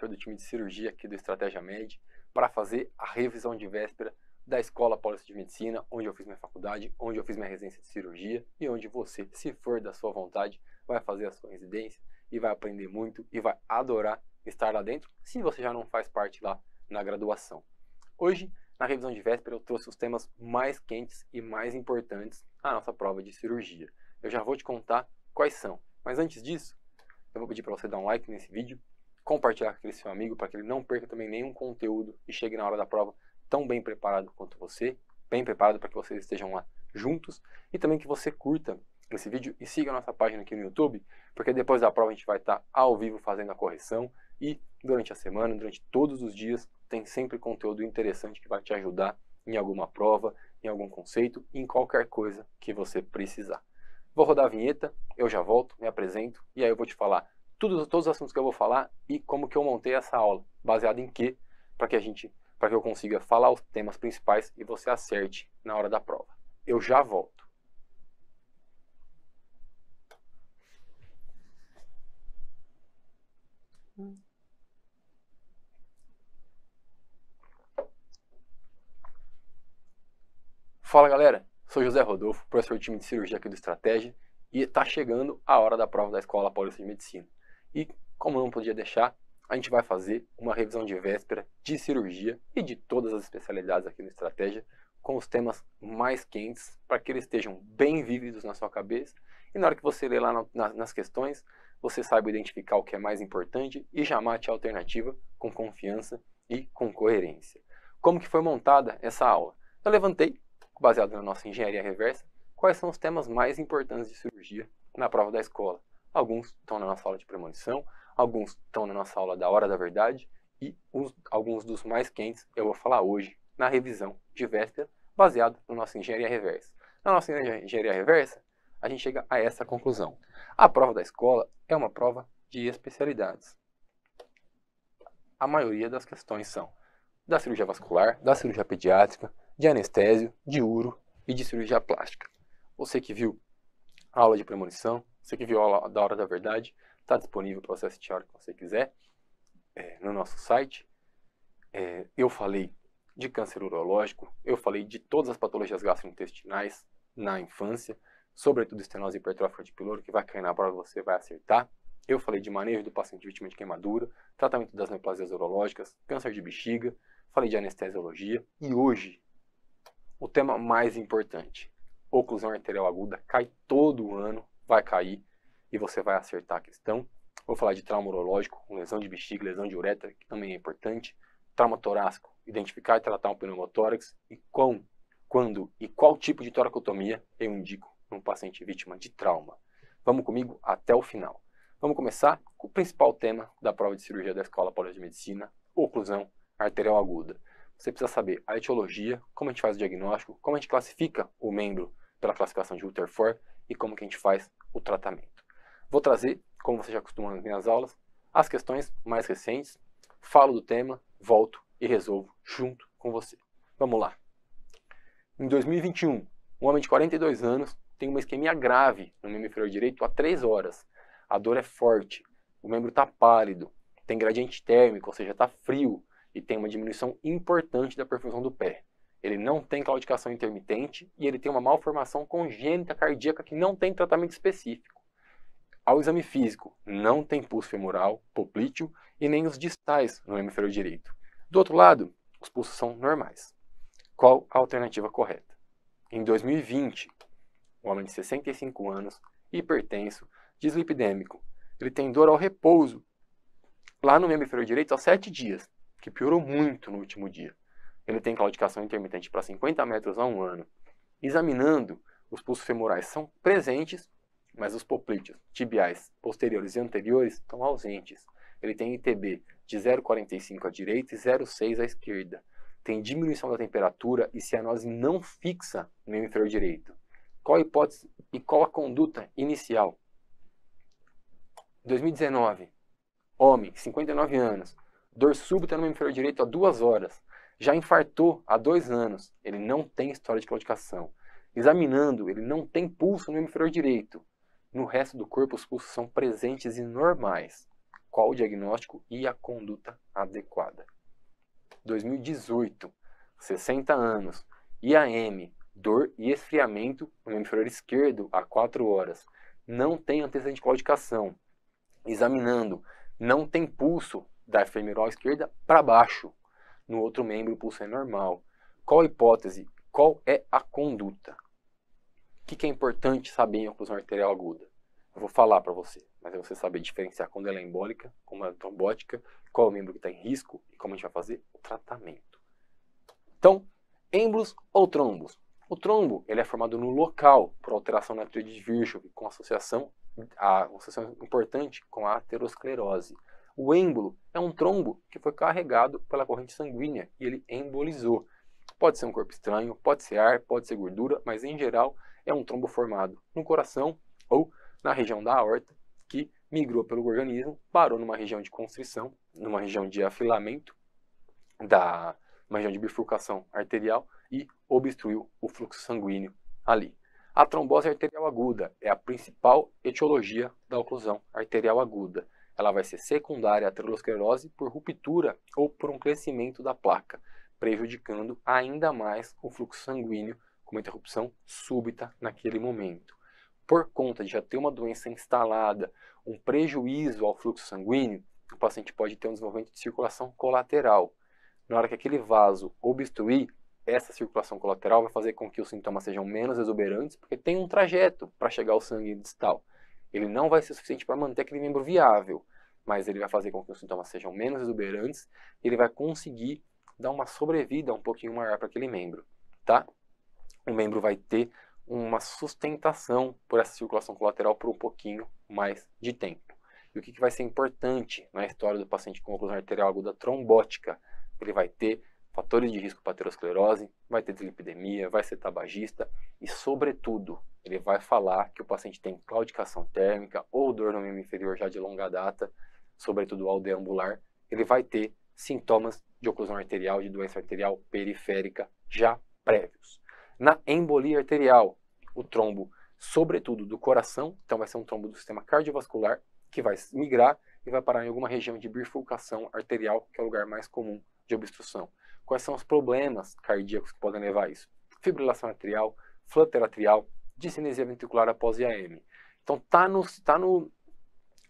professor do time de cirurgia aqui do Estratégia Med, para fazer a revisão de véspera da Escola Paulista de Medicina, onde eu fiz minha faculdade, onde eu fiz minha residência de cirurgia e onde você, se for da sua vontade, vai fazer a sua residência e vai aprender muito e vai adorar estar lá dentro, se você já não faz parte lá na graduação. Hoje, na revisão de véspera, eu trouxe os temas mais quentes e mais importantes à nossa prova de cirurgia. Eu já vou te contar quais são, mas antes disso, eu vou pedir para você dar um like nesse vídeo, compartilhar com aquele seu amigo para que ele não perca também nenhum conteúdo e chegue na hora da prova tão bem preparado quanto você, bem preparado para que vocês estejam lá juntos e também que você curta esse vídeo e siga a nossa página aqui no YouTube, porque depois da prova a gente vai estar tá ao vivo fazendo a correção e durante a semana, durante todos os dias, tem sempre conteúdo interessante que vai te ajudar em alguma prova, em algum conceito, em qualquer coisa que você precisar. Vou rodar a vinheta, eu já volto, me apresento e aí eu vou te falar tudo, todos os assuntos que eu vou falar e como que eu montei essa aula, baseado em quê, para que a gente, para que eu consiga falar os temas principais e você acerte na hora da prova. Eu já volto. Fala galera, sou José Rodolfo, professor de time de cirurgia aqui do Estratégia e está chegando a hora da prova da Escola Paulista de Medicina. E, como não podia deixar, a gente vai fazer uma revisão de véspera de cirurgia e de todas as especialidades aqui no Estratégia, com os temas mais quentes, para que eles estejam bem vívidos na sua cabeça. E na hora que você ler lá na, nas questões, você saiba identificar o que é mais importante e já mate a alternativa com confiança e com coerência. Como que foi montada essa aula? Eu levantei, baseado na nossa engenharia reversa, quais são os temas mais importantes de cirurgia na prova da escola alguns estão na nossa aula de premonição, alguns estão na nossa aula da Hora da Verdade e os, alguns dos mais quentes eu vou falar hoje na revisão de véspera, baseado na nossa engenharia reversa. Na nossa engenharia reversa, a gente chega a essa conclusão. A prova da escola é uma prova de especialidades. A maioria das questões são da cirurgia vascular, da cirurgia pediátrica, de anestésio, de uro e de cirurgia plástica. Você que viu a aula de premonição, você que viu a aula da Hora da Verdade, está disponível para você assistir a hora que você quiser é, no nosso site. É, eu falei de câncer urológico, eu falei de todas as patologias gastrointestinais na infância, sobretudo estenose hipertrófica de piloro, que vai cair na prova você vai acertar. Eu falei de manejo do paciente vítima de queimadura, tratamento das neoplasias urológicas, câncer de bexiga, falei de anestesiologia e hoje o tema mais importante, oclusão arterial aguda, cai todo ano vai cair e você vai acertar a questão. Vou falar de trauma urológico, lesão de bexiga, lesão de uretra, que também é importante. Trauma torácico, identificar e tratar um pneumotórax e com, quando e qual tipo de toracotomia eu indico num paciente vítima de trauma. Vamos comigo até o final. Vamos começar com o principal tema da prova de cirurgia da Escola Paulista de Medicina, oclusão arterial aguda. Você precisa saber a etiologia, como a gente faz o diagnóstico, como a gente classifica o membro pela classificação de Rutherford e como que a gente faz o tratamento. Vou trazer, como você já costuma nas minhas aulas, as questões mais recentes, falo do tema, volto e resolvo junto com você. Vamos lá. Em 2021, um homem de 42 anos tem uma isquemia grave no membro inferior direito há 3 horas. A dor é forte, o membro está pálido, tem gradiente térmico, ou seja, está frio e tem uma diminuição importante da perfusão do pé. Ele não tem claudicação intermitente e ele tem uma malformação congênita cardíaca que não tem tratamento específico. Ao exame físico, não tem pulso femoral, poplíteo e nem os distais no hemisfério direito. Do outro lado, os pulsos são normais. Qual a alternativa correta? Em 2020, um homem de 65 anos, hipertenso, dislipidêmico, ele tem dor ao repouso lá no membro direito há 7 dias, que piorou muito no último dia ele tem claudicação intermitente para 50 metros a um ano. Examinando, os pulsos femorais são presentes, mas os poplíteos, tibiais, posteriores e anteriores estão ausentes. Ele tem ITB de 0,45 à direita e 0,6 à esquerda. Tem diminuição da temperatura e cianose não fixa no inferior direito. Qual a hipótese e qual a conduta inicial? 2019, homem, 59 anos, dor súbita no inferior direito há duas horas, já infartou há dois anos, ele não tem história de claudicação. Examinando, ele não tem pulso no inferior direito. No resto do corpo, os pulsos são presentes e normais. Qual o diagnóstico e a conduta adequada? 2018, 60 anos, IAM, dor e esfriamento no inferior esquerdo há 4 horas. Não tem antecedente de claudicação. Examinando, não tem pulso da femoral esquerda para baixo no outro membro o pulso é normal. Qual a hipótese? Qual é a conduta? O que, é importante saber em oclusão arterial aguda? Eu vou falar para você, mas é você saber diferenciar quando ela é embólica, como ela é trombótica, qual é o membro que está em risco e como a gente vai fazer o tratamento. Então, embros ou trombos? O trombo ele é formado no local por alteração na artéria de Virchow com associação, a, associação importante com a aterosclerose. O êmbolo é um trombo que foi carregado pela corrente sanguínea e ele embolizou. Pode ser um corpo estranho, pode ser ar, pode ser gordura, mas em geral é um trombo formado no coração ou na região da aorta que migrou pelo organismo, parou numa região de constrição, numa região de afilamento, da, região de bifurcação arterial e obstruiu o fluxo sanguíneo ali. A trombose arterial aguda é a principal etiologia da oclusão arterial aguda. Ela vai ser secundária à aterosclerose por ruptura ou por um crescimento da placa, prejudicando ainda mais o fluxo sanguíneo com uma interrupção súbita naquele momento. Por conta de já ter uma doença instalada, um prejuízo ao fluxo sanguíneo, o paciente pode ter um desenvolvimento de circulação colateral. Na hora que aquele vaso obstruir, essa circulação colateral vai fazer com que os sintomas sejam menos exuberantes, porque tem um trajeto para chegar ao sangue distal. Ele não vai ser suficiente para manter aquele membro viável mas ele vai fazer com que os sintomas sejam menos exuberantes e ele vai conseguir dar uma sobrevida um pouquinho maior para aquele membro, tá? O membro vai ter uma sustentação por essa circulação colateral por um pouquinho mais de tempo. E o que, que vai ser importante na história do paciente com oclusão arterial aguda trombótica? Ele vai ter fatores de risco para aterosclerose, vai ter dislipidemia, vai ser tabagista e, sobretudo, ele vai falar que o paciente tem claudicação térmica ou dor no membro inferior já de longa data sobretudo ao deambular, ele vai ter sintomas de oclusão arterial, de doença arterial periférica já prévios. Na embolia arterial, o trombo, sobretudo do coração, então vai ser um trombo do sistema cardiovascular, que vai migrar e vai parar em alguma região de bifurcação arterial, que é o lugar mais comum de obstrução. Quais são os problemas cardíacos que podem levar a isso? Fibrilação arterial, flutter arterial, discinesia ventricular após IAM. Então, está no, tá no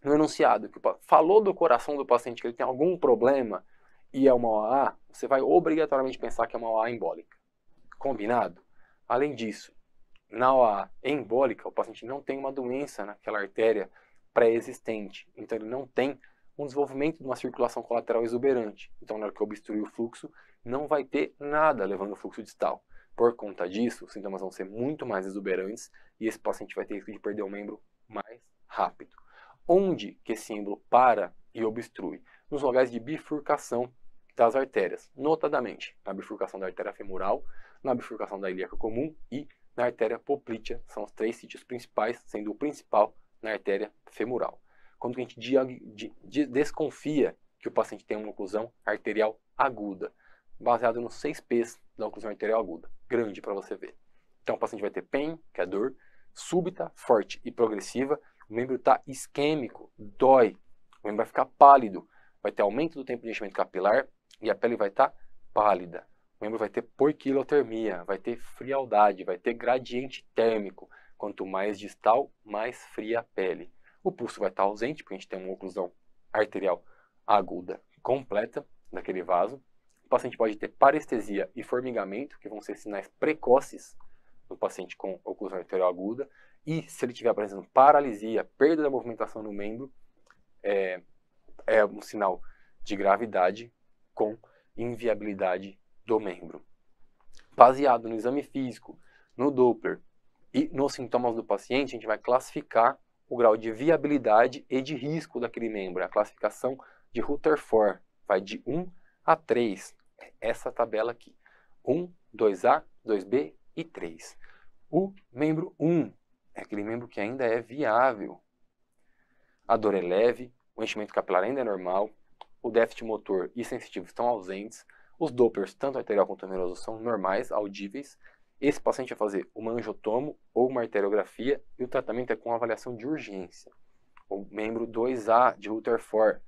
no enunciado que falou do coração do paciente que ele tem algum problema e é uma OA, você vai obrigatoriamente pensar que é uma OA embólica. Combinado? Além disso, na OA embólica, o paciente não tem uma doença naquela artéria pré-existente. Então, ele não tem um desenvolvimento de uma circulação colateral exuberante. Então, na hora que obstruir o fluxo, não vai ter nada levando o fluxo distal. Por conta disso, os sintomas vão ser muito mais exuberantes e esse paciente vai ter risco de perder o membro mais rápido onde que esse êmbolo para e obstrui? Nos locais de bifurcação das artérias, notadamente na bifurcação da artéria femoral, na bifurcação da ilíaca comum e na artéria poplítea, são os três sítios principais, sendo o principal na artéria femoral. Quando a gente desconfia que o paciente tem uma oclusão arterial aguda, baseado nos seis Ps da oclusão arterial aguda, grande para você ver. Então o paciente vai ter pain, que é dor, súbita, forte e progressiva, o membro está isquêmico, dói, o membro vai ficar pálido, vai ter aumento do tempo de enchimento capilar e a pele vai estar tá pálida. O membro vai ter porquilotermia, vai ter frialdade, vai ter gradiente térmico. Quanto mais distal, mais fria a pele. O pulso vai estar tá ausente, porque a gente tem uma oclusão arterial aguda completa daquele vaso. O paciente pode ter parestesia e formigamento, que vão ser sinais precoces do paciente com oclusão arterial aguda. E se ele estiver apresentando paralisia, perda da movimentação no membro, é, é um sinal de gravidade com inviabilidade do membro. Baseado no exame físico, no Doppler e nos sintomas do paciente, a gente vai classificar o grau de viabilidade e de risco daquele membro. A classificação de Rutherford vai de 1 a 3. Essa tabela aqui. 1, 2A, 2B e 3. O membro 1 é aquele membro que ainda é viável. A dor é leve, o enchimento capilar ainda é normal, o déficit motor e sensitivo estão ausentes, os dopers, tanto arterial quanto venoso, são normais, audíveis. Esse paciente vai fazer uma angiotomo ou uma arteriografia e o tratamento é com avaliação de urgência. O membro 2A de Rutherford,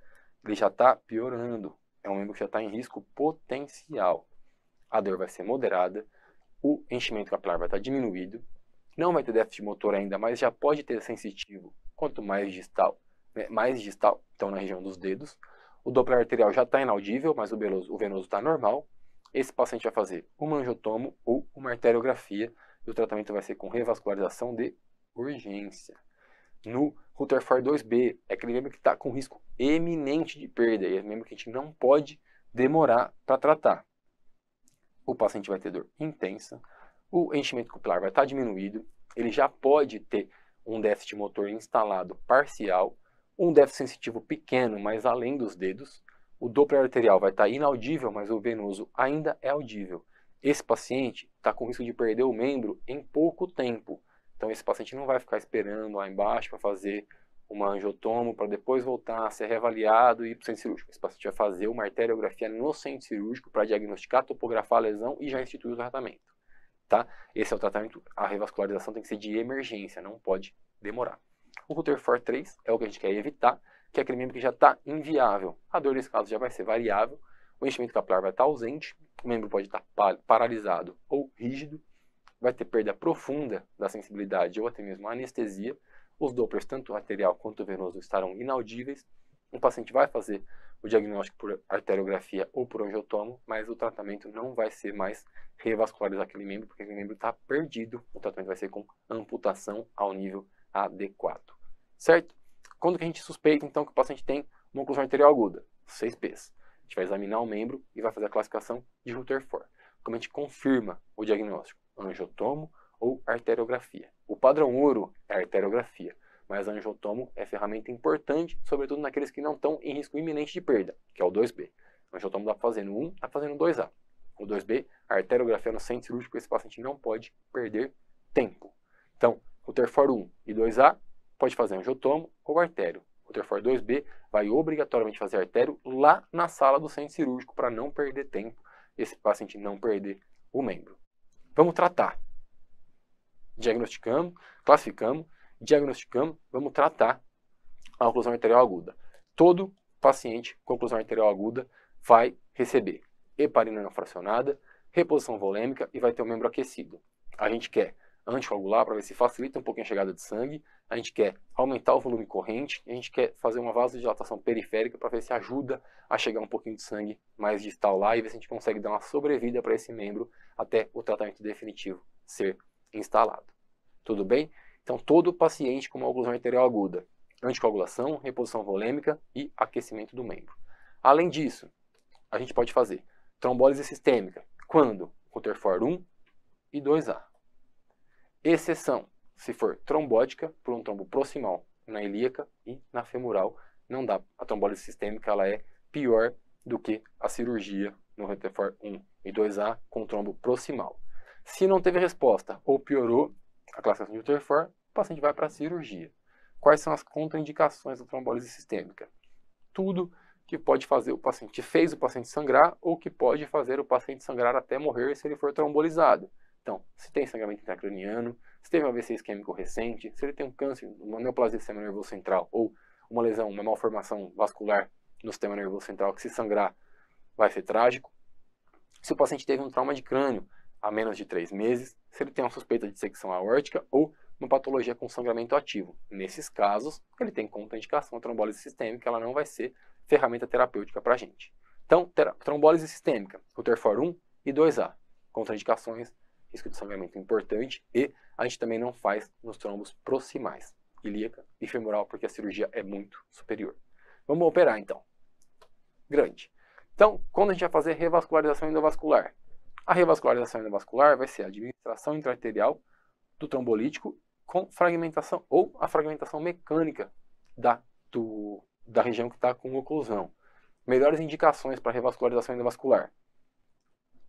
ele já está piorando, é um membro que já está em risco potencial. A dor vai ser moderada, o enchimento capilar vai estar tá diminuído, não vai ter déficit motor ainda, mas já pode ter sensitivo. Quanto mais distal, né, mais distal, então na região dos dedos. O Doppler arterial já está inaudível, mas o, o venoso está normal. Esse paciente vai fazer um angiotomo ou uma arteriografia e o tratamento vai ser com revascularização de urgência. No Rutherford 2B, é aquele membro que está com risco eminente de perda e é membro que a gente não pode demorar para tratar. O paciente vai ter dor intensa, o enchimento capilar vai estar tá diminuído, ele já pode ter um déficit motor instalado parcial, um déficit sensitivo pequeno, mas além dos dedos, o Doppler arterial vai estar tá inaudível, mas o venoso ainda é audível. Esse paciente está com risco de perder o membro em pouco tempo. Então esse paciente não vai ficar esperando lá embaixo para fazer uma angiotomo para depois voltar a ser reavaliado e ir para o centro cirúrgico. Esse paciente vai fazer uma arteriografia no centro cirúrgico para diagnosticar, topografar a lesão e já instituir o tratamento tá? Esse é o tratamento, a revascularização tem que ser de emergência, não pode demorar. O Rutherford 3 é o que a gente quer evitar, que é aquele membro que já está inviável. A dor nesse caso já vai ser variável, o enchimento capilar vai estar tá ausente, o membro pode estar tá paralisado ou rígido, vai ter perda profunda da sensibilidade ou até mesmo anestesia, os dopers, tanto arterial quanto venoso, estarão inaudíveis, o paciente vai fazer o diagnóstico por arteriografia ou por angiotomo, mas o tratamento não vai ser mais revascularizar aquele membro, porque aquele membro está perdido. O tratamento vai ser com amputação ao nível adequado, certo? Quando que a gente suspeita, então, que o paciente tem uma oclusão arterial aguda? 6Ps. A gente vai examinar o membro e vai fazer a classificação de Rutherford. Como a gente confirma o diagnóstico? Angiotomo ou arteriografia. O padrão ouro é a arteriografia mas a angiotomo é ferramenta importante, sobretudo naqueles que não estão em risco iminente de perda, que é o 2B. O angiotomo está fazendo 1, está fazendo 2A. O 2B, a arteriografia no centro cirúrgico, esse paciente não pode perder tempo. Então, o Terfor 1 e 2A pode fazer angiotomo ou artério. O Terfor 2B vai obrigatoriamente fazer artério lá na sala do centro cirúrgico para não perder tempo, esse paciente não perder o membro. Vamos tratar. Diagnosticamos, classificamos, diagnosticamos, vamos tratar a oclusão arterial aguda. Todo paciente com oclusão arterial aguda vai receber heparina não fracionada, reposição volêmica e vai ter o um membro aquecido. A gente quer anticoagular para ver se facilita um pouquinho a chegada de sangue, a gente quer aumentar o volume corrente, a gente quer fazer uma vasodilatação periférica para ver se ajuda a chegar um pouquinho de sangue mais distal lá e ver se a gente consegue dar uma sobrevida para esse membro até o tratamento definitivo ser instalado. Tudo bem? Então, todo paciente com uma oclusão arterial aguda, anticoagulação, reposição volêmica e aquecimento do membro. Além disso, a gente pode fazer trombólise sistêmica, quando? Com 1 e 2A. Exceção, se for trombótica, por um trombo proximal na ilíaca e na femoral, não dá. A trombólise sistêmica ela é pior do que a cirurgia no retefor 1 e 2A com trombo proximal. Se não teve resposta ou piorou, a classificação de Rutherford, o paciente vai para a cirurgia. Quais são as contraindicações da trombólise sistêmica? Tudo que pode fazer o paciente, fez o paciente sangrar ou que pode fazer o paciente sangrar até morrer se ele for trombolizado. Então, se tem sangramento intracraniano, se teve um AVC isquêmico recente, se ele tem um câncer, uma neoplasia do sistema nervoso central ou uma lesão, uma malformação vascular no sistema nervoso central que se sangrar vai ser trágico. Se o paciente teve um trauma de crânio, a menos de três meses, se ele tem uma suspeita de secção aórtica ou uma patologia com sangramento ativo. Nesses casos, ele tem contraindicação à trombólise sistêmica, ela não vai ser ferramenta terapêutica para a gente. Então, trombólise sistêmica, Rutherford 1 e 2A, contraindicações, risco de sangramento importante e a gente também não faz nos trombos proximais, ilíaca e femoral, porque a cirurgia é muito superior. Vamos operar então. Grande. Então, quando a gente vai fazer revascularização endovascular? A revascularização endovascular vai ser a administração intraarterial do trombolítico com fragmentação ou a fragmentação mecânica da, do, da região que está com oclusão. Melhores indicações para revascularização endovascular: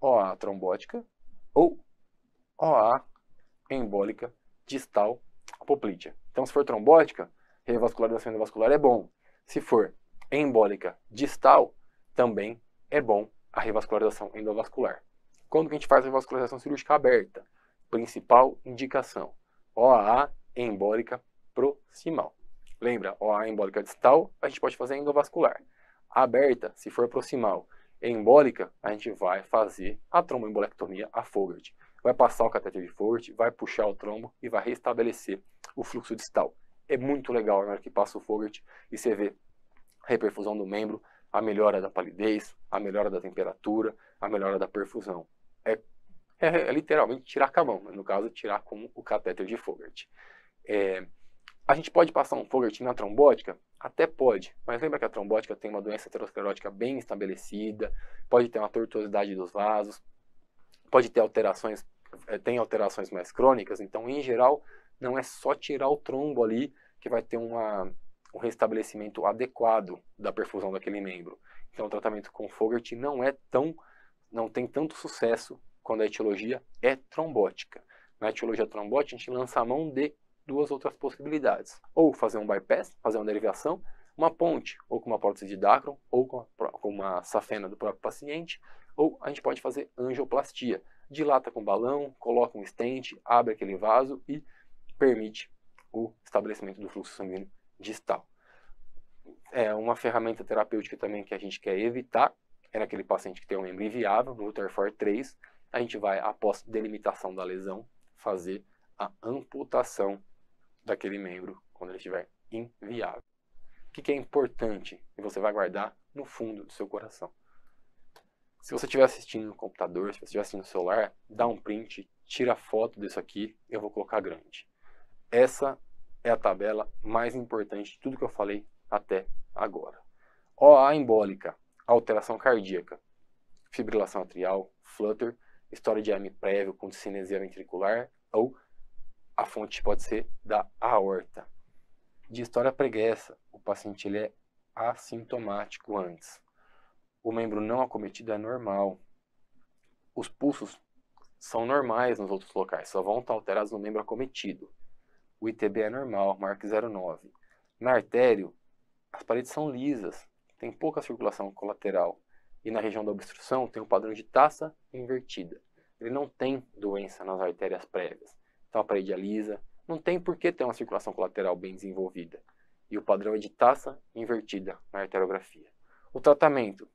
OA trombótica ou OA embólica distal apoplítea. Então, se for trombótica, revascularização endovascular é bom. Se for embólica distal, também é bom a revascularização endovascular. Quando a gente faz a vascularização cirúrgica aberta? Principal indicação: OA embólica proximal. Lembra, OA embólica distal, a gente pode fazer endovascular. Aberta, se for proximal, embólica, a gente vai fazer a tromboembolectomia a Fogart. Vai passar o cateter de Fogart, vai puxar o trombo e vai restabelecer o fluxo distal. É muito legal na hora que passa o Fogart e você vê a reperfusão do membro, a melhora da palidez, a melhora da temperatura, a melhora da perfusão é, é, é literalmente tirar com a mão, né? no caso, tirar com o catéter de Fogarty. É, a gente pode passar um Fogarty na trombótica? Até pode, mas lembra que a trombótica tem uma doença aterosclerótica bem estabelecida, pode ter uma tortuosidade dos vasos, pode ter alterações, é, tem alterações mais crônicas, então em geral não é só tirar o trombo ali que vai ter uma, um restabelecimento adequado da perfusão daquele membro. Então o tratamento com Fogarty não é tão não tem tanto sucesso quando a etiologia é trombótica. Na etiologia trombótica, a gente lança a mão de duas outras possibilidades. Ou fazer um bypass, fazer uma derivação, uma ponte, ou com uma prótese de Dacron, ou com, a, com uma safena do próprio paciente, ou a gente pode fazer angioplastia. Dilata com balão, coloca um estente, abre aquele vaso e permite o estabelecimento do fluxo sanguíneo distal. É uma ferramenta terapêutica também que a gente quer evitar é naquele paciente que tem um membro inviável, no Rutherford 3, a gente vai, após delimitação da lesão, fazer a amputação daquele membro quando ele estiver inviável. O que, é importante e você vai guardar no fundo do seu coração? Se você estiver assistindo no computador, se você estiver assistindo no celular, dá um print, tira foto disso aqui, eu vou colocar grande. Essa é a tabela mais importante de tudo que eu falei até agora. OA embólica, alteração cardíaca, fibrilação atrial, flutter, história de AMI prévio com cinesia ventricular ou a fonte pode ser da aorta. De história pregressa, o paciente ele é assintomático antes. O membro não acometido é normal. Os pulsos são normais nos outros locais, só vão estar alterados no membro acometido. O ITB é normal, marque 09. Na artério, as paredes são lisas, tem pouca circulação colateral e na região da obstrução tem um padrão de taça invertida. Ele não tem doença nas artérias prévias, então a parede lisa. não tem por que ter uma circulação colateral bem desenvolvida. E o padrão é de taça invertida na arteriografia. O tratamento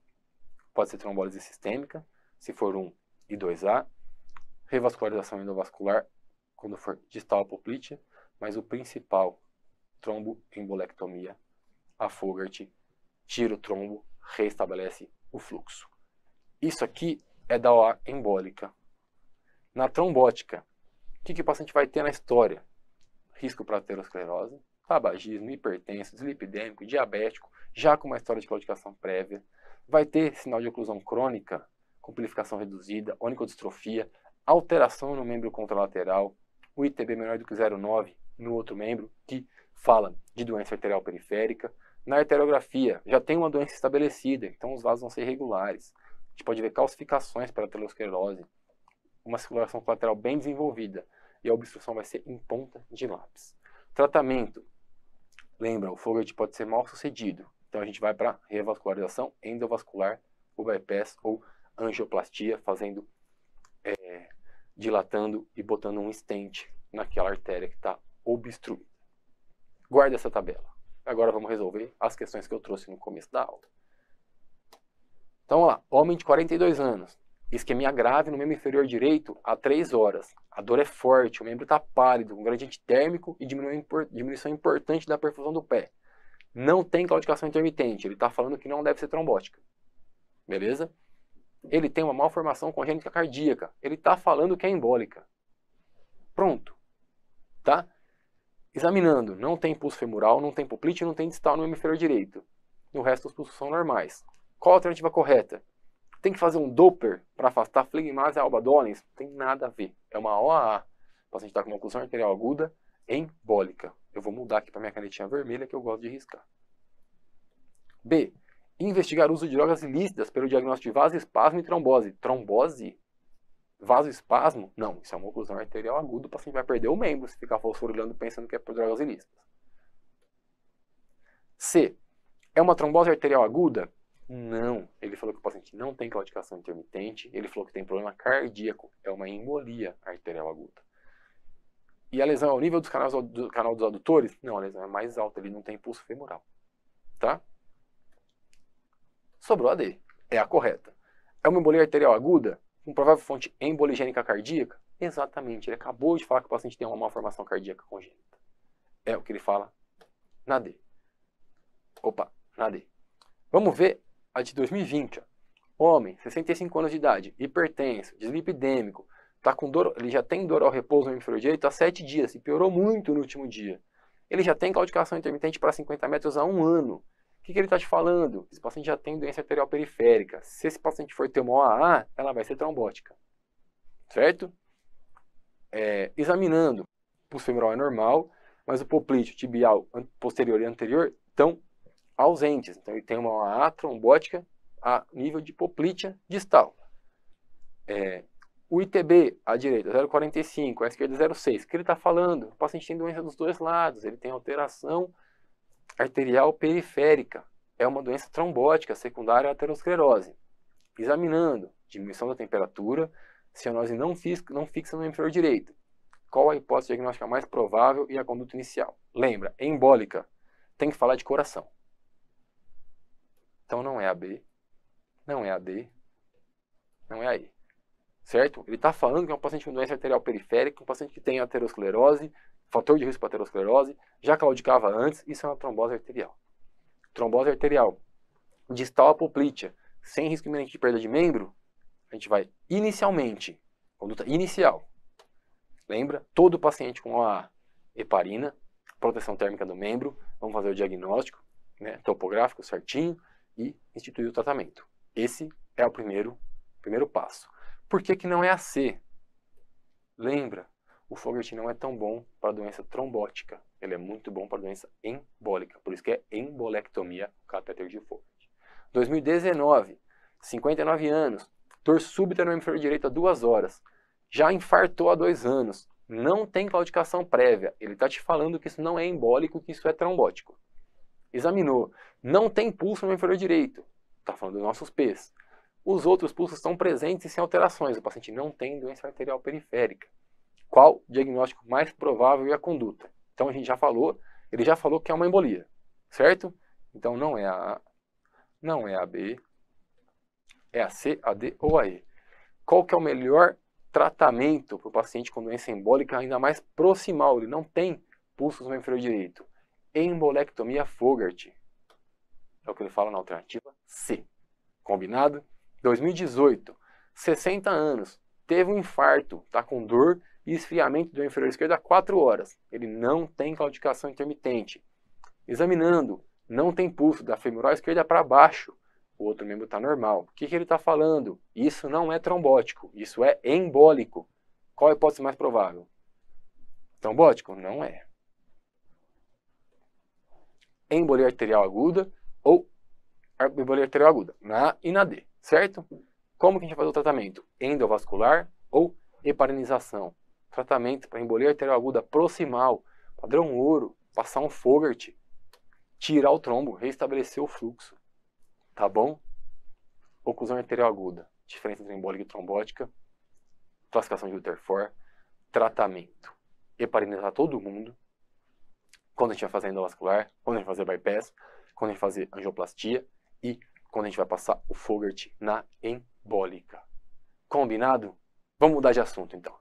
pode ser trombólise sistêmica, se for 1 e 2A, revascularização endovascular, quando for distal poplite, mas o principal, tromboembolectomia, a Fogarty tira o trombo, reestabelece o fluxo. Isso aqui é da OA embólica. Na trombótica, o que, que o paciente vai ter na história? Risco para aterosclerose, tabagismo, hipertenso, deslipidêmico, diabético, já com uma história de claudicação prévia. Vai ter sinal de oclusão crônica, com amplificação reduzida, onicodistrofia, alteração no membro contralateral, o ITB menor do que 0,9 no outro membro, que fala de doença arterial periférica. Na arteriografia, já tem uma doença estabelecida, então os vasos vão ser irregulares. A gente pode ver calcificações para a aterosclerose, uma circulação colateral bem desenvolvida e a obstrução vai ser em ponta de lápis. Tratamento. Lembra, o foguete pode ser mal sucedido, então a gente vai para revascularização endovascular, o bypass ou angioplastia, fazendo, é, dilatando e botando um stent naquela artéria que está obstruída. Guarda essa tabela. Agora vamos resolver as questões que eu trouxe no começo da aula. Então, lá. Homem de 42 anos. Isquemia grave no membro inferior direito há 3 horas. A dor é forte, o membro está pálido, um gradiente térmico e diminuição importante da perfusão do pé. Não tem claudicação intermitente. Ele está falando que não deve ser trombótica. Beleza? Ele tem uma malformação congênita cardíaca. Ele está falando que é embólica. Pronto. Tá? Examinando, não tem pulso femoral, não tem poplite, não tem distal no membro inferior direito. E o resto os pulsos são normais. Qual a alternativa correta? Tem que fazer um doper para afastar e albadones? Tem nada a ver. É uma OAA. O paciente está com uma oclusão arterial aguda embólica. Eu vou mudar aqui para minha canetinha vermelha que eu gosto de riscar. B. Investigar o uso de drogas ilícitas pelo diagnóstico de vasoespasmo e trombose. Trombose? Vasoespasmo? Não, isso é uma oclusão arterial aguda, o paciente vai perder o membro se ficar fosforilando pensando que é por drogas ilícitas. C. É uma trombose arterial aguda? Não. Ele falou que o paciente não tem claudicação intermitente, ele falou que tem problema cardíaco, é uma embolia arterial aguda. E a lesão é ao nível dos canais, do canal dos adutores? Não, a lesão é mais alta, ele não tem pulso femoral. Tá? Sobrou a D. É a correta. É uma embolia arterial aguda? com provável fonte emboligênica cardíaca? Exatamente, ele acabou de falar que o paciente tem uma malformação cardíaca congênita. É o que ele fala na D. Opa, na D. Vamos ver a de 2020. Ó. Homem, 65 anos de idade, hipertenso, dislipidêmico, tá com dor, ele já tem dor ao repouso no hemisfério direito há 7 dias e piorou muito no último dia. Ele já tem claudicação intermitente para 50 metros há um ano que, que ele está te falando? Esse paciente já tem doença arterial periférica. Se esse paciente for ter uma OAA, ela vai ser trombótica. Certo? É, examinando, o pulso femoral é normal, mas o poplite, o tibial posterior e anterior estão ausentes. Então, ele tem uma OAA trombótica a nível de poplitea distal. É, o ITB, à direita, 0,45, à esquerda, 0,6. O que ele está falando? O paciente tem doença dos dois lados, ele tem alteração arterial periférica. É uma doença trombótica secundária à aterosclerose. Examinando diminuição da temperatura, cianose não fixa, não fixa no inferior direito. Qual a hipótese diagnóstica mais provável e a conduta inicial? Lembra, embólica, tem que falar de coração. Então não é a B, não é a D, não é a E. Certo? Ele está falando que é um paciente com doença arterial periférica, um paciente que tem aterosclerose, fator de risco para aterosclerose, já claudicava antes, isso é uma trombose arterial. Trombose arterial, distal apoplítea, sem risco iminente de perda de membro, a gente vai inicialmente, conduta inicial, lembra? Todo paciente com a heparina, proteção térmica do membro, vamos fazer o diagnóstico, né, topográfico certinho e instituir o tratamento. Esse é o primeiro, primeiro passo. Por que, que não é AC? Lembra, o foguete não é tão bom para doença trombótica, ele é muito bom para doença embólica, por isso que é embolectomia o catéter de Fogarty. 2019, 59 anos, dor súbita no hemisfério direito há duas horas, já infartou há dois anos, não tem claudicação prévia, ele está te falando que isso não é embólico, que isso é trombótico. Examinou, não tem pulso no inferior direito, está falando dos nossos pés, Os outros pulsos estão presentes e sem alterações, o paciente não tem doença arterial periférica qual diagnóstico mais provável e a conduta. Então a gente já falou, ele já falou que é uma embolia, certo? Então não é a A, não é a B, é a C, a D ou a E. Qual que é o melhor tratamento para o paciente com doença embólica ainda mais proximal, ele não tem pulsos no inferior direito? Embolectomia Fogarty. É o que ele fala na alternativa C. Combinado? 2018, 60 anos, teve um infarto, está com dor e esfriamento do inferior esquerdo a 4 horas. Ele não tem claudicação intermitente. Examinando, não tem pulso da femoral esquerda para baixo. O outro membro está normal. O que, que ele está falando? Isso não é trombótico, isso é embólico. Qual a hipótese mais provável? Trombótico? Não é. Embolia arterial aguda ou embolia arterial aguda, na A e na D, certo? Como que a gente vai fazer o tratamento? Endovascular ou heparinização tratamento para embolia arterial aguda proximal, padrão ouro, passar um Fogart, tirar o trombo, reestabelecer o fluxo, tá bom? Oclusão arterial aguda, diferença entre embólica e trombótica, classificação de Rutherford, tratamento. Heparinizar todo mundo, quando a gente vai fazer endovascular, quando a gente vai fazer bypass, quando a gente vai fazer angioplastia e quando a gente vai passar o Fogart na embólica. Combinado? Vamos mudar de assunto então.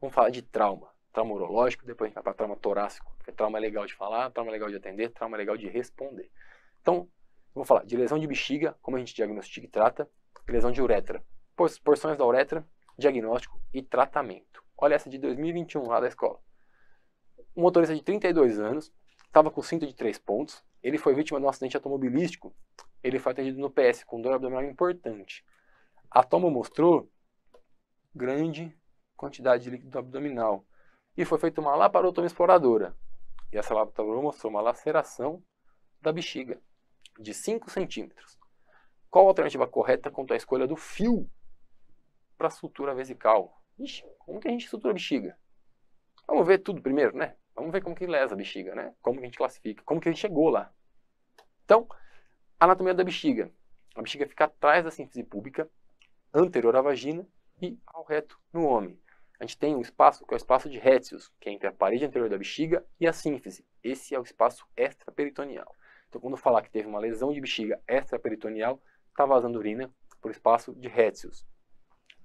Vamos falar de trauma. Trauma urológico, depois a gente vai para trauma torácico, porque trauma é legal de falar, trauma é legal de atender, trauma é legal de responder. Então, vou falar de lesão de bexiga, como a gente diagnostica e trata, lesão de uretra, porções da uretra, diagnóstico e tratamento. Olha essa de 2021 lá da escola. Um motorista de 32 anos, estava com cinto de 3 pontos, ele foi vítima de um acidente automobilístico, ele foi atendido no PS com dor abdominal importante. A toma mostrou grande quantidade de líquido abdominal. E foi feita uma laparotomia exploradora. E essa laparotomia mostrou uma laceração da bexiga de 5 centímetros. Qual a alternativa correta quanto à escolha do fio para a sutura vesical? Ixi, como que a gente sutura a bexiga? Vamos ver tudo primeiro, né? Vamos ver como que lesa a bexiga, né? Como que a gente classifica, como que a gente chegou lá. Então, anatomia da bexiga. A bexiga fica atrás da síntese pública, anterior à vagina e ao reto no homem a gente tem um espaço que é o espaço de Hertzius, que é entre a parede anterior da bexiga e a sínfise. Esse é o espaço extraperitoneal. Então, quando falar que teve uma lesão de bexiga extraperitoneal, está vazando urina por espaço de Hertzius.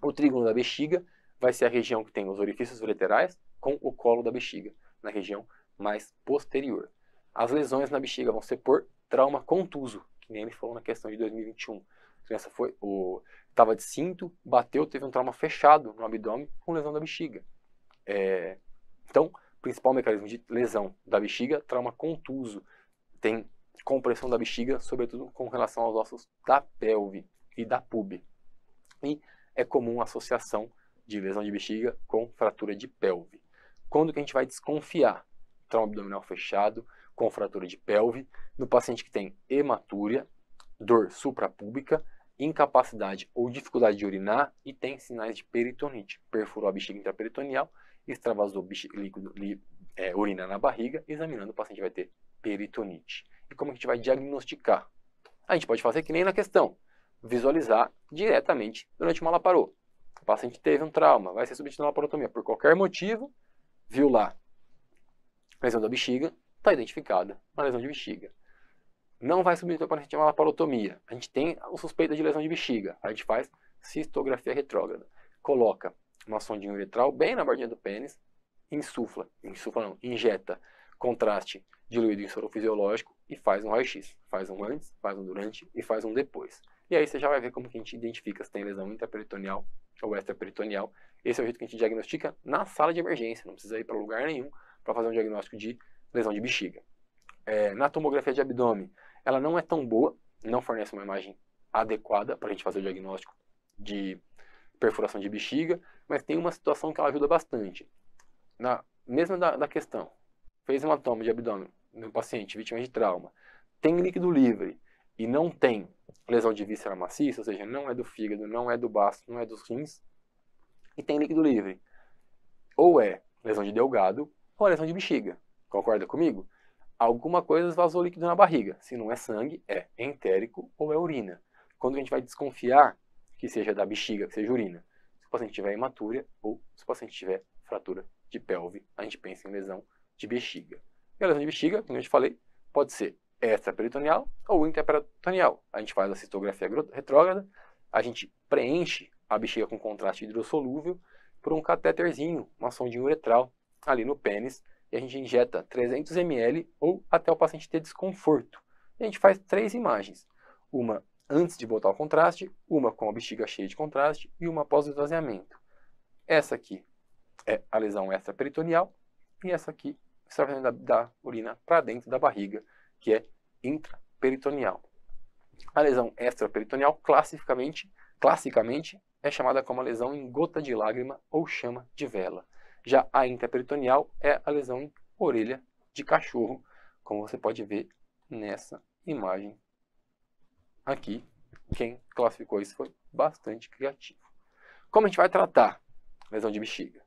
O trígono da bexiga vai ser a região que tem os orifícios ureterais com o colo da bexiga, na região mais posterior. As lesões na bexiga vão ser por trauma contuso, que nem ele falou na questão de 2021. Essa foi, o, estava de cinto, bateu, teve um trauma fechado no abdômen com lesão da bexiga. É, então, principal mecanismo de lesão da bexiga, trauma contuso. Tem compressão da bexiga, sobretudo com relação aos ossos da pelve e da pube. E é comum a associação de lesão de bexiga com fratura de pelve. Quando que a gente vai desconfiar? Trauma abdominal fechado com fratura de pelve, no paciente que tem hematúria, dor suprapúbica, incapacidade ou dificuldade de urinar e tem sinais de peritonite. Perfurou a bexiga intraperitoneal, extravasou líquido, li, é, urina na barriga, examinando o paciente vai ter peritonite. E como a gente vai diagnosticar? A gente pode fazer que nem na questão, visualizar diretamente durante uma laparotomia. O paciente teve um trauma, vai ser submetido a laparotomia por qualquer motivo, viu lá lesão da bexiga, está identificada uma lesão de bexiga não vai submeter paciente a gente laparotomia. A gente tem o suspeito de lesão de bexiga. A gente faz cistografia retrógrada. Coloca uma sondinha uretral bem na bordinha do pênis, insufla, insufla não, injeta contraste diluído em soro fisiológico e faz um raio-x. Faz um antes, faz um durante e faz um depois. E aí você já vai ver como que a gente identifica se tem lesão intraperitoneal ou extraperitoneal. Esse é o jeito que a gente diagnostica na sala de emergência. Não precisa ir para lugar nenhum para fazer um diagnóstico de lesão de bexiga. É, na tomografia de abdômen, ela não é tão boa, não fornece uma imagem adequada para a gente fazer o diagnóstico de perfuração de bexiga, mas tem uma situação que ela ajuda bastante. Na mesma da, da questão, fez hematoma de abdômen no paciente vítima de trauma, tem líquido livre e não tem lesão de víscera maciça, ou seja, não é do fígado, não é do baço, não é dos rins, e tem líquido livre. Ou é lesão de delgado ou é lesão de bexiga. Concorda comigo? alguma coisa vazou líquido na barriga. Se não é sangue, é entérico ou é urina. Quando a gente vai desconfiar que seja da bexiga, que seja urina, se o paciente tiver hematúria ou se o paciente tiver fratura de pelve, a gente pensa em lesão de bexiga. E a lesão de bexiga, como eu já falei, pode ser extraperitoneal ou interperitoneal. A gente faz a citografia retrógrada, a gente preenche a bexiga com contraste hidrossolúvel por um catéterzinho, uma sondinha uretral ali no pênis, e a gente injeta 300 ml ou até o paciente ter desconforto. E a gente faz três imagens, uma antes de botar o contraste, uma com a bexiga cheia de contraste e uma após o esvaziamento. Essa aqui é a lesão extraperitoneal e essa aqui está vindo da, da urina para dentro da barriga, que é intraperitoneal. A lesão extraperitoneal classicamente, classicamente é chamada como a lesão em gota de lágrima ou chama de vela. Já a intraperitoneal é a lesão em orelha de cachorro, como você pode ver nessa imagem aqui. Quem classificou isso foi bastante criativo. Como a gente vai tratar lesão de bexiga?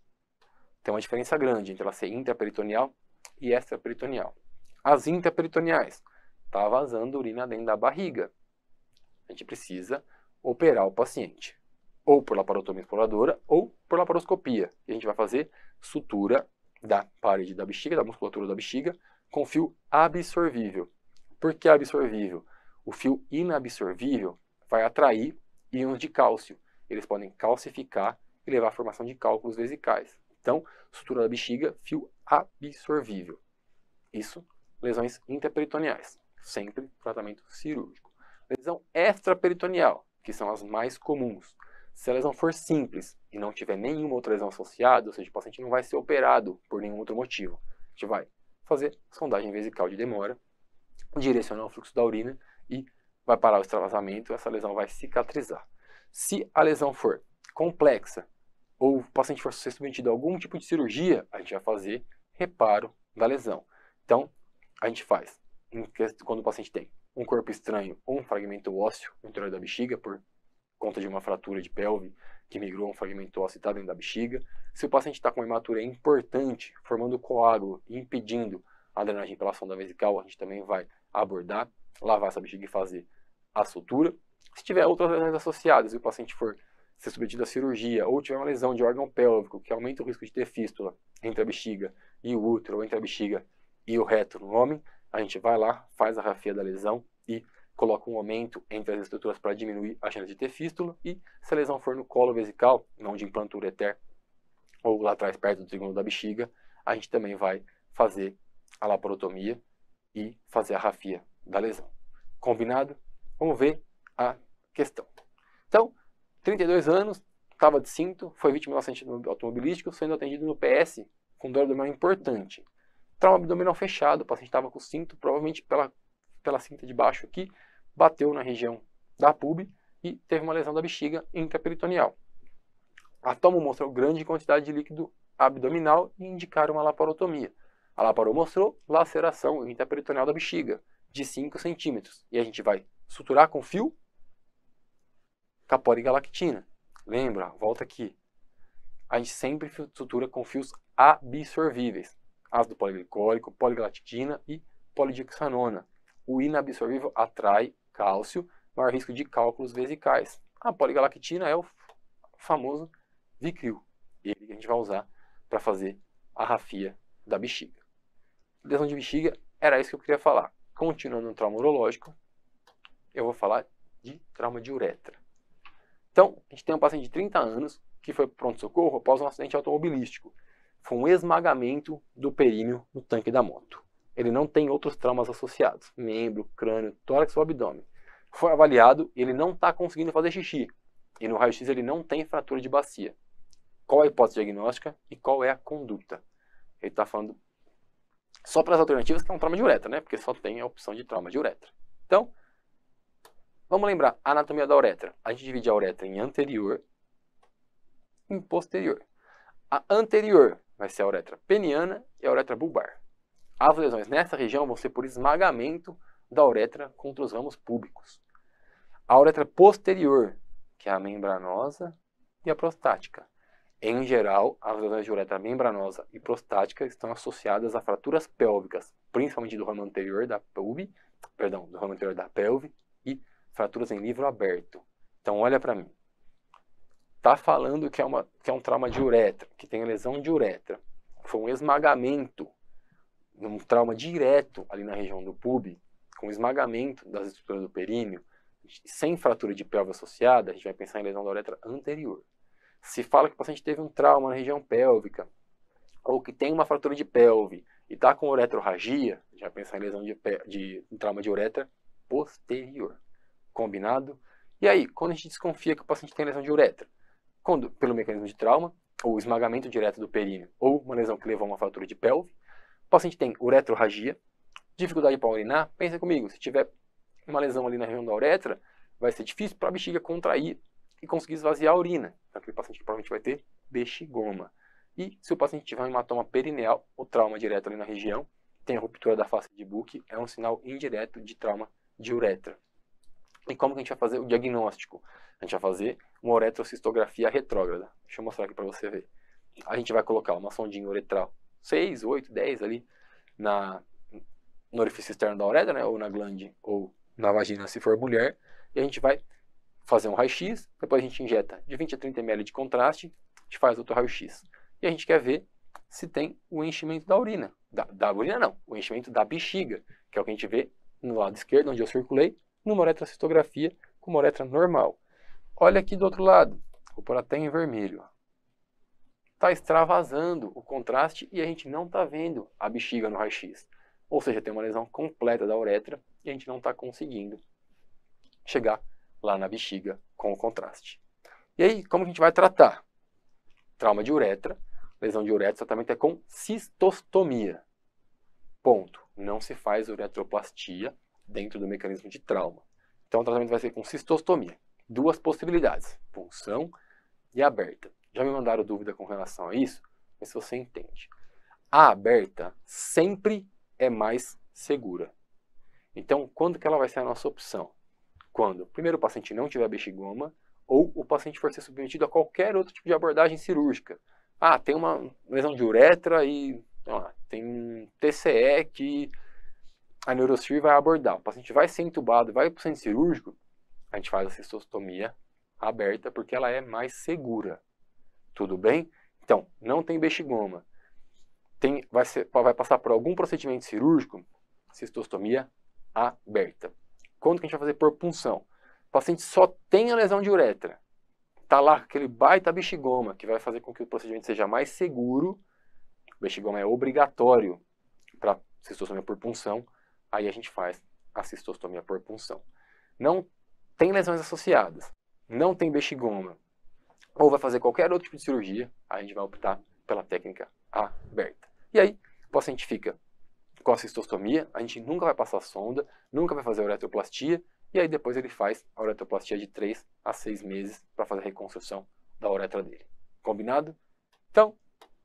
Tem uma diferença grande entre ela ser intraperitoneal e extraperitoneal. As intraperitoneais, está vazando urina dentro da barriga. A gente precisa operar o paciente ou por laparotomia exploradora ou por laparoscopia. E a gente vai fazer sutura da parede da bexiga, da musculatura da bexiga, com fio absorvível. Por que absorvível? O fio inabsorvível vai atrair íons de cálcio. Eles podem calcificar e levar à formação de cálculos vesicais. Então, sutura da bexiga, fio absorvível. Isso, lesões interperitoneais. Sempre tratamento cirúrgico. Lesão extraperitoneal, que são as mais comuns. Se a lesão for simples e não tiver nenhuma outra lesão associada, ou seja, o paciente não vai ser operado por nenhum outro motivo, a gente vai fazer sondagem vesical de demora, direcionar o fluxo da urina e vai parar o extravasamento, essa lesão vai cicatrizar. Se a lesão for complexa ou o paciente for ser submetido a algum tipo de cirurgia, a gente vai fazer reparo da lesão. Então, a gente faz quando o paciente tem um corpo estranho ou um fragmento ósseo no interior da bexiga por conta de uma fratura de pelve que migrou um fragmento ósseo tá dentro da bexiga. Se o paciente está com uma importante, formando coágulo e impedindo a drenagem pela sonda vesical, a gente também vai abordar, lavar essa bexiga e fazer a sutura. Se tiver outras lesões associadas e o paciente for ser submetido à cirurgia ou tiver uma lesão de órgão pélvico que aumenta o risco de ter fístula entre a bexiga e o útero, ou entre a bexiga e o reto no homem, a gente vai lá, faz a rafia da lesão e coloca um aumento entre as estruturas para diminuir a chance de ter fístula e se a lesão for no colo vesical, não de o ureter ou lá atrás perto do segundo da bexiga, a gente também vai fazer a laparotomia e fazer a rafia da lesão. Combinado? Vamos ver a questão. Então, 32 anos, estava de cinto, foi vítima de acidente automobilístico, sendo atendido no PS com dor abdominal importante. Trauma abdominal fechado, o paciente estava com cinto, provavelmente pela, pela cinta de baixo aqui, bateu na região da pub e teve uma lesão da bexiga intraperitoneal. A tomo mostrou grande quantidade de líquido abdominal e indicaram uma laparotomia. A laparo mostrou laceração intraperitoneal da bexiga, de 5 centímetros. E a gente vai suturar com fio caporigalactina. Lembra, volta aqui. A gente sempre sutura com fios absorvíveis. Ácido poliglicólico, poligalactina e polidioxanona. O inabsorvível atrai cálcio, maior risco de cálculos vesicais. A poligalactina é o famoso Vicryl. Ele a gente vai usar para fazer a rafia da bexiga. Lesão de bexiga era isso que eu queria falar. Continuando no trauma urológico, eu vou falar de trauma de uretra. Então, a gente tem um paciente de 30 anos que foi pronto-socorro após um acidente automobilístico. Foi um esmagamento do períneo no tanque da moto. Ele não tem outros traumas associados, membro, crânio, tórax ou abdômen. Foi avaliado e ele não está conseguindo fazer xixi. E no raio-x ele não tem fratura de bacia. Qual é a hipótese diagnóstica e qual é a conduta? Ele está falando só para as alternativas que é um trauma de uretra, né? Porque só tem a opção de trauma de uretra. Então, vamos lembrar, a anatomia da uretra. A gente divide a uretra em anterior e posterior. A anterior vai ser a uretra peniana e a uretra bulbar. As lesões nessa região vão ser por esmagamento da uretra contra os ramos públicos. A uretra posterior, que é a membranosa, e a prostática. Em geral, as lesões de uretra membranosa e prostática estão associadas a fraturas pélvicas, principalmente do ramo anterior da pelve, perdão, do ramo anterior da pelve e fraturas em livro aberto. Então, olha para mim. Tá falando que é, uma, que é um trauma de uretra, que tem lesão de uretra. Foi um esmagamento num trauma direto ali na região do pub, com esmagamento das estruturas do períneo, sem fratura de pelve associada, a gente vai pensar em lesão da uretra anterior. Se fala que o paciente teve um trauma na região pélvica, ou que tem uma fratura de pelve e está com uretrorragia, vai pensar em lesão de, de um trauma de uretra posterior. Combinado? E aí, quando a gente desconfia que o paciente tem lesão de uretra? Quando, pelo mecanismo de trauma, ou esmagamento direto do períneo, ou uma lesão que levou a uma fratura de pelve, o paciente tem uretrorragia, dificuldade para urinar. Pensa comigo, se tiver uma lesão ali na região da uretra, vai ser difícil para a bexiga contrair e conseguir esvaziar a urina. Então, aquele paciente provavelmente vai ter bexigoma. E se o paciente tiver um hematoma perineal ou trauma direto ali na região, tem a ruptura da face de Buck, é um sinal indireto de trauma de uretra. E como que a gente vai fazer o diagnóstico? A gente vai fazer uma uretrocistografia retrógrada. Deixa eu mostrar aqui para você ver. A gente vai colocar uma sondinha uretral 6, 8, 10 ali na, no orifício externo da uretra, né, ou na glande, ou na vagina se for mulher, e a gente vai fazer um raio-x, depois a gente injeta de 20 a 30 ml de contraste, a gente faz outro raio-x. E a gente quer ver se tem o enchimento da urina, da, da, urina não, o enchimento da bexiga, que é o que a gente vê no lado esquerdo, onde eu circulei, numa uretracitografia com uma uretra normal. Olha aqui do outro lado, vou pôr até em vermelho, está extravasando o contraste e a gente não está vendo a bexiga no raio-x. Ou seja, tem uma lesão completa da uretra e a gente não está conseguindo chegar lá na bexiga com o contraste. E aí, como a gente vai tratar? Trauma de uretra, lesão de uretra, tratamento é com cistostomia. Ponto. Não se faz uretroplastia dentro do mecanismo de trauma. Então, o tratamento vai ser com cistostomia. Duas possibilidades, punção e aberta. Já me mandaram dúvida com relação a isso? Mas se você entende. A aberta sempre é mais segura. Então, quando que ela vai ser a nossa opção? Quando, primeiro, o paciente não tiver bexigoma ou o paciente for ser submetido a qualquer outro tipo de abordagem cirúrgica. Ah, tem uma lesão de uretra e lá, tem um TCE que a neurocirurgia vai abordar. O paciente vai ser entubado, vai para o centro cirúrgico, a gente faz a cistostomia aberta porque ela é mais segura. Tudo bem? Então, não tem bexigoma. Tem, vai, ser, vai passar por algum procedimento cirúrgico, cistostomia aberta. Quando que a gente vai fazer por punção? O paciente só tem a lesão de uretra. Está lá aquele baita bexigoma, que vai fazer com que o procedimento seja mais seguro. O bexigoma é obrigatório para cistostomia por punção. Aí a gente faz a cistostomia por punção. Não tem lesões associadas. Não tem bexigoma ou vai fazer qualquer outro tipo de cirurgia, a gente vai optar pela técnica aberta. E aí, o paciente fica com a cistostomia, a gente nunca vai passar sonda, nunca vai fazer uretroplastia, e aí depois ele faz a uretroplastia de 3 a 6 meses para fazer a reconstrução da uretra dele. Combinado? Então,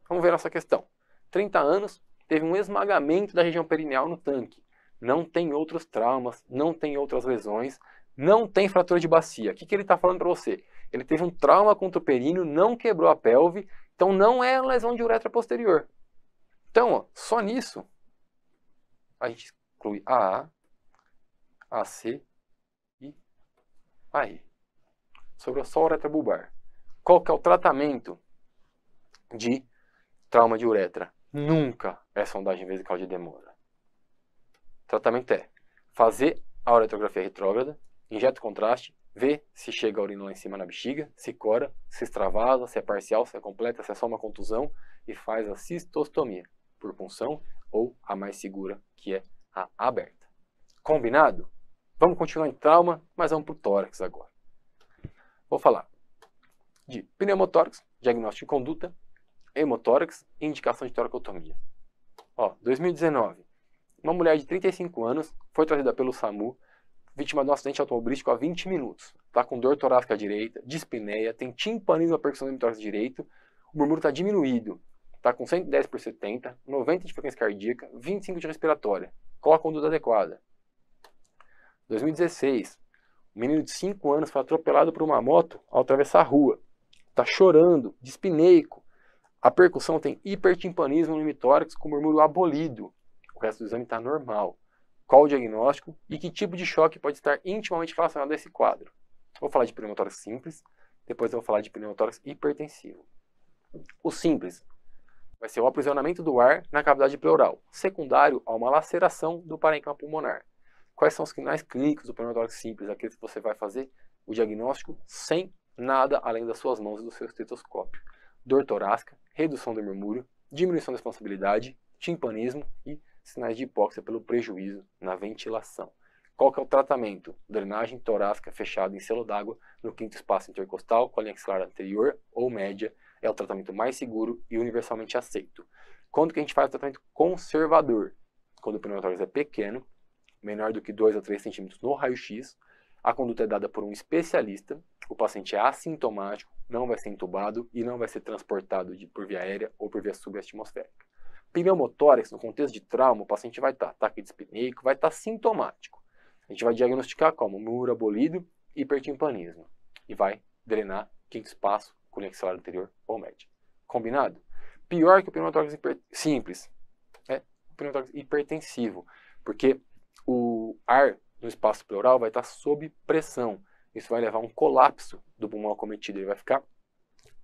vamos ver nossa questão. 30 anos, teve um esmagamento da região perineal no tanque. Não tem outros traumas, não tem outras lesões, não tem fratura de bacia. O que, que ele está falando para você? Ele teve um trauma contra o períneo, não quebrou a pelve, então não é lesão de uretra posterior. Então, ó, só nisso, a gente exclui AA, AC e AE. a só a uretra bulbar. Qual que é o tratamento de trauma de uretra? Nunca é sondagem vesical de demora. O tratamento é fazer a uretrografia retrógrada, injeta contraste, vê se chega a urina lá em cima na bexiga, se cora, se extravasa, se é parcial, se é completa, se é só uma contusão e faz a cistostomia por punção ou a mais segura, que é a aberta. Combinado? Vamos continuar em trauma, mas vamos para o tórax agora. Vou falar de pneumotórax, diagnóstico de conduta, hemotórax e indicação de toracotomia. Ó, 2019, uma mulher de 35 anos foi trazida pelo SAMU vítima de um acidente automobilístico há 20 minutos. Está com dor torácica direita, dispneia, tem timpanismo na percussão do tórax direito, o murmúrio está diminuído, está com 110 por 70, 90 de frequência cardíaca, 25 de respiratória. Qual a conduta adequada? 2016, um menino de 5 anos foi atropelado por uma moto ao atravessar a rua. Está chorando, dispneico. A percussão tem hipertimpanismo no tórax com murmúrio abolido. O resto do exame está normal qual o diagnóstico e que tipo de choque pode estar intimamente relacionado a esse quadro. Vou falar de pneumotórax simples, depois vou falar de pneumotórax hipertensivo. O simples vai ser o aprisionamento do ar na cavidade pleural, secundário a uma laceração do parênquima pulmonar. Quais são os sinais clínicos do pneumotórax simples, aqueles que você vai fazer o diagnóstico sem nada além das suas mãos e do seu estetoscópio? Dor torácica, redução do murmúrio, diminuição da responsabilidade, timpanismo e sinais de hipóxia pelo prejuízo na ventilação. Qual que é o tratamento? Drenagem torácica fechada em selo d'água no quinto espaço intercostal, colinha axilar anterior ou média, é o tratamento mais seguro e universalmente aceito. Quando que a gente faz o tratamento conservador? Quando o pneumotórax é pequeno, menor do que 2 a 3 centímetros no raio-x, a conduta é dada por um especialista, o paciente é assintomático, não vai ser entubado e não vai ser transportado de, por via aérea ou por via subatmosférica. Pneumotórax, no contexto de trauma, o paciente vai estar tá, ataque dispneíco, vai estar tá sintomático. A gente vai diagnosticar como muro abolido e hipertimpanismo e vai drenar quinto espaço, coluna axilar anterior ou média. Combinado? Pior que o pneumotórax hiper... simples é o pneumotórax hipertensivo, porque o ar no espaço pleural vai estar sob pressão. Isso vai levar a um colapso do pulmão acometido, ele vai ficar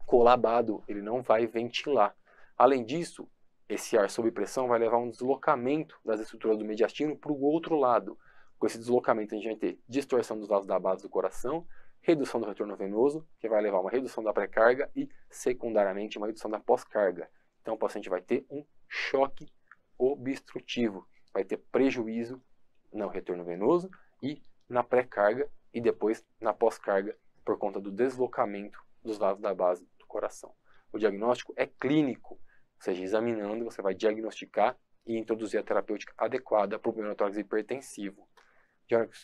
colabado, ele não vai ventilar. Além disso, esse ar sob pressão vai levar um deslocamento das estruturas do mediastino para o outro lado. Com esse deslocamento, a gente vai ter distorção dos vasos da base do coração, redução do retorno venoso, que vai levar a uma redução da pré-carga e, secundariamente, uma redução da pós-carga. Então, o paciente vai ter um choque obstrutivo, vai ter prejuízo no retorno venoso e na pré-carga e depois na pós-carga por conta do deslocamento dos vasos da base do coração. O diagnóstico é clínico, ou seja, examinando, você vai diagnosticar e introduzir a terapêutica adequada para o pneumotórax hipertensivo.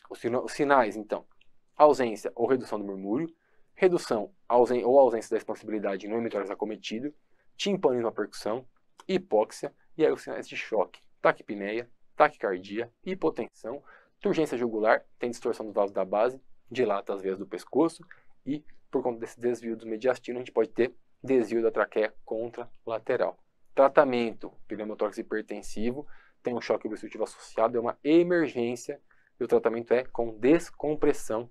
Os sinais, então, ausência ou redução do murmúrio, redução ou ausência da expansibilidade no hemitórax acometido, timpanismo à percussão, hipóxia e aí os sinais de choque, taquipneia, taquicardia, hipotensão, turgência jugular, tem distorção dos vasos da base, dilata as veias do pescoço e, por conta desse desvio do mediastino, a gente pode ter desvio da traqueia contralateral. Tratamento pneumotórax hipertensivo, tem um choque obstrutivo associado, é uma emergência e o tratamento é com descompressão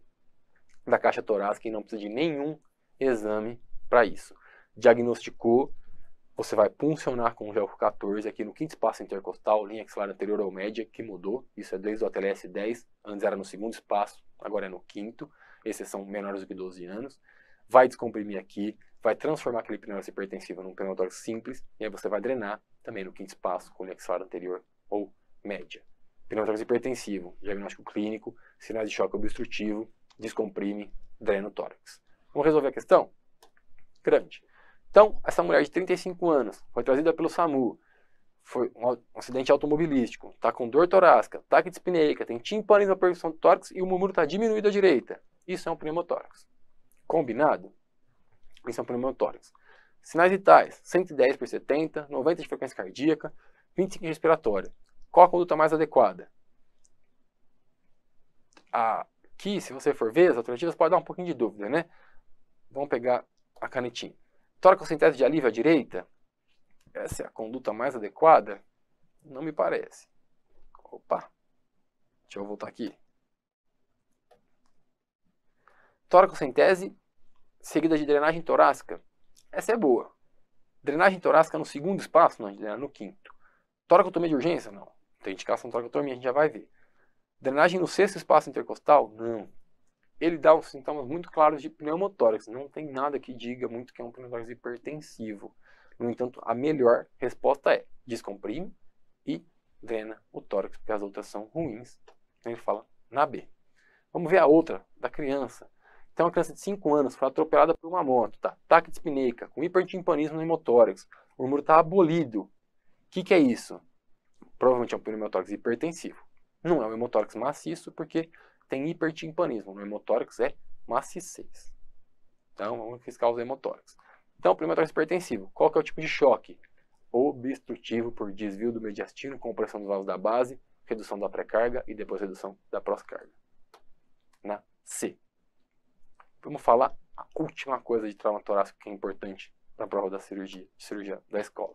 da caixa torácica e não precisa de nenhum exame para isso. Diagnosticou, você vai funcionar com gel 14 aqui no quinto espaço intercostal, linha axilar anterior ou média, que mudou, isso é desde o ATLS 10, antes era no segundo espaço, agora é no quinto, exceção menores do que 12 anos. Vai descomprimir aqui, vai transformar aquele pneutórax hipertensivo num pneutórax simples, e aí você vai drenar também no quinto espaço, coluna axilar anterior ou média. Pneutórax hipertensivo, diagnóstico clínico, sinais de choque obstrutivo, descomprime, drena o tórax. Vamos resolver a questão? Grande. Então, essa mulher de 35 anos foi trazida pelo SAMU, foi um acidente automobilístico, está com dor torácica, taque tá espineica, tem timpanismo na percussão do tórax e o murmúrio está diminuído à direita. Isso é um pneumotórax. Combinado? Isso é um pneumotórax. Sinais vitais, 110 por 70, 90 de frequência cardíaca, 25 de respiratória. Qual a conduta mais adequada? Aqui, se você for ver, as alternativas podem dar um pouquinho de dúvida, né? Vamos pegar a canetinha. sintese de alívio à direita, essa é a conduta mais adequada? Não me parece. Opa, deixa eu voltar aqui. sintese seguida de drenagem torácica, essa é boa. Drenagem torácica no segundo espaço? Não, né, no quinto. Toracotomia de urgência? Não. Tem indicação de toracotomia, a gente já vai ver. Drenagem no sexto espaço intercostal? Não. Ele dá os sintomas muito claros de pneumotórax. Não tem nada que diga muito que é um pneumotórax hipertensivo. No entanto, a melhor resposta é descomprime e drena o tórax, porque as outras são ruins. Ele fala na B. Vamos ver a outra, da criança. Então, uma criança de 5 anos foi atropelada por uma moto, tá? Ataque de espineca, com hipertimpanismo no hemotórax, o murmúrio está abolido. O que, que é isso? Provavelmente é um pneumotórax hipertensivo. Não é um hemotórax maciço, porque tem hipertimpanismo. No hemotórax é macicês. Então, vamos fiscalizar os hemotórax. Então, pneumotórax hipertensivo. Qual que é o tipo de choque? Obstrutivo por desvio do mediastino, compressão dos vasos da base, redução da pré-carga e depois redução da pós-carga. Na C. Vamos falar a última coisa de trauma torácico que é importante na prova da cirurgia, cirurgia da escola.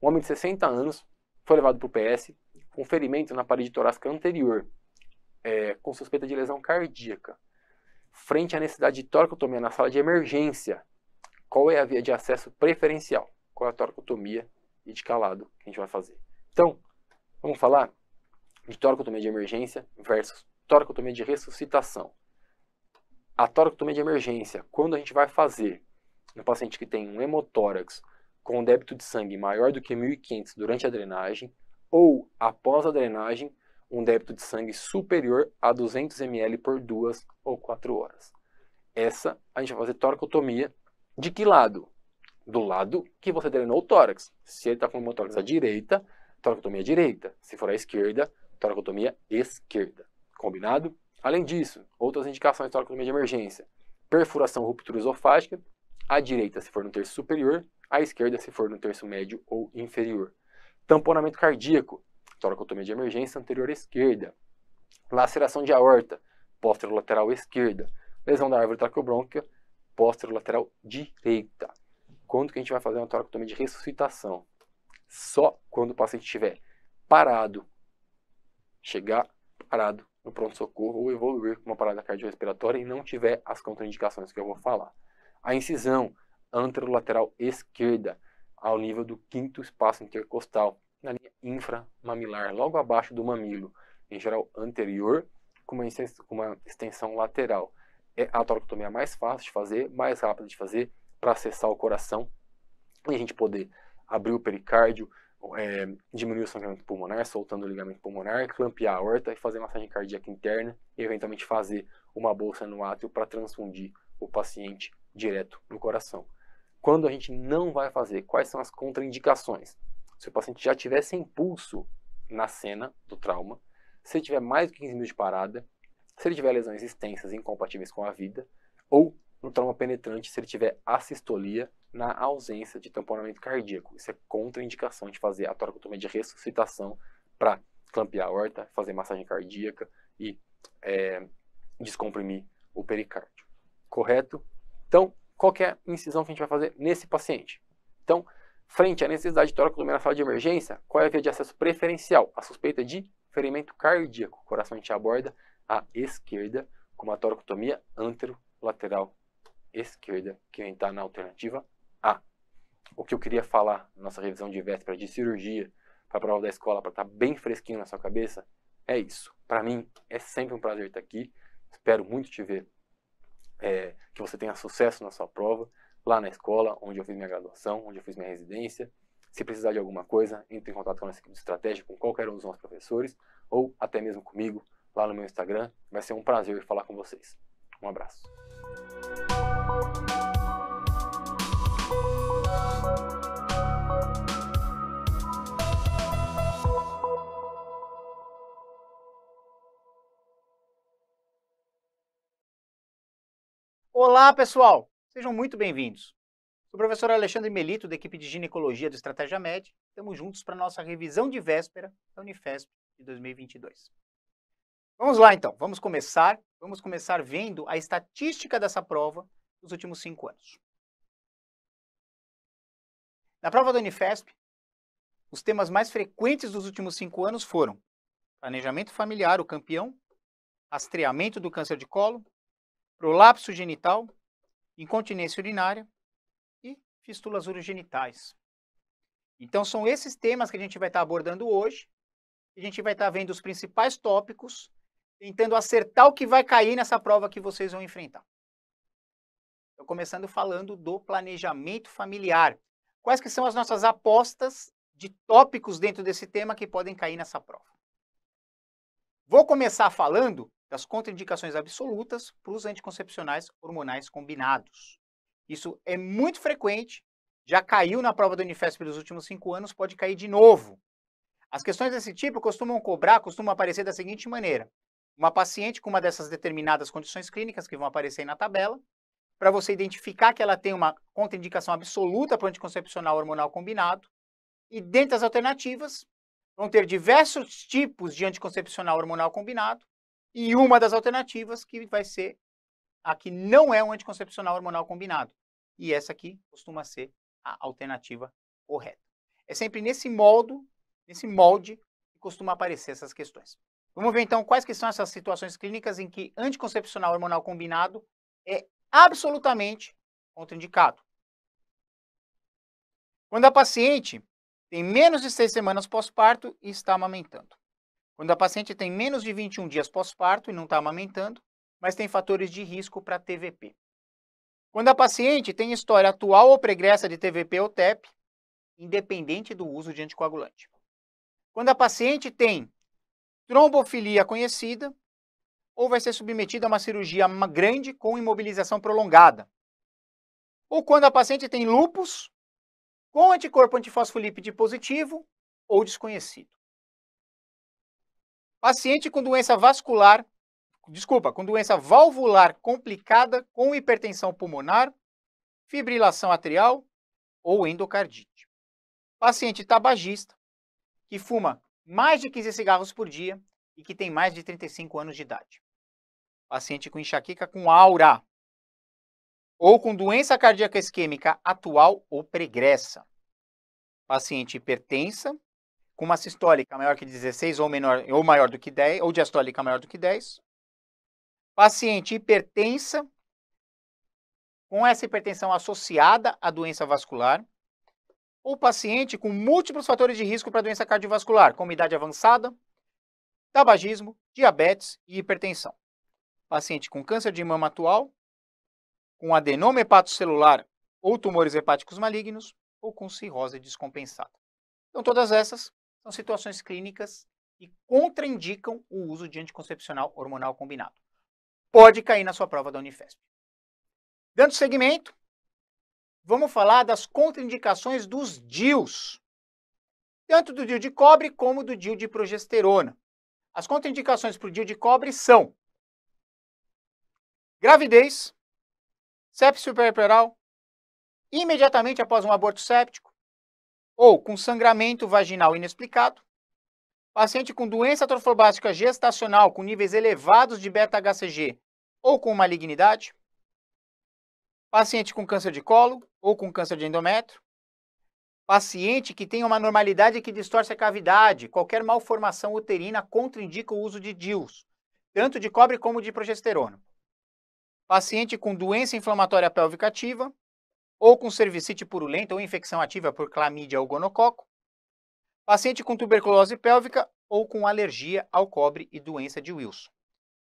Um homem de 60 anos foi levado para o PS com ferimento na parede torácica anterior, é, com suspeita de lesão cardíaca. Frente à necessidade de toracotomia na sala de emergência, qual é a via de acesso preferencial? Qual é a toracotomia e de calado que a gente vai fazer? Então, vamos falar de toracotomia de emergência versus toracotomia de ressuscitação. A toracotomia de emergência, quando a gente vai fazer no paciente que tem um hemotórax com débito de sangue maior do que 1.500 durante a drenagem ou após a drenagem, um débito de sangue superior a 200 ml por duas ou quatro horas. Essa a gente vai fazer toracotomia de que lado? Do lado que você drenou o tórax. Se ele está com o hemotórax à direita, toracotomia direita. Se for à esquerda, toracotomia esquerda. Combinado? Além disso, outras indicações toracotomia de emergência. Perfuração ruptura esofágica, à direita se for no terço superior, à esquerda se for no terço médio ou inferior. Tamponamento cardíaco, toracotomia de emergência anterior esquerda. Laceração de aorta, posterolateral esquerda. Lesão da árvore traqueobrônquica, posterolateral direita. Quando que a gente vai fazer uma toracotomia de ressuscitação? Só quando o paciente estiver parado, chegar parado no pronto-socorro ou evoluir com uma parada cardiorrespiratória e não tiver as contraindicações que eu vou falar. A incisão anterolateral esquerda, ao nível do quinto espaço intercostal, na linha inframamilar, logo abaixo do mamilo, em geral anterior, com uma, extensão, com uma extensão lateral. É a toracotomia mais fácil de fazer, mais rápida de fazer, para acessar o coração e a gente poder abrir o pericárdio, é, diminuir o sangramento pulmonar, soltando o ligamento pulmonar, clampear a horta e fazer massagem cardíaca interna e eventualmente fazer uma bolsa no átrio para transfundir o paciente direto no coração. Quando a gente não vai fazer, quais são as contraindicações? Se o paciente já tiver sem pulso na cena do trauma, se ele tiver mais de 15 mil de parada, se ele tiver lesões extensas incompatíveis com a vida, ou no trauma penetrante, se ele tiver assistolia na ausência de tamponamento cardíaco. Isso é contraindicação de fazer a toracotomia de ressuscitação para clampear a horta, fazer massagem cardíaca e é, descomprimir o pericárdio. Correto? Então, qual é a incisão que a gente vai fazer nesse paciente? Então, frente à necessidade de toracotomia na sala de emergência, qual é a via de acesso preferencial? A suspeita de ferimento cardíaco. O coração a gente aborda à esquerda com uma toracotomia anterolateral esquerda, que nem está na alternativa ah, o que eu queria falar na nossa revisão de véspera de cirurgia, para a prova da escola, para estar tá bem fresquinho na sua cabeça, é isso. Para mim, é sempre um prazer estar aqui. Espero muito te ver, é, que você tenha sucesso na sua prova, lá na escola, onde eu fiz minha graduação, onde eu fiz minha residência. Se precisar de alguma coisa, entre em contato com a nossa equipe de estratégia, com qualquer um dos nossos professores, ou até mesmo comigo, lá no meu Instagram. Vai ser um prazer falar com vocês. Um abraço. Olá, pessoal! Sejam muito bem-vindos. Sou o professor Alexandre Melito, da equipe de Ginecologia do Estratégia Med. Estamos juntos para a nossa revisão de véspera da Unifesp de 2022. Vamos lá, então. Vamos começar. Vamos começar vendo a estatística dessa prova dos últimos cinco anos. Na prova da Unifesp, os temas mais frequentes dos últimos cinco anos foram planejamento familiar, o campeão, rastreamento do câncer de colo, prolapso genital, incontinência urinária e fistulas urogenitais. Então, são esses temas que a gente vai estar tá abordando hoje. A gente vai estar tá vendo os principais tópicos, tentando acertar o que vai cair nessa prova que vocês vão enfrentar. Estou começando falando do planejamento familiar. Quais que são as nossas apostas de tópicos dentro desse tema que podem cair nessa prova? Vou começar falando das contraindicações absolutas para os anticoncepcionais hormonais combinados. Isso é muito frequente, já caiu na prova do Unifesp pelos últimos cinco anos, pode cair de novo. As questões desse tipo costumam cobrar, costumam aparecer da seguinte maneira: uma paciente com uma dessas determinadas condições clínicas que vão aparecer na tabela, para você identificar que ela tem uma contraindicação absoluta para o anticoncepcional hormonal combinado, e dentre as alternativas, vão ter diversos tipos de anticoncepcional hormonal combinado, e uma das alternativas que vai ser a que não é um anticoncepcional hormonal combinado. E essa aqui costuma ser a alternativa correta. É sempre nesse modo, nesse molde que costuma aparecer essas questões. Vamos ver então quais que são essas situações clínicas em que anticoncepcional hormonal combinado é absolutamente contraindicado. Quando a paciente tem menos de seis semanas pós-parto e está amamentando. Quando a paciente tem menos de 21 dias pós-parto e não está amamentando, mas tem fatores de risco para TVP. Quando a paciente tem história atual ou pregressa de TVP ou TEP, independente do uso de anticoagulante. Quando a paciente tem trombofilia conhecida ou vai ser submetida a uma cirurgia grande com imobilização prolongada. Ou quando a paciente tem lupus com anticorpo antifosfolípide positivo ou desconhecido. Paciente com doença vascular, desculpa, com doença valvular complicada, com hipertensão pulmonar, fibrilação atrial ou endocardite. Paciente tabagista, que fuma mais de 15 cigarros por dia e que tem mais de 35 anos de idade. Paciente com enxaqueca com aura ou com doença cardíaca isquêmica atual ou pregressa. Paciente hipertensa com uma sistólica maior que 16 ou menor ou maior do que 10, ou diastólica maior do que 10. Paciente hipertensa com essa hipertensão associada à doença vascular, ou paciente com múltiplos fatores de risco para doença cardiovascular, como idade avançada, tabagismo, diabetes e hipertensão. Paciente com câncer de mama atual, com adenoma hepatocelular ou tumores hepáticos malignos, ou com cirrose descompensada. Então, todas essas são situações clínicas que contraindicam o uso de anticoncepcional hormonal combinado. Pode cair na sua prova da Unifesp. Dando seguimento, vamos falar das contraindicações dos DIUs, tanto do DIU de cobre como do DIU de progesterona. As contraindicações para o DIU de cobre são gravidez, sepse superpleural, imediatamente após um aborto séptico, ou com sangramento vaginal inexplicado, paciente com doença atrofoblástica gestacional com níveis elevados de beta-HCG ou com malignidade, paciente com câncer de colo ou com câncer de endométrio, paciente que tem uma normalidade que distorce a cavidade, qualquer malformação uterina contraindica o uso de DIUs, tanto de cobre como de progesterona, paciente com doença inflamatória pélvica ativa, ou com cervicite purulenta ou infecção ativa por clamídia ou gonococo, paciente com tuberculose pélvica ou com alergia ao cobre e doença de Wilson.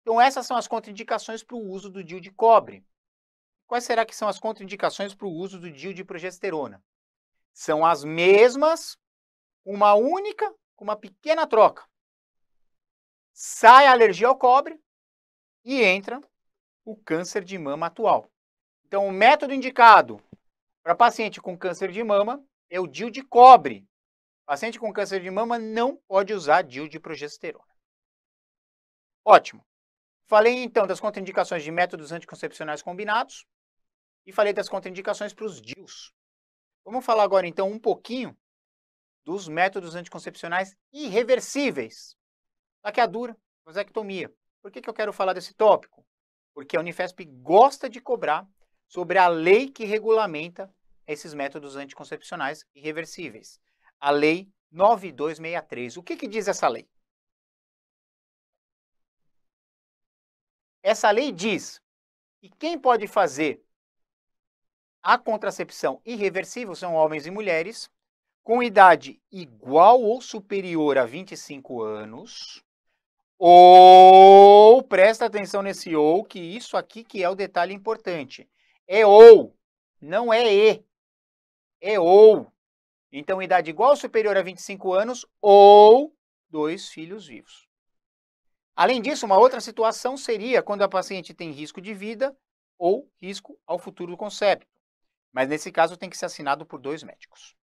Então, essas são as contraindicações para o uso do DIU de cobre. Quais será que são as contraindicações para o uso do DIU de progesterona? São as mesmas, uma única, com uma pequena troca. Sai a alergia ao cobre e entra o câncer de mama atual. Então, o método indicado para paciente com câncer de mama é o DIU de cobre. Paciente com câncer de mama não pode usar DIU de progesterona. Ótimo. Falei então das contraindicações de métodos anticoncepcionais combinados e falei das contraindicações para os DIUs. Vamos falar agora então um pouquinho dos métodos anticoncepcionais irreversíveis. Laqueadura, vasectomia. Por que, que eu quero falar desse tópico? Porque a Unifesp gosta de cobrar sobre a lei que regulamenta esses métodos anticoncepcionais irreversíveis, a Lei 9263. O que, que diz essa lei? Essa lei diz que quem pode fazer a contracepção irreversível são homens e mulheres com idade igual ou superior a 25 anos, ou presta atenção nesse ou, que isso aqui que é o detalhe importante. É ou, não é e. É ou. Então, idade igual ou superior a 25 anos ou dois filhos vivos. Além disso, uma outra situação seria quando a paciente tem risco de vida ou risco ao futuro do concébito. Mas nesse caso tem que ser assinado por dois médicos.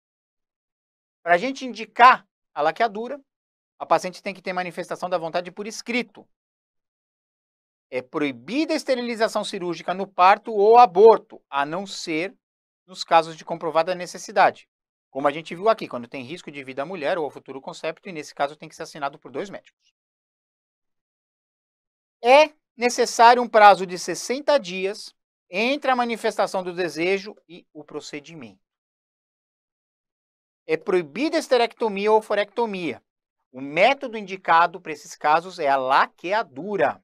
Para a gente indicar a laqueadura, a paciente tem que ter manifestação da vontade por escrito, é proibida a esterilização cirúrgica no parto ou aborto, a não ser nos casos de comprovada necessidade. Como a gente viu aqui, quando tem risco de vida à mulher ou ao futuro concepto, e nesse caso tem que ser assinado por dois médicos. É necessário um prazo de 60 dias entre a manifestação do desejo e o procedimento. É proibida a esterectomia ou forectomia. O método indicado para esses casos é a laqueadura.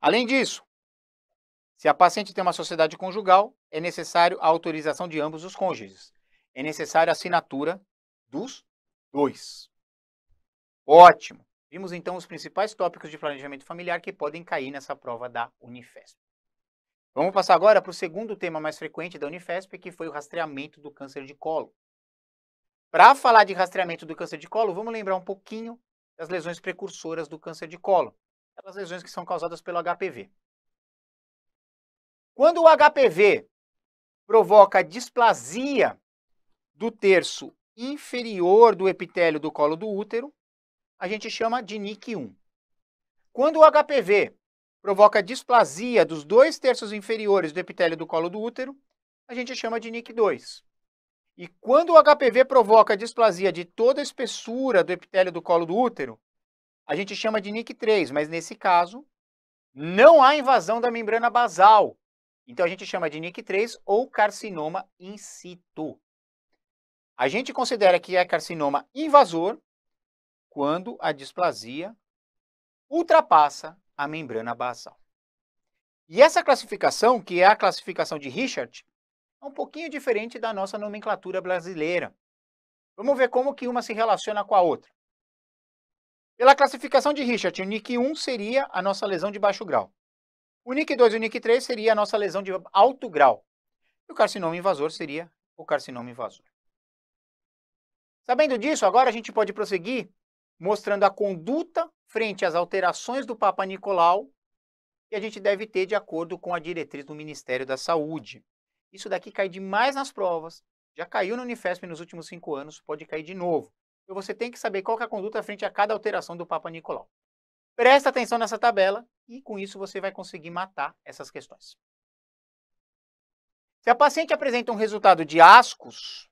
Além disso, se a paciente tem uma sociedade conjugal, é necessário a autorização de ambos os cônjuges. É necessário a assinatura dos dois. Ótimo! Vimos então os principais tópicos de planejamento familiar que podem cair nessa prova da Unifesp. Vamos passar agora para o segundo tema mais frequente da Unifesp, que foi o rastreamento do câncer de colo. Para falar de rastreamento do câncer de colo, vamos lembrar um pouquinho das lesões precursoras do câncer de colo aquelas lesões que são causadas pelo HPV. Quando o HPV provoca displasia do terço inferior do epitélio do colo do útero, a gente chama de NIC1. Quando o HPV provoca displasia dos dois terços inferiores do epitélio do colo do útero, a gente chama de NIC2. E quando o HPV provoca displasia de toda a espessura do epitélio do colo do útero, a gente chama de NIC3, mas nesse caso não há invasão da membrana basal. Então a gente chama de NIC3 ou carcinoma in situ. A gente considera que é carcinoma invasor quando a displasia ultrapassa a membrana basal. E essa classificação, que é a classificação de Richard, é um pouquinho diferente da nossa nomenclatura brasileira. Vamos ver como que uma se relaciona com a outra. Pela classificação de Richard, o NIC 1 seria a nossa lesão de baixo grau. O NIC 2 e o NIC 3 seria a nossa lesão de alto grau. E o carcinoma invasor seria o carcinoma invasor. Sabendo disso, agora a gente pode prosseguir mostrando a conduta frente às alterações do Papa Nicolau que a gente deve ter de acordo com a diretriz do Ministério da Saúde. Isso daqui cai demais nas provas, já caiu no Unifesp nos últimos cinco anos, pode cair de novo você tem que saber qual que é a conduta frente a cada alteração do Papa Nicolau. Presta atenção nessa tabela e com isso você vai conseguir matar essas questões. Se a paciente apresenta um resultado de ascos,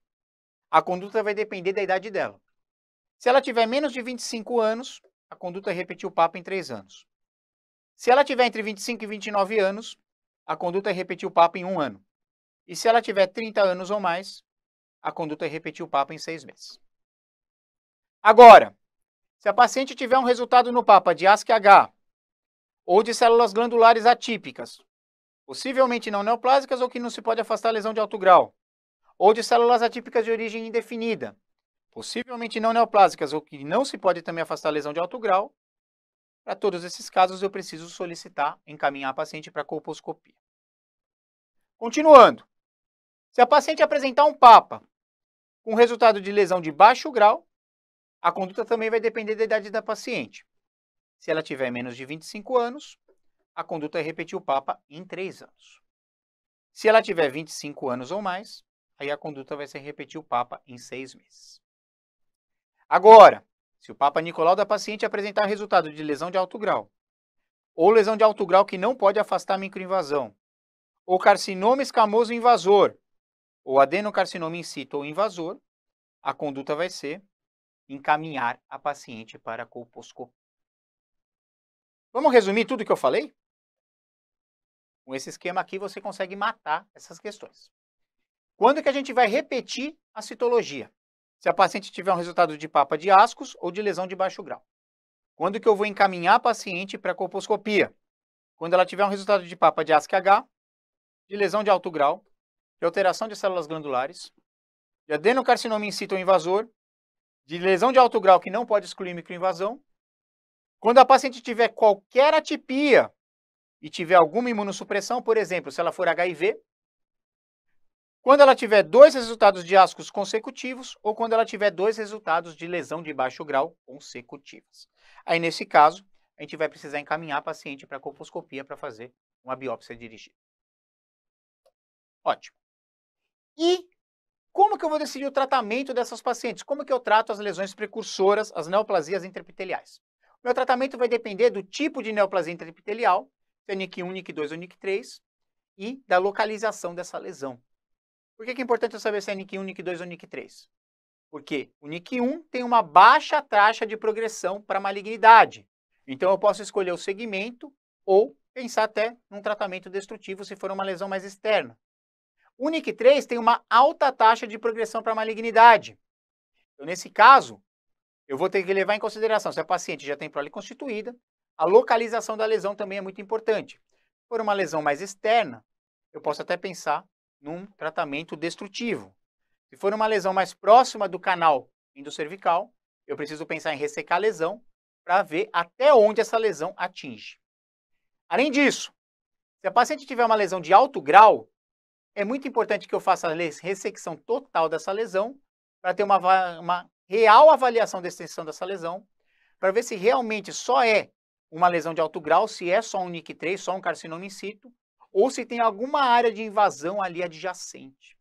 a conduta vai depender da idade dela. Se ela tiver menos de 25 anos, a conduta é repetir o Papa em 3 anos. Se ela tiver entre 25 e 29 anos, a conduta é repetir o Papa em 1 ano. E se ela tiver 30 anos ou mais, a conduta é repetir o Papa em 6 meses. Agora, se a paciente tiver um resultado no Papa de ASCH ou de células glandulares atípicas, possivelmente não neoplásicas ou que não se pode afastar lesão de alto grau, ou de células atípicas de origem indefinida, possivelmente não neoplásicas ou que não se pode também afastar lesão de alto grau, para todos esses casos eu preciso solicitar encaminhar a paciente para colposcopia. Continuando, se a paciente apresentar um PAPA com resultado de lesão de baixo grau, a conduta também vai depender da idade da paciente. Se ela tiver menos de 25 anos, a conduta é repetir o Papa em 3 anos. Se ela tiver 25 anos ou mais, aí a conduta vai ser repetir o Papa em 6 meses. Agora, se o Papa Nicolau da paciente apresentar resultado de lesão de alto grau, ou lesão de alto grau que não pode afastar a microinvasão, ou carcinoma escamoso invasor, ou adenocarcinoma in situ ou invasor, a conduta vai ser encaminhar a paciente para a colposcopia. Vamos resumir tudo o que eu falei? Com esse esquema aqui você consegue matar essas questões. Quando que a gente vai repetir a citologia? Se a paciente tiver um resultado de papa de ascos ou de lesão de baixo grau. Quando que eu vou encaminhar a paciente para a colposcopia? Quando ela tiver um resultado de papa de H, de lesão de alto grau, de alteração de células glandulares, de adenocarcinoma in situ invasor de lesão de alto grau que não pode excluir microinvasão. Quando a paciente tiver qualquer atipia e tiver alguma imunossupressão, por exemplo, se ela for HIV, quando ela tiver dois resultados de ascos consecutivos ou quando ela tiver dois resultados de lesão de baixo grau consecutivas. Aí, nesse caso, a gente vai precisar encaminhar a paciente para a colposcopia para fazer uma biópsia dirigida. Ótimo. E como que eu vou decidir o tratamento dessas pacientes? Como que eu trato as lesões precursoras, as neoplasias intraepiteliais? meu tratamento vai depender do tipo de neoplasia intraepitelial, se é NIC1, NIC2 ou NIC3, e da localização dessa lesão. Por que é importante eu saber se é NIC1, NIC2 ou NIC3? Porque o NIC1 tem uma baixa taxa de progressão para malignidade. Então eu posso escolher o segmento ou pensar até num tratamento destrutivo se for uma lesão mais externa. O NIC3 tem uma alta taxa de progressão para malignidade. Então, nesse caso, eu vou ter que levar em consideração se a paciente já tem prole constituída, a localização da lesão também é muito importante. Se for uma lesão mais externa, eu posso até pensar num tratamento destrutivo. Se for uma lesão mais próxima do canal endocervical, eu preciso pensar em ressecar a lesão para ver até onde essa lesão atinge. Além disso, se a paciente tiver uma lesão de alto grau, é muito importante que eu faça a ressecção total dessa lesão para ter uma, uma, real avaliação da extensão dessa lesão, para ver se realmente só é uma lesão de alto grau, se é só um NIC3, só um carcinoma in situ, ou se tem alguma área de invasão ali adjacente.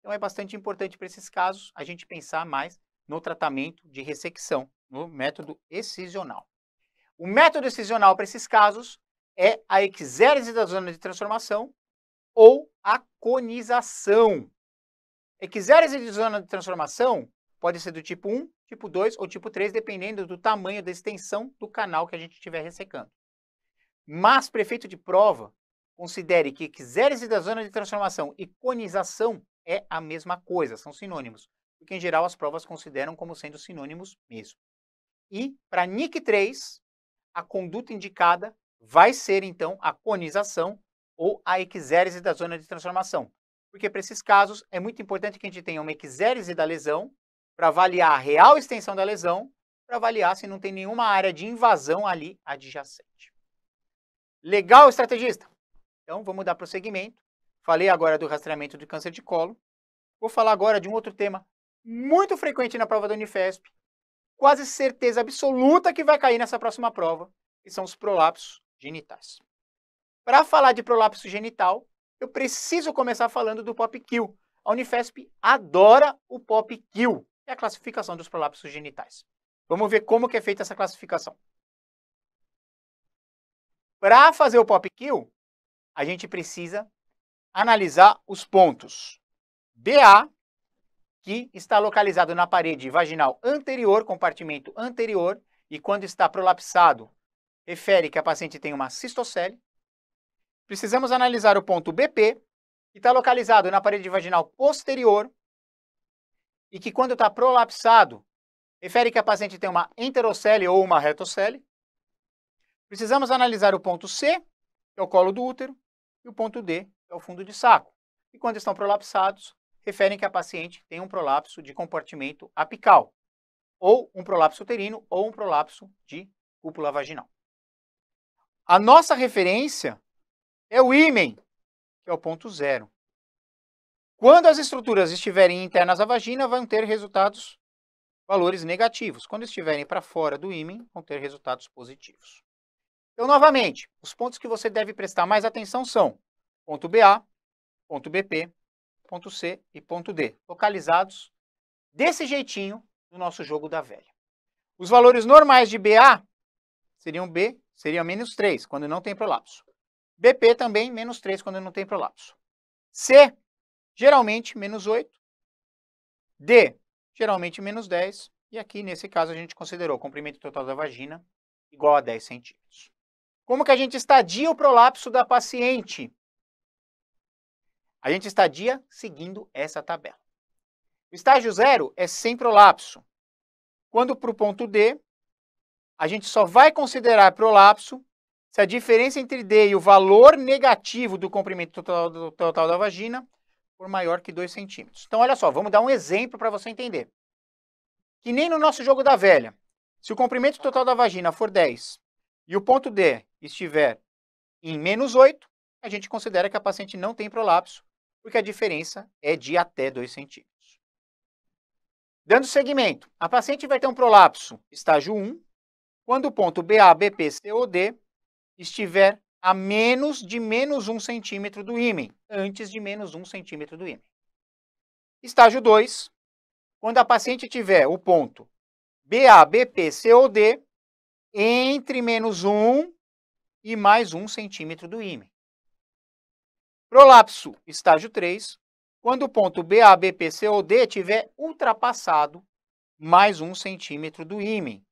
Então é bastante importante para esses casos a gente pensar mais no tratamento de ressecção, no método excisional. O método excisional para esses casos é a exérese da zona de transformação ou conização, E quiseres de zona de transformação, pode ser do tipo 1, tipo 2 ou tipo 3, dependendo do tamanho da extensão do canal que a gente estiver ressecando. Mas, prefeito de prova, considere que quiseres da zona de transformação e conização é a mesma coisa, são sinônimos, porque em geral as provas consideram como sendo sinônimos mesmo. E para NIC 3, a conduta indicada vai ser então a conização ou a exérese da zona de transformação. Porque para esses casos é muito importante que a gente tenha uma exérese da lesão para avaliar a real extensão da lesão, para avaliar se não tem nenhuma área de invasão ali adjacente. Legal, estrategista? Então vamos dar prosseguimento. Falei agora do rastreamento do câncer de colo. Vou falar agora de um outro tema muito frequente na prova da Unifesp, quase certeza absoluta que vai cair nessa próxima prova, que são os prolapsos genitais. Para falar de prolapso genital, eu preciso começar falando do Pop Kill. A Unifesp adora o Pop Kill, que é a classificação dos prolapsos genitais. Vamos ver como que é feita essa classificação. Para fazer o Pop Kill, a gente precisa analisar os pontos BA, que está localizado na parede vaginal anterior, compartimento anterior, e quando está prolapsado, refere que a paciente tem uma cistocele precisamos analisar o ponto BP, que está localizado na parede vaginal posterior e que, quando está prolapsado, refere que a paciente tem uma enterocele ou uma retocele. Precisamos analisar o ponto C, que é o colo do útero, e o ponto D, que é o fundo de saco. E quando estão prolapsados, referem que a paciente tem um prolapso de compartimento apical, ou um prolapso uterino, ou um prolapso de cúpula vaginal. A nossa referência é o ímen, que é o ponto zero. Quando as estruturas estiverem internas à vagina, vão ter resultados, valores negativos. Quando estiverem para fora do ímen, vão ter resultados positivos. Então, novamente, os pontos que você deve prestar mais atenção são ponto BA, ponto BP, ponto C e ponto D, localizados desse jeitinho no nosso jogo da velha. Os valores normais de BA seriam B, seriam menos 3, quando não tem prolapso. BP também, menos 3 quando não tem prolapso. C, geralmente, menos 8. D, geralmente, menos 10. E aqui, nesse caso, a gente considerou o comprimento total da vagina igual a 10 centímetros. Como que a gente estadia o prolapso da paciente? A gente estadia seguindo essa tabela. O estágio zero é sem prolapso. Quando para o ponto D, a gente só vai considerar prolapso se a diferença entre D e o valor negativo do comprimento total, do, total da vagina for maior que 2 centímetros. Então, olha só, vamos dar um exemplo para você entender. Que nem no nosso jogo da velha, se o comprimento total da vagina for 10 e o ponto D estiver em menos 8, a gente considera que a paciente não tem prolapso, porque a diferença é de até 2 centímetros. Dando seguimento, a paciente vai ter um prolapso estágio 1, quando o ponto BA, BP, COD estiver a menos de menos 1 centímetro do ímen, antes de menos 1 centímetro do ímen. Estágio 2, quando a paciente tiver o ponto BA, BP, COD entre menos 1 e mais 1 centímetro do ímen. Prolapso, estágio 3, quando o ponto BA, BP, COD tiver ultrapassado mais 1 centímetro do ímen,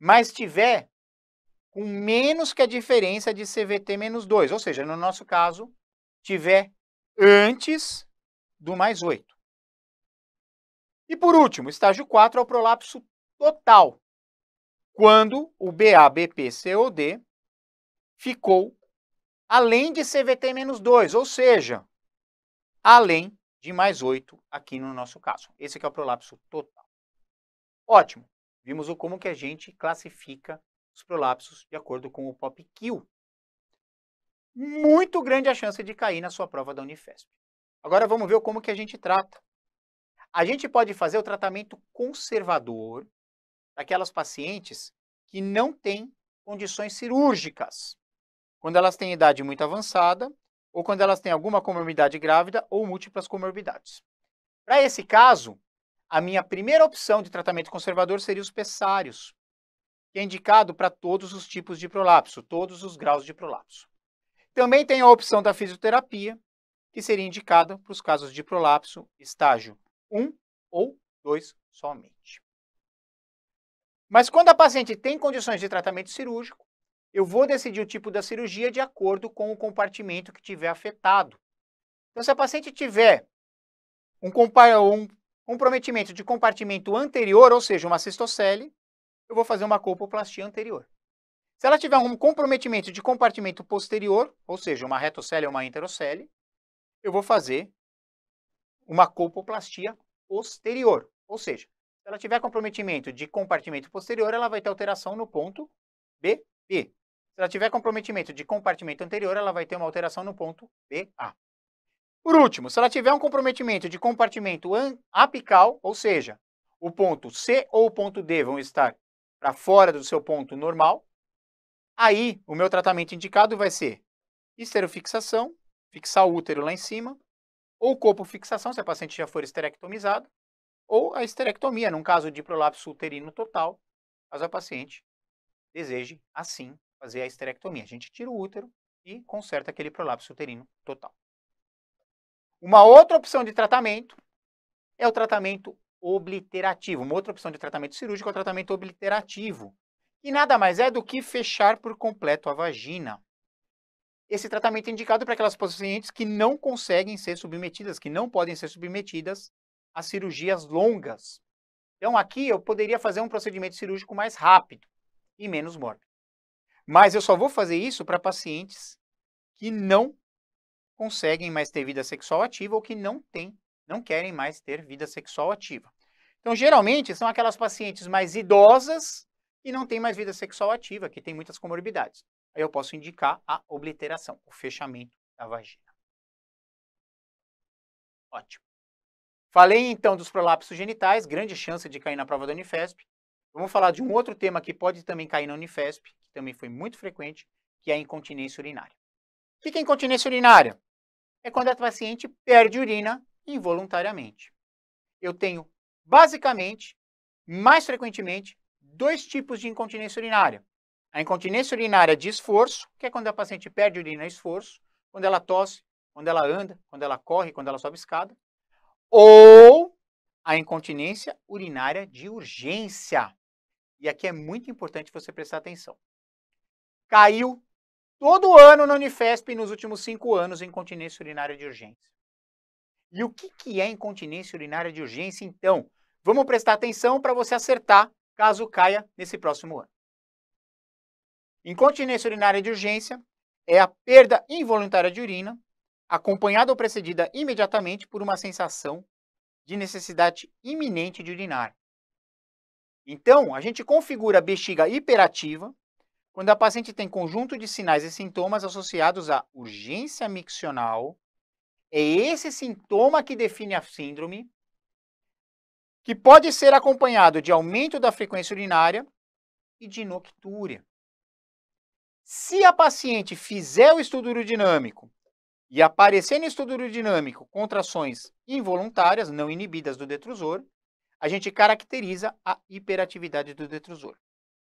mas tiver com menos que a diferença de CVT menos 2. Ou seja, no nosso caso, tiver antes do mais 8. E por último, estágio 4 é o prolapso total, quando o BABPCOD ficou além de CVT menos 2, ou seja, além de mais 8 aqui no nosso caso. Esse é o prolapso total. Ótimo. Vimos o como que a gente classifica os prolapsos de acordo com o PopQ. Muito grande a chance de cair na sua prova da Unifesp. Agora vamos ver como que a gente trata. A gente pode fazer o tratamento conservador daquelas pacientes que não têm condições cirúrgicas. Quando elas têm idade muito avançada, ou quando elas têm alguma comorbidade grávida ou múltiplas comorbidades. Para esse caso, a minha primeira opção de tratamento conservador seria os pessários que é indicado para todos os tipos de prolapso, todos os graus de prolapso. Também tem a opção da fisioterapia, que seria indicada para os casos de prolapso estágio 1 ou 2 somente. Mas quando a paciente tem condições de tratamento cirúrgico, eu vou decidir o tipo da cirurgia de acordo com o compartimento que tiver afetado. Então, se a paciente tiver um, comprometimento de compartimento anterior, ou seja, uma cistocele, eu vou fazer uma colpoplastia anterior. Se ela tiver um comprometimento de compartimento posterior, ou seja, uma retocele ou uma enterocele, eu vou fazer uma colpoplastia posterior. Ou seja, se ela tiver comprometimento de compartimento posterior, ela vai ter alteração no ponto BB. Se ela tiver comprometimento de compartimento anterior, ela vai ter uma alteração no ponto BA. Por último, se ela tiver um comprometimento de compartimento apical, ou seja, o ponto C ou o ponto D vão estar para fora do seu ponto normal, aí o meu tratamento indicado vai ser esterofixação, fixar o útero lá em cima, ou copofixação, se a paciente já for esterectomizada, ou a esterectomia, num caso de prolapso uterino total, caso a paciente deseje, assim, fazer a esterectomia. A gente tira o útero e conserta aquele prolapso uterino total. Uma outra opção de tratamento é o tratamento obliterativo. Uma outra opção de tratamento cirúrgico é o tratamento obliterativo, que nada mais é do que fechar por completo a vagina. Esse tratamento é indicado para aquelas pacientes que não conseguem ser submetidas, que não podem ser submetidas a cirurgias longas. Então, aqui eu poderia fazer um procedimento cirúrgico mais rápido e menos mórbido. Mas eu só vou fazer isso para pacientes que não conseguem mais ter vida sexual ativa ou que não têm não querem mais ter vida sexual ativa. Então, geralmente, são aquelas pacientes mais idosas e não têm mais vida sexual ativa, que tem muitas comorbidades. Aí eu posso indicar a obliteração, o fechamento da vagina. Ótimo. Falei então dos prolapsos genitais, grande chance de cair na prova da Unifesp. Vamos falar de um outro tema que pode também cair na Unifesp, que também foi muito frequente, que é a incontinência urinária. O que é incontinência urinária? É quando a paciente perde urina involuntariamente. Eu tenho, basicamente, mais frequentemente, dois tipos de incontinência urinária. A incontinência urinária de esforço, que é quando a paciente perde urina esforço, quando ela tosse, quando ela anda, quando ela corre, quando ela sobe escada. Ou a incontinência urinária de urgência. E aqui é muito importante você prestar atenção. Caiu todo ano no Unifesp nos últimos cinco anos incontinência urinária de urgência. E o que, que é incontinência urinária de urgência, então? Vamos prestar atenção para você acertar caso caia nesse próximo ano. Incontinência urinária de urgência é a perda involuntária de urina, acompanhada ou precedida imediatamente por uma sensação de necessidade iminente de urinar. Então, a gente configura a bexiga hiperativa quando a paciente tem conjunto de sinais e sintomas associados à urgência miccional, é esse sintoma que define a síndrome, que pode ser acompanhado de aumento da frequência urinária e de noctúria. Se a paciente fizer o estudo urodinâmico e aparecer no estudo urodinâmico contrações involuntárias, não inibidas do detrusor, a gente caracteriza a hiperatividade do detrusor.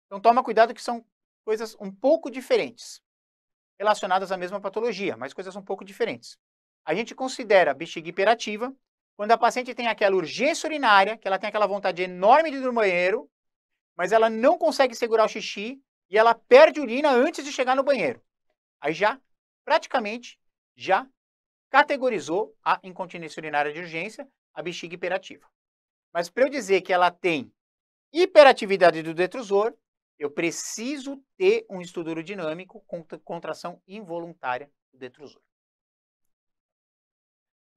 Então toma cuidado que são coisas um pouco diferentes, relacionadas à mesma patologia, mas coisas um pouco diferentes. A gente considera bexiga hiperativa quando a paciente tem aquela urgência urinária, que ela tem aquela vontade enorme de ir no banheiro, mas ela não consegue segurar o xixi e ela perde urina antes de chegar no banheiro. Aí já, praticamente, já categorizou a incontinência urinária de urgência, a bexiga hiperativa. Mas para eu dizer que ela tem hiperatividade do detrusor, eu preciso ter um estudo urodinâmico com contração involuntária do detrusor.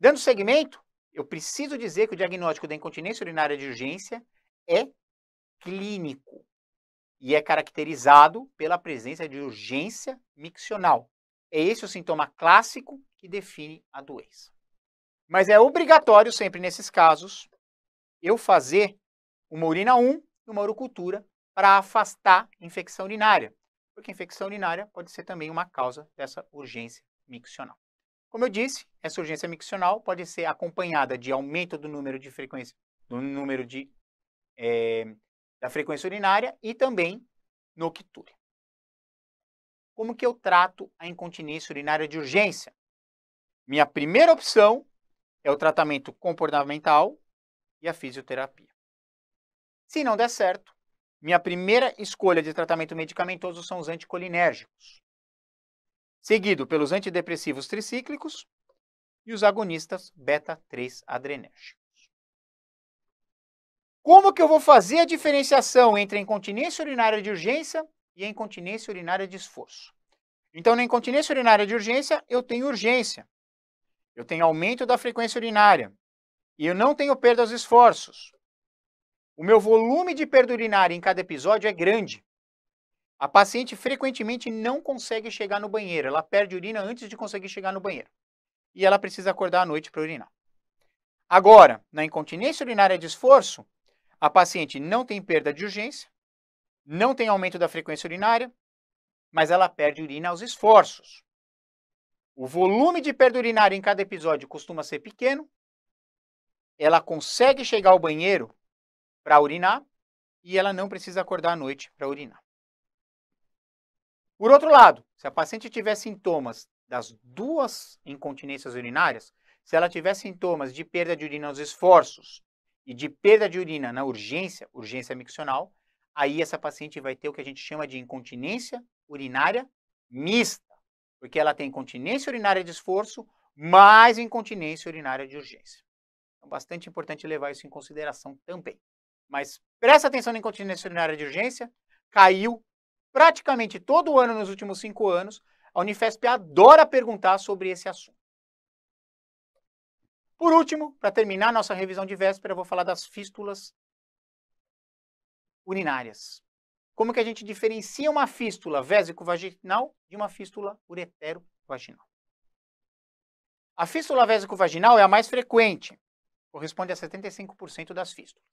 Dando segmento, eu preciso dizer que o diagnóstico da incontinência urinária de urgência é clínico e é caracterizado pela presença de urgência miccional. É esse o sintoma clássico que define a doença. Mas é obrigatório sempre nesses casos eu fazer uma urina 1 e uma urocultura para afastar infecção urinária, porque a infecção urinária pode ser também uma causa dessa urgência miccional. Como eu disse, essa urgência miccional pode ser acompanhada de aumento do número de frequência, do número de, é, da frequência urinária e também noctúria. Como que eu trato a incontinência urinária de urgência? Minha primeira opção é o tratamento comportamental e a fisioterapia. Se não der certo, minha primeira escolha de tratamento medicamentoso são os anticolinérgicos seguido pelos antidepressivos tricíclicos e os agonistas beta-3 adrenérgicos. Como que eu vou fazer a diferenciação entre a incontinência urinária de urgência e a incontinência urinária de esforço? Então, na incontinência urinária de urgência, eu tenho urgência, eu tenho aumento da frequência urinária e eu não tenho perda aos esforços. O meu volume de perda urinária em cada episódio é grande. A paciente frequentemente não consegue chegar no banheiro, ela perde urina antes de conseguir chegar no banheiro. E ela precisa acordar à noite para urinar. Agora, na incontinência urinária de esforço, a paciente não tem perda de urgência, não tem aumento da frequência urinária, mas ela perde urina aos esforços. O volume de perda urinária em cada episódio costuma ser pequeno. Ela consegue chegar ao banheiro para urinar e ela não precisa acordar à noite para urinar. Por outro lado, se a paciente tiver sintomas das duas incontinências urinárias, se ela tiver sintomas de perda de urina aos esforços e de perda de urina na urgência, urgência miccional, aí essa paciente vai ter o que a gente chama de incontinência urinária mista, porque ela tem incontinência urinária de esforço mais incontinência urinária de urgência. Então, bastante importante levar isso em consideração também. Mas presta atenção na incontinência urinária de urgência, caiu, praticamente todo ano nos últimos cinco anos, a Unifesp adora perguntar sobre esse assunto. Por último, para terminar nossa revisão de véspera, eu vou falar das fístulas urinárias. Como que a gente diferencia uma fístula vésico-vaginal de uma fístula uretero-vaginal? A fístula vésico-vaginal é a mais frequente, corresponde a 75% das fístulas.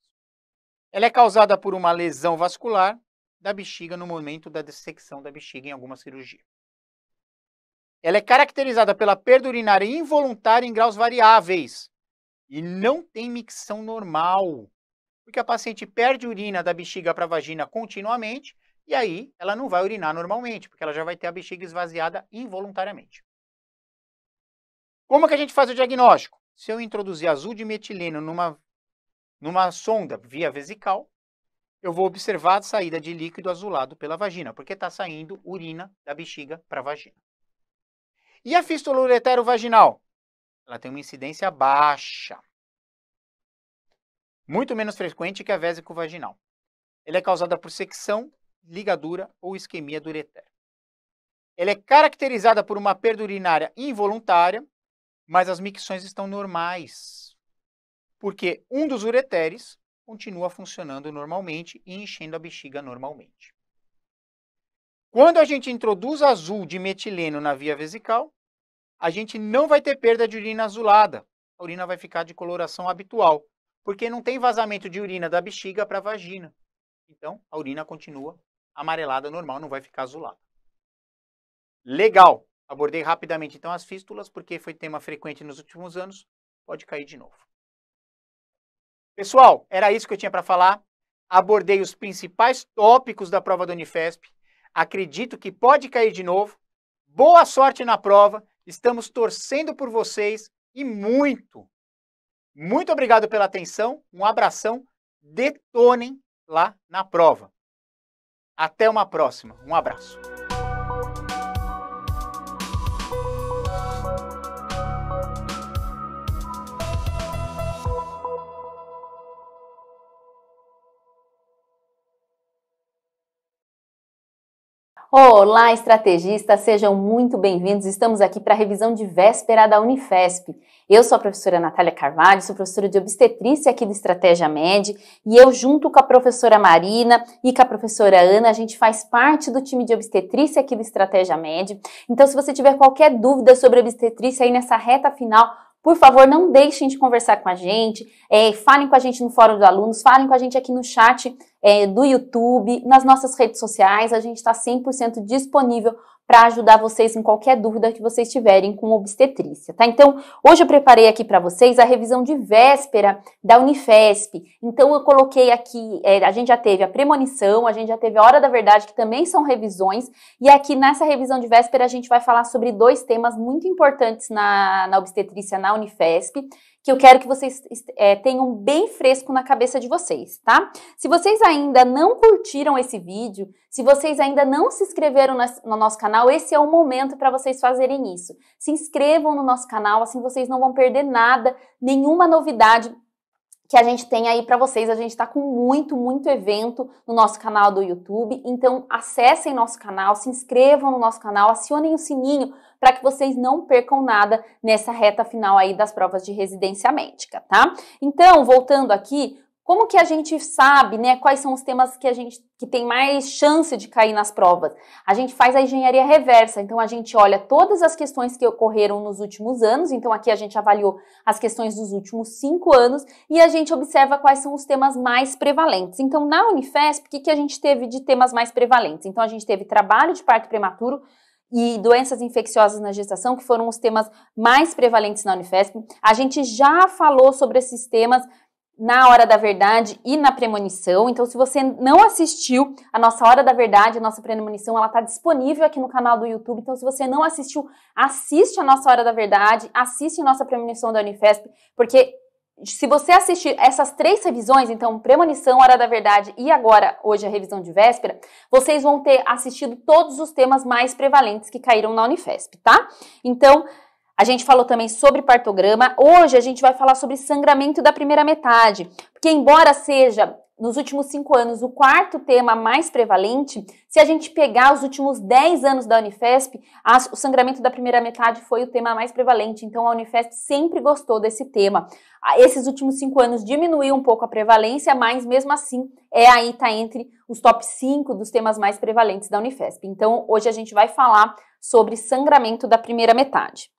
Ela é causada por uma lesão vascular da bexiga no momento da dissecção da bexiga em alguma cirurgia. Ela é caracterizada pela perda urinária involuntária em graus variáveis e não tem micção normal, porque a paciente perde urina da bexiga para a vagina continuamente e aí ela não vai urinar normalmente, porque ela já vai ter a bexiga esvaziada involuntariamente. Como que a gente faz o diagnóstico? Se eu introduzir azul de metileno numa, numa sonda via vesical, eu vou observar a saída de líquido azulado pela vagina, porque está saindo urina da bexiga para a vagina. E a fístula uretero-vaginal? Ela tem uma incidência baixa, muito menos frequente que a vésico-vaginal. Ela é causada por secção, ligadura ou isquemia do uretero. Ela é caracterizada por uma perda urinária involuntária, mas as micções estão normais, porque um dos ureteres continua funcionando normalmente e enchendo a bexiga normalmente. Quando a gente introduz azul de metileno na via vesical, a gente não vai ter perda de urina azulada. A urina vai ficar de coloração habitual, porque não tem vazamento de urina da bexiga para a vagina. Então, a urina continua amarelada normal, não vai ficar azulada. Legal! Abordei rapidamente então as fístulas, porque foi tema frequente nos últimos anos. Pode cair de novo. Pessoal, era isso que eu tinha para falar. Abordei os principais tópicos da prova do Unifesp. Acredito que pode cair de novo. Boa sorte na prova. Estamos torcendo por vocês e muito. Muito obrigado pela atenção. Um abração. Detonem lá na prova. Até uma próxima. Um abraço. Olá, estrategistas, sejam muito bem-vindos. Estamos aqui para a revisão de véspera da Unifesp. Eu sou a professora Natália Carvalho, sou professora de obstetrícia aqui do Estratégia Med, e eu, junto com a professora Marina e com a professora Ana, a gente faz parte do time de obstetrícia aqui do Estratégia Med. Então, se você tiver qualquer dúvida sobre obstetrícia aí nessa reta final, por favor, não deixem de conversar com a gente, é, falem com a gente no Fórum dos Alunos, falem com a gente aqui no chat é, do YouTube, nas nossas redes sociais, a gente está 100% disponível para ajudar vocês em qualquer dúvida que vocês tiverem com obstetrícia, tá? Então, hoje eu preparei aqui para vocês a revisão de véspera da Unifesp. Então, eu coloquei aqui, é, a gente já teve a premonição, a gente já teve a hora da verdade, que também são revisões, e aqui nessa revisão de véspera a gente vai falar sobre dois temas muito importantes na, na obstetrícia na Unifesp, que eu quero que vocês é, tenham bem fresco na cabeça de vocês, tá? Se vocês ainda não curtiram esse vídeo, se vocês ainda não se inscreveram no nosso canal, esse é o momento para vocês fazerem isso. Se inscrevam no nosso canal, assim vocês não vão perder nada, nenhuma novidade que a gente tem aí para vocês. A gente está com muito, muito evento no nosso canal do YouTube. Então, acessem nosso canal, se inscrevam no nosso canal, acionem o sininho para que vocês não percam nada nessa reta final aí das provas de residência médica, tá? Então, voltando aqui, como que a gente sabe, né, quais são os temas que a gente que tem mais chance de cair nas provas? A gente faz a engenharia reversa, então a gente olha todas as questões que ocorreram nos últimos anos, então aqui a gente avaliou as questões dos últimos cinco anos e a gente observa quais são os temas mais prevalentes. Então, na Unifesp, o que, que a gente teve de temas mais prevalentes? Então, a gente teve trabalho de parto prematuro, e doenças infecciosas na gestação, que foram os temas mais prevalentes na Unifesp. A gente já falou sobre esses temas na Hora da Verdade e na Premonição. Então, se você não assistiu a nossa Hora da Verdade, a nossa Premonição, ela está disponível aqui no canal do YouTube. Então, se você não assistiu, assiste a nossa Hora da Verdade, assiste a nossa Premonição da Unifesp, porque se você assistir essas três revisões, então Premonição, Hora da Verdade e agora, hoje, a revisão de véspera, vocês vão ter assistido todos os temas mais prevalentes que caíram na Unifesp, tá? Então, a gente falou também sobre partograma. Hoje a gente vai falar sobre sangramento da primeira metade, porque embora seja nos últimos cinco anos, o quarto tema mais prevalente, se a gente pegar os últimos dez anos da Unifesp, o sangramento da primeira metade foi o tema mais prevalente. Então, a Unifesp sempre gostou desse tema. Ah, esses últimos cinco anos diminuiu um pouco a prevalência, mas mesmo assim, é aí está entre os top cinco dos temas mais prevalentes da Unifesp. Então, hoje a gente vai falar sobre sangramento da primeira metade.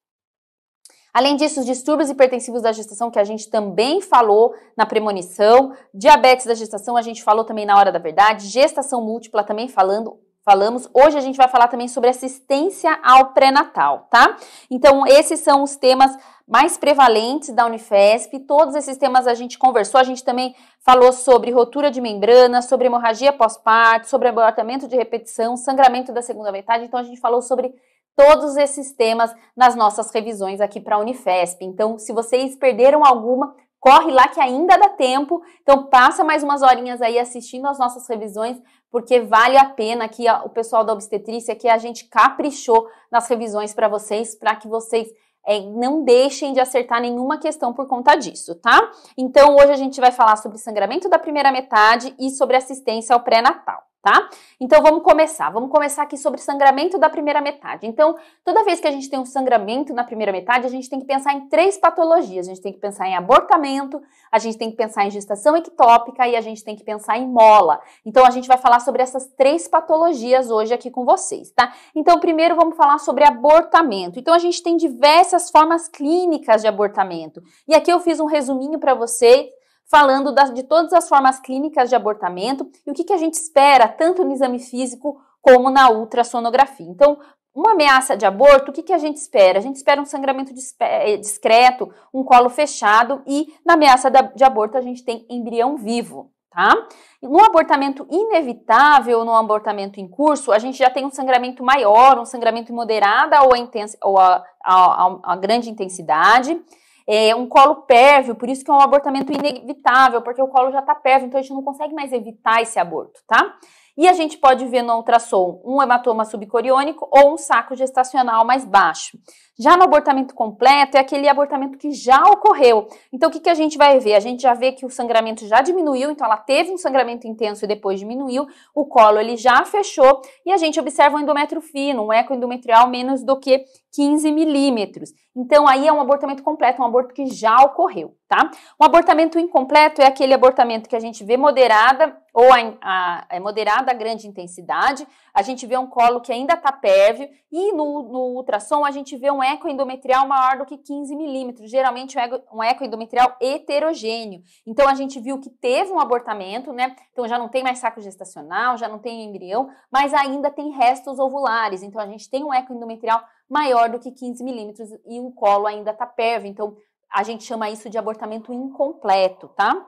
Além disso, os distúrbios hipertensivos da gestação, que a gente também falou na premonição, diabetes da gestação, a gente falou também na hora da verdade, gestação múltipla também falando, falamos. Hoje a gente vai falar também sobre assistência ao pré-natal, tá? Então, esses são os temas mais prevalentes da Unifesp. Todos esses temas a gente conversou, a gente também falou sobre rotura de membrana, sobre hemorragia pós-parto, sobre abortamento de repetição, sangramento da segunda metade. Então, a gente falou sobre todos esses temas nas nossas revisões aqui para a Unifesp. Então, se vocês perderam alguma, corre lá que ainda dá tempo. Então, passa mais umas horinhas aí assistindo as nossas revisões, porque vale a pena aqui o pessoal da obstetrícia que a gente caprichou nas revisões para vocês, para que vocês é, não deixem de acertar nenhuma questão por conta disso, tá? Então, hoje a gente vai falar sobre sangramento da primeira metade e sobre assistência ao pré-natal tá? Então vamos começar. Vamos começar aqui sobre sangramento da primeira metade. Então, toda vez que a gente tem um sangramento na primeira metade, a gente tem que pensar em três patologias. A gente tem que pensar em abortamento, a gente tem que pensar em gestação ectópica e a gente tem que pensar em mola. Então a gente vai falar sobre essas três patologias hoje aqui com vocês, tá? Então, primeiro vamos falar sobre abortamento. Então a gente tem diversas formas clínicas de abortamento. E aqui eu fiz um resuminho para vocês falando das, de todas as formas clínicas de abortamento e o que, que a gente espera tanto no exame físico como na ultrassonografia. Então, uma ameaça de aborto, o que, que a gente espera? A gente espera um sangramento eh, discreto, um colo fechado e na ameaça de aborto a gente tem embrião vivo. Tá? No abortamento inevitável, no abortamento em curso, a gente já tem um sangramento maior, um sangramento moderado ou, ou a, a, a, a grande intensidade é um colo pérvio, por isso que é um abortamento inevitável, porque o colo já está pérvio, então a gente não consegue mais evitar esse aborto, tá? E a gente pode ver no ultrassom um hematoma subcoriônico ou um saco gestacional mais baixo. Já no abortamento completo, é aquele abortamento que já ocorreu. Então, o que, que a gente vai ver? A gente já vê que o sangramento já diminuiu, então ela teve um sangramento intenso e depois diminuiu, o colo ele já fechou e a gente observa um endométrio fino, um eco endometrial menos do que 15 milímetros. Então, aí é um abortamento completo, um aborto que já ocorreu, tá? Um abortamento incompleto é aquele abortamento que a gente vê moderada ou a, a, é moderada a grande intensidade, a gente vê um colo que ainda tá pérvio e no, no ultrassom a gente vê um eco endometrial maior do que 15 milímetros, geralmente um eco endometrial heterogêneo. Então a gente viu que teve um abortamento, né? Então já não tem mais saco gestacional, já não tem embrião, mas ainda tem restos ovulares. Então a gente tem um eco endometrial maior do que 15 milímetros e o colo ainda está pervo. Então a gente chama isso de abortamento incompleto, tá?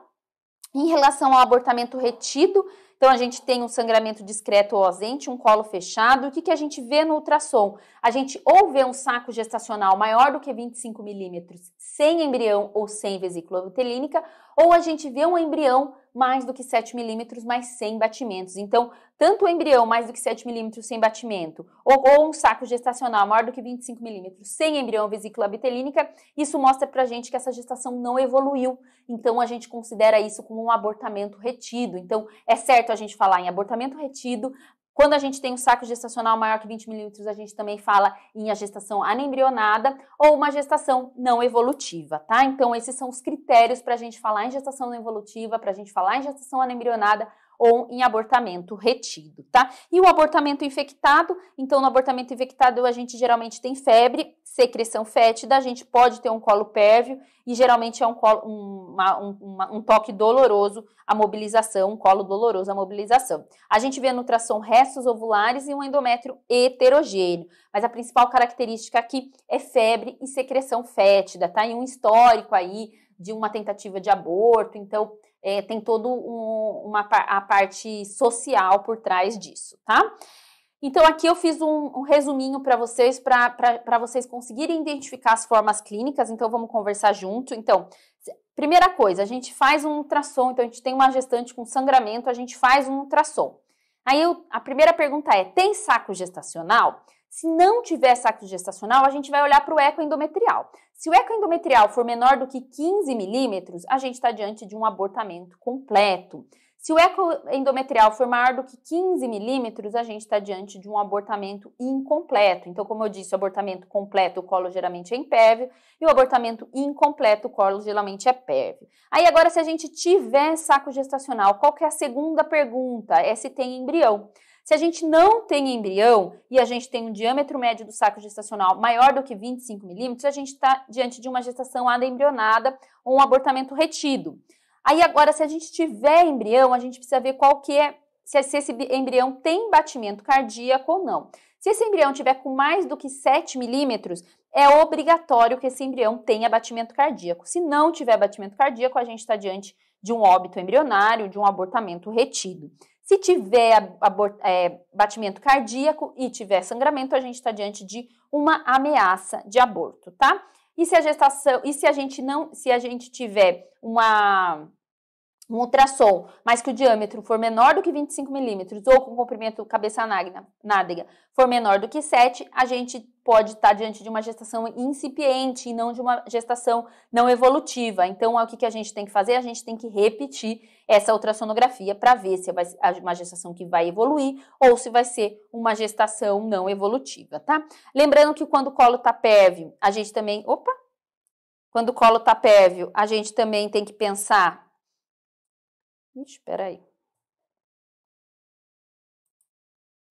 Em relação ao abortamento retido, então, a gente tem um sangramento discreto ou ausente, um colo fechado. O que, que a gente vê no ultrassom? A gente ou vê um saco gestacional maior do que 25 milímetros, sem embrião ou sem vesícula utelínica, ou a gente vê um embrião mais do que 7 milímetros, mais sem batimentos. Então, tanto o embrião mais do que 7 milímetros sem batimento, ou, ou, um saco gestacional maior do que 25 milímetros sem embrião vesícula bitelínica, isso mostra pra gente que essa gestação não evoluiu. Então, a gente considera isso como um abortamento retido. Então, é certo a gente falar em abortamento retido quando a gente tem um saco gestacional maior que 20 milímetros, a gente também fala em a gestação anembrionada ou uma gestação não evolutiva, tá? Então, esses são os critérios para a gente falar em gestação não evolutiva, para a gente falar em gestação anembrionada ou em abortamento retido, tá? E o abortamento infectado, então no abortamento infectado a gente geralmente tem febre, secreção fétida, a gente pode ter um colo pérvio e geralmente é um, colo, um, uma, um, uma, um toque doloroso a mobilização, um colo doloroso a mobilização. A gente vê no ultrassom restos ovulares e um endométrio heterogêneo, mas a principal característica aqui é febre e secreção fétida, tá? E um histórico aí de uma tentativa de aborto, então é, tem toda um, uma a parte social por trás disso, tá? Então, aqui eu fiz um, um resuminho para vocês, para vocês conseguirem identificar as formas clínicas. Então, vamos conversar junto. Então, primeira coisa, a gente faz um ultrassom. Então, a gente tem uma gestante com sangramento, a gente faz um ultrassom. Aí, eu, a primeira pergunta é: tem saco gestacional? Se não tiver saco gestacional, a gente vai olhar para o ecoendometrial. Se o eco endometrial for menor do que 15 milímetros, a gente está diante de um abortamento completo. Se o eco endometrial for maior do que 15 milímetros, a gente está diante de um abortamento incompleto. Então, como eu disse, o abortamento completo, o colo geralmente é impérvio, e o abortamento incompleto, o colo geralmente é pérvio. Aí, agora, se a gente tiver saco gestacional, qual que é a segunda pergunta? É se tem embrião. Se a gente não tem embrião e a gente tem um diâmetro médio do saco gestacional maior do que 25 milímetros, a gente está diante de uma gestação anembrionada ou um abortamento retido. Aí agora, se a gente tiver embrião, a gente precisa ver qual que é, se esse embrião tem batimento cardíaco ou não. Se esse embrião tiver com mais do que 7 milímetros, é obrigatório que esse embrião tenha batimento cardíaco. Se não tiver batimento cardíaco, a gente está diante de um óbito embrionário, de um abortamento retido. Se tiver é, batimento cardíaco e tiver sangramento, a gente está diante de uma ameaça de aborto, tá? E se a gestação, e se a gente não, se a gente tiver uma um ultrassom, mas que o diâmetro for menor do que 25 milímetros ou com comprimento cabeça nádega for menor do que 7, a gente pode estar diante de uma gestação incipiente e não de uma gestação não evolutiva. Então, o que, a gente tem que fazer? A gente tem que repetir essa ultrassonografia para ver se é uma gestação que vai evoluir ou se vai ser uma gestação não evolutiva, tá? Lembrando que quando o colo está pévio, a gente também... Opa! Quando o colo está pévio, a gente também tem que pensar Espera aí.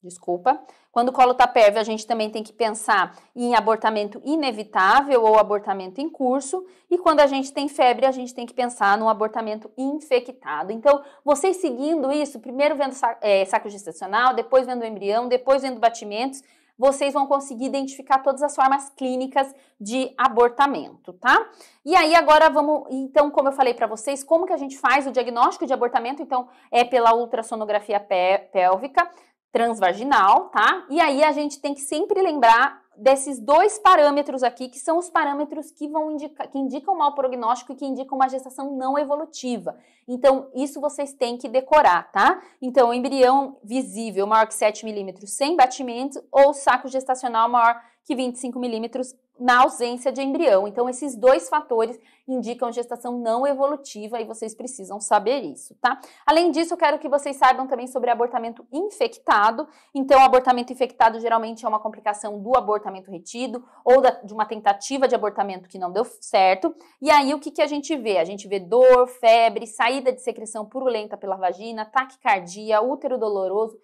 Desculpa. Quando o colo está perto a gente também tem que pensar em abortamento inevitável ou abortamento em curso. E quando a gente tem febre, a gente tem que pensar no abortamento infectado. Então, vocês seguindo isso, primeiro vendo é, saco gestacional, depois vendo o embrião, depois vendo batimentos, vocês vão conseguir identificar todas as formas clínicas de abortamento, tá? E aí agora vamos, então, como eu falei para vocês, como que a gente faz o diagnóstico de abortamento? Então, é pela ultrassonografia pélvica transvaginal, tá? E aí a gente tem que sempre lembrar desses dois parâmetros aqui, que são os parâmetros que vão indicar, que indicam mau prognóstico e que indicam uma gestação não evolutiva. Então, isso vocês têm que decorar, tá? Então, embrião visível maior que 7 milímetros sem batimento ou saco gestacional maior que 25 milímetros na ausência de embrião. Então, esses dois fatores indicam gestação não evolutiva e vocês precisam saber isso, tá? Além disso, eu quero que vocês saibam também sobre abortamento infectado. Então, abortamento infectado geralmente é uma complicação do abortamento retido ou da, de uma tentativa de abortamento que não deu certo. E aí, o que, que a gente vê? A gente vê dor, febre, saída de secreção purulenta pela vagina, taquicardia, útero doloroso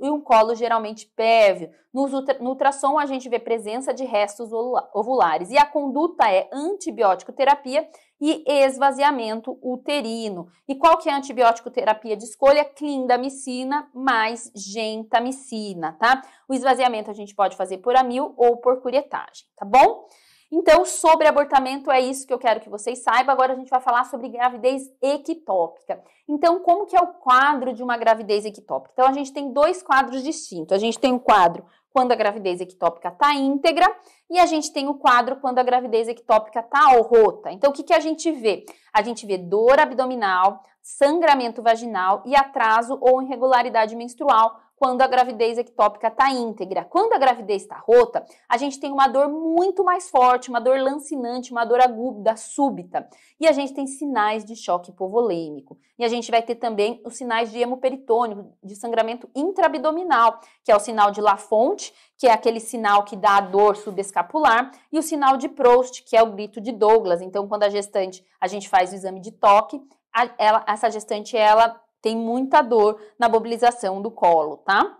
e um colo geralmente pévio. No ultrassom, a gente vê presença de restos ovulares. E a conduta é antibiótico-terapia e esvaziamento uterino. E qual que é a antibiótico-terapia de escolha? Clindamicina mais gentamicina, tá? O esvaziamento a gente pode fazer por amil ou por curetagem, tá bom? Então, sobre abortamento é isso que eu quero que vocês saibam. Agora a gente vai falar sobre gravidez ectópica. Então, como que é o quadro de uma gravidez ectópica? Então, a gente tem dois quadros distintos. A gente tem o um quadro quando a gravidez ectópica está íntegra, e a gente tem o quadro quando a gravidez ectópica está rota. Então, o que, que a gente vê? A gente vê dor abdominal, sangramento vaginal e atraso ou irregularidade menstrual quando a gravidez ectópica está íntegra. Quando a gravidez está rota, a gente tem uma dor muito mais forte, uma dor lancinante, uma dor aguda, súbita. E a gente tem sinais de choque hipovolêmico. E a gente vai ter também os sinais de hemoperitônio, de sangramento intraabdominal, que é o sinal de Lafonte, que é aquele sinal que dá a dor subescapular, e o sinal de Proust, que é o grito de Douglas. Então, quando a gestante, a gente faz o exame de toque, a, ela, essa gestante, ela tem muita dor na mobilização do colo, tá?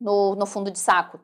No, no fundo de saco,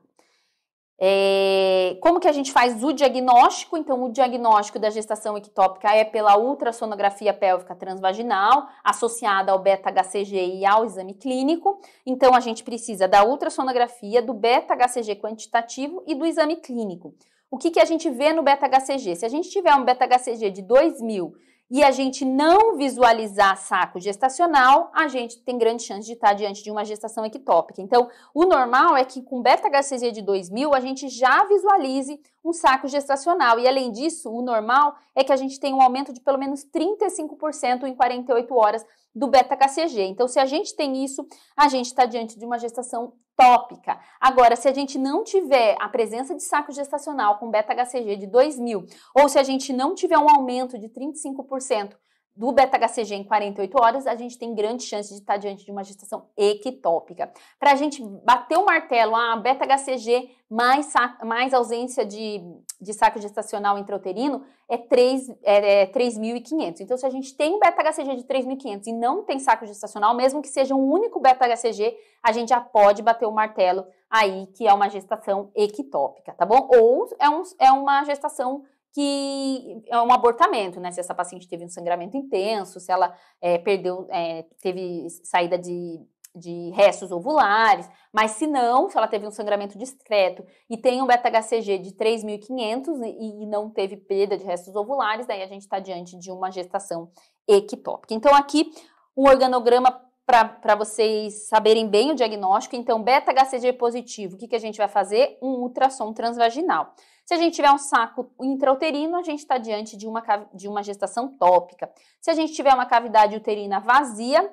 é, como que a gente faz o diagnóstico? Então, o diagnóstico da gestação ectópica é pela ultrassonografia pélvica transvaginal, associada ao beta-HCG e ao exame clínico. Então, a gente precisa da ultrassonografia, do beta-HCG quantitativo e do exame clínico. O que, que a gente vê no beta-HCG? Se a gente tiver um beta-HCG de 2000 e a gente não visualizar saco gestacional, a gente tem grande chance de estar diante de uma gestação ectópica. Então, o normal é que com beta-HCG de 2000 a gente já visualize um saco gestacional. E além disso, o normal é que a gente tenha um aumento de pelo menos 35% em 48 horas do beta-HCG. Então, se a gente tem isso, a gente está diante de uma gestação tópica. Agora, se a gente não tiver a presença de saco gestacional com beta-HCG de 2000, ou se a gente não tiver um aumento de 35% do beta-HCG em 48 horas, a gente tem grande chance de estar diante de uma gestação ectópica. Para a gente bater o martelo, a ah, beta-HCG mais, mais ausência de, de saco gestacional intrauterino é 3.500. É, é então, se a gente tem um beta-HCG de 3.500 e não tem saco gestacional, mesmo que seja um único beta-HCG, a gente já pode bater o martelo aí que é uma gestação ectópica, tá bom? Ou é, um, é uma gestação que é um abortamento, né? Se essa paciente teve um sangramento intenso, se ela é, perdeu, é, teve saída de, de restos ovulares, mas se não, se ela teve um sangramento discreto e tem um beta-HCG de 3.500 e, e não teve perda de restos ovulares, daí a gente está diante de uma gestação ectópica. Então, aqui, um organograma para vocês saberem bem o diagnóstico. Então, beta-HCG positivo, o que, que a gente vai fazer? Um ultrassom transvaginal. Se a gente tiver um saco intrauterino, a gente está diante de uma, de uma gestação tópica. Se a gente tiver uma cavidade uterina vazia,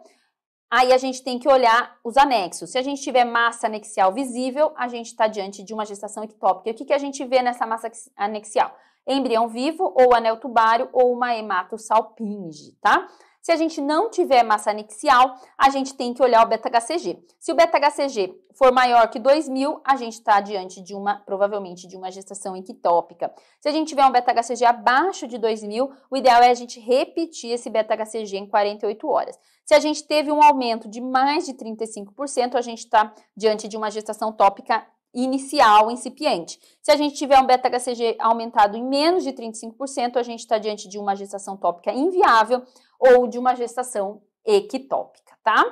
aí a gente tem que olhar os anexos. Se a gente tiver massa anexial visível, a gente está diante de uma gestação ectópica. E o que, que a gente vê nessa massa anexial? Embrião vivo, ou anel tubário, ou uma hematosalpinge, tá? Se a gente não tiver massa anexial, a gente tem que olhar o beta-HCG. Se o beta-HCG for maior que 2.000, a gente está diante de uma, provavelmente, de uma gestação ectópica. Se a gente tiver um beta-HCG abaixo de 2.000, o ideal é a gente repetir esse beta-HCG em 48 horas. Se a gente teve um aumento de mais de 35%, a gente está diante de uma gestação tópica inicial, incipiente. Se a gente tiver um beta-HCG aumentado em menos de 35%, a gente está diante de uma gestação tópica inviável ou de uma gestação equitópica, tá?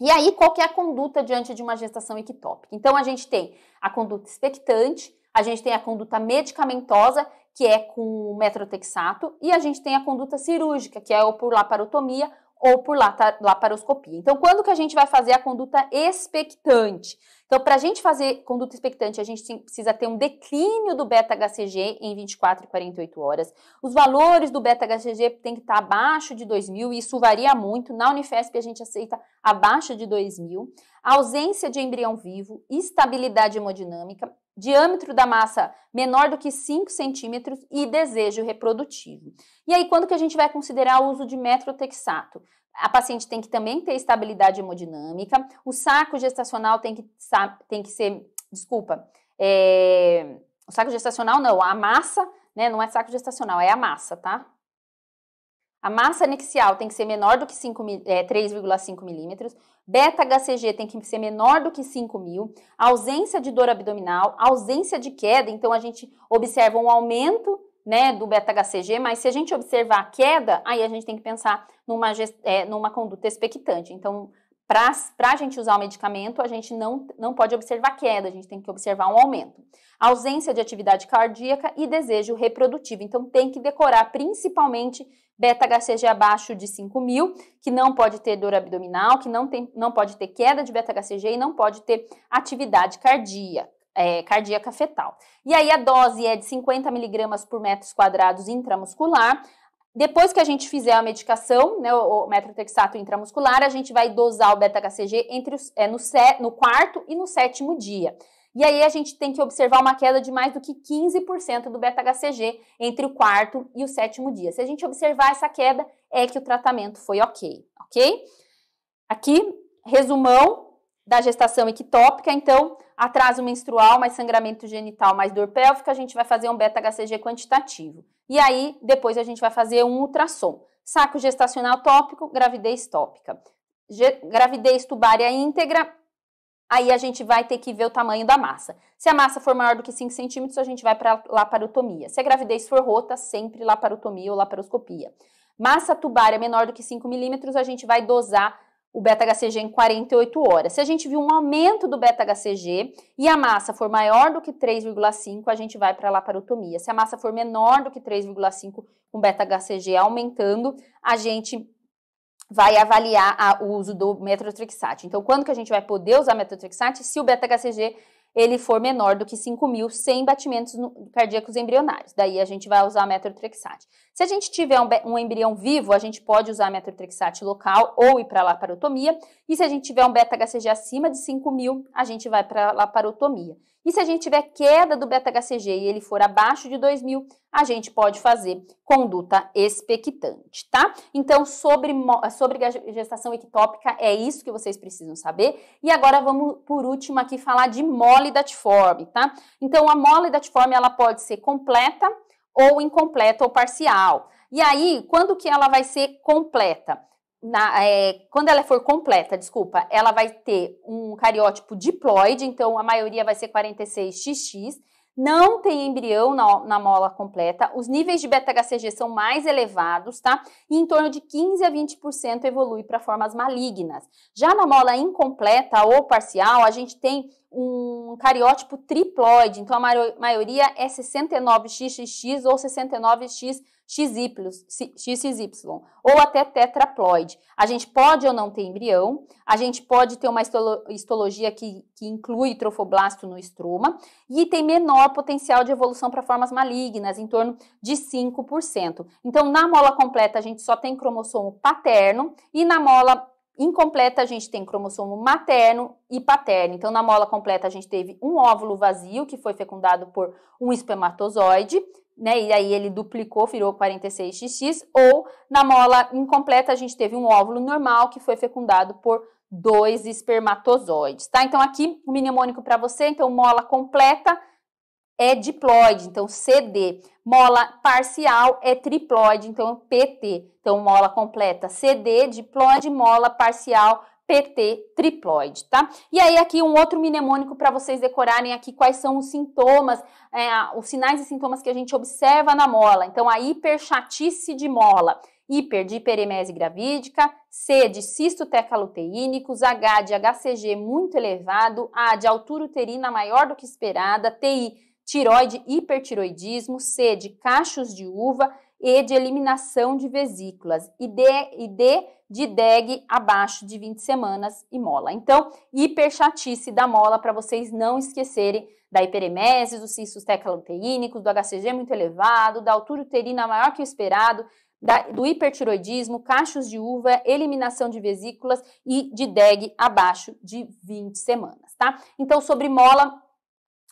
E aí, qual que é a conduta diante de uma gestação equitópica? Então, a gente tem a conduta expectante, a gente tem a conduta medicamentosa, que é com metrotexato, e a gente tem a conduta cirúrgica, que é ou por laparotomia ou por laparoscopia. Então, quando que a gente vai fazer a conduta expectante? Então, para a gente fazer conduta expectante, a gente precisa ter um declínio do beta-HCG em 24 e 48 horas. Os valores do beta-HCG tem que estar tá abaixo de 2.000 e isso varia muito. Na Unifesp, a gente aceita abaixo de 2.000. Ausência de embrião vivo, estabilidade hemodinâmica, diâmetro da massa menor do que 5 centímetros e desejo reprodutivo. E aí, quando que a gente vai considerar o uso de metrotexato? A paciente tem que também ter estabilidade hemodinâmica. O saco gestacional tem que, tem que ser, desculpa, é, o saco gestacional não, a massa, né? Não é saco gestacional, é a massa, tá? A massa anexial tem que ser menor do que 3,5 é, milímetros. Beta-HCG tem que ser menor do que 5 mil. Ausência de dor abdominal, ausência de queda. Então, a gente observa um aumento né, do beta-HCG, mas se a gente observar a queda, aí a gente tem que pensar numa, é, numa conduta expectante. Então, para a gente usar o medicamento, a gente não, não pode observar queda, a gente tem que observar um aumento. Ausência de atividade cardíaca e desejo reprodutivo. Então, tem que decorar principalmente beta-HCG abaixo de 5 mil, que não pode ter dor abdominal, que não, tem, não pode ter queda de beta-HCG e não pode ter atividade cardíaca é, cardíaca fetal. E aí a dose é de 50 miligramas por metros quadrados intramuscular. Depois que a gente fizer a medicação, né, o metrotexato intramuscular, a gente vai dosar o beta-HCG entre é, no, no quarto e no sétimo dia. E aí a gente tem que observar uma queda de mais do que 15% do beta-HCG entre o quarto e o sétimo dia. Se a gente observar essa queda, é que o tratamento foi ok, ok? Aqui, resumão, da gestação ectópica, então atraso menstrual, mais sangramento genital, mais dor pélvica, a gente vai fazer um beta-HCG quantitativo. E aí, depois a gente vai fazer um ultrassom. Saco gestacional tópico, gravidez tópica. Ge gravidez tubária íntegra, aí a gente vai ter que ver o tamanho da massa. Se a massa for maior do que 5 centímetros, a gente vai para laparotomia. Se a gravidez for rota, sempre laparotomia ou laparoscopia. Massa tubária menor do que 5 milímetros, a gente vai dosar o beta-HCG em 48 horas. Se a gente viu um aumento do beta-HCG e a massa for maior do que 3,5, a gente vai para a laparotomia. Se a massa for menor do que 3,5, com beta-HCG aumentando, a gente vai avaliar o uso do metrotrexate. Então, quando que a gente vai poder usar metrotrexate se o beta-HCG ele for menor do que sem batimentos cardíacos embrionários. Daí a gente vai usar metotrexate. Se a gente tiver um, um embrião vivo, a gente pode usar metotrexate local ou ir para a laparotomia. E se a gente tiver um beta-HCG acima de 5.000, a gente vai para a laparotomia. E se a gente tiver queda do beta-HCG e ele for abaixo de 2.000, a gente pode fazer conduta expectante, tá? Então, sobre, sobre gestação ectópica, é isso que vocês precisam saber. E agora vamos, por último, aqui falar de mole datiforme, tá? Então, a mole datiforme, ela pode ser completa ou incompleta ou parcial. E aí, quando que ela vai ser completa? Na, é, quando ela for completa, desculpa, ela vai ter um cariótipo diploide, então a maioria vai ser 46XX, não tem embrião na, na mola completa, os níveis de beta-HCG são mais elevados, tá? E em torno de 15 a 20% evolui para formas malignas. Já na mola incompleta ou parcial, a gente tem um cariótipo triploide, então a maioria é 69 xx ou 69X XY, ou até tetraploide. A gente pode ou não ter embrião, a gente pode ter uma histologia que, que inclui trofoblasto no estroma, e tem menor potencial de evolução para formas malignas, em torno de 5%. Então, na mola completa, a gente só tem cromossomo paterno, e na mola incompleta a gente tem cromossomo materno e paterno. Então, na mola completa a gente teve um óvulo vazio que foi fecundado por um espermatozoide, né? E aí ele duplicou, virou 46XX, ou na mola incompleta a gente teve um óvulo normal que foi fecundado por dois espermatozoides, tá? Então aqui o mnemônico para você, então mola completa é diploide, então CD. Mola parcial é triploide, então PT. Então mola completa CD, diploide, mola parcial PT triploide, tá? E aí aqui um outro mnemônico para vocês decorarem aqui quais são os sintomas, é, os sinais e sintomas que a gente observa na mola. Então a hiperchatice de mola, hiper de hiperemese gravídica, C de cisto tecaluteínicos, H de HCG muito elevado, A de altura uterina maior do que esperada, TI tiroide hipertiroidismo, C de cachos de uva, E de eliminação de vesículas e D, e D de DEG abaixo de 20 semanas e mola. Então, hiperchatice da mola para vocês não esquecerem da hiperemese, dos cistos tecaloteínicos, do HCG muito elevado, da altura uterina maior que o esperado, da, do hipertiroidismo, cachos de uva, eliminação de vesículas e de DEG abaixo de 20 semanas, tá? Então, sobre mola,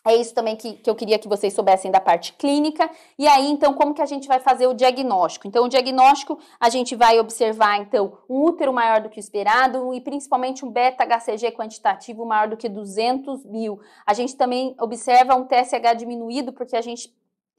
é isso também que, que eu queria que vocês soubessem da parte clínica. E aí, então, como que a gente vai fazer o diagnóstico? Então, o diagnóstico, a gente vai observar, então, um útero maior do que o esperado e principalmente um beta-HCG quantitativo maior do que 200 mil. A gente também observa um TSH diminuído, porque a gente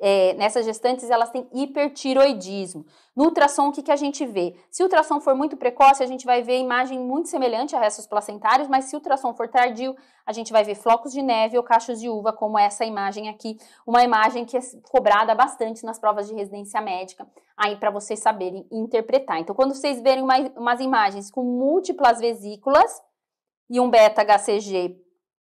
é, nessas gestantes, elas têm hipertiroidismo. No ultrassom, o que, que a gente vê? Se o ultrassom for muito precoce, a gente vai ver imagem muito semelhante a restos placentários, mas se o ultrassom for tardio, a gente vai ver flocos de neve ou cachos de uva, como essa imagem aqui, uma imagem que é cobrada bastante nas provas de residência médica, aí para vocês saberem interpretar. Então, quando vocês verem uma, umas imagens com múltiplas vesículas e um beta-HCG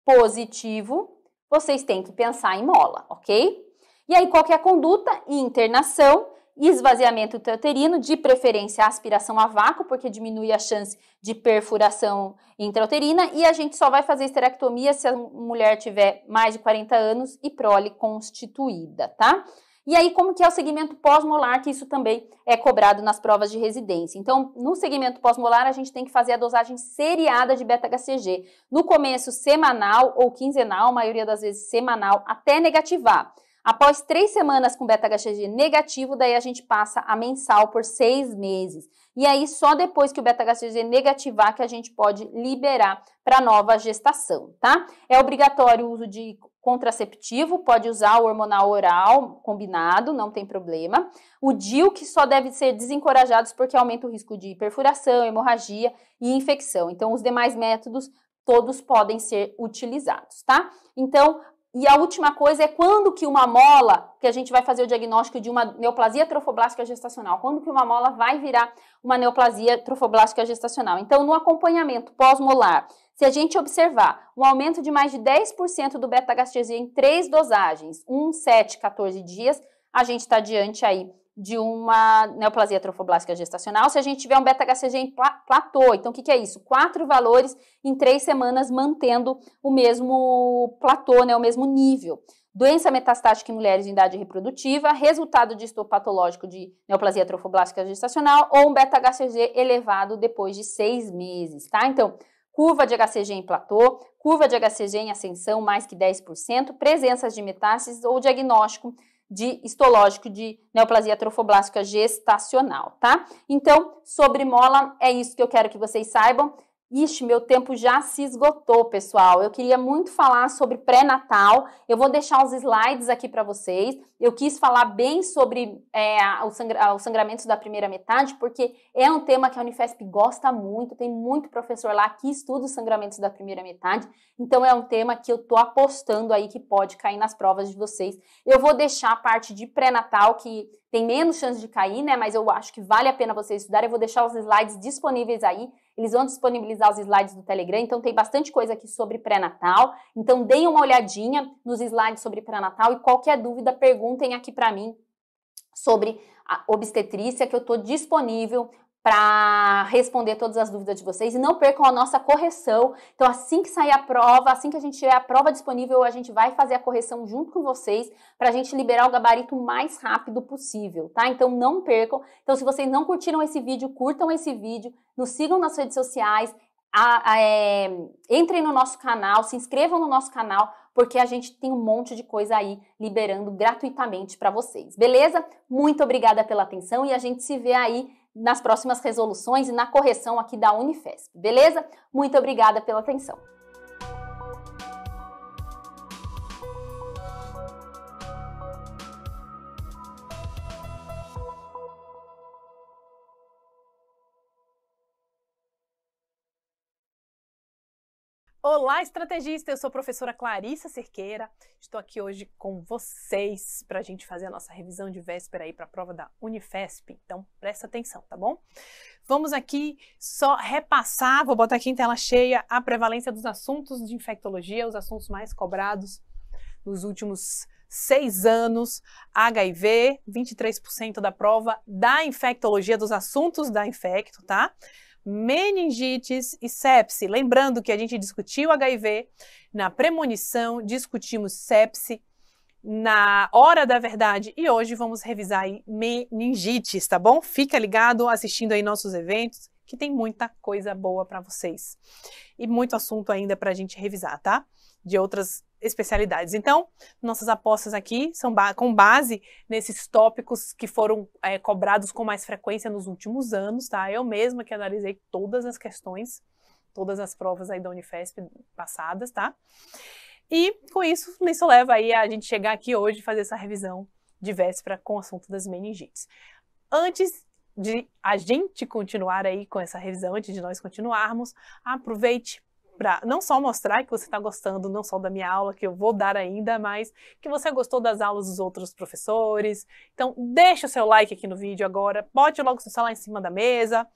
positivo, vocês têm que pensar em mola, ok? E aí, qual que é a conduta? Internação esvaziamento intrauterino, de preferência aspiração a vácuo, porque diminui a chance de perfuração intrauterina, e a gente só vai fazer esterectomia se a mulher tiver mais de 40 anos e prole constituída, tá? E aí, como que é o segmento pós-molar, que isso também é cobrado nas provas de residência. Então, no segmento pós-molar, a gente tem que fazer a dosagem seriada de beta-HCG. No começo, semanal ou quinzenal, a maioria das vezes semanal, até negativar. Após três semanas com beta-HCG negativo, daí a gente passa a mensal por seis meses. E aí, só depois que o beta-HCG negativar que a gente pode liberar para nova gestação, tá? É obrigatório o uso de contraceptivo, pode usar o hormonal oral combinado, não tem problema. O DIU, que só deve ser desencorajados porque aumenta o risco de perfuração, hemorragia e infecção. Então, os demais métodos todos podem ser utilizados, tá? Então, e a última coisa é quando que uma mola, que a gente vai fazer o diagnóstico de uma neoplasia trofoblástica gestacional, quando que uma mola vai virar uma neoplasia trofoblástica gestacional. Então, no acompanhamento pós-molar, se a gente observar um aumento de mais de 10% do beta gastesia em três dosagens, 1, 7, 14 dias, a gente está diante aí de uma neoplasia trofoblástica gestacional se a gente tiver um beta-HCG em platô. Então, o que, que é isso? Quatro valores em três semanas mantendo o mesmo platô, né, o mesmo nível. Doença metastática em mulheres em idade reprodutiva, resultado de patológico de neoplasia trofoblástica gestacional ou um beta-HCG elevado depois de seis meses, tá? Então, curva de HCG em platô, curva de HCG em ascensão mais que 10%, presença de metástases ou diagnóstico de histológico de neoplasia trofoblástica gestacional, tá? Então, sobre mola, é isso que eu quero que vocês saibam. Ixi, meu tempo já se esgotou, pessoal. Eu queria muito falar sobre pré-natal. Eu vou deixar os slides aqui para vocês. Eu quis falar bem sobre é, o, sangramento da primeira metade, porque é um tema que a Unifesp gosta muito. Tem muito professor lá que estuda os sangramentos da primeira metade. Então, é um tema que eu tô apostando aí que pode cair nas provas de vocês. Eu vou deixar a parte de pré-natal, que tem menos chance de cair, né? Mas eu acho que vale a pena vocês estudarem. Eu vou deixar os slides disponíveis aí eles vão disponibilizar os slides do Telegram, então tem bastante coisa aqui sobre pré-natal. Então deem uma olhadinha nos slides sobre pré-natal e qualquer dúvida perguntem aqui para mim sobre a obstetrícia que eu estou disponível para responder todas as dúvidas de vocês e não percam a nossa correção. Então, assim que sair a prova, assim que a gente tiver a prova disponível, a gente vai fazer a correção junto com vocês para a gente liberar o gabarito o mais rápido possível, tá? Então, não percam. Então, se vocês não curtiram esse vídeo, curtam esse vídeo, nos sigam nas redes sociais, a, a, é, entrem no nosso canal, se inscrevam no nosso canal, porque a gente tem um monte de coisa aí liberando gratuitamente para vocês, beleza? Muito obrigada pela atenção e a gente se vê aí nas próximas resoluções e na correção aqui da Unifesp, beleza? Muito obrigada pela atenção. Olá, estrategista! Eu sou a professora Clarissa Cerqueira. Estou aqui hoje com vocês para a gente fazer a nossa revisão de véspera aí para a prova da Unifesp. Então, presta atenção, tá bom? Vamos aqui só repassar, vou botar aqui em tela cheia, a prevalência dos assuntos de infectologia, os assuntos mais cobrados nos últimos seis anos, HIV, 23% da prova da infectologia, dos assuntos da infecto, tá? meningites e sepse. Lembrando que a gente discutiu HIV na premonição, discutimos sepse na hora da verdade e hoje vamos revisar aí meningites, tá bom? Fica ligado assistindo aí nossos eventos que tem muita coisa boa para vocês e muito assunto ainda para a gente revisar, tá? De outras especialidades. Então, nossas apostas aqui são ba com base nesses tópicos que foram é, cobrados com mais frequência nos últimos anos, tá? Eu mesma que analisei todas as questões, todas as provas aí da Unifesp passadas, tá? E com isso, isso leva aí a gente chegar aqui hoje e fazer essa revisão de véspera com o assunto das meningites. Antes de a gente continuar aí com essa revisão, antes de nós continuarmos, aproveite, para não só mostrar que você está gostando não só da minha aula, que eu vou dar ainda, mas que você gostou das aulas dos outros professores. Então, deixa o seu like aqui no vídeo agora, bote logo seu celular em cima da mesa,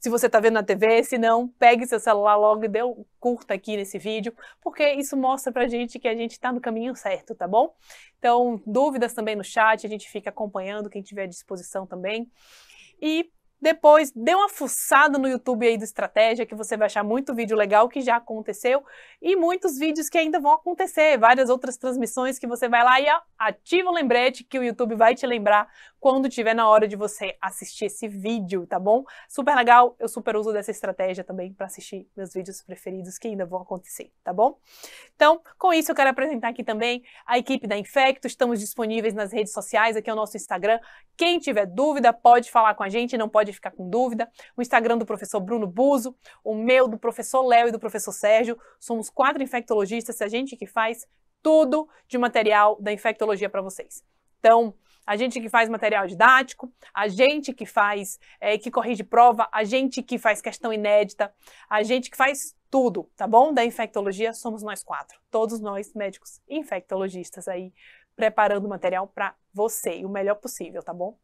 se você está vendo na TV, se não, pegue seu celular logo e dê um curta aqui nesse vídeo, porque isso mostra a gente que a gente está no caminho certo, tá bom? Então, dúvidas também no chat, a gente fica acompanhando, quem tiver à disposição também. E depois, dê uma fuçada no YouTube aí do Estratégia, que você vai achar muito vídeo legal que já aconteceu e muitos vídeos que ainda vão acontecer, várias outras transmissões que você vai lá e ativa o lembrete que o YouTube vai te lembrar quando tiver na hora de você assistir esse vídeo, tá bom? Super legal, eu super uso dessa estratégia também para assistir meus vídeos preferidos que ainda vão acontecer, tá bom? Então, com isso eu quero apresentar aqui também a equipe da Infecto, estamos disponíveis nas redes sociais, aqui é o nosso Instagram. Quem tiver dúvida pode falar com a gente, não pode ficar com dúvida. O Instagram do professor Bruno Buzo, o meu do professor Léo e do professor Sérgio. Somos quatro infectologistas, a gente que faz tudo de material da infectologia para vocês. Então, a gente que faz material didático, a gente que faz, é, que corrige prova, a gente que faz questão inédita, a gente que faz tudo, tá bom? Da infectologia somos nós quatro, todos nós médicos infectologistas aí, preparando material para você, o melhor possível, tá bom?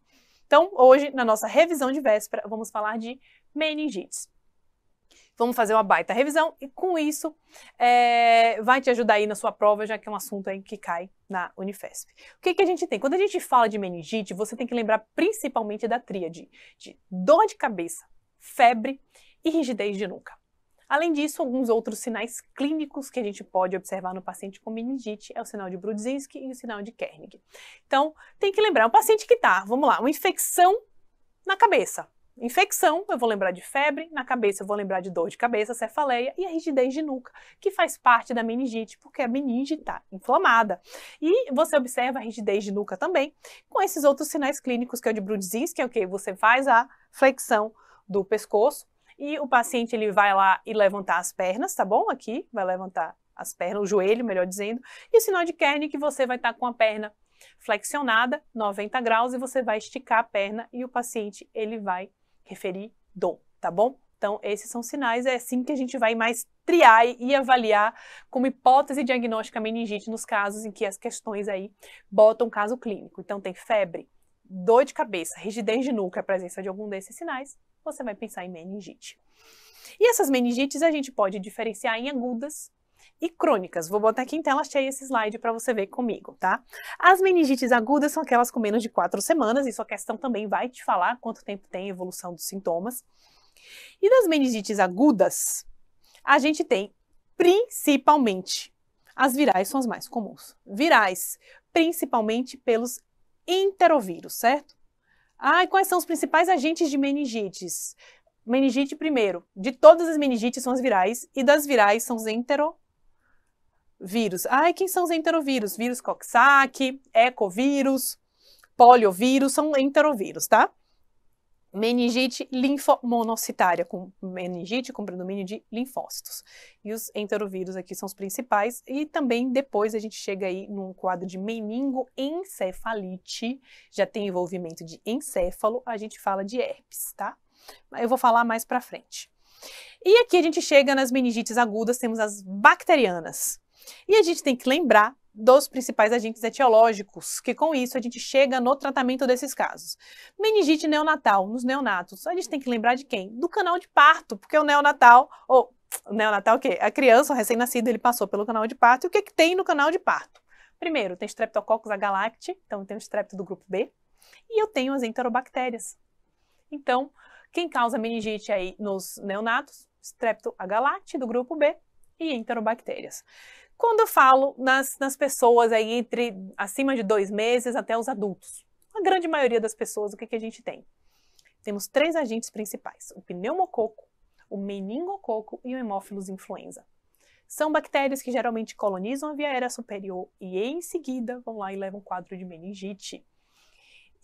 Então, hoje, na nossa revisão de véspera, vamos falar de meningites. Vamos fazer uma baita revisão e com isso é, vai te ajudar aí na sua prova, já que é um assunto aí que cai na Unifesp. O que, que a gente tem? Quando a gente fala de meningite, você tem que lembrar principalmente da tríade de dor de cabeça, febre e rigidez de nuca. Além disso, alguns outros sinais clínicos que a gente pode observar no paciente com meningite é o sinal de Brudzinski e o sinal de Kernig. Então, tem que lembrar, um paciente que está, vamos lá, uma infecção na cabeça, infecção, eu vou lembrar de febre, na cabeça eu vou lembrar de dor de cabeça, cefaleia e a rigidez de nuca, que faz parte da meningite, porque a meninge está inflamada. E você observa a rigidez de nuca também, com esses outros sinais clínicos que é o de Brudzinski, que é o que você faz a flexão do pescoço e o paciente ele vai lá e levantar as pernas, tá bom? Aqui, vai levantar as pernas, o joelho, melhor dizendo, e o sinal de Kern que você vai estar tá com a perna flexionada, 90 graus, e você vai esticar a perna e o paciente ele vai referido, tá bom? Então, esses são sinais, é assim que a gente vai mais triar e avaliar como hipótese diagnóstica meningite nos casos em que as questões aí botam caso clínico. Então, tem febre, dor de cabeça, rigidez de nuca, a presença de algum desses sinais, você vai pensar em meningite. E essas meningites a gente pode diferenciar em agudas e crônicas. Vou botar aqui em tela cheia esse slide para você ver comigo, tá? As meningites agudas são aquelas com menos de quatro semanas, e sua questão também vai te falar quanto tempo tem a evolução dos sintomas. E das meningites agudas, a gente tem principalmente as virais são as mais comuns. Virais, principalmente pelos enterovírus, certo? Ah, e quais são os principais agentes de meningites? Meningite primeiro. De todas as meningites são as virais e das virais são os enterovírus vírus. Ai, quem são os enterovírus? Vírus Coxsackie, ecovírus, poliovírus, são enterovírus, tá? Meningite linfomonocitária, com meningite com predomínio de linfócitos. E os enterovírus aqui são os principais. E também depois a gente chega aí num quadro de meningoencefalite, já tem envolvimento de encéfalo, a gente fala de herpes, tá? Eu vou falar mais pra frente. E aqui a gente chega nas meningites agudas, temos as bacterianas. E a gente tem que lembrar dos principais agentes etiológicos, que com isso a gente chega no tratamento desses casos. Meningite neonatal, nos neonatos, a gente tem que lembrar de quem? Do canal de parto, porque o neonatal, ou o neonatal o quê? A criança, o recém-nascido, ele passou pelo canal de parto. E o que, que tem no canal de parto? Primeiro, tem Streptococcus agalacti, então tem o strepto do grupo B, e eu tenho as enterobactérias. Então, quem causa meningite aí nos neonatos? Streptococcus agalacti do grupo B e enterobactérias. Quando eu falo nas, nas pessoas aí entre acima de dois meses até os adultos, a grande maioria das pessoas, o que, que a gente tem? Temos três agentes principais: o pneumococo, o meningococo e o hemófilos influenza. São bactérias que geralmente colonizam a via aérea superior e, em seguida, vão lá e levam um quadro de meningite.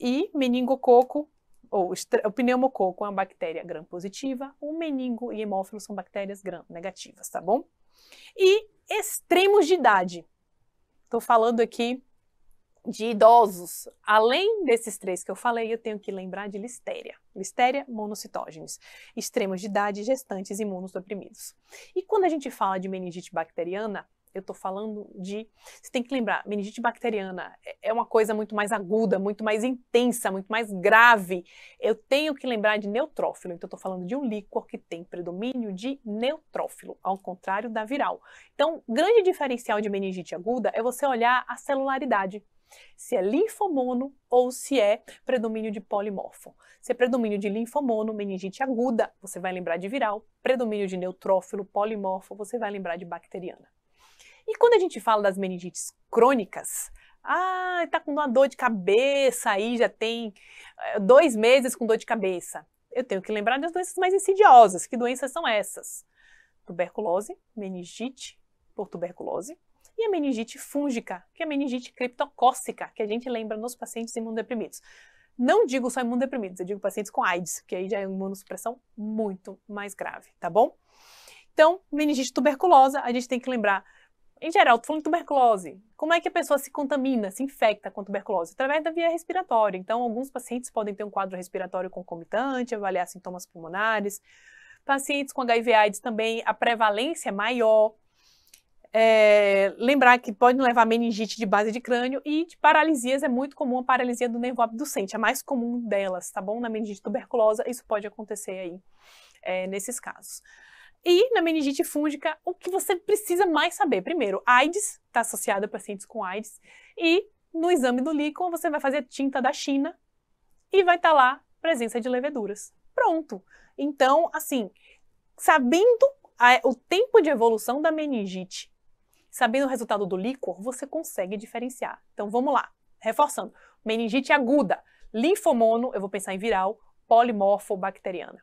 E meningococo, ou o pneumococo é uma bactéria gram positiva, o meningo e hemófilos são bactérias gram negativas, tá bom? e extremos de idade. Estou falando aqui de idosos. Além desses três que eu falei, eu tenho que lembrar de listéria. Listéria, monocitógenes, extremos de idade, gestantes imunosuprimidos. E quando a gente fala de meningite bacteriana, eu estou falando de. Você tem que lembrar, meningite bacteriana é, é uma coisa muito mais aguda, muito mais intensa, muito mais grave. Eu tenho que lembrar de neutrófilo. Então, eu estou falando de um líquor que tem predomínio de neutrófilo, ao contrário da viral. Então, grande diferencial de meningite aguda é você olhar a celularidade se é linfomono ou se é predomínio de polimorfo. Se é predomínio de linfomono, meningite aguda, você vai lembrar de viral, predomínio de neutrófilo, polimorfo, você vai lembrar de bacteriana. E quando a gente fala das meningites crônicas, ah, tá com uma dor de cabeça aí, já tem eh, dois meses com dor de cabeça. Eu tenho que lembrar das doenças mais insidiosas. Que doenças são essas? Tuberculose, meningite por tuberculose e a meningite fúngica, que é a meningite criptocócica, que a gente lembra nos pacientes imunodeprimidos. Não digo só imunodeprimidos, eu digo pacientes com AIDS, que aí já é uma imunossupressão muito mais grave, tá bom? Então, meningite tuberculosa, a gente tem que lembrar em geral, tu falando de tuberculose. Como é que a pessoa se contamina, se infecta com tuberculose? Através da via respiratória. Então, alguns pacientes podem ter um quadro respiratório concomitante, avaliar sintomas pulmonares. Pacientes com HIV/AIDS também a prevalência é maior. É, lembrar que pode levar meningite de base de crânio e de paralisias é muito comum a paralisia do nervo abducente, é a mais comum delas, tá bom? Na meningite tuberculosa, isso pode acontecer aí é, nesses casos. E na meningite fúngica, o que você precisa mais saber? Primeiro, AIDS está associada a pacientes com AIDS. E no exame do líquido, você vai fazer a tinta da China e vai estar tá lá presença de leveduras. Pronto. Então, assim, sabendo a, o tempo de evolução da meningite, sabendo o resultado do líquor, você consegue diferenciar. Então, vamos lá. Reforçando. Meningite aguda, linfomono, eu vou pensar em viral, polimorfo, bacteriana.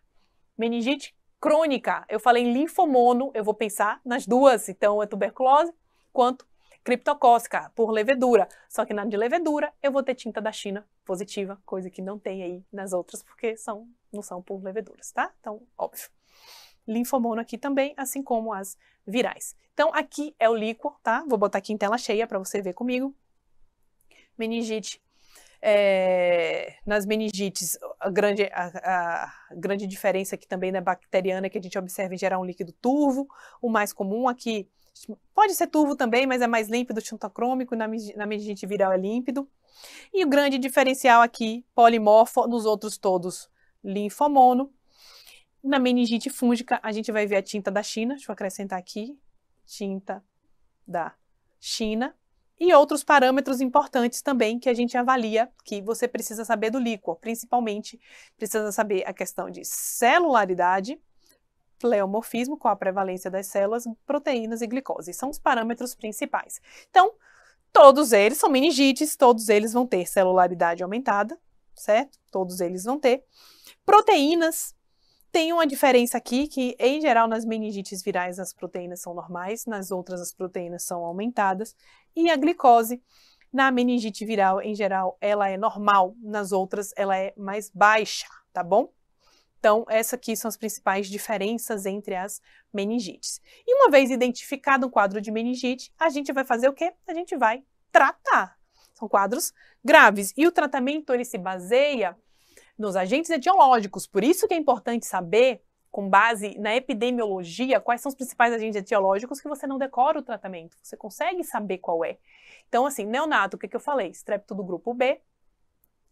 Meningite crônica. Eu falei em linfomono, eu vou pensar nas duas, então é tuberculose quanto criptocócica por levedura. Só que na de levedura eu vou ter tinta da China positiva, coisa que não tem aí nas outras, porque são, não são por leveduras, tá? Então, óbvio. Linfomono aqui também, assim como as virais. Então, aqui é o líquor, tá? Vou botar aqui em tela cheia para você ver comigo. Meningite é, nas meningites, a grande, a, a grande diferença aqui também na bacteriana que a gente observa em gerar é um líquido turvo, o mais comum aqui pode ser turvo também, mas é mais límpido, tinta na, na meningite viral é límpido. E o grande diferencial aqui, polimorfo, nos outros todos, linfomono. Na meningite fúngica, a gente vai ver a tinta da China, deixa eu acrescentar aqui, tinta da China, e outros parâmetros importantes também que a gente avalia, que você precisa saber do líquor, principalmente precisa saber a questão de celularidade, pleomorfismo, com a prevalência das células, proteínas e glicose. São os parâmetros principais. Então, todos eles são meningites, todos eles vão ter celularidade aumentada, certo? Todos eles vão ter. Proteínas, tem uma diferença aqui que, em geral, nas meningites virais as proteínas são normais, nas outras as proteínas são aumentadas. E a glicose, na meningite viral em geral, ela é normal, nas outras ela é mais baixa, tá bom? Então, essas aqui são as principais diferenças entre as meningites. E uma vez identificado um quadro de meningite, a gente vai fazer o quê? A gente vai tratar. São quadros graves. E o tratamento ele se baseia nos agentes etiológicos. Por isso que é importante saber com base na epidemiologia, quais são os principais agentes etiológicos que você não decora o tratamento, você consegue saber qual é. Então, assim, neonato, o que, que eu falei? Estrepto do grupo B,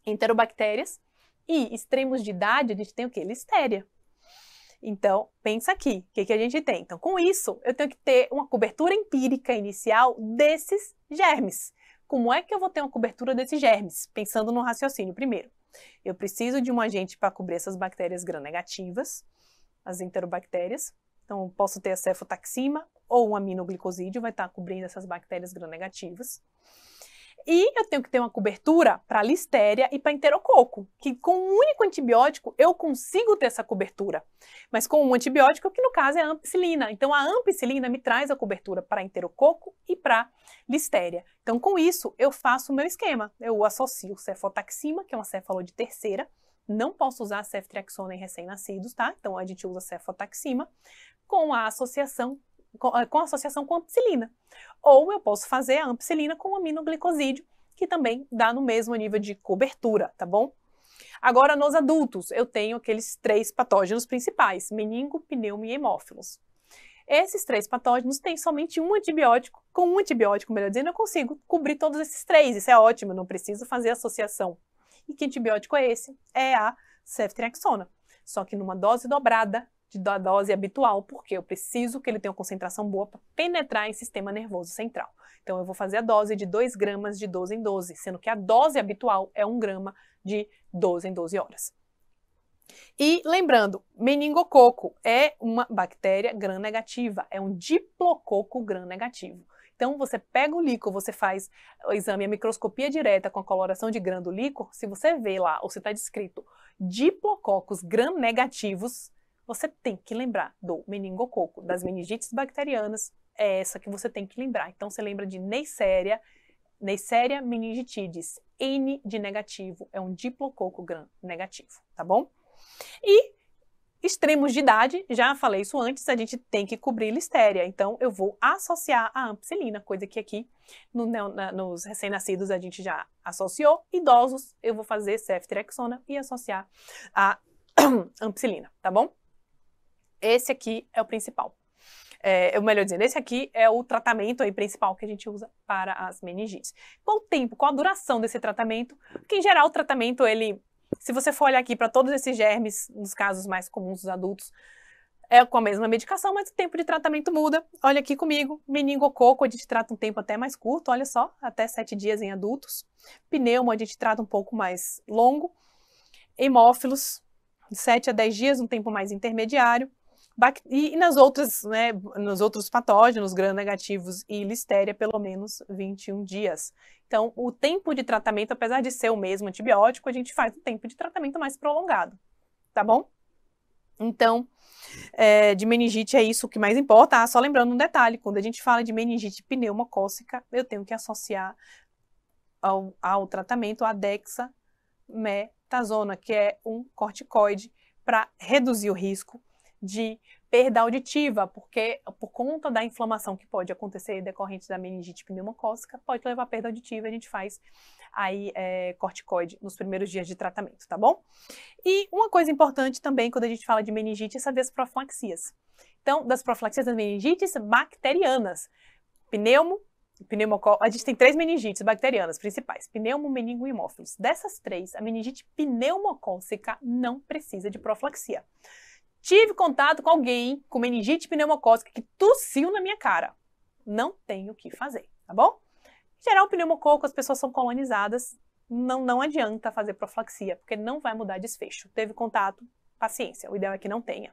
enterobactérias e extremos de idade, a gente tem o que? Listéria. Então, pensa aqui, o que, que a gente tem? Então, com isso, eu tenho que ter uma cobertura empírica inicial desses germes. Como é que eu vou ter uma cobertura desses germes? Pensando no raciocínio primeiro. Eu preciso de um agente para cobrir essas bactérias gram-negativas as enterobactérias. Então, posso ter a cefotaxima ou um aminoglicosídeo, vai estar cobrindo essas bactérias gram-negativas. E eu tenho que ter uma cobertura para listéria e para enterococo, que com um único antibiótico eu consigo ter essa cobertura. Mas com um antibiótico, que no caso é a ampicilina. Então a ampicilina me traz a cobertura para enterococo e para listéria. Então com isso eu faço o meu esquema. Eu associo cefotaxima, que é uma cefalo de terceira, não posso usar ceftriaxona em recém-nascidos, tá? Então a gente usa cefotaxima com a associação com, eh, com a associação com ampicilina. Ou eu posso fazer a ampicilina com aminoglicosídeo, que também dá no mesmo nível de cobertura, tá bom? Agora, nos adultos, eu tenho aqueles três patógenos principais, meningo, pneumo e hemófilos. Esses três patógenos têm somente um antibiótico. Com um antibiótico, melhor dizendo, eu consigo cobrir todos esses três. Isso é ótimo, eu não preciso fazer associação e que antibiótico é esse? É a ceftriaxona. Só que numa dose dobrada da dose habitual, porque eu preciso que ele tenha uma concentração boa para penetrar em sistema nervoso central. Então eu vou fazer a dose de 2 gramas de 12 em 12, sendo que a dose habitual é 1 grama de 12 em 12 horas. E lembrando, meningococo é uma bactéria gram negativa, é um diplococo gram negativo. Então, você pega o líquor, você faz o exame, a microscopia direta com a coloração de grã do líquor, se você vê lá, ou se está descrito diplococos gram-negativos, você tem que lembrar do meningococo, das meningites bacterianas, é essa que você tem que lembrar. Então, você lembra de Neisseria, Neisseria meningitidis, N de negativo, é um diplococo gram negativo, tá bom? E Extremos de idade, já falei isso antes, a gente tem que cobrir listéria. Então, eu vou associar a ampicilina, coisa que aqui no, na, nos recém-nascidos a gente já associou. Idosos, eu vou fazer ceftriaxona e associar a ampicilina, tá bom? Esse aqui é o principal. É, melhor dizendo, esse aqui é o tratamento aí principal que a gente usa para as meningites. Qual o tempo, qual a duração desse tratamento? Porque, em geral, o tratamento, ele se você for olhar aqui para todos esses germes, nos casos mais comuns dos adultos, é com a mesma medicação, mas o tempo de tratamento muda. Olha aqui comigo, meningococo a gente trata um tempo até mais curto, olha só, até sete dias em adultos. Pneumo a gente trata um pouco mais longo. Hemófilos, de 7 a 10 dias, um tempo mais intermediário e nas outras, né, nos outros patógenos gram-negativos e listéria, pelo menos 21 dias. Então, o tempo de tratamento, apesar de ser o mesmo antibiótico, a gente faz um tempo de tratamento mais prolongado, tá bom? Então, é, de meningite é isso que mais importa. Ah, só lembrando um detalhe, quando a gente fala de meningite pneumocócica, eu tenho que associar ao, ao tratamento a dexametasona, que é um corticoide para reduzir o risco de perda auditiva, porque por conta da inflamação que pode acontecer decorrente da meningite pneumocócica, pode levar a perda auditiva, a gente faz aí é, corticoide nos primeiros dias de tratamento, tá bom? E uma coisa importante também quando a gente fala de meningite é saber as profilaxias. Então, das profilaxias das meningites bacterianas, pneumo, pneumoco... a gente tem três meningites bacterianas principais, pneumo, meningo e hemófilos. Dessas três, a meningite pneumocócica não precisa de profilaxia. Tive contato com alguém com meningite pneumocócica que tossiu na minha cara. Não tenho o que fazer, tá bom? Em geral, pneumococo, as pessoas são colonizadas, não, não adianta fazer profilaxia, porque não vai mudar desfecho. Teve contato, paciência, o ideal é que não tenha,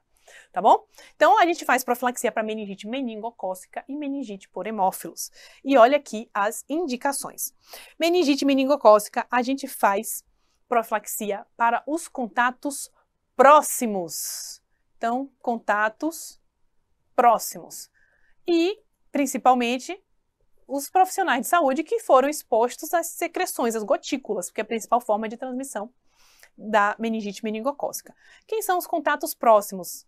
tá bom? Então, a gente faz profilaxia para meningite meningocócica e meningite por hemófilos. E olha aqui as indicações. Meningite meningocócica, a gente faz profilaxia para os contatos próximos. Então, contatos próximos. E, principalmente, os profissionais de saúde que foram expostos às secreções, às gotículas, porque é a principal forma de transmissão da meningite meningocócica. Quem são os contatos próximos?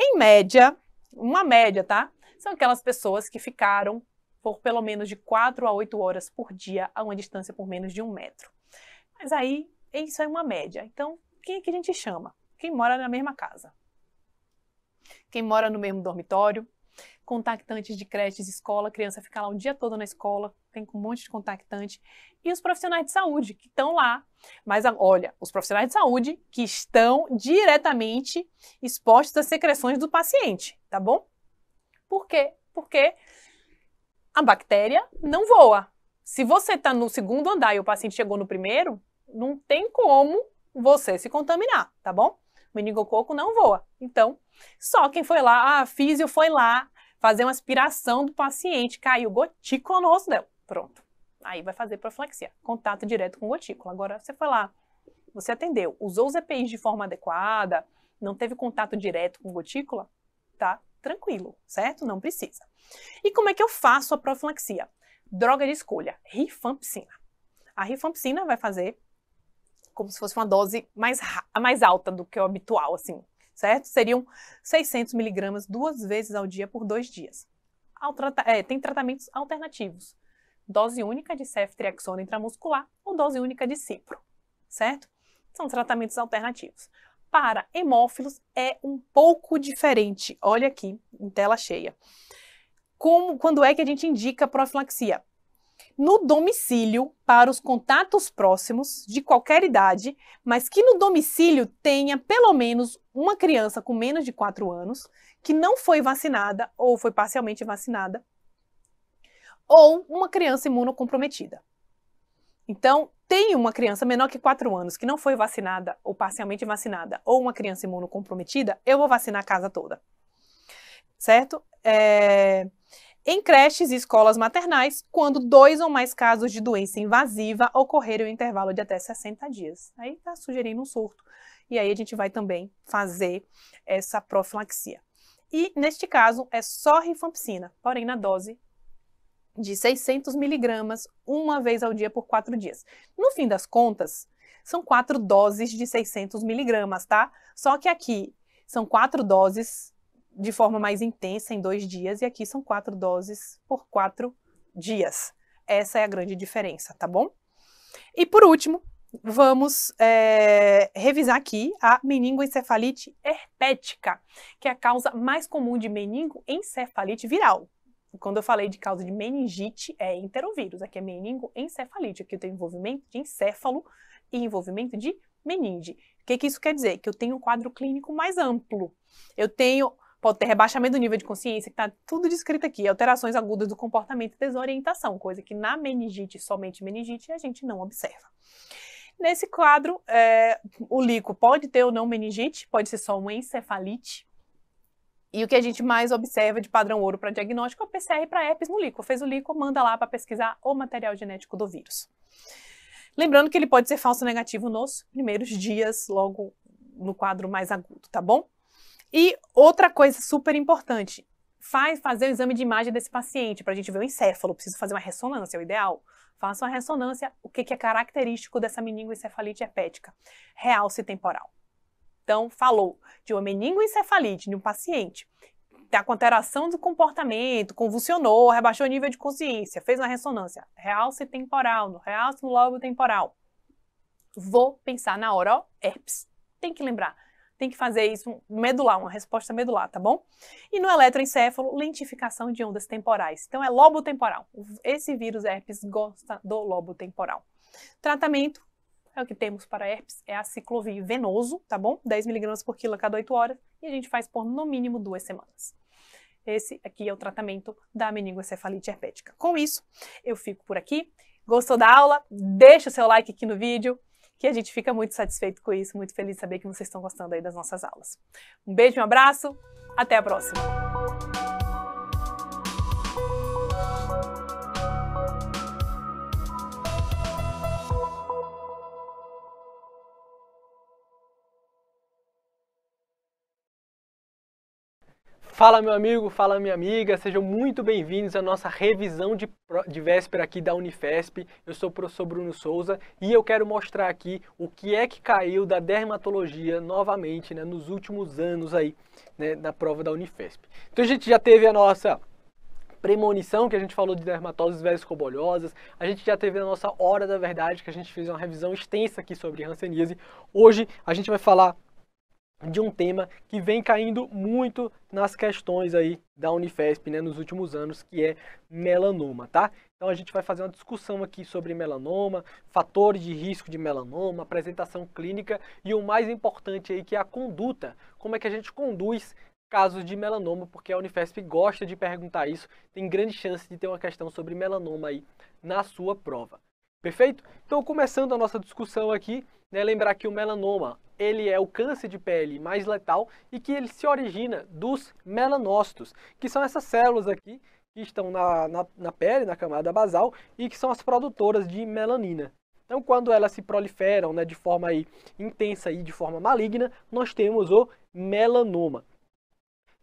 Em média, uma média, tá? São aquelas pessoas que ficaram por pelo menos de 4 a 8 horas por dia a uma distância por menos de um metro. Mas aí, isso é uma média. Então, quem é que a gente chama? Quem mora na mesma casa quem mora no mesmo dormitório, contactantes de creches, escola, criança fica lá o dia todo na escola, tem um monte de contactante, e os profissionais de saúde que estão lá. Mas olha, os profissionais de saúde que estão diretamente expostos às secreções do paciente, tá bom? Por quê? Porque a bactéria não voa. Se você está no segundo andar e o paciente chegou no primeiro, não tem como você se contaminar, tá bom? O meningococo não voa. Então, só quem foi lá, a físio foi lá fazer uma aspiração do paciente, caiu gotícula no rosto dela. Pronto. Aí vai fazer profilaxia, contato direto com gotícula. Agora você foi lá, você atendeu, usou os EPIs de forma adequada, não teve contato direto com gotícula, tá tranquilo, certo? Não precisa. E como é que eu faço a profilaxia? Droga de escolha, rifampicina. A rifampicina vai fazer como se fosse uma dose mais, mais alta do que o habitual, assim, certo? Seriam 600 miligramas duas vezes ao dia por dois dias. É, tem tratamentos alternativos, dose única de ceftriaxona intramuscular ou dose única de cipro, certo? São tratamentos alternativos. Para hemófilos é um pouco diferente. Olha aqui, em tela cheia. Como, quando é que a gente indica profilaxia? no domicílio para os contatos próximos de qualquer idade, mas que no domicílio tenha pelo menos uma criança com menos de 4 anos que não foi vacinada ou foi parcialmente vacinada, ou uma criança imunocomprometida. Então, tem uma criança menor que 4 anos que não foi vacinada ou parcialmente vacinada, ou uma criança imunocomprometida, eu vou vacinar a casa toda. Certo? É em creches e escolas maternais quando dois ou mais casos de doença invasiva ocorreram em intervalo de até 60 dias. Aí está sugerindo um surto. E aí a gente vai também fazer essa profilaxia. E neste caso é só rifampicina, porém na dose de 600 miligramas uma vez ao dia por quatro dias. No fim das contas, são quatro doses de 600 miligramas, tá? Só que aqui são quatro doses de forma mais intensa em dois dias, e aqui são quatro doses por quatro dias. Essa é a grande diferença, tá bom? E por último, vamos é, revisar aqui a meningoencefalite herpética, que é a causa mais comum de meningoencefalite viral. Quando eu falei de causa de meningite, é enterovírus, aqui é meningoencefalite, aqui eu tenho envolvimento de encéfalo e envolvimento de meninge. O que, que isso quer dizer? Que eu tenho um quadro clínico mais amplo. Eu tenho Pode ter rebaixamento do nível de consciência, que está tudo descrito aqui, alterações agudas do comportamento e desorientação, coisa que na meningite, somente meningite, a gente não observa. Nesse quadro, é, o lico pode ter ou não meningite, pode ser só uma encefalite. E o que a gente mais observa de padrão ouro para diagnóstico é o PCR para herpes no lico. Fez o lico, manda lá para pesquisar o material genético do vírus. Lembrando que ele pode ser falso negativo nos primeiros dias, logo no quadro mais agudo, tá bom? E outra coisa super importante, faz fazer o exame de imagem desse paciente para a gente ver o encéfalo. Preciso fazer uma ressonância, é o ideal. Faça uma ressonância, o que, que é característico dessa meningoencefalite hepética, realce temporal. Então, falou de uma meningoencefalite de um paciente, da com alteração do comportamento, convulsionou, rebaixou o nível de consciência, fez uma ressonância, realce temporal, no realce no lobo temporal. Vou pensar na hora, ó, herpes. Tem que lembrar, tem que fazer isso medular, uma resposta medular, tá bom? E no eletroencefalo, lentificação de ondas temporais. Então é lobo temporal. Esse vírus herpes gosta do lobo temporal. Tratamento é o que temos para herpes, é a ciclovir venoso, tá bom? 10 miligramas por quilo a cada 8 horas e a gente faz por no mínimo duas semanas. Esse aqui é o tratamento da meningoencefalite herpética. Com isso, eu fico por aqui. Gostou da aula? Deixa o seu like aqui no vídeo que a gente fica muito satisfeito com isso, muito feliz de saber que vocês estão gostando aí das nossas aulas. Um beijo, um abraço, até a próxima! Fala meu amigo, fala minha amiga, sejam muito bem-vindos à nossa revisão de, de véspera aqui da Unifesp. Eu sou o professor Bruno Souza e eu quero mostrar aqui o que é que caiu da dermatologia novamente né, nos últimos anos aí né, na prova da Unifesp. Então a gente já teve a nossa premonição, que a gente falou de dermatoses vesicoboliosas, a gente já teve a nossa hora da verdade, que a gente fez uma revisão extensa aqui sobre Hanseníase. Hoje a gente vai falar de um tema que vem caindo muito nas questões aí da Unifesp, né, nos últimos anos, que é melanoma, tá? Então a gente vai fazer uma discussão aqui sobre melanoma, fatores de risco de melanoma, apresentação clínica e o mais importante aí que é a conduta, como é que a gente conduz casos de melanoma, porque a Unifesp gosta de perguntar isso, tem grande chance de ter uma questão sobre melanoma aí na sua prova. Perfeito? Então, começando a nossa discussão aqui, né, lembrar que o melanoma ele é o câncer de pele mais letal e que ele se origina dos melanócitos, que são essas células aqui que estão na, na, na pele, na camada basal, e que são as produtoras de melanina. Então, quando elas se proliferam né, de forma aí, intensa e de forma maligna, nós temos o melanoma.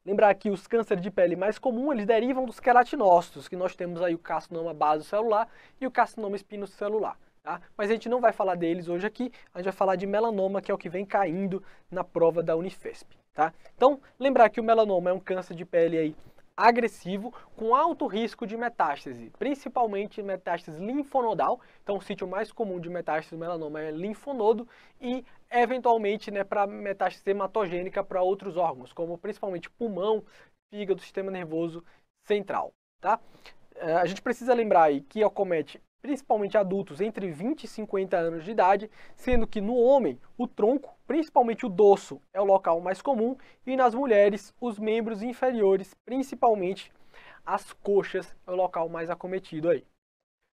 Lembrar que os cânceres de pele mais comuns, eles derivam dos queratinócitos, que nós temos aí o carcinoma basocelular e o carcinoma espinocelular. Tá? Mas a gente não vai falar deles hoje aqui, a gente vai falar de melanoma, que é o que vem caindo na prova da Unifesp. Tá? Então, lembrar que o melanoma é um câncer de pele aí agressivo com alto risco de metástase, principalmente metástase linfonodal. Então, o sítio mais comum de metástase do melanoma é linfonodo e eventualmente, né, para metástase hematogênica para outros órgãos, como principalmente pulmão, fígado, sistema nervoso central, tá? Eh, a gente precisa lembrar aí que acomete principalmente adultos entre 20 e 50 anos de idade, sendo que no homem o tronco, principalmente o dorso, é o local mais comum e nas mulheres os membros inferiores, principalmente as coxas, é o local mais acometido aí.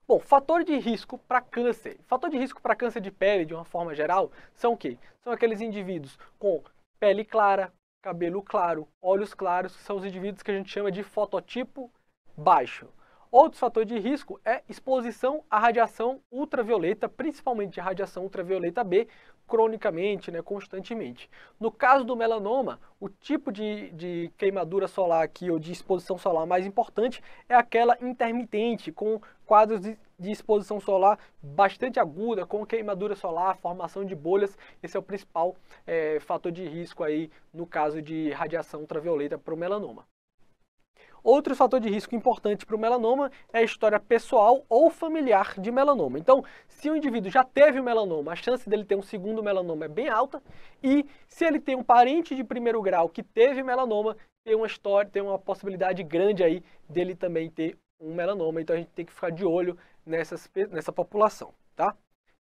Bom, fator de risco para câncer. Fator de risco para câncer de pele, de uma forma geral, são o quê? São aqueles indivíduos com pele clara, cabelo claro, olhos claros, que são os indivíduos que a gente chama de fototipo baixo. Outro fator de risco é exposição à radiação ultravioleta, principalmente radiação ultravioleta B, cronicamente, né, constantemente. No caso do melanoma, o tipo de, de queimadura solar aqui, ou de exposição solar mais importante, é aquela intermitente, com quadros de, de exposição solar bastante aguda, com queimadura solar, formação de bolhas, esse é o principal é, fator de risco aí no caso de radiação ultravioleta para o melanoma. Outro fator de risco importante para o melanoma é a história pessoal ou familiar de melanoma. Então, se o indivíduo já teve o melanoma, a chance dele ter um segundo melanoma é bem alta. E se ele tem um parente de primeiro grau que teve melanoma, tem uma história, tem uma possibilidade grande aí dele também ter um melanoma. Então a gente tem que ficar de olho nessas, nessa população, tá?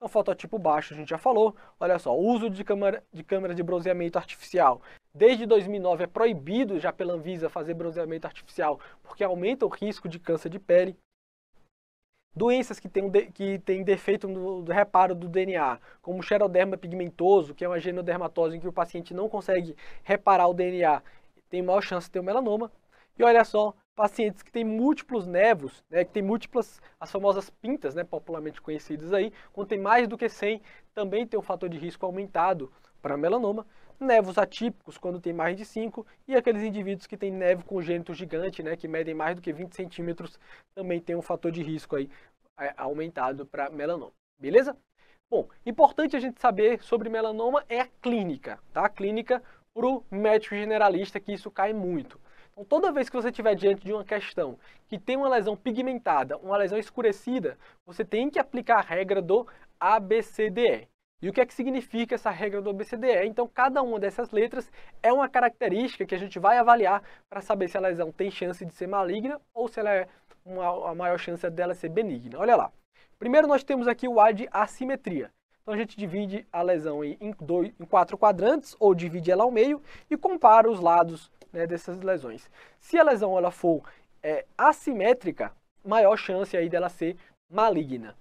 É um fototipo baixo, a gente já falou. Olha só, uso de câmera de, câmera de bronzeamento artificial. Desde 2009 é proibido já pela Anvisa fazer bronzeamento artificial, porque aumenta o risco de câncer de pele. Doenças que têm, que têm defeito no, do reparo do DNA, como xeroderma pigmentoso, que é uma genodermatose em que o paciente não consegue reparar o DNA, tem maior chance de ter um melanoma. E olha só, pacientes que têm múltiplos nevos, né, que têm múltiplas, as famosas pintas, né, popularmente conhecidas aí, quando tem mais do que 100, também tem um fator de risco aumentado para melanoma. Nevos atípicos, quando tem mais de 5, e aqueles indivíduos que têm nevo congênito gigante, né, que medem mais do que 20 centímetros, também tem um fator de risco aí é, aumentado para melanoma. Beleza? Bom, importante a gente saber sobre melanoma é a clínica, tá? A clínica para o médico generalista, que isso cai muito. Então, toda vez que você estiver diante de uma questão que tem uma lesão pigmentada, uma lesão escurecida, você tem que aplicar a regra do ABCDE. E o que é que significa essa regra do ABCDE? Então, cada uma dessas letras é uma característica que a gente vai avaliar para saber se a lesão tem chance de ser maligna ou se ela é uma, a maior chance dela ser benigna. Olha lá. Primeiro, nós temos aqui o A de assimetria. Então, a gente divide a lesão em, dois, em quatro quadrantes, ou divide ela ao meio, e compara os lados né, dessas lesões. Se a lesão ela for é, assimétrica, maior chance aí dela ser maligna.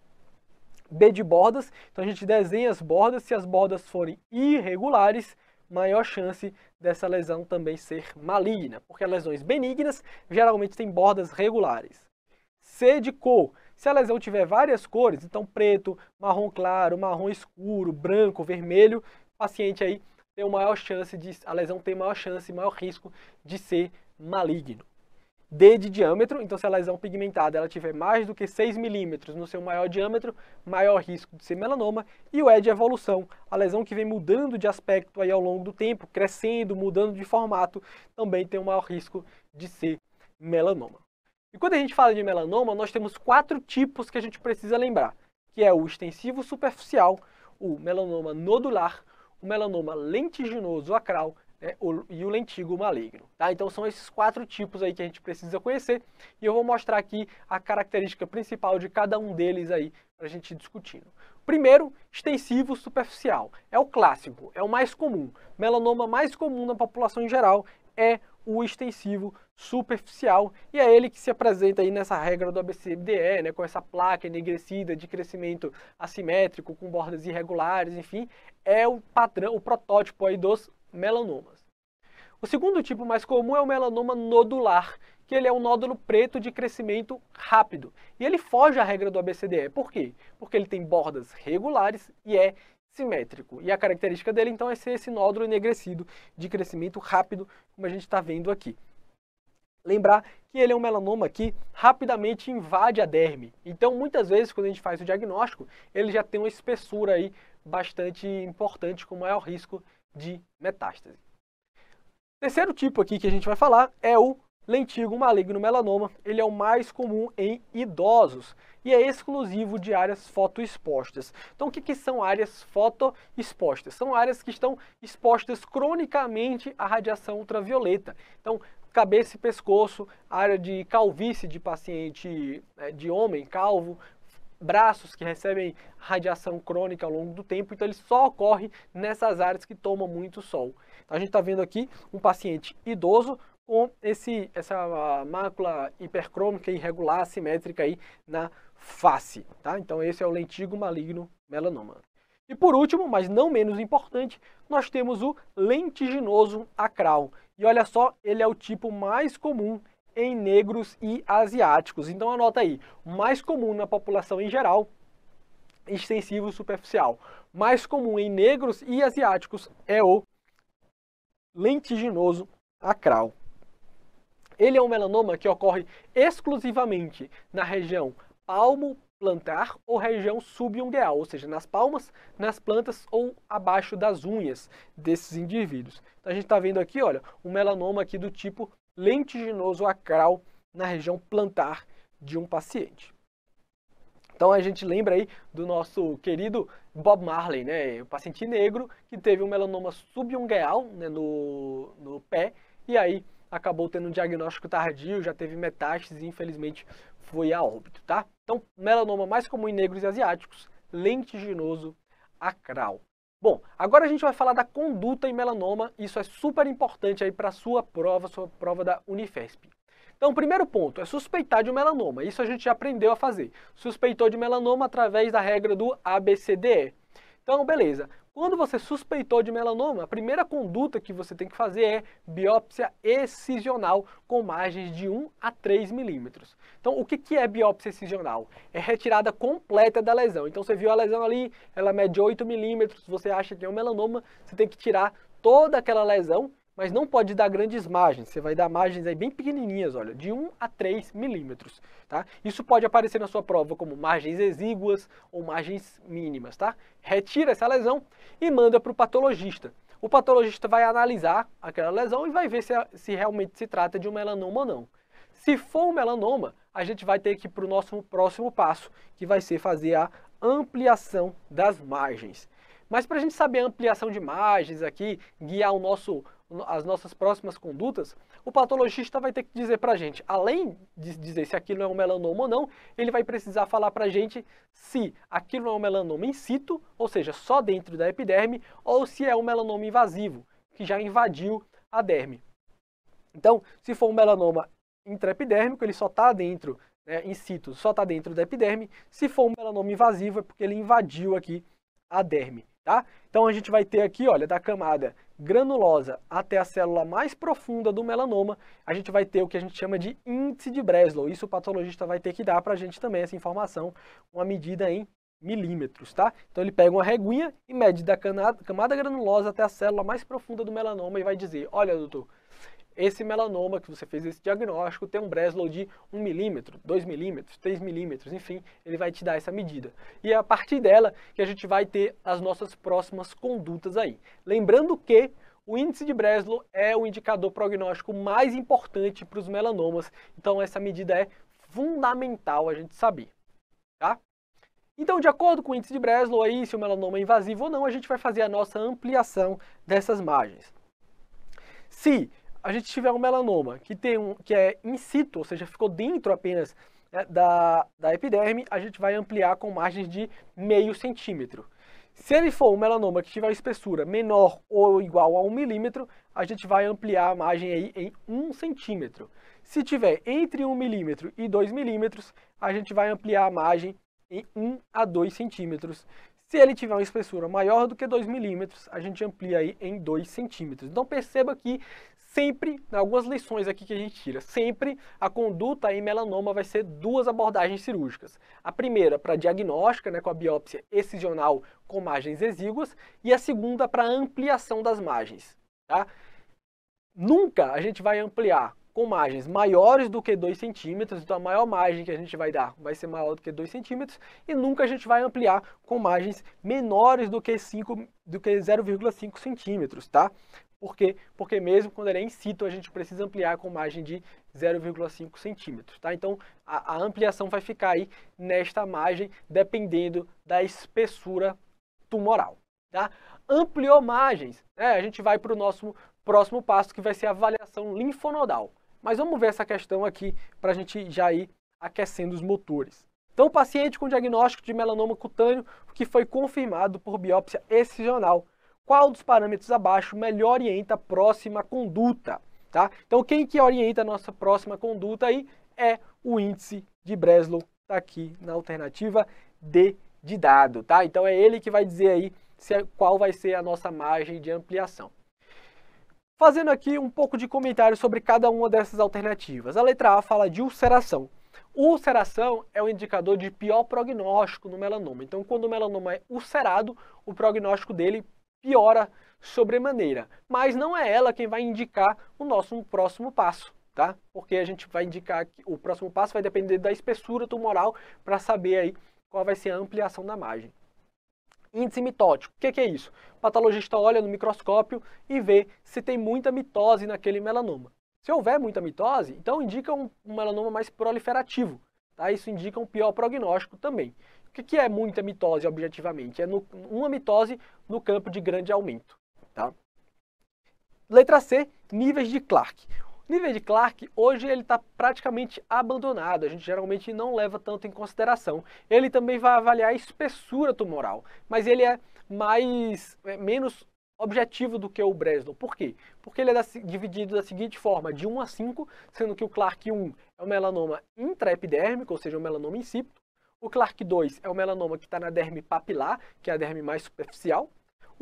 B de bordas, então a gente desenha as bordas, se as bordas forem irregulares, maior chance dessa lesão também ser maligna, porque lesões benignas geralmente têm bordas regulares. C de cor, se a lesão tiver várias cores, então preto, marrom claro, marrom escuro, branco, vermelho, paciente aí tem maior chance de a lesão tem maior chance, maior risco de ser maligno. D de diâmetro, então se a lesão pigmentada ela tiver mais do que 6 milímetros no seu maior diâmetro, maior risco de ser melanoma. E o E de evolução, a lesão que vem mudando de aspecto aí ao longo do tempo, crescendo, mudando de formato, também tem um maior risco de ser melanoma. E quando a gente fala de melanoma, nós temos quatro tipos que a gente precisa lembrar, que é o extensivo superficial, o melanoma nodular, o melanoma lentiginoso acral né, e o lentigo maligno. Tá? Então são esses quatro tipos aí que a gente precisa conhecer e eu vou mostrar aqui a característica principal de cada um deles aí para a gente ir discutindo. Primeiro, extensivo superficial. É o clássico, é o mais comum. Melanoma mais comum na população em geral é o extensivo superficial, e é ele que se apresenta aí nessa regra do ABCDE, né, com essa placa enegrecida de crescimento assimétrico, com bordas irregulares, enfim, é o padrão, o protótipo aí dos melanomas. O segundo tipo mais comum é o melanoma nodular, que ele é um nódulo preto de crescimento rápido. E ele foge à regra do ABCDE. Por quê? Porque ele tem bordas regulares e é simétrico. E a característica dele, então, é ser esse nódulo enegrecido de crescimento rápido, como a gente está vendo aqui. Lembrar que ele é um melanoma que rapidamente invade a derme. Então, muitas vezes, quando a gente faz o diagnóstico, ele já tem uma espessura aí bastante importante, com maior risco de metástase. Terceiro tipo aqui que a gente vai falar é o Lentigo maligno melanoma, ele é o mais comum em idosos e é exclusivo de áreas fotoexpostas. Então, o que, que são áreas fotoexpostas? São áreas que estão expostas cronicamente à radiação ultravioleta. Então, cabeça e pescoço, área de calvície de paciente, eh, de homem calvo, braços que recebem radiação crônica ao longo do tempo, então ele só ocorre nessas áreas que tomam muito sol. Então, a gente está vendo aqui um paciente idoso com esse, essa ah, mácula hipercrômica é irregular, simétrica aí na face. Tá? Então esse é o lentigo maligno melanoma. E por último, mas não menos importante, nós temos o lentiginoso acral. E olha só, ele é o tipo mais comum em negros e asiáticos. Então anota aí, mais comum na população em geral, extensivo superficial. Mais comum em negros e asiáticos é o lentiginoso acral. Ele é um melanoma que ocorre exclusivamente na região palmo plantar ou região subungual, ou seja, nas palmas, nas plantas ou abaixo das unhas desses indivíduos. Então a gente está vendo aqui, olha, um melanoma aqui do tipo lentiginoso acral na região plantar de um paciente. Então a gente lembra aí do nosso querido Bob Marley, né, o paciente negro que teve um melanoma subungual né, no, no pé e aí acabou tendo um diagnóstico tardio, já teve metástase e infelizmente foi a óbito, tá? Então, melanoma mais comum em negros e asiáticos, lentiginoso acral. Bom, agora a gente vai falar da conduta em melanoma, isso é super importante aí para a sua prova, sua prova da Unifesp. Então, primeiro ponto é suspeitar de um melanoma. Isso a gente já aprendeu a fazer. Suspeitou de melanoma através da regra do ABCDE. Então, beleza. Quando você suspeitou de melanoma, a primeira conduta que você tem que fazer é biópsia excisional com margens de 1 a 3 milímetros. Então, o que é biópsia excisional? É retirada completa da lesão. Então, você viu a lesão ali, ela mede 8 milímetros, você acha que é um melanoma, você tem que tirar toda aquela lesão mas não pode dar grandes margens. Você vai dar margens aí bem pequenininhas, olha, de 1 a 3 milímetros, tá? Isso pode aparecer na sua prova como margens exíguas ou margens mínimas, tá? Retira essa lesão e manda para o patologista. O patologista vai analisar aquela lesão e vai ver se, se realmente se trata de um melanoma ou não. Se for um melanoma, a gente vai ter que ir para o nosso próximo passo, que vai ser fazer a ampliação das margens. Mas para a gente saber a ampliação de margens aqui, guiar o nosso as nossas próximas condutas, o patologista vai ter que dizer para a gente, além de dizer se aquilo é um melanoma ou não, ele vai precisar falar para a gente se aquilo é um melanoma in situ, ou seja, só dentro da epiderme, ou se é um melanoma invasivo, que já invadiu a derme. Então, se for um melanoma intraepidérmico, ele só está dentro, né, in situ, só está dentro da epiderme. Se for um melanoma invasivo, é porque ele invadiu aqui a derme. Tá? Então a gente vai ter aqui, olha, da camada granulosa até a célula mais profunda do melanoma, a gente vai ter o que a gente chama de índice de Breslow. Isso o patologista vai ter que dar para a gente também essa informação, uma medida em milímetros, tá? Então ele pega uma reguinha e mede da camada granulosa até a célula mais profunda do melanoma e vai dizer, olha doutor, esse melanoma que você fez esse diagnóstico tem um Breslow de 1 milímetro, 2 milímetros, 3 milímetros, enfim, ele vai te dar essa medida. E é a partir dela que a gente vai ter as nossas próximas condutas aí. Lembrando que o índice de Breslow é o indicador prognóstico mais importante para os melanomas, então essa medida é fundamental a gente saber, tá? Então, de acordo com o índice de Breslow, aí, se o melanoma é invasivo ou não, a gente vai fazer a nossa ampliação dessas margens. Se a gente tiver um melanoma que, tem um, que é in situ, ou seja, ficou dentro apenas né, da, da epiderme, a gente vai ampliar com margens de meio centímetro. Se ele for um melanoma que tiver uma espessura menor ou igual a um milímetro, a gente vai ampliar a margem aí em um centímetro. Se tiver entre um milímetro e dois milímetros, a gente vai ampliar a margem em 1 a 2 centímetros. Se ele tiver uma espessura maior do que 2 milímetros, a gente amplia aí em 2 centímetros. Então perceba que sempre, algumas lições aqui que a gente tira, sempre a conduta em melanoma vai ser duas abordagens cirúrgicas. A primeira para diagnóstica, né, com a biópsia excisional com margens exíguas, e a segunda para ampliação das margens. Tá? Nunca a gente vai ampliar com margens maiores do que 2 centímetros, então a maior margem que a gente vai dar vai ser maior do que 2 centímetros, e nunca a gente vai ampliar com margens menores do que do que 0,5 centímetros, tá? Por quê? Porque mesmo quando ele é in situ, a gente precisa ampliar com margem de 0,5 centímetros, tá? Então, a, a ampliação vai ficar aí nesta margem, dependendo da espessura tumoral, tá? Ampliou margens, né? a gente vai para o nosso próximo passo, que vai ser a avaliação linfonodal. Mas vamos ver essa questão aqui para a gente já ir aquecendo os motores. Então, o paciente com diagnóstico de melanoma cutâneo que foi confirmado por biópsia excisional. Qual dos parâmetros abaixo melhor orienta a próxima conduta? Tá? Então, quem que orienta a nossa próxima conduta aí é o índice de Breslow, está aqui na alternativa D de dado, tá? Então, é ele que vai dizer aí se, é, qual vai ser a nossa margem de ampliação fazendo aqui um pouco de comentário sobre cada uma dessas alternativas. A letra A fala de ulceração. Ulceração é o um indicador de pior prognóstico no melanoma. Então, quando o melanoma é ulcerado, o prognóstico dele piora sobremaneira. Mas não é ela quem vai indicar o nosso próximo passo, tá? Porque a gente vai indicar que o próximo passo vai depender da espessura tumoral para saber aí qual vai ser a ampliação da margem. Índice mitótico. O que, que é isso? O patologista olha no microscópio e vê se tem muita mitose naquele melanoma. Se houver muita mitose, então indica um, melanoma mais proliferativo. Tá? Isso indica um pior prognóstico também. O que, que é muita mitose objetivamente? É no, uma mitose no campo de grande aumento. Tá? Letra C, níveis de Clark. Nível de Clark, hoje ele está praticamente abandonado, a gente geralmente não leva tanto em consideração. Ele também vai avaliar a espessura tumoral, mas ele é mais é menos objetivo do que o Breslow. Por quê? Porque ele é da, dividido da seguinte forma, de 1 a 5, sendo que o Clark 1 é o melanoma intraepidérmico, ou seja, o melanoma insípido. O Clark 2 é o melanoma que está na derme papilar, que é a derme mais superficial.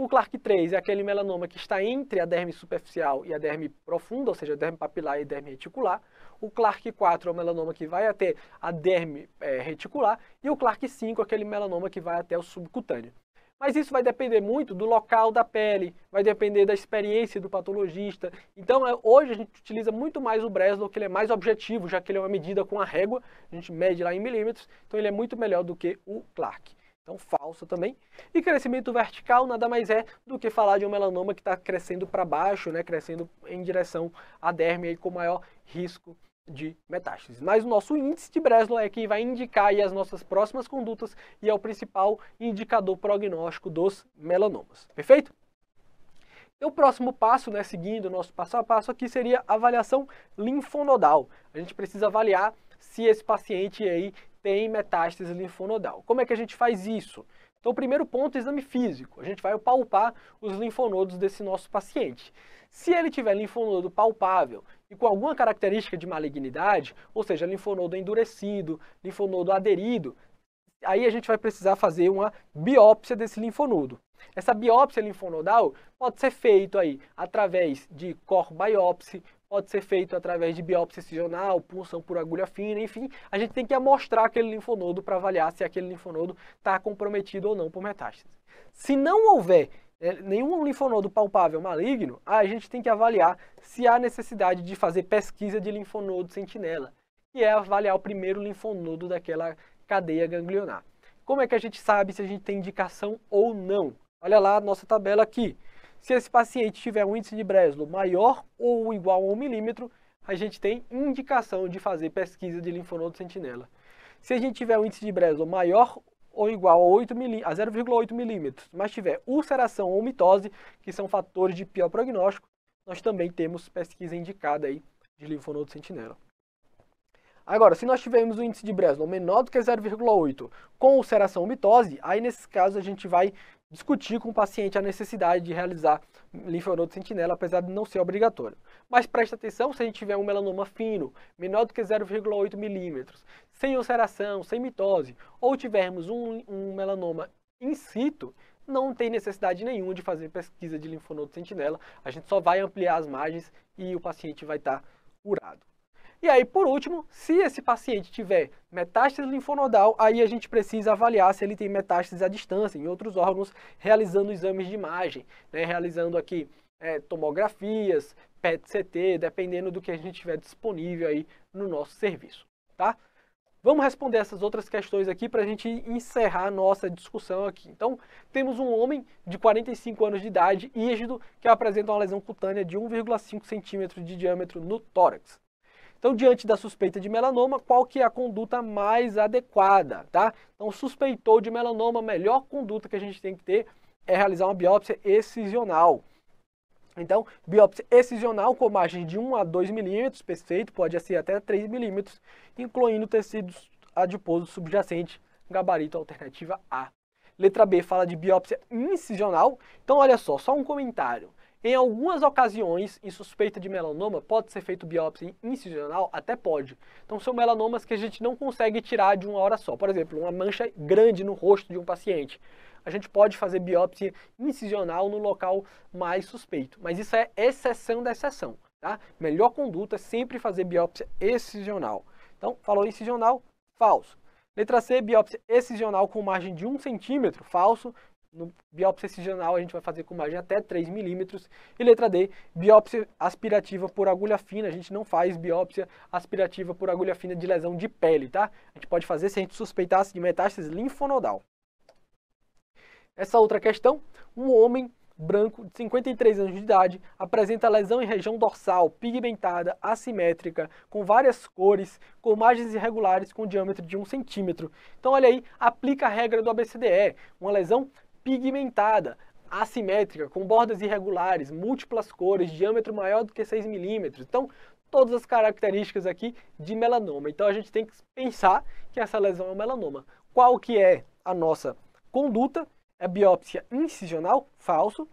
O Clark 3 é aquele melanoma que está entre a derme superficial e a derme profunda, ou seja, a derme papilar e a derme reticular. O Clark 4 é o melanoma que vai até a derme é, reticular. E o Clark 5 é aquele melanoma que vai até o subcutâneo. Mas isso vai depender muito do local da pele, vai depender da experiência do patologista. Então, é, hoje a gente utiliza muito mais o Breslow, que ele é mais objetivo, já que ele é uma medida com a régua, a gente mede lá em milímetros, então ele é muito melhor do que o Clark. Então, falso também. E crescimento vertical nada mais é do que falar de um melanoma que está crescendo para baixo, né? crescendo em direção à derme aí, com maior risco de metástase. Mas o nosso índice de Breslow é que vai indicar aí, as nossas próximas condutas e é o principal indicador prognóstico dos melanomas. Perfeito? E então, o próximo passo, né, seguindo o nosso passo a passo aqui, seria avaliação linfonodal. A gente precisa avaliar se esse paciente aí tem metástase linfonodal. Como é que a gente faz isso? Então, o primeiro ponto é exame físico. A gente vai palpar os linfonodos desse nosso paciente. Se ele tiver linfonodo palpável e com alguma característica de malignidade, ou seja, linfonodo endurecido, linfonodo aderido, aí a gente vai precisar fazer uma biópsia desse linfonodo. Essa biópsia linfonodal pode ser feita aí através de core biopsy, pode ser feito através de biópsia excisional, punção por agulha fina, enfim, a gente tem que amostrar aquele linfonodo para avaliar se aquele linfonodo está comprometido ou não por metástase. Se não houver é, nenhum linfonodo palpável maligno, a gente tem que avaliar se há necessidade de fazer pesquisa de linfonodo sentinela, que é avaliar o primeiro linfonodo daquela cadeia ganglionar. Como é que a gente sabe se a gente tem indicação ou não? Olha lá a nossa tabela aqui. Se esse paciente tiver um índice de Breslow maior ou igual a 1 milímetro, a gente tem indicação de fazer pesquisa de linfonodo sentinela. Se a gente tiver um índice de Breslow maior ou igual a, 0,8 milímetros, mas tiver ulceração ou mitose, que são fatores de pior prognóstico, nós também temos pesquisa indicada aí de linfonodo sentinela. Agora, se nós tivermos um índice de Breslow menor do que 0,8 com ulceração ou mitose, aí nesses casos a gente vai discutir com o paciente a necessidade de realizar linfonodo sentinela, apesar de não ser obrigatório. Mas preste atenção se a gente tiver um melanoma fino, menor do que 0,8 milímetros, sem ulceração, sem mitose, ou tivermos um, um melanoma in situ, não tem necessidade nenhuma de fazer pesquisa de linfonodo sentinela, a gente só vai ampliar as margens e o paciente vai estar tá curado. E aí, por último, se esse paciente tiver metástase linfonodal, aí a gente precisa avaliar se ele tem metástase à distância, em outros órgãos, realizando exames de imagem, né? realizando aqui é, tomografias, PET-CT, dependendo do que a gente tiver disponível aí no nosso serviço, tá? Vamos responder essas outras questões aqui para a gente encerrar a nossa discussão aqui. Então, temos um homem de 45 anos de idade, rígido, que apresenta uma lesão cutânea de 1,5 centímetro de diâmetro no tórax. Então, diante da suspeita de melanoma, qual que é a conduta mais adequada, tá? Então, suspeitou de melanoma, a melhor conduta que a gente tem que ter é realizar uma biópsia excisional. Então, biópsia excisional com margem de 1 a 2 milímetros, perfeito, pode ser até 3 milímetros, incluindo tecidos adiposo subjacente, gabarito alternativa A. Letra B fala de biópsia incisional. Então, olha só, só um comentário. Em algumas ocasiões, em suspeita de melanoma, pode ser feito biópsia incisional? Até pode. Então, são melanomas que a gente não consegue tirar de uma hora só. Por exemplo, uma mancha grande no rosto de um paciente. A gente pode fazer biópsia incisional no local mais suspeito, mas isso é exceção da exceção. Tá? Melhor conduta é sempre fazer biópsia excisional. Então, falou incisional, falso. Letra C, biópsia excisional com margem de 1 centímetro, falso. No biópsia excisional a gente vai fazer com margem até 3 milímetros. E letra D, biópsia aspirativa por agulha fina. A gente não faz biópsia aspirativa por agulha fina de lesão de pele, tá? A gente pode fazer se a gente suspeitasse de metástase linfonodal. Essa outra questão, um homem branco de 53 anos de idade apresenta lesão em região dorsal, pigmentada, assimétrica, com várias cores, com margens irregulares com diâmetro de 1 centímetro. Então olha aí, aplica a regra do ABCDE, uma lesão pigmentada, assimétrica, com bordas irregulares, múltiplas cores, diâmetro maior do que 6 milímetros. Então, todas as características aqui de melanoma. Então, a gente tem que pensar que essa lesão é um melanoma. Qual que é a nossa conduta? É biópsia incisional? Falso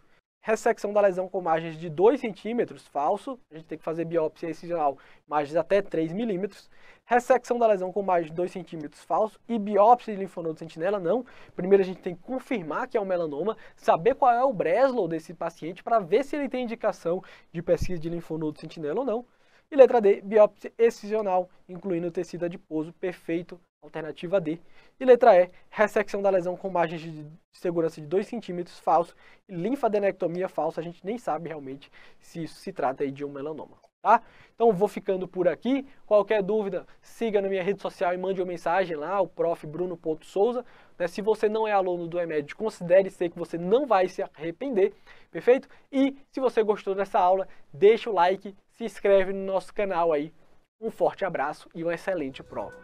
ressecção da lesão com margens de 2 centímetros, falso, a gente tem que fazer biópsia excisional, margens até 3 milímetros, ressecção da lesão com margens de 2 centímetros, falso, e biópsia de linfonodo sentinela, não. Primeiro a gente tem que confirmar que é um melanoma, saber qual é o Breslow desse paciente para ver se ele tem indicação de pesquisa de linfonodo sentinela ou não. E letra D, biópsia excisional, incluindo o tecido adiposo perfeito alternativa D. E letra E, ressecção da lesão com margem de segurança de 2 centímetros, falso. E linfadenectomia, falso. A gente nem sabe realmente se isso se trata de um melanoma. Tá? Então vou ficando por aqui. Qualquer dúvida, siga na minha rede social e mande uma mensagem lá, o prof. Bruno.souza. Né? Se você não é aluno do EMED, considere ser que você não vai se arrepender, perfeito? E se você gostou dessa aula, deixa o like, se inscreve no nosso canal aí. Um forte abraço e uma excelente prova.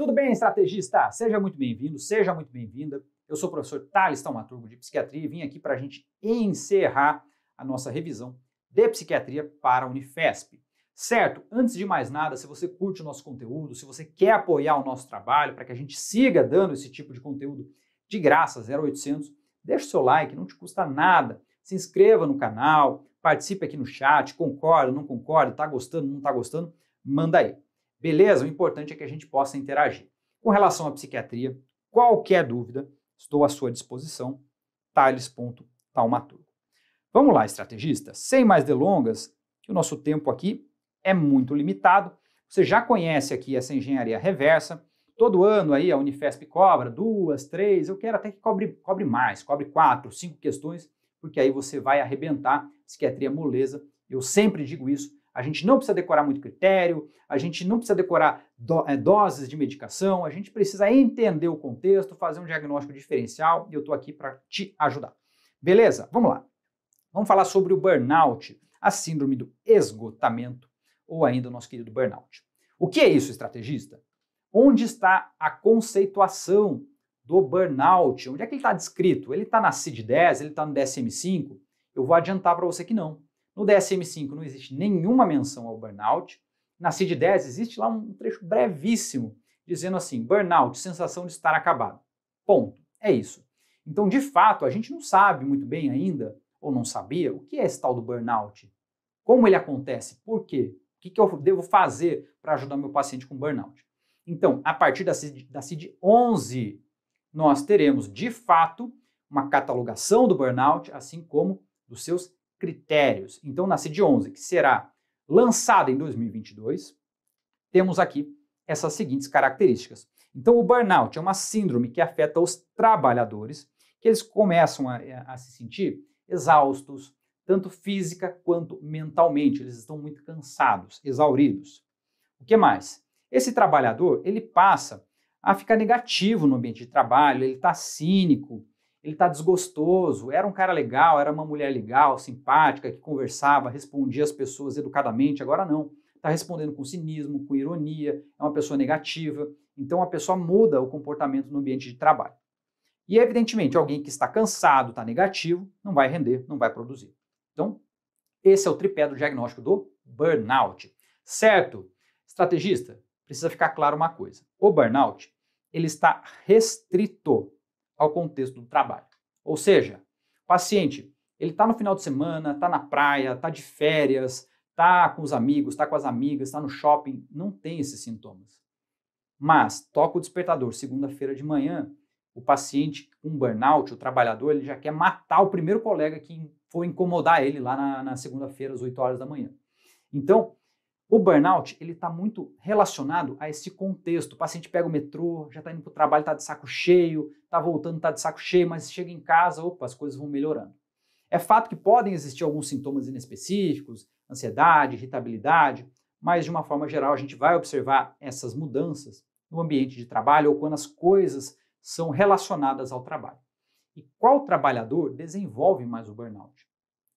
Tudo bem, estrategista? Seja muito bem-vindo, seja muito bem-vinda. Eu sou o professor Thales Taumaturgo de Psiquiatria e vim aqui para a gente encerrar a nossa revisão de Psiquiatria para a Unifesp. Certo? Antes de mais nada, se você curte o nosso conteúdo, se você quer apoiar o nosso trabalho para que a gente siga dando esse tipo de conteúdo de graça, 0800, o seu like, não te custa nada. Se inscreva no canal, participe aqui no chat, concorda, não concorda, está gostando, não está gostando, manda aí. Beleza? O importante é que a gente possa interagir. Com relação à psiquiatria, qualquer dúvida, estou à sua disposição, tales.taumaturgo. Vamos lá, estrategista? Sem mais delongas, que o nosso tempo aqui é muito limitado. Você já conhece aqui essa engenharia reversa. Todo ano aí a Unifesp cobra duas, três, eu quero até que cobre, cobre mais, cobre quatro, cinco questões, porque aí você vai arrebentar psiquiatria moleza. Eu sempre digo isso a gente não precisa decorar muito critério, a gente não precisa decorar do, é, doses de medicação, a gente precisa entender o contexto, fazer um diagnóstico diferencial e eu estou aqui para te ajudar. Beleza? Vamos lá. Vamos falar sobre o burnout, a síndrome do esgotamento ou ainda o nosso querido burnout. O que é isso, estrategista? Onde está a conceituação do burnout? Onde é que ele está descrito? Ele está na CID-10? Ele está no DSM-5? Eu vou adiantar para você que não. No DSM-5 não existe nenhuma menção ao burnout. Na CID-10 existe lá um trecho brevíssimo dizendo assim: burnout, sensação de estar acabado. Ponto. É isso. Então, de fato, a gente não sabe muito bem ainda, ou não sabia, o que é esse tal do burnout, como ele acontece, por quê, o que, eu devo fazer para ajudar meu paciente com burnout. Então, a partir da CID, da CID 11, nós teremos, de fato, uma catalogação do burnout, assim como dos seus critérios. Então, na CID 11, que será lançada em 2022, temos aqui essas seguintes características. Então, o burnout é uma síndrome que afeta os trabalhadores, que eles começam a, eh, a se sentir exaustos, tanto física quanto mentalmente. Eles estão muito cansados, exauridos. O que mais? Esse trabalhador ele passa a ficar negativo no ambiente de trabalho, ele está cínico, ele está desgostoso. Era um cara legal, era uma mulher legal, simpática, que conversava, respondia as pessoas educadamente, agora não. Está respondendo com cinismo, com ironia, é uma pessoa negativa. Então a pessoa muda o comportamento no ambiente de trabalho. E evidentemente, alguém que está cansado, está negativo, não vai render, não vai produzir. Então, esse é o tripé do diagnóstico do burnout. Certo? Estrategista, precisa ficar claro uma coisa. O burnout, ele está restrito ao contexto do trabalho. Ou seja, o paciente ele está no final de semana, está na praia, está de férias, está com os amigos, está com as amigas, está no shopping, não tem esses sintomas. Mas toca o despertador segunda-feira de manhã, o paciente com um burnout, o trabalhador, ele já quer matar o primeiro colega que foi incomodar ele lá na, na segunda-feira às 8 horas da manhã. Então, o burnout ele está muito relacionado a esse contexto. O paciente pega o metrô, já está indo para o trabalho, está de saco cheio, está voltando, está de saco cheio, mas chega em casa, opa, as coisas vão melhorando. É fato que podem existir alguns sintomas inespecíficos, ansiedade, irritabilidade, mas de uma forma geral a gente vai observar essas mudanças no ambiente de trabalho ou quando as coisas são relacionadas ao trabalho. E qual trabalhador desenvolve mais o burnout?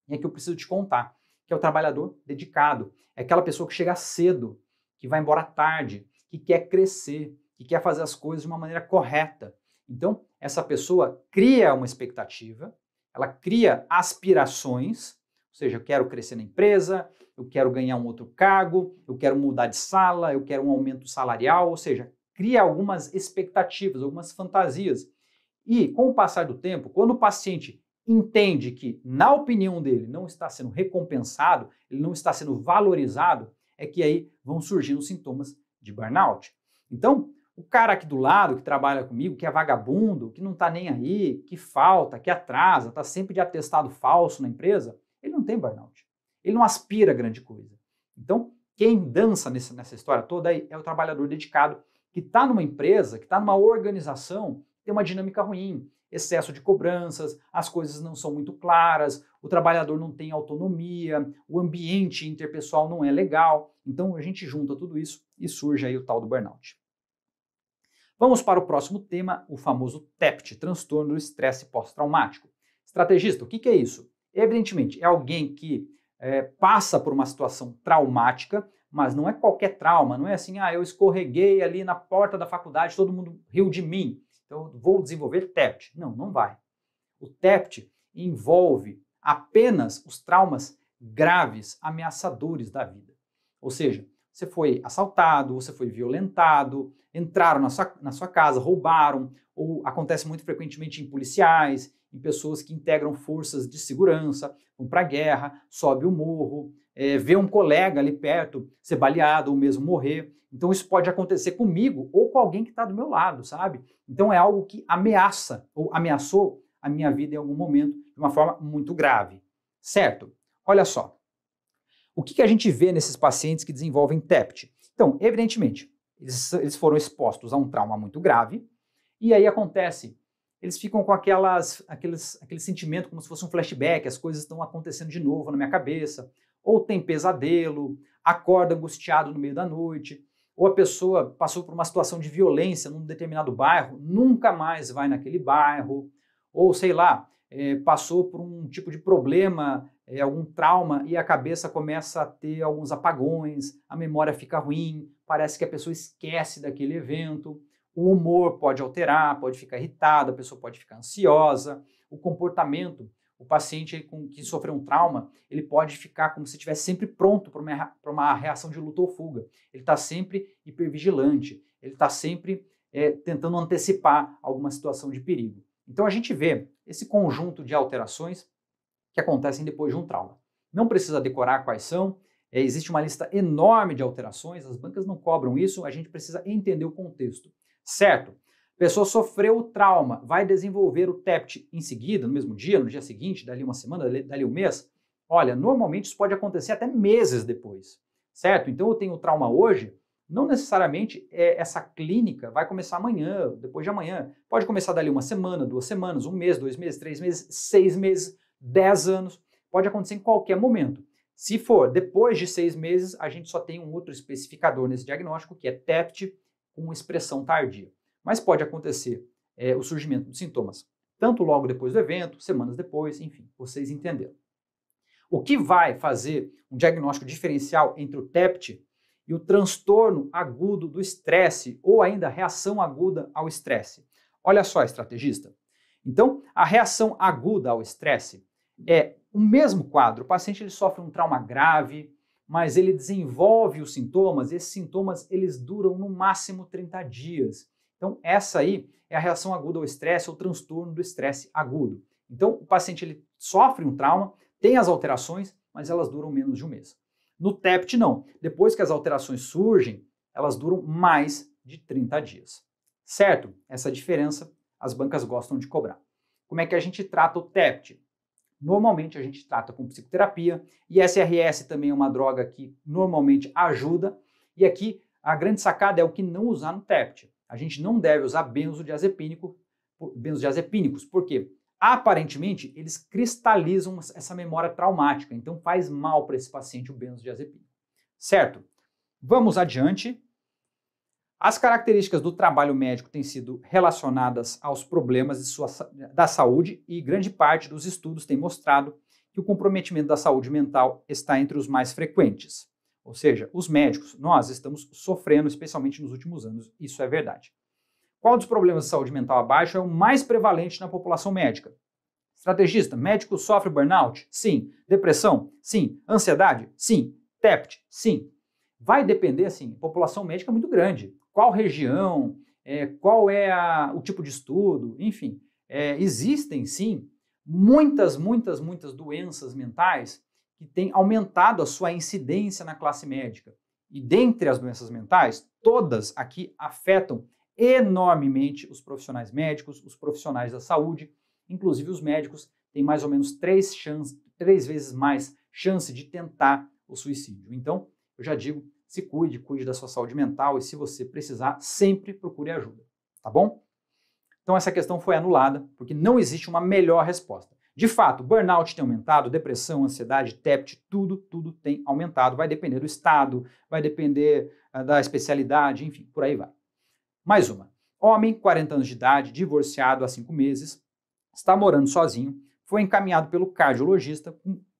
E é que eu preciso te contar que é o trabalhador dedicado, é aquela pessoa que chega cedo, que vai embora tarde, que quer crescer, que quer fazer as coisas de uma maneira correta. Então, essa pessoa cria uma expectativa, ela cria aspirações, ou seja, eu quero crescer na empresa, eu quero ganhar um outro cargo, eu quero mudar de sala, eu quero um aumento salarial, ou seja, cria algumas expectativas, algumas fantasias. E com o passar do tempo, quando o paciente entende que, na opinião dele, não está sendo recompensado, ele não está sendo valorizado, é que aí vão surgindo sintomas de burnout. Então, o cara aqui do lado que trabalha comigo, que é vagabundo, que não está nem aí, que falta, que atrasa, está sempre de atestado falso na empresa, ele não tem burnout. Ele não aspira a grande coisa. Então, quem dança nessa, nessa história toda aí é o trabalhador dedicado que está numa empresa, que está numa organização tem uma dinâmica ruim, excesso de cobranças, as coisas não são muito claras, o trabalhador não tem autonomia, o ambiente interpessoal não é legal. Então a gente junta tudo isso e surge aí o tal do burnout. Vamos para o próximo tema, o famoso TEPT, transtorno do estresse pós-traumático. Estrategista, o que, que, é isso? Evidentemente, é alguém que é, passa por uma situação traumática, mas não é qualquer trauma, não é assim, ah, eu escorreguei ali na porta da faculdade, todo mundo riu de mim. Então, vou desenvolver TEPT. Não, não vai. O TEPT envolve apenas os traumas graves, ameaçadores da vida. Ou seja, você foi assaltado, você foi violentado, entraram na sua, na sua casa, roubaram, ou acontece muito frequentemente em policiais, em pessoas que integram forças de segurança, vão para a guerra, sobe o morro, é, ver um colega ali perto ser baleado ou mesmo morrer. Então isso pode acontecer comigo ou com alguém que está do meu lado, sabe? Então é algo que ameaça ou ameaçou a minha vida em algum momento de uma forma muito grave, certo? Olha só, o que, que a gente vê nesses pacientes que desenvolvem TEPT? Então, evidentemente, eles, eles foram expostos a um trauma muito grave e aí acontece eles ficam com aquelas, aqueles, aquele sentimento como se fosse um flashback, as coisas estão acontecendo de novo na minha cabeça ou tem pesadelo, acorda angustiado no meio da noite, ou a pessoa passou por uma situação de violência num determinado bairro, nunca mais vai naquele bairro, ou sei lá, é, passou por um tipo de problema, é, algum trauma, e a cabeça começa a ter alguns apagões, a memória fica ruim, parece que a pessoa esquece daquele evento, o humor pode alterar, pode ficar irritada, a pessoa pode ficar ansiosa, o comportamento o paciente com, que sofreu um trauma, ele pode ficar como se estivesse sempre pronto para uma, uma reação de luta ou fuga. Ele está sempre hipervigilante, ele está sempre é, tentando antecipar alguma situação de perigo. Então a gente vê esse conjunto de alterações que acontecem depois de um trauma. Não precisa decorar quais são, é, existe uma lista enorme de alterações, as bancas não cobram isso, a gente precisa entender o contexto. Certo, a pessoa sofreu o trauma, vai desenvolver o TEPT em seguida, no mesmo dia, no dia seguinte, dali uma semana, dali um mês? Olha, normalmente isso pode acontecer até meses depois, certo? Então eu tenho trauma hoje, não necessariamente é, essa clínica vai começar amanhã, depois de amanhã. Pode começar dali uma semana, duas semanas, um mês, dois meses, três meses, seis meses, dez anos. Pode acontecer em qualquer momento. Se for depois de seis meses, a gente só tem um outro especificador nesse diagnóstico, que é TEPT com expressão tardia. Mas pode acontecer é, o surgimento de sintomas, tanto logo depois do evento, semanas depois, enfim, vocês entenderam. O que vai fazer um diagnóstico diferencial entre o TEPT e o transtorno agudo do estresse, ou ainda reação aguda ao estresse? Olha só, estrategista. Então, a reação aguda ao estresse é o mesmo quadro. O paciente ele sofre um trauma grave, mas ele desenvolve os sintomas, e esses sintomas eles duram no máximo 30 dias. Então, essa aí é a reação aguda ao estresse ou transtorno do estresse agudo. Então, o paciente ele sofre um trauma, tem as alterações, mas elas duram menos de um mês. No TEPT, não. Depois que as alterações surgem, elas duram mais de 30 dias. Certo? Essa diferença as bancas gostam de cobrar. Como é que a gente trata o TEPT? Normalmente a gente trata com psicoterapia e SRS também é uma droga que normalmente ajuda. E aqui a grande sacada é o que não usar no TEPT a gente não deve usar benzodiazepínico, benzodiazepínicos, porque aparentemente eles cristalizam essa memória traumática, então faz mal para esse paciente o benzodiazepínico. Certo? Vamos adiante. As características do trabalho médico têm sido relacionadas aos problemas sua, da saúde e grande parte dos estudos tem mostrado que o comprometimento da saúde mental está entre os mais frequentes. Ou seja, os médicos, nós estamos sofrendo, especialmente nos últimos anos, isso é verdade. Qual dos problemas de saúde mental abaixo é o mais prevalente na população médica? Estrategista, médico sofre burnout? Sim. Depressão? Sim. Ansiedade? Sim. TEPT? Sim. Vai depender, assim, população médica é muito grande. Qual região, é, qual é a, o tipo de estudo, enfim. É, existem, sim, muitas, muitas, muitas doenças mentais que tem aumentado a sua incidência na classe médica. E dentre as doenças mentais, todas aqui afetam enormemente os profissionais médicos, os profissionais da saúde, inclusive os médicos têm mais ou menos três, chance, três vezes mais chance de tentar o suicídio. Então, eu já digo, se cuide, cuide da sua saúde mental e se você precisar, sempre procure ajuda, tá bom? Então essa questão foi anulada, porque não existe uma melhor resposta. De fato, burnout tem aumentado, depressão, ansiedade, TEPT, tudo, tudo tem aumentado. Vai depender do estado, vai depender ah, da especialidade, enfim, por aí vai. Mais uma. Homem, 40 anos de idade, divorciado há 5 meses, está morando sozinho, foi encaminhado pelo cardiologista,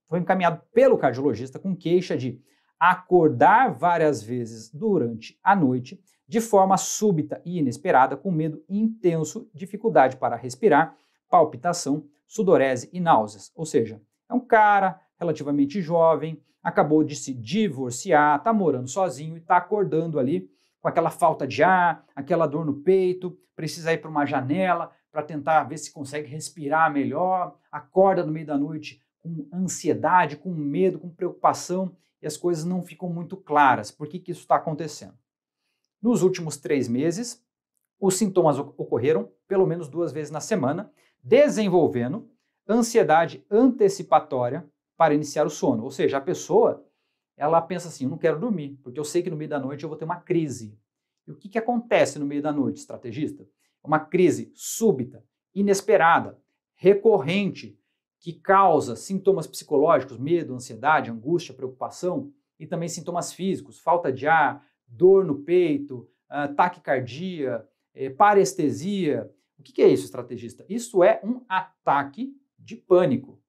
foi encaminhado pelo cardiologista com queixa de acordar várias vezes durante a noite, de forma súbita e inesperada, com medo intenso, dificuldade para respirar, palpitação, sudorese e náuseas. Ou seja, é um cara relativamente jovem, acabou de se divorciar, está morando sozinho e está acordando ali com aquela falta de ar, aquela dor no peito, precisa ir para uma janela para tentar ver se consegue respirar melhor, acorda no meio da noite com ansiedade, com medo, com preocupação e as coisas não ficam muito claras. Por que, que isso está acontecendo? Nos últimos três meses, os sintomas ocorreram pelo menos duas vezes na semana desenvolvendo ansiedade antecipatória para iniciar o sono. Ou seja, a pessoa ela pensa assim: eu não quero dormir, porque eu sei que no meio da noite eu vou ter uma crise. E o que, que acontece no meio da noite, estrategista? Uma crise súbita, inesperada, recorrente, que causa sintomas psicológicos, medo, ansiedade, angústia, preocupação e também sintomas físicos, falta de ar, dor no peito, ah, taquicardia, eh, parestesia o que é isso, estrategista? Isso é um ataque de pânico.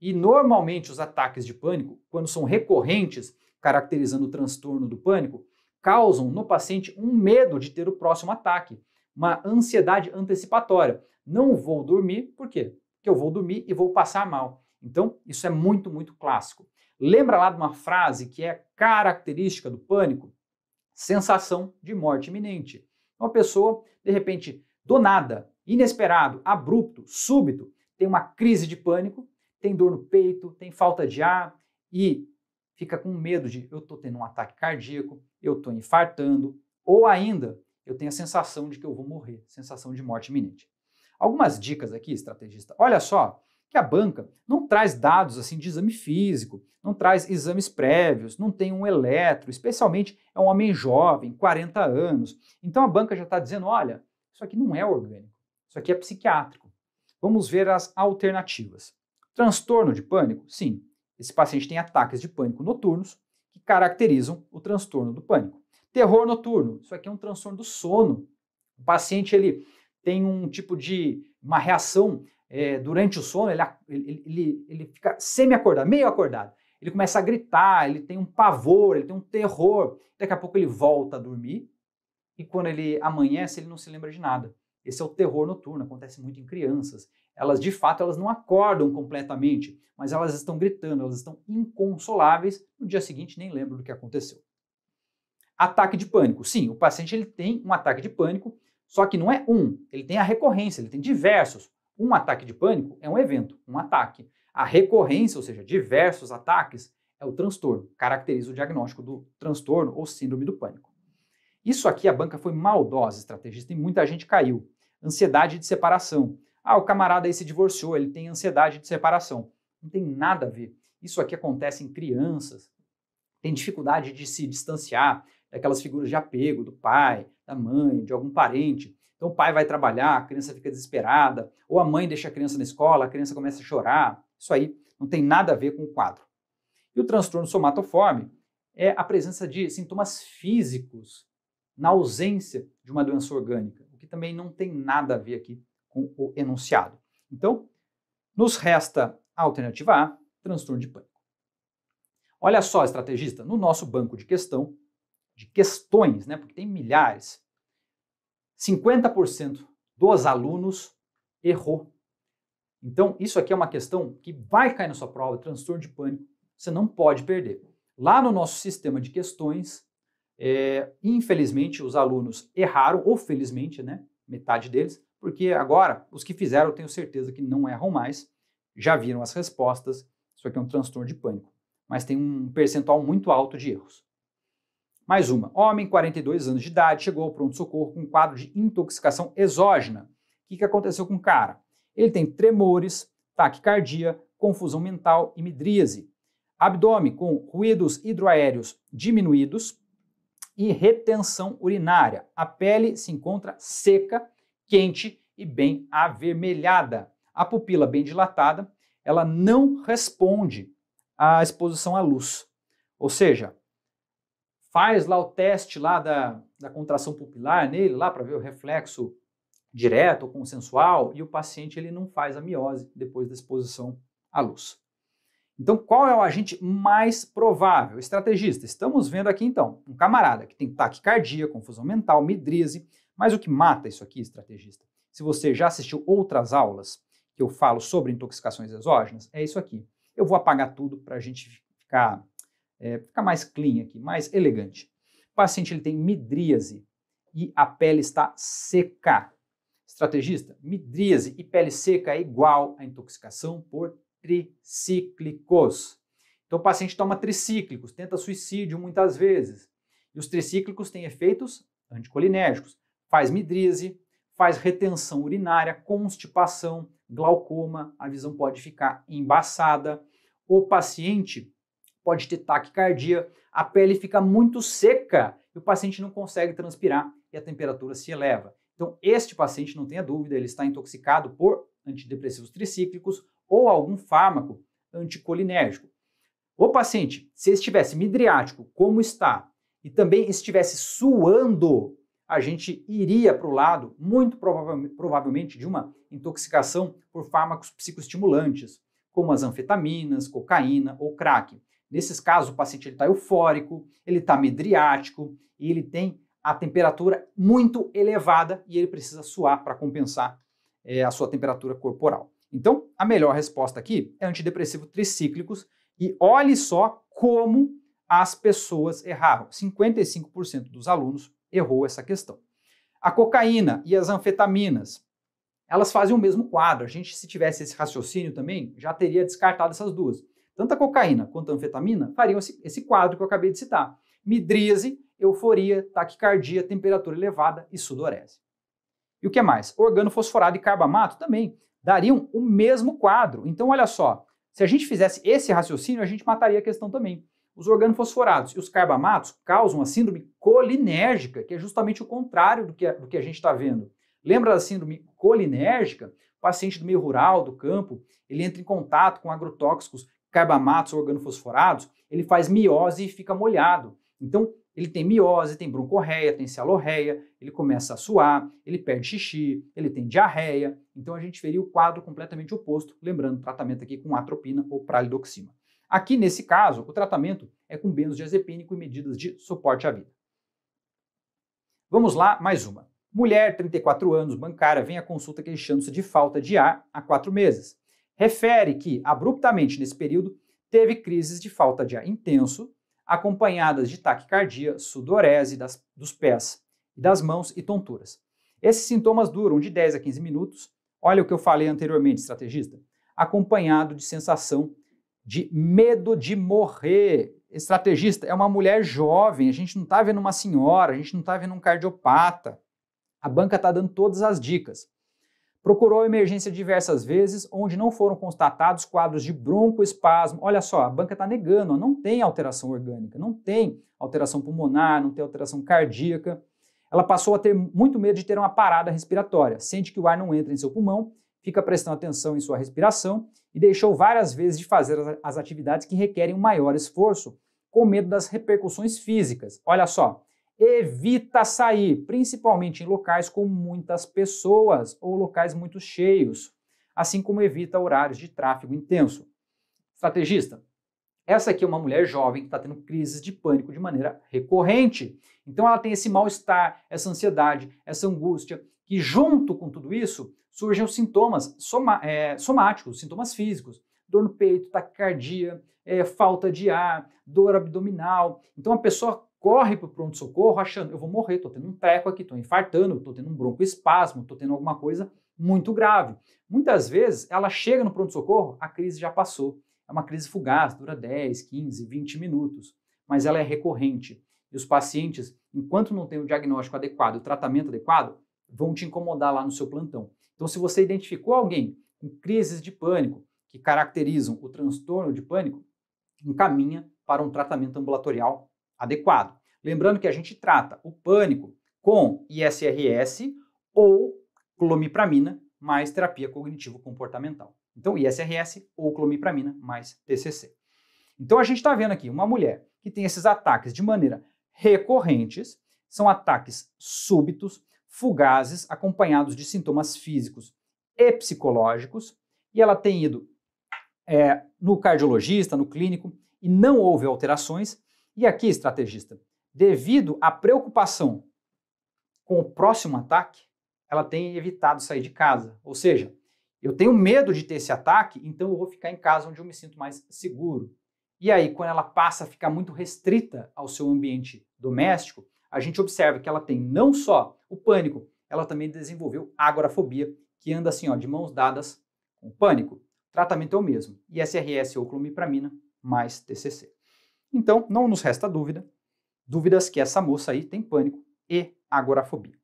E normalmente os ataques de pânico, quando são recorrentes, caracterizando o transtorno do pânico, causam no paciente um medo de ter o próximo ataque, uma ansiedade antecipatória. Não vou dormir, por quê? Porque eu vou dormir e vou passar mal. Então, isso é muito, muito clássico. Lembra lá de uma frase que é característica do pânico? Sensação de morte iminente. Uma pessoa, de repente, do nada, inesperado, abrupto, súbito, tem uma crise de pânico, tem dor no peito, tem falta de ar e fica com medo de eu estou tendo um ataque cardíaco, eu estou infartando, ou ainda eu tenho a sensação de que eu vou morrer, sensação de morte iminente. Algumas dicas aqui, estrategista. Olha só que a banca não traz dados assim de exame físico, não traz exames prévios, não tem um eletro, especialmente é um homem jovem, 40 anos. Então a banca já está dizendo, olha, isso aqui não é orgânico, isso aqui é psiquiátrico. Vamos ver as alternativas. Transtorno de pânico? Sim, esse paciente tem ataques de pânico noturnos que caracterizam o transtorno do pânico. Terror noturno, isso aqui é um transtorno do sono. O paciente ele tem um tipo de uma reação é, durante o sono, ele, ele, ele, ele fica semi-acordado, meio acordado. Ele começa a gritar, ele tem um pavor, ele tem um terror. Daqui a pouco ele volta a dormir e quando ele amanhece, ele não se lembra de nada. Esse é o terror noturno, acontece muito em crianças. Elas, de fato, elas não acordam completamente, mas elas estão gritando, elas estão inconsoláveis, no dia seguinte nem lembram do que aconteceu. Ataque de pânico. Sim, o paciente ele tem um ataque de pânico, só que não é um, ele tem a recorrência, ele tem diversos. Um ataque de pânico é um evento, um ataque. A recorrência, ou seja, diversos ataques, é o transtorno, caracteriza o diagnóstico do transtorno ou síndrome do pânico. Isso aqui a banca foi maldosa, estrategista, e muita gente caiu. Ansiedade de separação. Ah, o camarada aí se divorciou, ele tem ansiedade de separação. Não tem nada a ver. Isso aqui acontece em crianças. Tem dificuldade de se distanciar daquelas figuras de apego do pai, da mãe, de algum parente. Então o pai vai trabalhar, a criança fica desesperada, ou a mãe deixa a criança na escola, a criança começa a chorar. Isso aí não tem nada a ver com o quadro. E o transtorno somatoforme é a presença de sintomas físicos na ausência de uma doença orgânica, o que também não tem nada a ver aqui com o enunciado. Então, nos resta a alternativa A, transtorno de pânico. Olha só, estrategista, no nosso banco de questão, de questões, né, porque tem milhares, 50% dos alunos errou. Então, isso aqui é uma questão que vai cair na sua prova, transtorno de pânico, você não pode perder. Lá no nosso sistema de questões, é, infelizmente, os alunos erraram, ou felizmente, né? Metade deles, porque agora os que fizeram, eu tenho certeza que não erram mais, já viram as respostas. Isso aqui é um transtorno de pânico, mas tem um percentual muito alto de erros. Mais uma. Homem, 42 anos de idade, chegou ao pronto-socorro com um quadro de intoxicação exógena. O que, que aconteceu com o cara? Ele tem tremores, taquicardia, confusão mental e midríase. Abdômen com ruídos hidroaéreos diminuídos, e retenção urinária. A pele se encontra seca, quente e bem avermelhada. A pupila bem dilatada, ela não responde à exposição à luz. Ou seja, faz lá o teste lá da, da contração pupilar nele, lá para ver o reflexo direto ou consensual, e o paciente ele não faz a miose depois da exposição à luz. Então, qual é o agente mais provável? Estrategista, estamos vendo aqui então um camarada que tem taquicardia, confusão mental, midríase, mas o que mata isso aqui, estrategista? Se você já assistiu outras aulas que eu falo sobre intoxicações exógenas, é isso aqui. Eu vou apagar tudo para a gente ficar, é, ficar mais clean aqui, mais elegante. O paciente ele tem midríase e a pele está seca. Estrategista, midríase e pele seca é igual à intoxicação por tricíclicos. Então o paciente toma tricíclicos, tenta suicídio muitas vezes. E os tricíclicos têm efeitos anticolinérgicos, faz midrise, faz retenção urinária, constipação, glaucoma, a visão pode ficar embaçada. O paciente pode ter taquicardia, a pele fica muito seca e o paciente não consegue transpirar e a temperatura se eleva. Então, este paciente, não tenha dúvida, ele está intoxicado por antidepressivos tricíclicos ou algum fármaco anticolinérgico. O paciente, se estivesse midriático, como está, e também estivesse suando, a gente iria para o lado, muito provavelmente, de uma intoxicação por fármacos psicoestimulantes, como as anfetaminas, cocaína ou crack. Nesses casos, o paciente está eufórico, ele está midriático e ele tem a temperatura muito elevada e ele precisa suar para compensar é, a sua temperatura corporal. Então, a melhor resposta aqui é antidepressivo tricíclicos e olhe só como as pessoas erraram. 55% dos alunos errou essa questão. A cocaína e as anfetaminas, elas fazem o mesmo quadro. A gente, se tivesse esse raciocínio também, já teria descartado essas duas. Tanto a cocaína quanto a anfetamina fariam esse, esse quadro que eu acabei de citar. Midríase, euforia, taquicardia, temperatura elevada e sudorese. E o que mais? Organofosforado e carbamato também dariam o mesmo quadro. Então, olha só, se a gente fizesse esse raciocínio, a gente mataria a questão também. Os organofosforados e os carbamatos causam a síndrome colinérgica, que é justamente o contrário do que a, do que a gente está vendo. Lembra da síndrome colinérgica? O paciente do meio rural, do campo, ele entra em contato com agrotóxicos, carbamatos, organofosforados, ele faz miose e fica molhado. Então, ele tem miose, tem broncorreia, tem celorreia, ele começa a suar, ele perde xixi, ele tem diarreia. Então a gente veria o quadro completamente oposto, lembrando, tratamento aqui com atropina ou pralidoxima. Aqui nesse caso, o tratamento é com benzodiazepínico e medidas de suporte à vida. Vamos lá, mais uma. Mulher, 34 anos, bancária, vem à consulta queixando-se de falta de ar há quatro meses. Refere que, abruptamente nesse período, teve crises de falta de ar intenso, acompanhadas de taquicardia, sudorese das, dos pés e das mãos e tonturas. Esses sintomas duram de 10 a 15 minutos. Olha o que eu falei anteriormente, estrategista. Acompanhado de sensação de medo de morrer. Estrategista é uma mulher jovem, a gente não está vendo uma senhora, a gente não está vendo um cardiopata. A banca está dando todas as dicas. Procurou a emergência diversas vezes, onde não foram constatados quadros de broncoespasmo. Olha só, a banca está negando, ó, não tem alteração orgânica, não tem alteração pulmonar, não tem alteração cardíaca. Ela passou a ter muito medo de ter uma parada respiratória, sente que o ar não entra em seu pulmão, fica prestando atenção em sua respiração e deixou várias vezes de fazer as atividades que requerem um maior esforço, com medo das repercussões físicas. Olha só, evita sair, principalmente em locais com muitas pessoas ou locais muito cheios, assim como evita horários de tráfego intenso. Estrategista, essa aqui é uma mulher jovem que está tendo crises de pânico de maneira recorrente. Então ela tem esse mal-estar, essa ansiedade, essa angústia, que junto com tudo isso surgem os sintomas soma é, somáticos, sintomas físicos, dor no peito, taquicardia, é, falta de ar, dor abdominal. Então a pessoa corre para o pronto-socorro achando, eu vou morrer, estou tendo um treco aqui, estou infartando, estou tendo um broncoespasmo, estou tendo alguma coisa muito grave. Muitas vezes ela chega no pronto-socorro, a crise já passou. É uma crise fugaz, dura 10, 15, 20 minutos, mas ela é recorrente. E os pacientes, enquanto não tem o diagnóstico adequado, o tratamento adequado, vão te incomodar lá no seu plantão. Então, se você identificou alguém com crises de pânico que caracterizam o transtorno de pânico, encaminha para um tratamento ambulatorial adequado. Lembrando que a gente trata o pânico com ISRS ou clomipramina mais terapia cognitivo-comportamental. Então, ISRS ou clomipramina mais TCC. Então, a gente está vendo aqui uma mulher que tem esses ataques de maneira recorrentes, são ataques súbitos, fugazes, acompanhados de sintomas físicos e psicológicos, e ela tem ido é, no cardiologista, no clínico, e não houve alterações, e aqui, estrategista, devido à preocupação com o próximo ataque, ela tem evitado sair de casa. Ou seja, eu tenho medo de ter esse ataque, então eu vou ficar em casa onde eu me sinto mais seguro. E aí, quando ela passa a ficar muito restrita ao seu ambiente doméstico, a gente observa que ela tem não só o pânico, ela também desenvolveu agorafobia, que anda assim, ó, de mãos dadas com o pânico. O tratamento é o mesmo, ISRS ou clomipramina mais TCC. Então, não nos resta dúvida, dúvidas que essa moça aí tem pânico e agorafobia.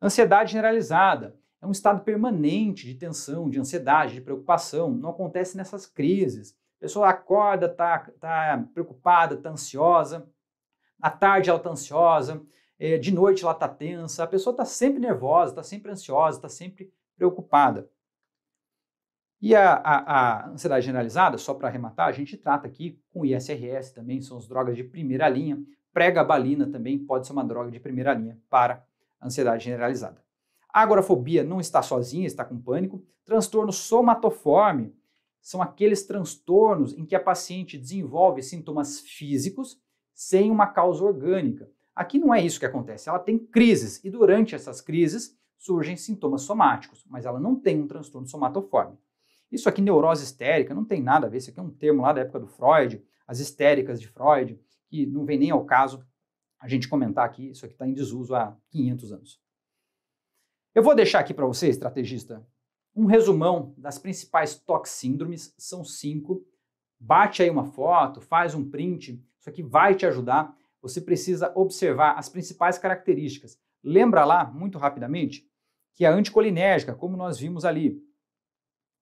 Ansiedade generalizada é um estado permanente de tensão, de ansiedade, de preocupação. Não acontece nessas crises. A pessoa acorda, está tá preocupada, está ansiosa. À tarde ela está ansiosa. Eh, de noite ela está tensa. A pessoa está sempre nervosa, está sempre ansiosa, está sempre preocupada. E a, a, a ansiedade generalizada, só para arrematar, a gente trata aqui com ISRS também, são as drogas de primeira linha. Pregabalina também pode ser uma droga de primeira linha para ansiedade generalizada. A agorafobia não está sozinha, está com pânico. Transtorno somatoforme são aqueles transtornos em que a paciente desenvolve sintomas físicos sem uma causa orgânica. Aqui não é isso que acontece, ela tem crises e durante essas crises surgem sintomas somáticos, mas ela não tem um transtorno somatoforme. Isso aqui, neurose histérica, não tem nada a ver. Isso aqui é um termo lá da época do Freud, as histéricas de Freud, que não vem nem ao caso a gente comentar aqui. Isso aqui está em desuso há 500 anos. Eu vou deixar aqui para você, estrategista, um resumão das principais tox síndromes. São cinco. Bate aí uma foto, faz um print. Isso aqui vai te ajudar. Você precisa observar as principais características. Lembra lá, muito rapidamente, que é a anticolinérgica, como nós vimos ali,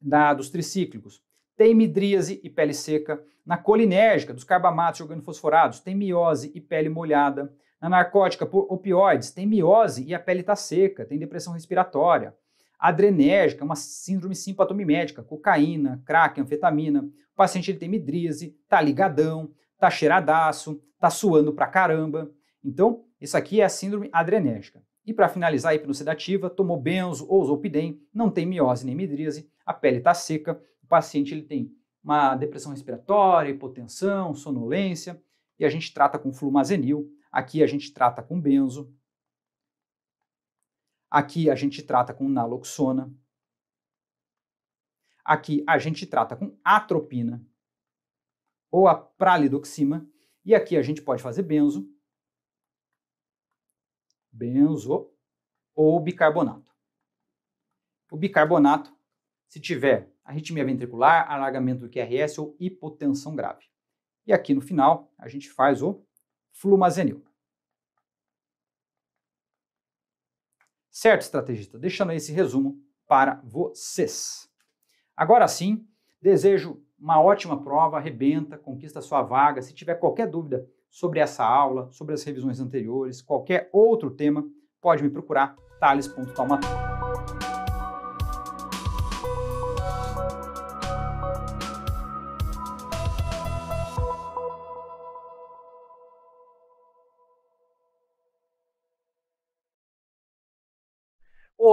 da, dos tricíclicos. Tem midríase e pele seca. Na colinérgica, dos carbamatos e organofosforados, tem miose e pele molhada. Na narcótica, por opioides, tem miose e a pele está seca, tem depressão respiratória. Adrenérgica, uma síndrome simpatomimética, cocaína, crack, anfetamina. O paciente ele tem midríase, tá ligadão, tá cheiradaço, tá suando pra caramba. Então, isso aqui é a síndrome adrenérgica. E para finalizar a hipnosedativa, tomou benzo ou zolpidem, não tem miose nem midríase, a pele está seca, o paciente ele tem uma depressão respiratória, hipotensão, sonolência, e a gente trata com flumazenil, aqui a gente trata com benzo, aqui a gente trata com naloxona, aqui a gente trata com atropina ou a pralidoxima, e aqui a gente pode fazer benzo, benzo ou bicarbonato. O bicarbonato se tiver arritmia ventricular, alargamento do QRS ou hipotensão grave. E aqui no final, a gente faz o flumazenil. Certo, estrategista? Deixando esse resumo para vocês. Agora sim, desejo uma ótima prova, arrebenta, conquista sua vaga. Se tiver qualquer dúvida sobre essa aula, sobre as revisões anteriores, qualquer outro tema, pode me procurar, thales.talmatou.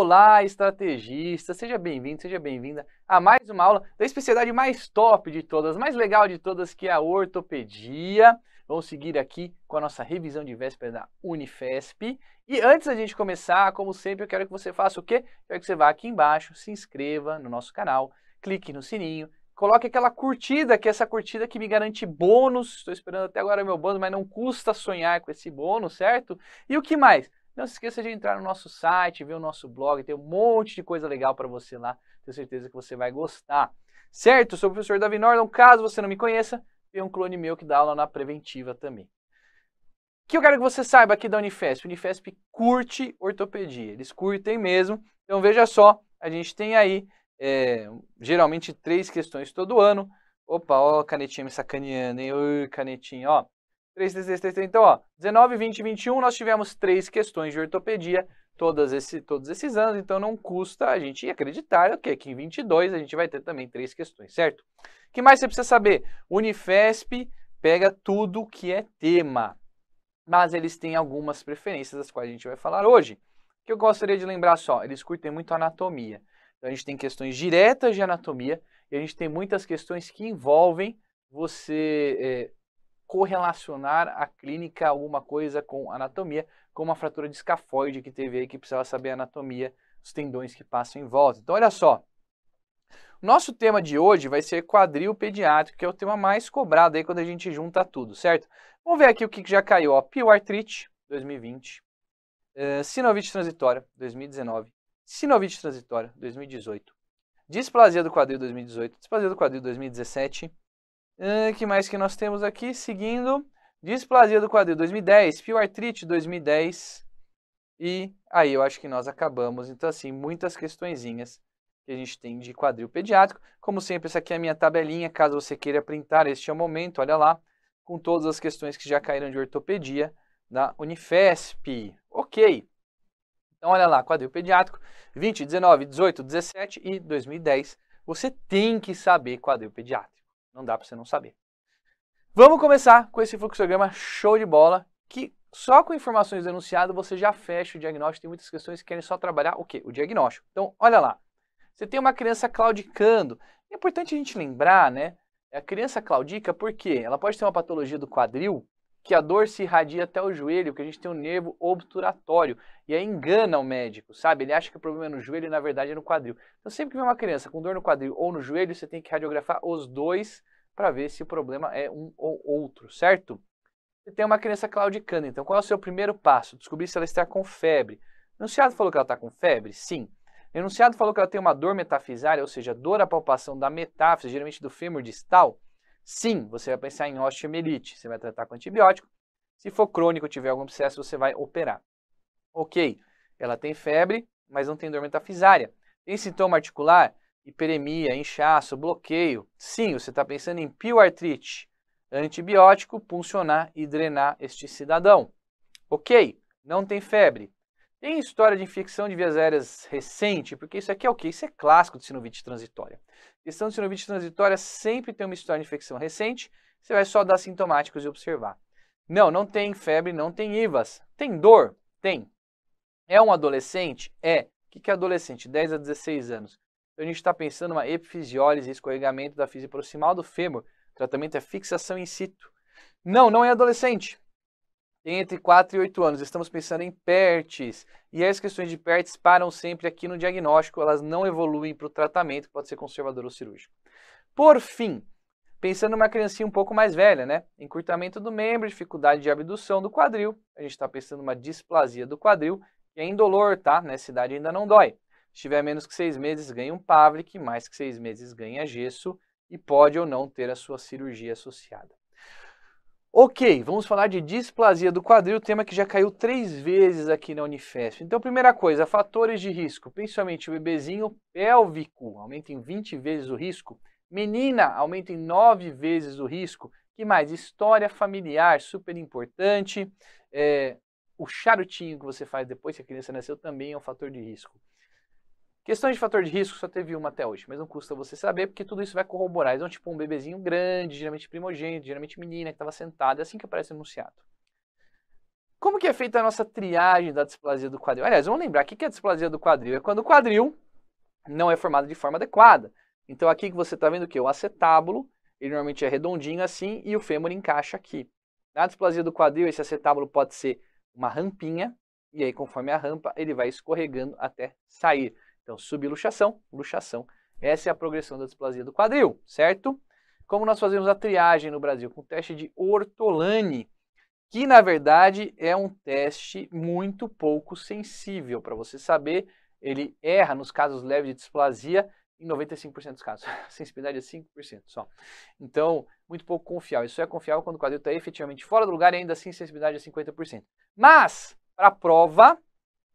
Olá, estrategista! Seja bem-vindo, seja bem-vinda a mais uma aula da especialidade mais top de todas, mais legal de todas, que é a ortopedia. Vamos seguir aqui com a nossa revisão de véspera da Unifesp. E antes da gente começar, como sempre, eu quero que você faça o quê? Eu quero que você vá aqui embaixo, se inscreva no nosso canal, clique no sininho, coloque aquela curtida, que é essa curtida que me garante bônus. Estou esperando até agora o meu bônus, mas não custa sonhar com esse bônus, certo? E o que mais? Não se esqueça de entrar no nosso site, ver o nosso blog, tem um monte de coisa legal para você lá. Tenho certeza que você vai gostar. Certo? Sou o professor Davi Norton. Caso você não me conheça, tem um clone meu que dá aula na preventiva também. O que eu quero que você saiba aqui da Unifesp? Unifesp curte ortopedia, eles curtem mesmo. Então veja só, a gente tem aí é, geralmente três questões todo ano. Opa, ó, canetinha me sacaneando, hein? Ui, canetinha, ó. 3, 3, 3, 3, 3. Então, ó, 19, 20, 21, nós tivemos três questões de ortopedia todas esse, todos esses anos, então não custa a gente acreditar okay, que em 22 a gente vai ter também três questões, certo? O que mais você precisa saber? Unifesp pega tudo que é tema, mas eles têm algumas preferências das quais a gente vai falar hoje. O que eu gostaria de lembrar só, eles curtem muito anatomia. Então a gente tem questões diretas de anatomia e a gente tem muitas questões que envolvem você eh, correlacionar a clínica alguma coisa com anatomia, como a fratura de escafoide que teve aí, que precisava saber a anatomia os tendões que passam em volta. Então, olha só. Nosso tema de hoje vai ser quadril pediátrico, que é o tema mais cobrado aí quando a gente junta tudo, certo? Vamos ver aqui o que já caiu, Pioartrite, 2020. Uh, eh, sinovite transitória, 2019. Sinovite transitória, 2018. Displasia do quadril, 2018. Displasia do quadril, 2017. Uh, que mais que nós temos aqui? Seguindo, displasia do quadril 2010, fioartrite 2010. E aí eu acho que nós acabamos. Então, assim, muitas questõezinhas que a gente tem de quadril pediátrico. Como sempre, essa aqui é a minha tabelinha, caso você queira printar, este é o momento, olha lá, com todas as questões que já caíram de ortopedia da Unifesp. Ok. Então, olha lá, quadril pediátrico, 20, 19, 18, 17 e 2010. Você tem que saber quadril pediátrico. Não dá para você não saber. Vamos começar com esse fluxograma show de bola, que só com informações denunciadas você já fecha o diagnóstico. Tem muitas questões que querem só trabalhar o quê? O diagnóstico. Então, olha lá. Você tem uma criança claudicando. É importante a gente lembrar, né? A criança claudica porque ela pode ter uma patologia do quadril que a dor se irradia até o joelho, que a gente tem um nervo obturatório. E aí engana o médico, sabe? Ele acha que o problema é no joelho e na verdade é no quadril. Então, sempre que vem uma criança com dor no quadril ou no joelho, você tem que radiografar os dois para ver se o problema é um ou outro, certo? Você tem uma criança claudicando, então qual é o seu primeiro passo? Descobrir se ela está com febre. O enunciado falou que ela está com febre? Sim. O enunciado falou que ela tem uma dor metafisária, ou seja, dor à palpação da metáfise, geralmente do fêmur distal. Sim, você vai pensar em osteomielite, você vai tratar com antibiótico. Se for crônico, tiver algum processo, você vai operar. Ok, ela tem febre, mas não tem dor metafisária. Tem sintoma articular? Hiperemia, inchaço, bloqueio. Sim, você está pensando em pioartrite. Antibiótico, puncionar e drenar este cidadão. Ok, não tem febre, em história de infecção de vias aéreas recente, porque isso aqui é o quê? Isso é clássico de sinovite transitória. questão de sinovite transitória sempre tem uma história de infecção recente, você vai só dar sintomáticos e observar. Não, não tem febre, não tem IVAS. Tem dor? Tem. É um adolescente? É. O que é adolescente? 10 a 16 anos. Então a gente está pensando uma epifisiólise, escorregamento da física proximal do fêmur. O tratamento é fixação in situ. Não, não é adolescente entre 4 e 8 anos. Estamos pensando em PERTs. E as questões de PERTs param sempre aqui no diagnóstico, elas não evoluem para o tratamento, que pode ser conservador ou cirúrgico. Por fim, pensando numa criancinha um pouco mais velha, né? Encurtamento do membro, dificuldade de abdução do quadril. A gente está pensando numa displasia do quadril, que é indolor, tá? Nessa idade ainda não dói. Se tiver menos que seis meses, ganha um Pavlik, mais que seis meses, ganha gesso e pode ou não ter a sua cirurgia associada. Ok, vamos falar de displasia do quadril, tema que já caiu três vezes aqui na Unifesp. Então, primeira coisa, fatores de risco, principalmente o bebezinho pélvico, aumenta em 20 vezes o risco. Menina, aumenta em 9 vezes o risco. que mais? História familiar, super importante. É, o charutinho que você faz depois que a criança nasceu também é um fator de risco. Questões de fator de risco só teve uma até hoje, mas não custa você saber, porque tudo isso vai corroborar. Então, tipo, um bebezinho grande, geralmente primogênito, geralmente menina que estava sentada, é assim que aparece enunciado. Como que é feita a nossa triagem da displasia do quadril? Aliás, vamos lembrar, o que é a displasia do quadril? É quando o quadril não é formado de forma adequada. Então, aqui que você está vendo o que? O acetábulo, ele normalmente é redondinho assim, e o fêmur encaixa aqui. Na displasia do quadril, esse acetábulo pode ser uma rampinha, e aí, conforme a rampa, ele vai escorregando até sair. Então, subluxação, luxação. Essa é a progressão da displasia do quadril, certo? Como nós fazemos a triagem no Brasil? Com o teste de Ortolani, que na verdade é um teste muito pouco sensível. Para você saber, ele erra nos casos leves de displasia em 95% dos casos. A sensibilidade é 5% só. Então, muito pouco confiável. Isso é confiável quando o quadril está efetivamente fora do lugar e ainda assim sensibilidade é 50%. Mas, para a prova,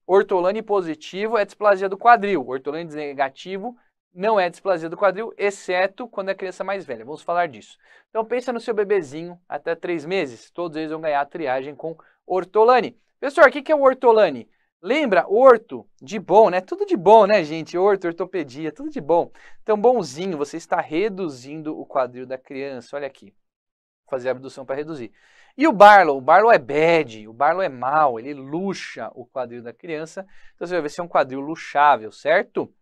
Ortolani positivo é displasia do quadril. Ortolani negativo não é displasia do quadril, exceto quando é criança mais velha. Vamos falar disso. Então pensa no seu bebezinho até três meses. Todos eles vão ganhar a triagem com Ortolani. Pessoal, o que é o Ortolani? Lembra, orto, de bom, né? Tudo de bom, né, gente? Orto, ortopedia, tudo de bom. Então, bonzinho, você está reduzindo o quadril da criança. Olha aqui. Vou fazer a abdução para reduzir. E o Barlow? O Barlow é bad, o Barlow é mal, ele luxa o quadril da criança. Então você vai ver se é um quadril luxável, certo?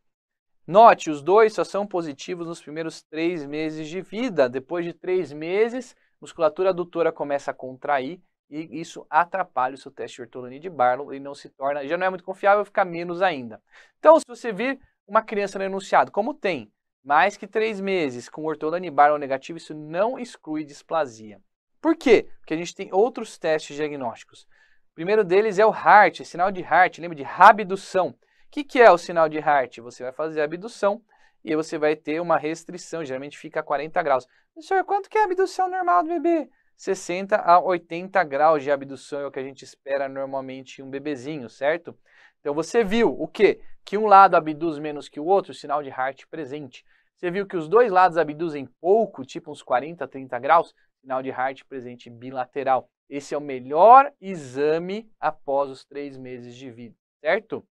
Note, os dois só são positivos nos primeiros três meses de vida. Depois de três meses, a musculatura adutora começa a contrair e isso atrapalha o seu teste de ortolani de Barlow. e não se torna, já não é muito confiável, fica menos ainda. Então, se você vir uma criança no enunciado, como tem mais que três meses com ortolani Barlow negativo, isso não exclui displasia. Por quê? Porque a gente tem outros testes diagnósticos. O primeiro deles é o HART, sinal de HART, lembra de abdução. O que, que é o sinal de HART? Você vai fazer a abdução e você vai ter uma restrição, geralmente fica a 40 graus. Senhor, quanto que é a abdução normal do bebê? 60 a 80 graus de abdução é o que a gente espera normalmente em um bebezinho, certo? Então você viu o quê? Que um lado abduz menos que o outro, sinal de Hart presente. Você viu que os dois lados abduzem pouco, tipo uns 40, 30 graus, sinal de Hart presente bilateral. Esse é o melhor exame após os três meses de vida, certo?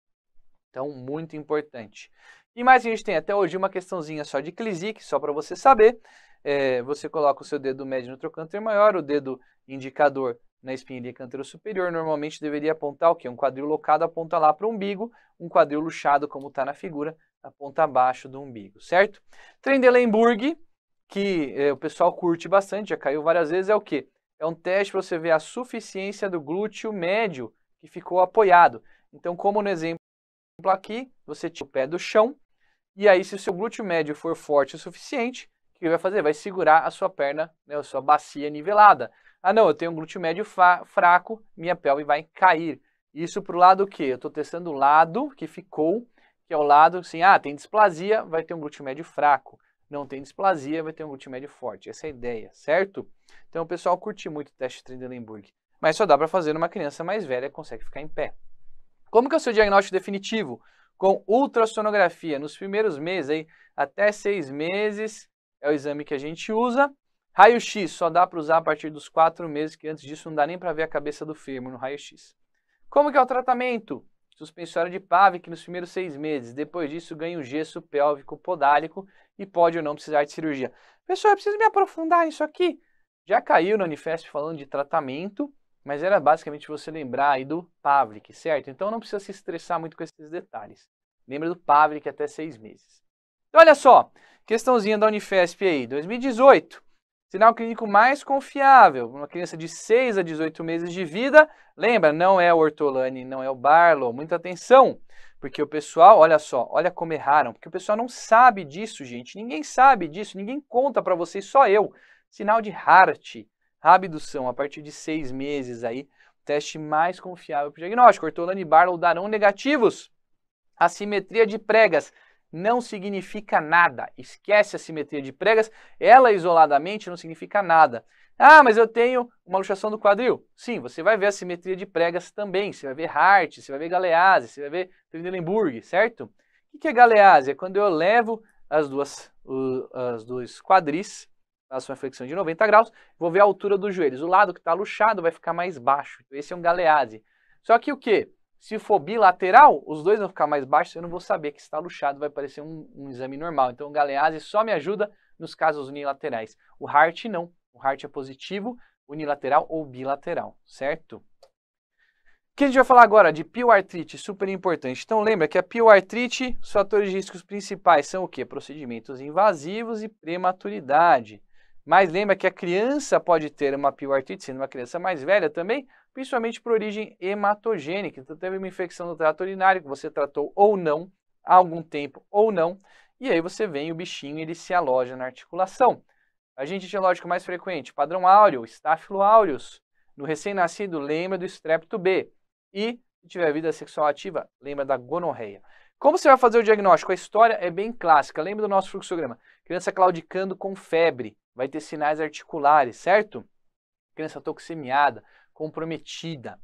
Então, muito importante. E mais a gente tem até hoje uma questãozinha só de Clisic, só para você saber. É, você coloca o seu dedo médio no trocânter maior, o dedo indicador na espinha canteiro superior, normalmente deveria apontar o quê? Um quadril locado aponta lá para o umbigo, um quadril luxado, como está na figura, aponta abaixo do umbigo, certo? Trendeleinburg que é, o pessoal curte bastante, já caiu várias vezes, é o quê? É um teste para você ver a suficiência do glúteo médio que ficou apoiado. Então, como no exemplo aqui, você tira o pé do chão, e aí se o seu glúteo médio for forte o suficiente, o que vai fazer? Vai segurar a sua perna, né, a sua bacia nivelada. Ah não, eu tenho um glúteo médio fraco, minha pelve vai cair. Isso para o lado que? Eu estou testando o lado que ficou, que é o lado, assim, ah, tem displasia, vai ter um glúteo médio fraco não tem displasia, vai ter um multimédia forte. Essa é a ideia, certo? Então o pessoal curte muito o teste Trindelenburg, mas só dá para fazer numa criança mais velha que consegue ficar em pé. Como que é o seu diagnóstico definitivo? Com ultrassonografia, nos primeiros meses, aí, até seis meses, é o exame que a gente usa. Raio-X só dá para usar a partir dos quatro meses, que antes disso não dá nem para ver a cabeça do fêmur no raio-X. Como que é o tratamento? Suspensório de Pavic nos primeiros seis meses. Depois disso, ganha o gesso pélvico podálico e pode ou não precisar de cirurgia. Pessoal, eu preciso me aprofundar nisso aqui. Já caiu no Unifesp falando de tratamento, mas era basicamente você lembrar aí do Pavlik, certo? Então não precisa se estressar muito com esses detalhes. Lembra do Pavlik até seis meses. Então, olha só, questãozinha da Unifesp aí, 2018. Sinal clínico mais confiável, uma criança de 6 a 18 meses de vida, lembra, não é o Ortolani, não é o Barlow, muita atenção, porque o pessoal, olha só, olha como erraram, porque o pessoal não sabe disso, gente, ninguém sabe disso, ninguém conta para vocês, só eu. Sinal de Hart, abdução, a partir de 6 meses aí, teste mais confiável para o diagnóstico. Ortolani e Barlow darão negativos. Assimetria de pregas, não significa nada. Esquece a simetria de pregas, ela isoladamente não significa nada. Ah, mas eu tenho uma luxação do quadril. Sim, você vai ver a simetria de pregas também. Você vai ver Hart, você vai ver Galeazzi, você vai ver Trindelenburg, certo? O que é Galeazzi? É quando eu levo as duas, o, as duas quadris, faço uma flexão de 90 graus, vou ver a altura dos joelhos. O lado que está luxado vai ficar mais baixo. Então, esse é um Galeazzi. Só que o que? Se for bilateral, os dois vão ficar mais baixos, eu não vou saber que está luxado, vai parecer um, um exame normal. Então, o galease só me ajuda nos casos unilaterais. O HART não. O HART é positivo, unilateral ou bilateral, certo? O que a gente vai falar agora de pioartrite, super importante. Então, lembra que a pioartrite, os fatores de riscos principais são o quê? Procedimentos invasivos e prematuridade. Mas lembra que a criança pode ter uma pioartrite, sendo uma criança mais velha também, principalmente por origem hematogênica. Então, teve uma infecção no trato urinário que você tratou ou não, há algum tempo ou não, e aí você vem o bichinho ele se aloja na articulação. Agente etiológico mais frequente, padrão áureo, estáfilo aureus. No recém-nascido, lembra do estrepto B. E, se tiver vida sexual ativa, lembra da gonorreia. Como você vai fazer o diagnóstico? A história é bem clássica. Lembra do nosso fluxograma? Criança claudicando com febre vai ter sinais articulares, certo? Criança toxemiada, comprometida.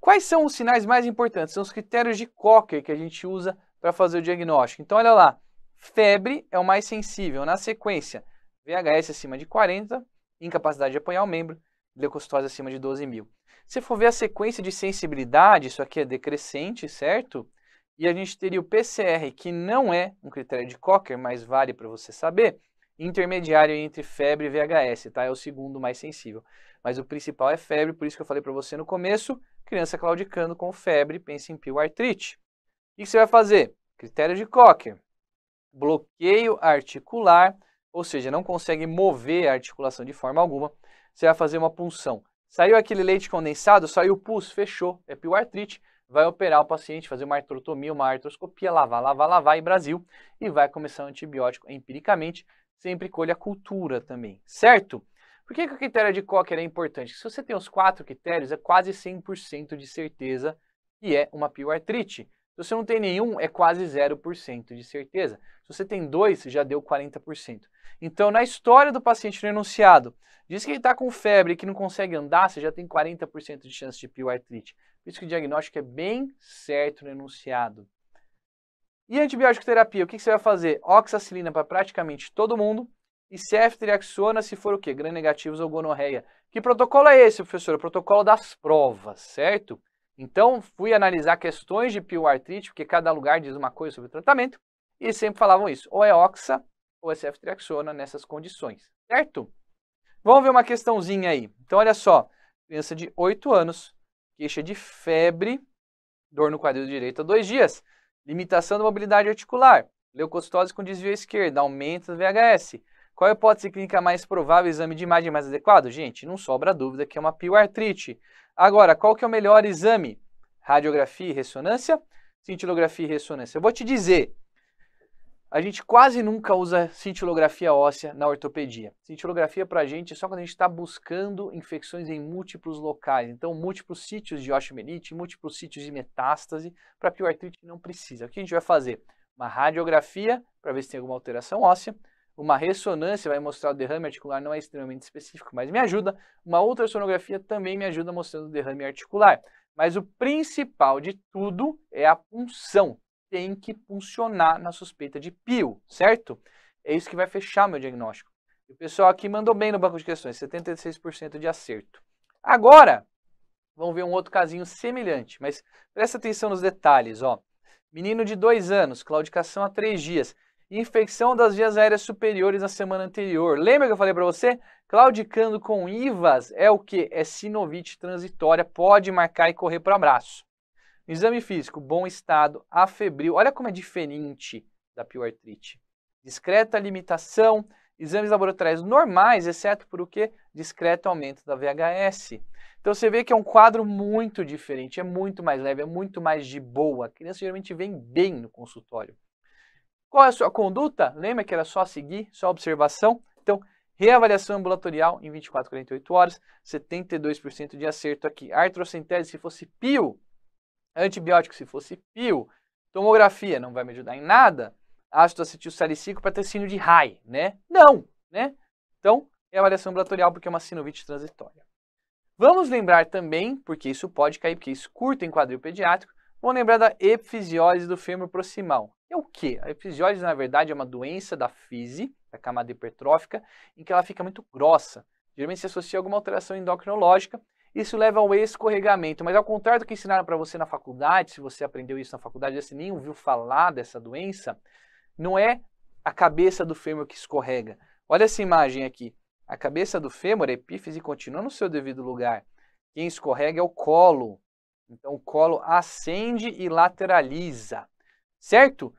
Quais são os sinais mais importantes? São os critérios de Cocker que a gente usa para fazer o diagnóstico. Então, olha lá, febre é o mais sensível. Na sequência, VHS acima de 40, incapacidade de apoiar o membro, leucocitose acima de 12 mil. Se for ver a sequência de sensibilidade, isso aqui é decrescente, certo? E a gente teria o PCR, que não é um critério de Cocker, mas vale para você saber, intermediário entre febre e VHS, tá? É o segundo mais sensível. Mas o principal é febre, por isso que eu falei para você no começo, criança claudicando com febre, pense em pioartrite. O que você vai fazer? Critério de Cocker. Bloqueio articular, ou seja, não consegue mover a articulação de forma alguma. Você vai fazer uma punção. Saiu aquele leite condensado, saiu o pus, fechou, é pioartrite vai operar o paciente, fazer uma artrotomia, uma artroscopia, lavar, lavar, lavar em Brasil e vai começar o antibiótico empiricamente sempre colha a cultura também, certo? Por que, que o critério de Cocker é importante? Se você tem os quatro critérios, é quase 100% de certeza que é uma pioartrite. Se você não tem nenhum, é quase 0% de certeza. Se você tem dois, já deu 40%. Então, na história do paciente no enunciado, diz que ele está com febre e que não consegue andar, você já tem 40% de chance de pioartrite. Por isso que o diagnóstico é bem certo no enunciado. E antibiótico terapia, o que, que você vai fazer? Oxacilina para praticamente todo mundo e ceftriaxona é se for o quê? Gram negativos ou gonorreia. Que protocolo é esse, professor? O protocolo das provas, certo? Então, fui analisar questões de pioartrite, porque cada lugar diz uma coisa sobre o tratamento, e sempre falavam isso, ou é oxa ou é ceftriaxona é nessas condições, certo? Vamos ver uma questãozinha aí. Então, olha só, criança de 8 anos, queixa de febre, dor no quadril direito há dois dias. Limitação da mobilidade articular. Leucocitose com desvio à esquerda, aumento do VHS. Qual a hipótese clínica mais provável, exame de imagem mais adequado? Gente, não sobra dúvida que é uma pioartrite. Agora, qual que é o melhor exame? Radiografia e ressonância? Cintilografia e ressonância. Eu vou te dizer, a gente quase nunca usa cintilografia óssea na ortopedia. Cintilografia para a gente é só quando a gente está buscando infecções em múltiplos locais, então múltiplos sítios de osteomielite, múltiplos sítios de metástase, para artrite não precisa. O que a gente vai fazer? Uma radiografia para ver se tem alguma alteração óssea, uma ressonância vai mostrar o derrame articular, não é extremamente específico, mas me ajuda. Uma ultrassonografia também me ajuda mostrando o derrame articular. Mas o principal de tudo é a punção tem que funcionar na suspeita de pio, certo? É isso que vai fechar meu diagnóstico. o pessoal aqui mandou bem no banco de questões, 76% de acerto. Agora, vamos ver um outro casinho semelhante, mas presta atenção nos detalhes, ó. Menino de 2 anos, claudicação há 3 dias, infecção das vias aéreas superiores na semana anterior. Lembra que eu falei para você? Claudicando com IVAs é o que? É sinovite transitória, pode marcar e correr para o abraço. Exame físico, bom estado, afebril. Olha como é diferente da pioartrite. Discreta limitação, exames laboratoriais normais, exceto por o que? Discreto aumento da VHS. Então você vê que é um quadro muito diferente, é muito mais leve, é muito mais de boa. A criança geralmente vem bem no consultório. Qual é a sua conduta? Lembra que era só seguir, só observação? Então, reavaliação ambulatorial em 24, 48 horas, 72% de acerto aqui. Artrocentese, se fosse pio, Antibiótico, se fosse pio. Tomografia, não vai me ajudar em nada. Ácido acetil salicílico para tecido de RAI, né? Não, né? Então, é avaliação ambulatorial porque é uma sinovite transitória. Vamos lembrar também, porque isso pode cair, porque isso curta em quadril pediátrico, vamos lembrar da epifisiose do fêmur proximal. É o quê? A epifisiólise na verdade, é uma doença da fise, da camada hipertrófica, em que ela fica muito grossa. Geralmente se associa a alguma alteração endocrinológica isso leva ao escorregamento, mas ao contrário do que ensinaram para você na faculdade, se você aprendeu isso na faculdade, você nem ouviu falar dessa doença, não é a cabeça do fêmur que escorrega. Olha essa imagem aqui. A cabeça do fêmur, a epífise, continua no seu devido lugar. Quem escorrega é o colo. Então, o colo ascende e lateraliza, certo?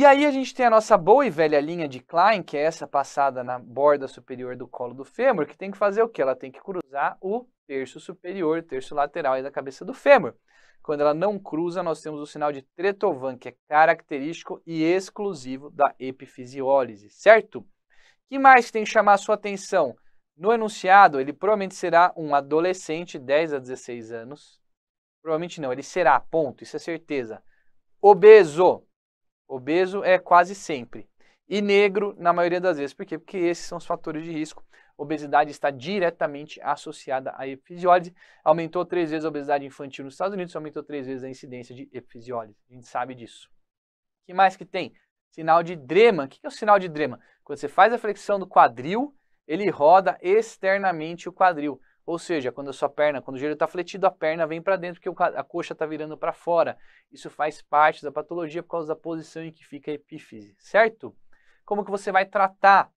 E aí a gente tem a nossa boa e velha linha de Klein, que é essa passada na borda superior do colo do fêmur, que tem que fazer o quê? Ela tem que cruzar o terço superior, terço lateral aí da cabeça do fêmur. Quando ela não cruza, nós temos o sinal de Tretovan, que é característico e exclusivo da epifisiólise, certo? que mais tem que chamar a sua atenção? No enunciado, ele provavelmente será um adolescente, 10 a 16 anos. Provavelmente não, ele será, ponto, isso é certeza. Obeso, Obeso é quase sempre. E negro, na maioria das vezes. Por quê? Porque esses são os fatores de risco. Obesidade está diretamente associada à epifisiólise. Aumentou três vezes a obesidade infantil nos Estados Unidos, aumentou três vezes a incidência de epifisiólise. A gente sabe disso. O que mais que tem? Sinal de drema. O que é o sinal de drema? Quando você faz a flexão do quadril, ele roda externamente o quadril. Ou seja, quando a sua perna, quando o joelho está fletido, a perna vem para dentro porque a coxa está virando para fora. Isso faz parte da patologia por causa da posição em que fica a epífise, certo? Como que você vai tratar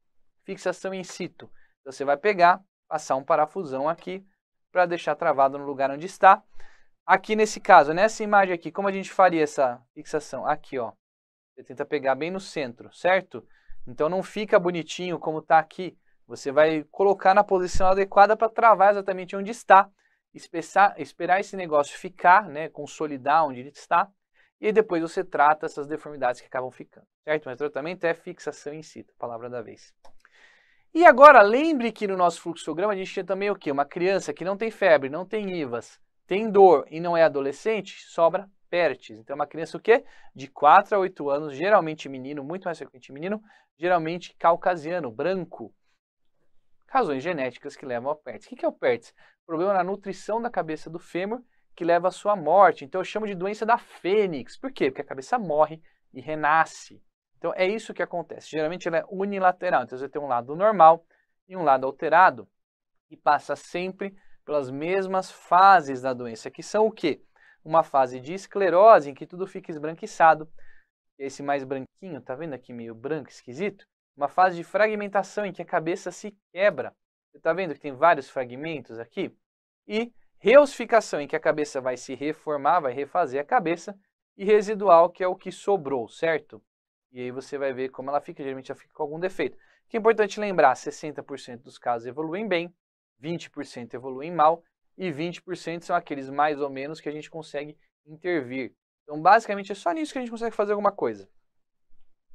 fixação em sítio então, Você vai pegar, passar um parafusão aqui para deixar travado no lugar onde está. Aqui nesse caso, nessa né, imagem aqui, como a gente faria essa fixação? Aqui, ó. Você tenta pegar bem no centro, certo? Então não fica bonitinho como está aqui. Você vai colocar na posição adequada para travar exatamente onde está, espessar, esperar esse negócio ficar, né, consolidar onde ele está, e depois você trata essas deformidades que acabam ficando, certo? Mas o tratamento é fixação em si, tá? palavra da vez. E agora, lembre que no nosso fluxograma a gente tinha também o quê? Uma criança que não tem febre, não tem IVAS, tem dor e não é adolescente, sobra PERTES. Então, é uma criança o quê? De 4 a 8 anos, geralmente menino, muito mais frequente menino, geralmente caucasiano, branco, razões genéticas que levam ao PERTS. O que é o PERTS? Problema na nutrição da cabeça do fêmur que leva à sua morte. Então eu chamo de doença da fênix. Por quê? Porque a cabeça morre e renasce. Então é isso que acontece. Geralmente ela é unilateral. Então você tem um lado normal e um lado alterado e passa sempre pelas mesmas fases da doença, que são o quê? Uma fase de esclerose em que tudo fica esbranquiçado. Esse mais branquinho, tá vendo aqui meio branco, esquisito? uma fase de fragmentação em que a cabeça se quebra. Você está vendo que tem vários fragmentos aqui? E reossificação, em que a cabeça vai se reformar, vai refazer a cabeça, e residual, que é o que sobrou, certo? E aí você vai ver como ela fica, geralmente ela fica com algum defeito. O que é importante lembrar, 60% dos casos evoluem bem, 20% evoluem mal, e 20% são aqueles mais ou menos que a gente consegue intervir. Então, basicamente, é só nisso que a gente consegue fazer alguma coisa.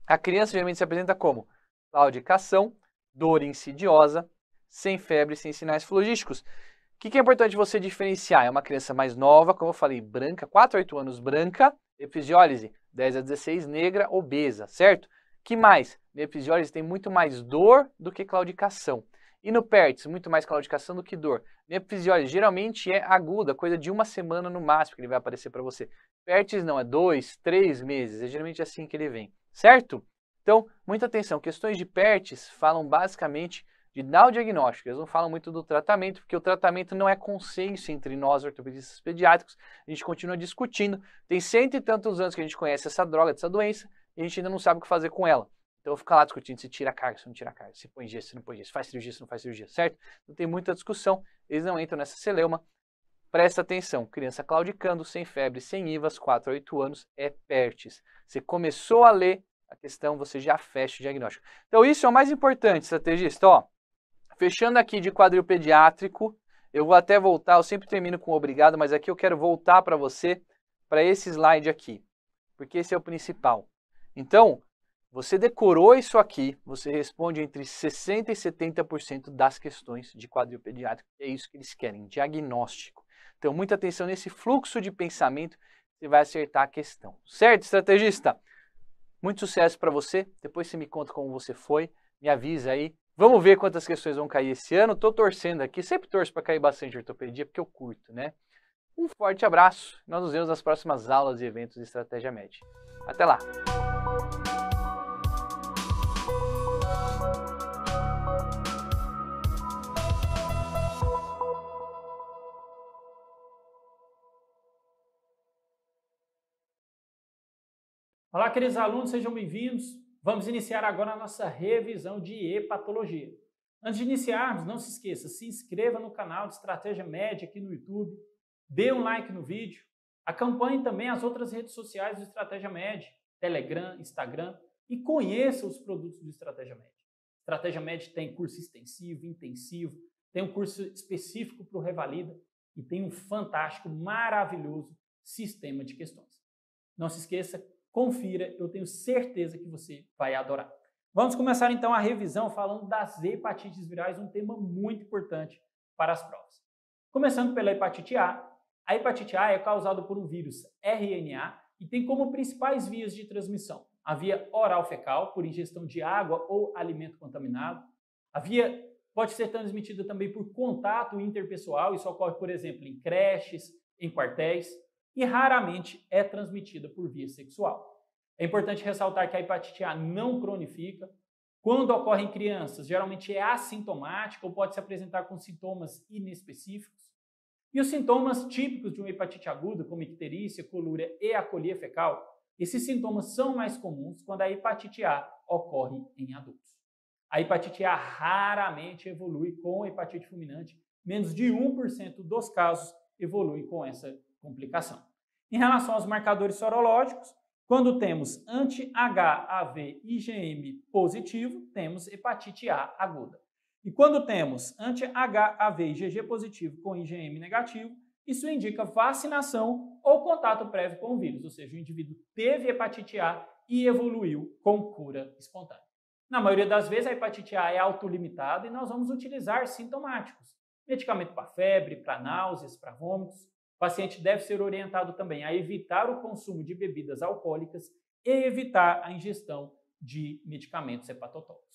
A criança geralmente se apresenta como claudicação, dor insidiosa, sem febre, sem sinais flogísticos. O que, que, é importante você diferenciar? É uma criança mais nova, como eu falei, branca, 4 a 8 anos branca, episiólise 10 a 16, negra, obesa, certo? que mais? Neopisiólise tem muito mais dor do que claudicação. E no pértice, muito mais claudicação do que dor. Neopisiólise geralmente é aguda, coisa de uma semana no máximo que ele vai aparecer para você. Pértice não, é dois, três meses. É geralmente assim que ele vem, certo? Então, muita atenção, questões de pertes falam basicamente de dar o diagnóstico, eles não falam muito do tratamento, porque o tratamento não é consenso entre nós, ortopedistas pediátricos, a gente continua discutindo, tem cento e tantos anos que a gente conhece essa droga, essa doença, e a gente ainda não sabe o que fazer com ela. Então fica lá discutindo se tira carga, se não tira carga, se põe gesso, se não põe gesso, faz cirurgia, se não faz cirurgia, certo? Não tem muita discussão, eles não entram nessa celeuma. Presta atenção, criança claudicando, sem febre, sem IVAs, 4 a 8 anos, é PERTES. Você começou a ler a questão, você já fecha o diagnóstico. Então, isso é o mais importante, estrategista. Ó, fechando aqui de quadril pediátrico, eu vou até voltar, eu sempre termino com obrigado, mas aqui eu quero voltar para você, para esse slide aqui, porque esse é o principal. Então, você decorou isso aqui, você responde entre 60% e 70% das questões de quadril pediátrico. É isso que eles querem, diagnóstico. Então, muita atenção nesse fluxo de pensamento, você vai acertar a questão. Certo, estrategista? Muito sucesso para você. Depois você me conta como você foi, me avisa aí. Vamos ver quantas questões vão cair esse ano. Estou torcendo aqui, sempre torço para cair bastante ortopedia, porque eu curto, né? Um forte abraço. Nós nos vemos nas próximas aulas e eventos de Estratégia Med. Até lá! Olá, queridos alunos, sejam bem-vindos. Vamos iniciar agora a nossa revisão de hepatologia. Antes de iniciarmos, não se esqueça, se inscreva no canal de Estratégia Média aqui no YouTube, dê um like no vídeo, acompanhe também as outras redes sociais do Estratégia Média, Telegram, Instagram, e conheça os produtos do Estratégia Média. Estratégia Média tem curso extensivo, intensivo, tem um curso específico para o Revalida e tem um fantástico, maravilhoso sistema de questões. Não se esqueça, Confira, eu tenho certeza que você vai adorar. Vamos começar então a revisão falando das hepatites virais, um tema muito importante para as provas. Começando pela hepatite A. A hepatite A é causada por um vírus RNA e tem como principais vias de transmissão a via oral fecal, por ingestão de água ou alimento contaminado. A via pode ser transmitida também por contato interpessoal, isso ocorre, por exemplo, em creches, em quartéis e raramente é transmitida por via sexual. É importante ressaltar que a hepatite A não cronifica. Quando ocorre em crianças, geralmente é assintomática ou pode se apresentar com sintomas inespecíficos. E os sintomas típicos de uma hepatite aguda, como icterícia, colúria e acolhia fecal, esses sintomas são mais comuns quando a hepatite A ocorre em adultos. A hepatite A raramente evolui com hepatite fulminante, menos de 1% dos casos evolui com essa complicação. Em relação aos marcadores sorológicos, quando temos anti-HAV IgM positivo, temos hepatite A aguda. E quando temos anti-HAV IgG positivo com IgM negativo, isso indica vacinação ou contato prévio com o vírus, ou seja, o indivíduo teve hepatite A e evoluiu com cura espontânea. Na maioria das vezes, a hepatite A é autolimitada e nós vamos utilizar sintomáticos, medicamento para febre, para náuseas, para vômitos, o paciente deve ser orientado também a evitar o consumo de bebidas alcoólicas e evitar a ingestão de medicamentos hepatotóxicos.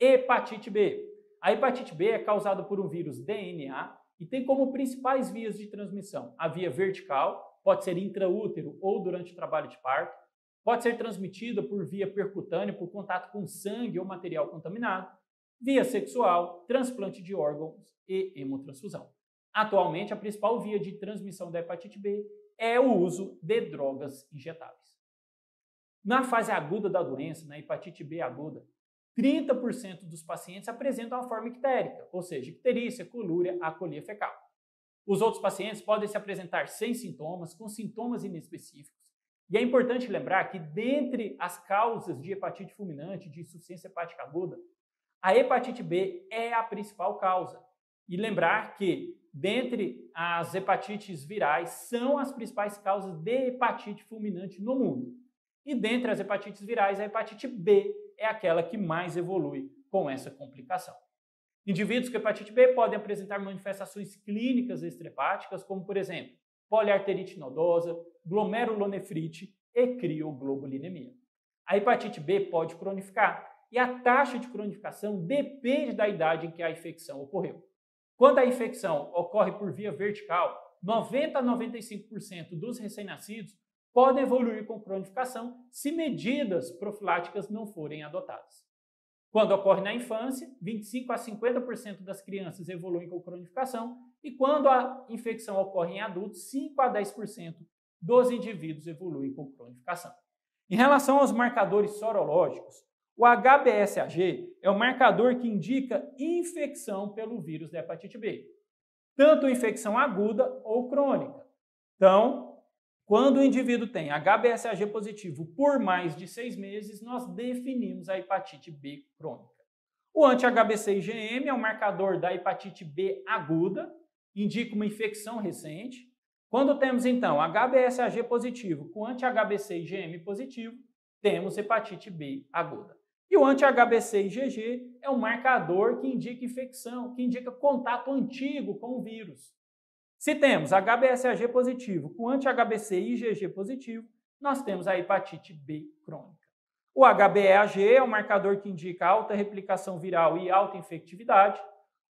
Hepatite B. A hepatite B é causada por um vírus DNA e tem como principais vias de transmissão a via vertical, pode ser intraútero ou durante o trabalho de parto, pode ser transmitida por via percutânea, por contato com sangue ou material contaminado, via sexual, transplante de órgãos e hemotransfusão. Atualmente, a principal via de transmissão da hepatite B é o uso de drogas injetáveis. Na fase aguda da doença, na hepatite B aguda, 30% dos pacientes apresentam uma forma ictérica, ou seja, icterícia, colúria, acolia fecal. Os outros pacientes podem se apresentar sem sintomas, com sintomas inespecíficos. E é importante lembrar que, dentre as causas de hepatite fulminante, de insuficiência hepática aguda, a hepatite B é a principal causa. E lembrar que, dentre as hepatites virais, são as principais causas de hepatite fulminante no mundo. E dentre as hepatites virais, a hepatite B é aquela que mais evolui com essa complicação. Indivíduos com hepatite B podem apresentar manifestações clínicas extrahepáticas, como, por exemplo, poliarterite nodosa, glomerulonefrite e crioglobulinemia. A hepatite B pode cronificar e a taxa de cronificação depende da idade em que a infecção ocorreu. Quando a infecção ocorre por via vertical, 90 a 95% dos recém-nascidos podem evoluir com cronificação se medidas profiláticas não forem adotadas. Quando ocorre na infância, 25 a 50% das crianças evoluem com cronificação, e quando a infecção ocorre em adultos, 5 a 10% dos indivíduos evoluem com cronificação. Em relação aos marcadores sorológicos, o HBsAg é o marcador que indica infecção pelo vírus da hepatite B, tanto infecção aguda ou crônica. Então, quando o indivíduo tem HBsAg positivo por mais de seis meses, nós definimos a hepatite B crônica. O anti-HBC-IgM é o marcador da hepatite B aguda, indica uma infecção recente. Quando temos, então, HBsAg positivo com anti-HBC-IgM positivo, temos hepatite B aguda. E o anti-HBC IgG é um marcador que indica infecção, que indica contato antigo com o vírus. Se temos HBsAg positivo com anti-HBC IgG positivo, nós temos a hepatite B crônica. O HBeAg é um marcador que indica alta replicação viral e alta infectividade.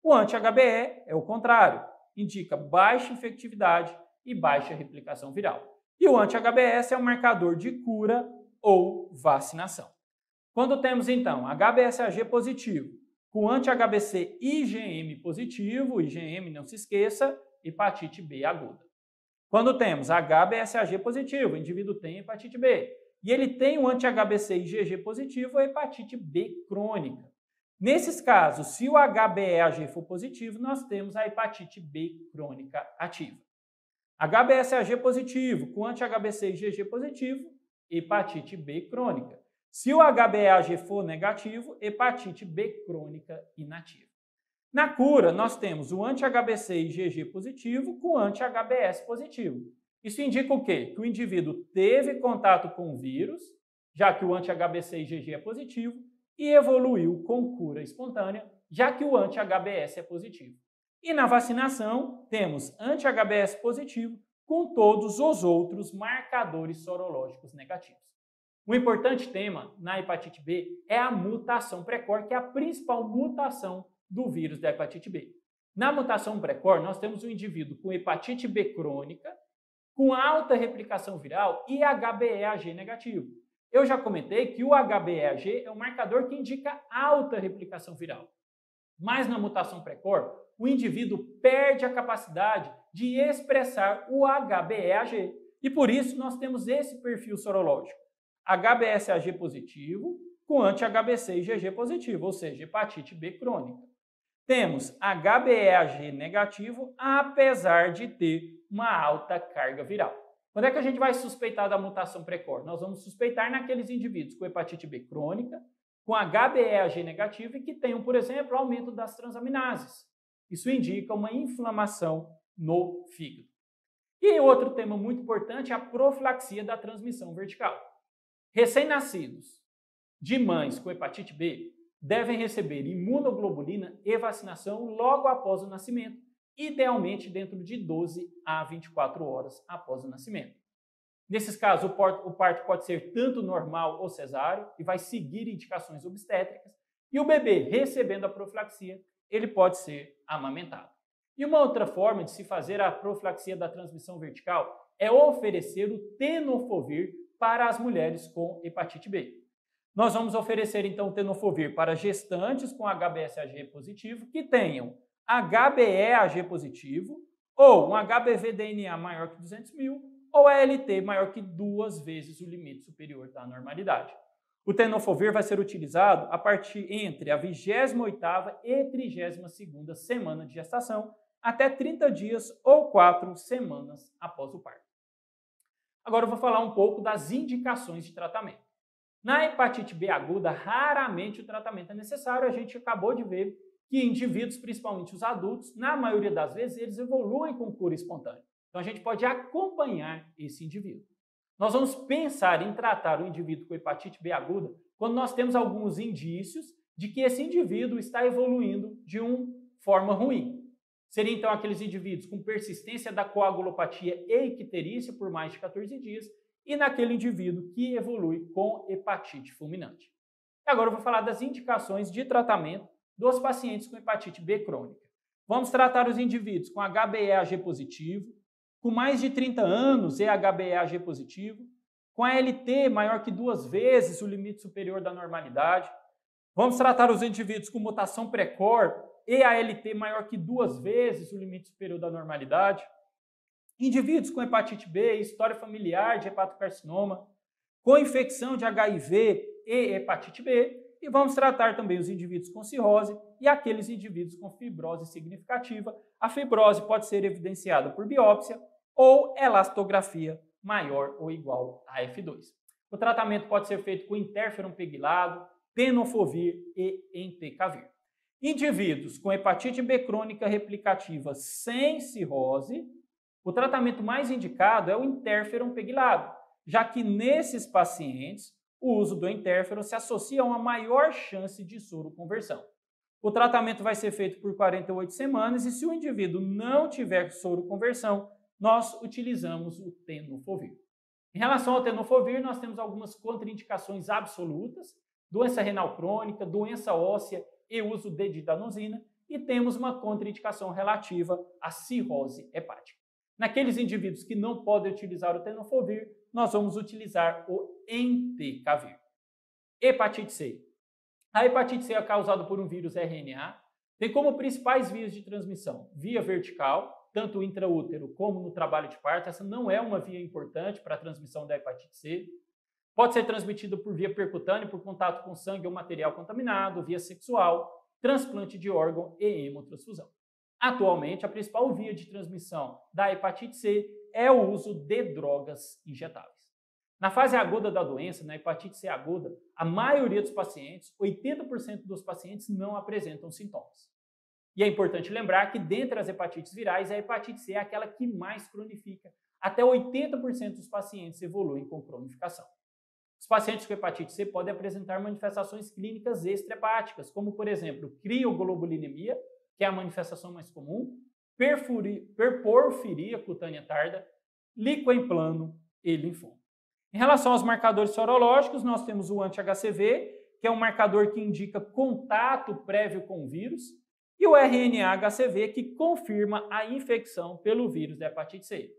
O anti-HBe é o contrário, indica baixa infectividade e baixa replicação viral. E o anti-HBs é um marcador de cura ou vacinação. Quando temos então HBsAg positivo com anti-HBC IgM positivo, IgM não se esqueça, hepatite B aguda. Quando temos HBsAg positivo, o indivíduo tem hepatite B, e ele tem o um anti-HBC IgG positivo, a hepatite B crônica. Nesses casos, se o HBeAg for positivo, nós temos a hepatite B crônica ativa. HBsAg positivo com anti-HBC IgG positivo, hepatite B crônica. Se o HBAG for negativo, hepatite B crônica inativa. Na cura, nós temos o anti-HBC IgG positivo com anti-HBS positivo. Isso indica o quê? Que o indivíduo teve contato com o vírus, já que o anti-HBC IgG é positivo, e evoluiu com cura espontânea, já que o anti-HBS é positivo. E na vacinação, temos anti-HBS positivo com todos os outros marcadores sorológicos negativos. Um importante tema na hepatite B é a mutação precoce, que é a principal mutação do vírus da hepatite B. Na mutação precoce, nós temos um indivíduo com hepatite B crônica, com alta replicação viral e HBeAg negativo. Eu já comentei que o HBeAg é um marcador que indica alta replicação viral. Mas na mutação precoce, o indivíduo perde a capacidade de expressar o HBeAg. E por isso nós temos esse perfil sorológico. HBsAg positivo com anti-HBC e IgG positivo, ou seja, hepatite B crônica. Temos HBeAg negativo, apesar de ter uma alta carga viral. Quando é que a gente vai suspeitar da mutação precoce? Nós vamos suspeitar naqueles indivíduos com hepatite B crônica, com HBeAg negativo e que tenham, por exemplo, aumento das transaminases. Isso indica uma inflamação no fígado. E outro tema muito importante é a profilaxia da transmissão vertical. Recém-nascidos de mães com hepatite B devem receber imunoglobulina e vacinação logo após o nascimento, idealmente dentro de 12 a 24 horas após o nascimento. Nesses casos, o parto pode ser tanto normal ou cesáreo e vai seguir indicações obstétricas, e o bebê recebendo a profilaxia, ele pode ser amamentado. E uma outra forma de se fazer a profilaxia da transmissão vertical é oferecer o tenofovir para as mulheres com hepatite B. Nós vamos oferecer então o tenofovir para gestantes com HBsAg positivo que tenham HBeAg positivo ou um HBV-DNA maior que 200 mil ou ALT maior que duas vezes o limite superior da normalidade. O tenofovir vai ser utilizado a partir entre a 28ª e 32ª semana de gestação, até 30 dias ou 4 semanas após o parto. Agora eu vou falar um pouco das indicações de tratamento. Na hepatite B aguda, raramente o tratamento é necessário. A gente acabou de ver que indivíduos, principalmente os adultos, na maioria das vezes, eles evoluem com cura espontânea. Então a gente pode acompanhar esse indivíduo. Nós vamos pensar em tratar o indivíduo com hepatite B aguda quando nós temos alguns indícios de que esse indivíduo está evoluindo de uma forma ruim. Seriam então aqueles indivíduos com persistência da coagulopatia e icterícia por mais de 14 dias e naquele indivíduo que evolui com hepatite fulminante. Agora eu vou falar das indicações de tratamento dos pacientes com hepatite B crônica. Vamos tratar os indivíduos com HBeAg positivo, com mais de 30 anos e HBeAg positivo, com ALT maior que duas vezes o limite superior da normalidade. Vamos tratar os indivíduos com mutação precor e ALT maior que duas vezes o limite superior da normalidade, indivíduos com hepatite B, história familiar de hepatocarcinoma, com infecção de HIV e hepatite B, e vamos tratar também os indivíduos com cirrose e aqueles indivíduos com fibrose significativa. A fibrose pode ser evidenciada por biópsia ou elastografia maior ou igual a F2. O tratamento pode ser feito com interferon pegilado, tenofovir e entecavir. Indivíduos com hepatite B crônica replicativa sem cirrose, o tratamento mais indicado é o interferon pegilado, já que nesses pacientes o uso do interferon se associa a uma maior chance de soroconversão. O tratamento vai ser feito por 48 semanas e se o indivíduo não tiver soroconversão, nós utilizamos o tenofovir. Em relação ao tenofovir, nós temos algumas contraindicações absolutas, doença renal crônica, doença óssea e uso de ditanonsina, e temos uma contraindicação relativa à cirrose hepática. Naqueles indivíduos que não podem utilizar o tenofovir, nós vamos utilizar o entecavir. Hepatite C. A hepatite C é causada por um vírus RNA, tem como principais vias de transmissão via vertical, tanto intraútero como no trabalho de parto. Essa não é uma via importante para a transmissão da hepatite C. Pode ser transmitido por via percutânea, por contato com sangue ou material contaminado, via sexual, transplante de órgão e hemotransfusão. Atualmente, a principal via de transmissão da hepatite C é o uso de drogas injetáveis. Na fase aguda da doença, na hepatite C aguda, a maioria dos pacientes, 80% dos pacientes, não apresentam sintomas. E é importante lembrar que, dentre as hepatites virais, a hepatite C é aquela que mais cronifica. Até 80% dos pacientes evoluem com cronificação. Os pacientes com hepatite C podem apresentar manifestações clínicas extrahepáticas, como, por exemplo, crioglobulinemia, que é a manifestação mais comum, perporfiria cutânea tarda, líquen plano e linfoma. Em relação aos marcadores sorológicos, nós temos o anti-HCV, que é um marcador que indica contato prévio com o vírus, e o RNA-HCV, que confirma a infecção pelo vírus da hepatite C.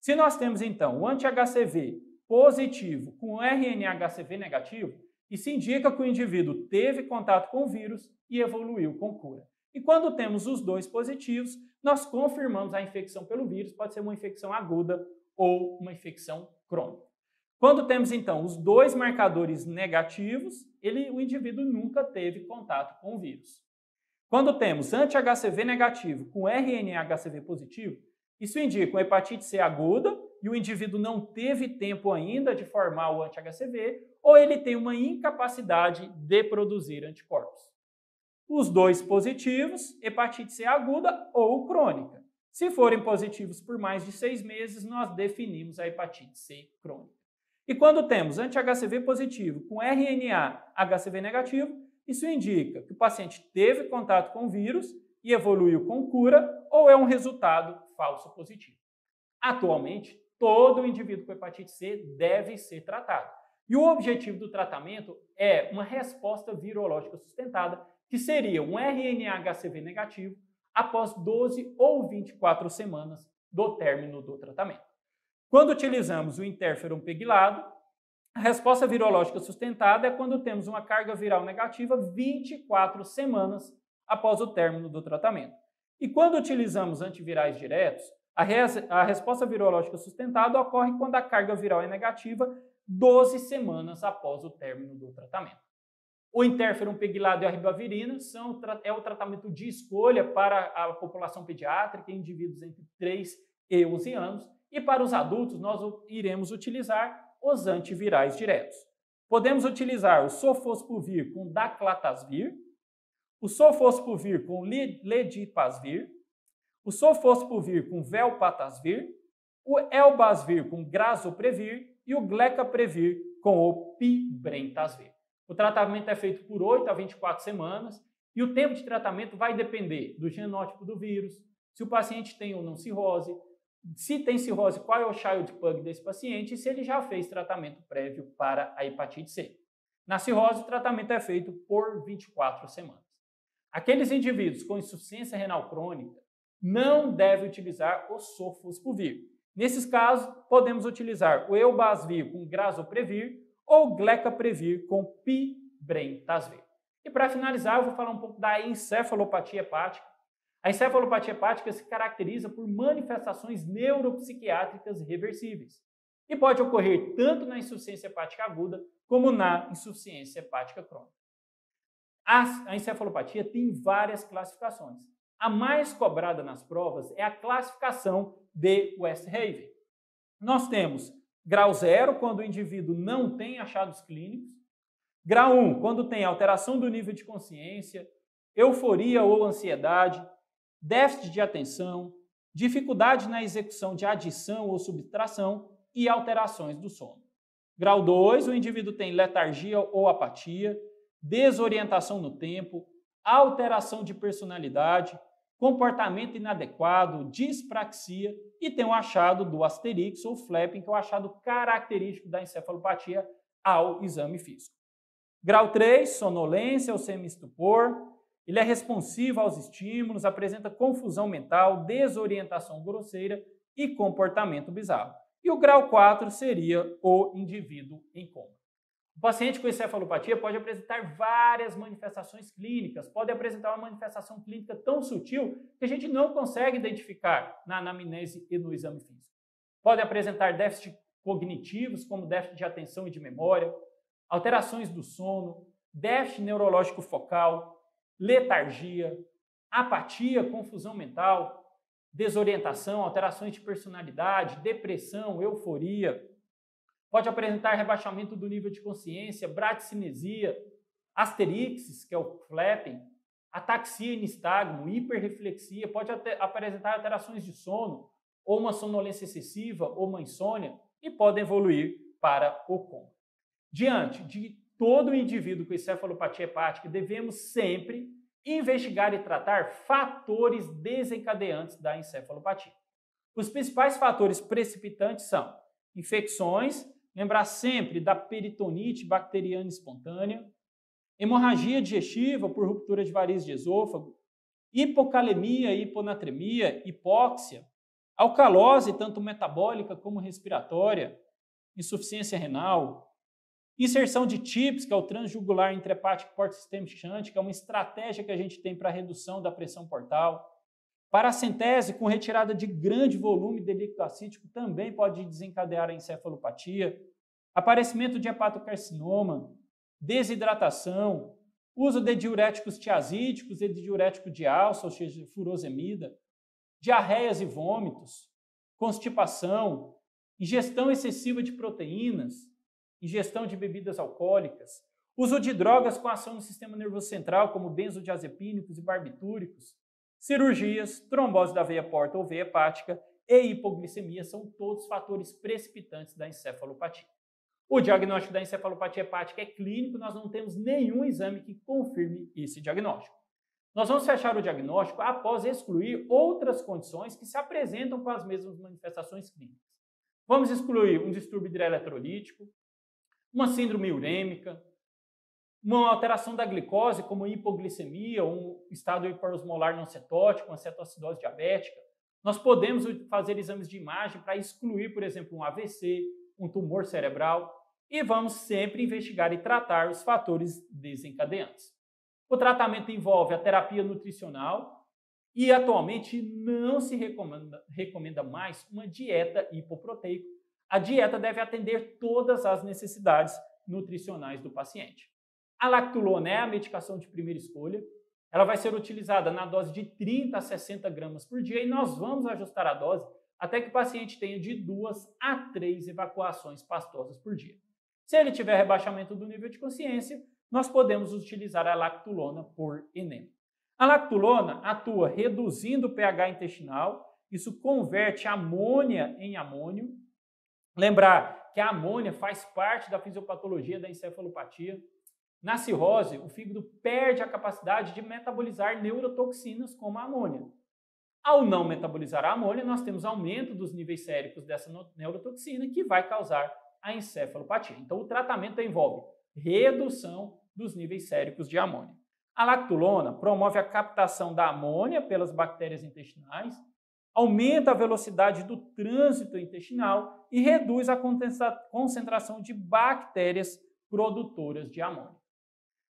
Se nós temos, então, o anti-HCV positivo com RNHCV negativo, isso indica que o indivíduo teve contato com o vírus e evoluiu com cura. E quando temos os dois positivos, nós confirmamos a infecção pelo vírus, pode ser uma infecção aguda ou uma infecção crônica. Quando temos então os dois marcadores negativos, ele, o indivíduo nunca teve contato com o vírus. Quando temos anti-HCV negativo com RNA-HCV positivo, isso indica uma hepatite C aguda e o indivíduo não teve tempo ainda de formar o anti-HCV, ou ele tem uma incapacidade de produzir anticorpos. Os dois positivos, hepatite C aguda ou crônica. Se forem positivos por mais de seis meses, nós definimos a hepatite C crônica. E quando temos anti-HCV positivo com RNA HCV negativo, isso indica que o paciente teve contato com o vírus e evoluiu com cura ou é um resultado falso positivo. Atualmente, todo indivíduo com hepatite C deve ser tratado. E o objetivo do tratamento é uma resposta virológica sustentada, que seria um RNA-HCV negativo após 12 ou 24 semanas do término do tratamento. Quando utilizamos o interferon pegilado, a resposta virológica sustentada é quando temos uma carga viral negativa 24 semanas após o término do tratamento. E quando utilizamos antivirais diretos, a, res, a resposta virológica sustentada ocorre quando a carga viral é negativa 12 semanas após o término do tratamento. O interferon pegilado e a ribavirina são, é o tratamento de escolha para a população pediátrica, indivíduos entre 3 e 11 anos, e para os adultos nós iremos utilizar os antivirais diretos. Podemos utilizar o sofosbuvir com daclatasvir, o sofosbuvir com ledipasvir, o sofospovir com velpatasvir, o elbasvir com grazoprevir e o glecaprevir com o pibrentasvir. O tratamento é feito por 8 a 24 semanas e o tempo de tratamento vai depender do genótipo do vírus, se o paciente tem ou não cirrose, se tem cirrose, qual é o child pug desse paciente e se ele já fez tratamento prévio para a hepatite C. Na cirrose, o tratamento é feito por 24 semanas. Aqueles indivíduos com insuficiência renal crônica não deve utilizar o sofosbuvir. Nesses casos, podemos utilizar o Eubasvir com Grasoprevir ou Glecaprevir com Pibrentasvir. E para finalizar, eu vou falar um pouco da encefalopatia hepática. A encefalopatia hepática se caracteriza por manifestações neuropsiquiátricas reversíveis e pode ocorrer tanto na insuficiência hepática aguda como na insuficiência hepática crônica. A encefalopatia tem várias classificações. A mais cobrada nas provas é a classificação de West Haven. Nós temos grau zero quando o indivíduo não tem achados clínicos, grau 1 um, quando tem alteração do nível de consciência, euforia ou ansiedade, déficit de atenção, dificuldade na execução de adição ou subtração e alterações do sono. Grau 2, o indivíduo tem letargia ou apatia, desorientação no tempo, alteração de personalidade, comportamento inadequado, dispraxia e tem o achado do asterix ou flapping, que é o achado característico da encefalopatia ao exame físico. Grau 3, sonolência ou semi-estupor. Ele é responsivo aos estímulos, apresenta confusão mental, desorientação grosseira e comportamento bizarro. E o grau 4 seria o indivíduo em coma. O paciente com encefalopatia pode apresentar várias manifestações clínicas, pode apresentar uma manifestação clínica tão sutil que a gente não consegue identificar na anamnese e no exame físico. Pode apresentar déficits cognitivos, como déficit de atenção e de memória, alterações do sono, déficit neurológico focal, letargia, apatia, confusão mental, desorientação, alterações de personalidade, depressão, euforia, pode apresentar rebaixamento do nível de consciência, braticinesia, asterixis, que é o flapping, ataxia e nistagmo, hiperreflexia, pode apresentar alterações de sono, ou uma sonolência excessiva, ou uma insônia, e podem evoluir para o coma. Diante de todo indivíduo com encefalopatia hepática, devemos sempre investigar e tratar fatores desencadeantes da encefalopatia. Os principais fatores precipitantes são infecções Lembrar sempre da peritonite bacteriana espontânea, hemorragia digestiva por ruptura de variz de esôfago, hipocalemia, hiponatremia, hipóxia, alcalose, tanto metabólica como respiratória, insuficiência renal, inserção de TIPS, que é o transjugular intrahepático porta-sistêmico chante, que é uma estratégia que a gente tem para redução da pressão portal, Paracentese com retirada de grande volume de líquido acítico também pode desencadear a encefalopatia aparecimento de hepatocarcinoma, desidratação, uso de diuréticos tiazídicos e de diurético de alça, ou seja, furosemida, diarreias e vômitos, constipação, ingestão excessiva de proteínas, ingestão de bebidas alcoólicas, uso de drogas com ação no sistema nervoso central, como benzodiazepínicos e barbitúricos, cirurgias, trombose da veia porta ou veia hepática e hipoglicemia são todos fatores precipitantes da encefalopatia. O diagnóstico da encefalopatia hepática é clínico, nós não temos nenhum exame que confirme esse diagnóstico. Nós vamos fechar o diagnóstico após excluir outras condições que se apresentam com as mesmas manifestações clínicas. Vamos excluir um distúrbio hidroeletrolítico, uma síndrome urêmica, uma alteração da glicose, como hipoglicemia, um estado hiperosmolar não cetótico, uma cetoacidose diabética. Nós podemos fazer exames de imagem para excluir, por exemplo, um AVC, um tumor cerebral e vamos sempre investigar e tratar os fatores desencadeantes. O tratamento envolve a terapia nutricional e atualmente não se recomenda, recomenda mais uma dieta hipoproteica. A dieta deve atender todas as necessidades nutricionais do paciente. A lactulona é a medicação de primeira escolha. Ela vai ser utilizada na dose de 30 a 60 gramas por dia e nós vamos ajustar a dose até que o paciente tenha de duas a três evacuações pastosas por dia. Se ele tiver rebaixamento do nível de consciência, nós podemos utilizar a lactulona por enema. A lactulona atua reduzindo o pH intestinal, isso converte amônia em amônio. Lembrar que a amônia faz parte da fisiopatologia da encefalopatia. Na cirrose, o fígado perde a capacidade de metabolizar neurotoxinas como a amônia. Ao não metabolizar a amônia, nós temos aumento dos níveis séricos dessa neurotoxina, que vai causar a encefalopatia. Então, o tratamento envolve redução dos níveis séricos de amônia. A lactulona promove a captação da amônia pelas bactérias intestinais, aumenta a velocidade do trânsito intestinal e reduz a concentração de bactérias produtoras de amônia.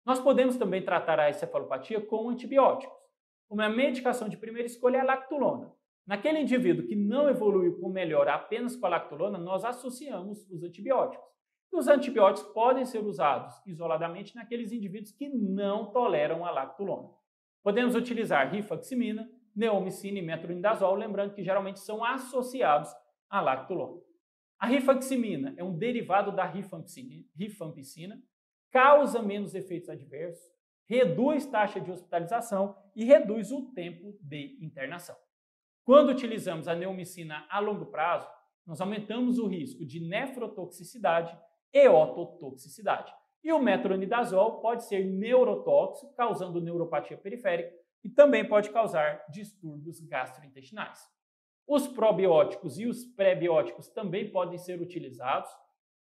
Nós podemos também tratar a encefalopatia com antibióticos. Uma medicação de primeira escolha é a lactulona. Naquele indivíduo que não evoluiu com melhora apenas com a lactulona, nós associamos os antibióticos. E os antibióticos podem ser usados isoladamente naqueles indivíduos que não toleram a lactulona. Podemos utilizar rifaximina, neomicina e metronidazol, lembrando que geralmente são associados à lactulona. A rifaximina é um derivado da rifampicina, rifampicina causa menos efeitos adversos, reduz taxa de hospitalização e reduz o tempo de internação. Quando utilizamos a neomicina a longo prazo, nós aumentamos o risco de nefrotoxicidade e ototoxicidade. E o metronidazol pode ser neurotóxico, causando neuropatia periférica e também pode causar distúrbios gastrointestinais. Os probióticos e os pré-bióticos também podem ser utilizados.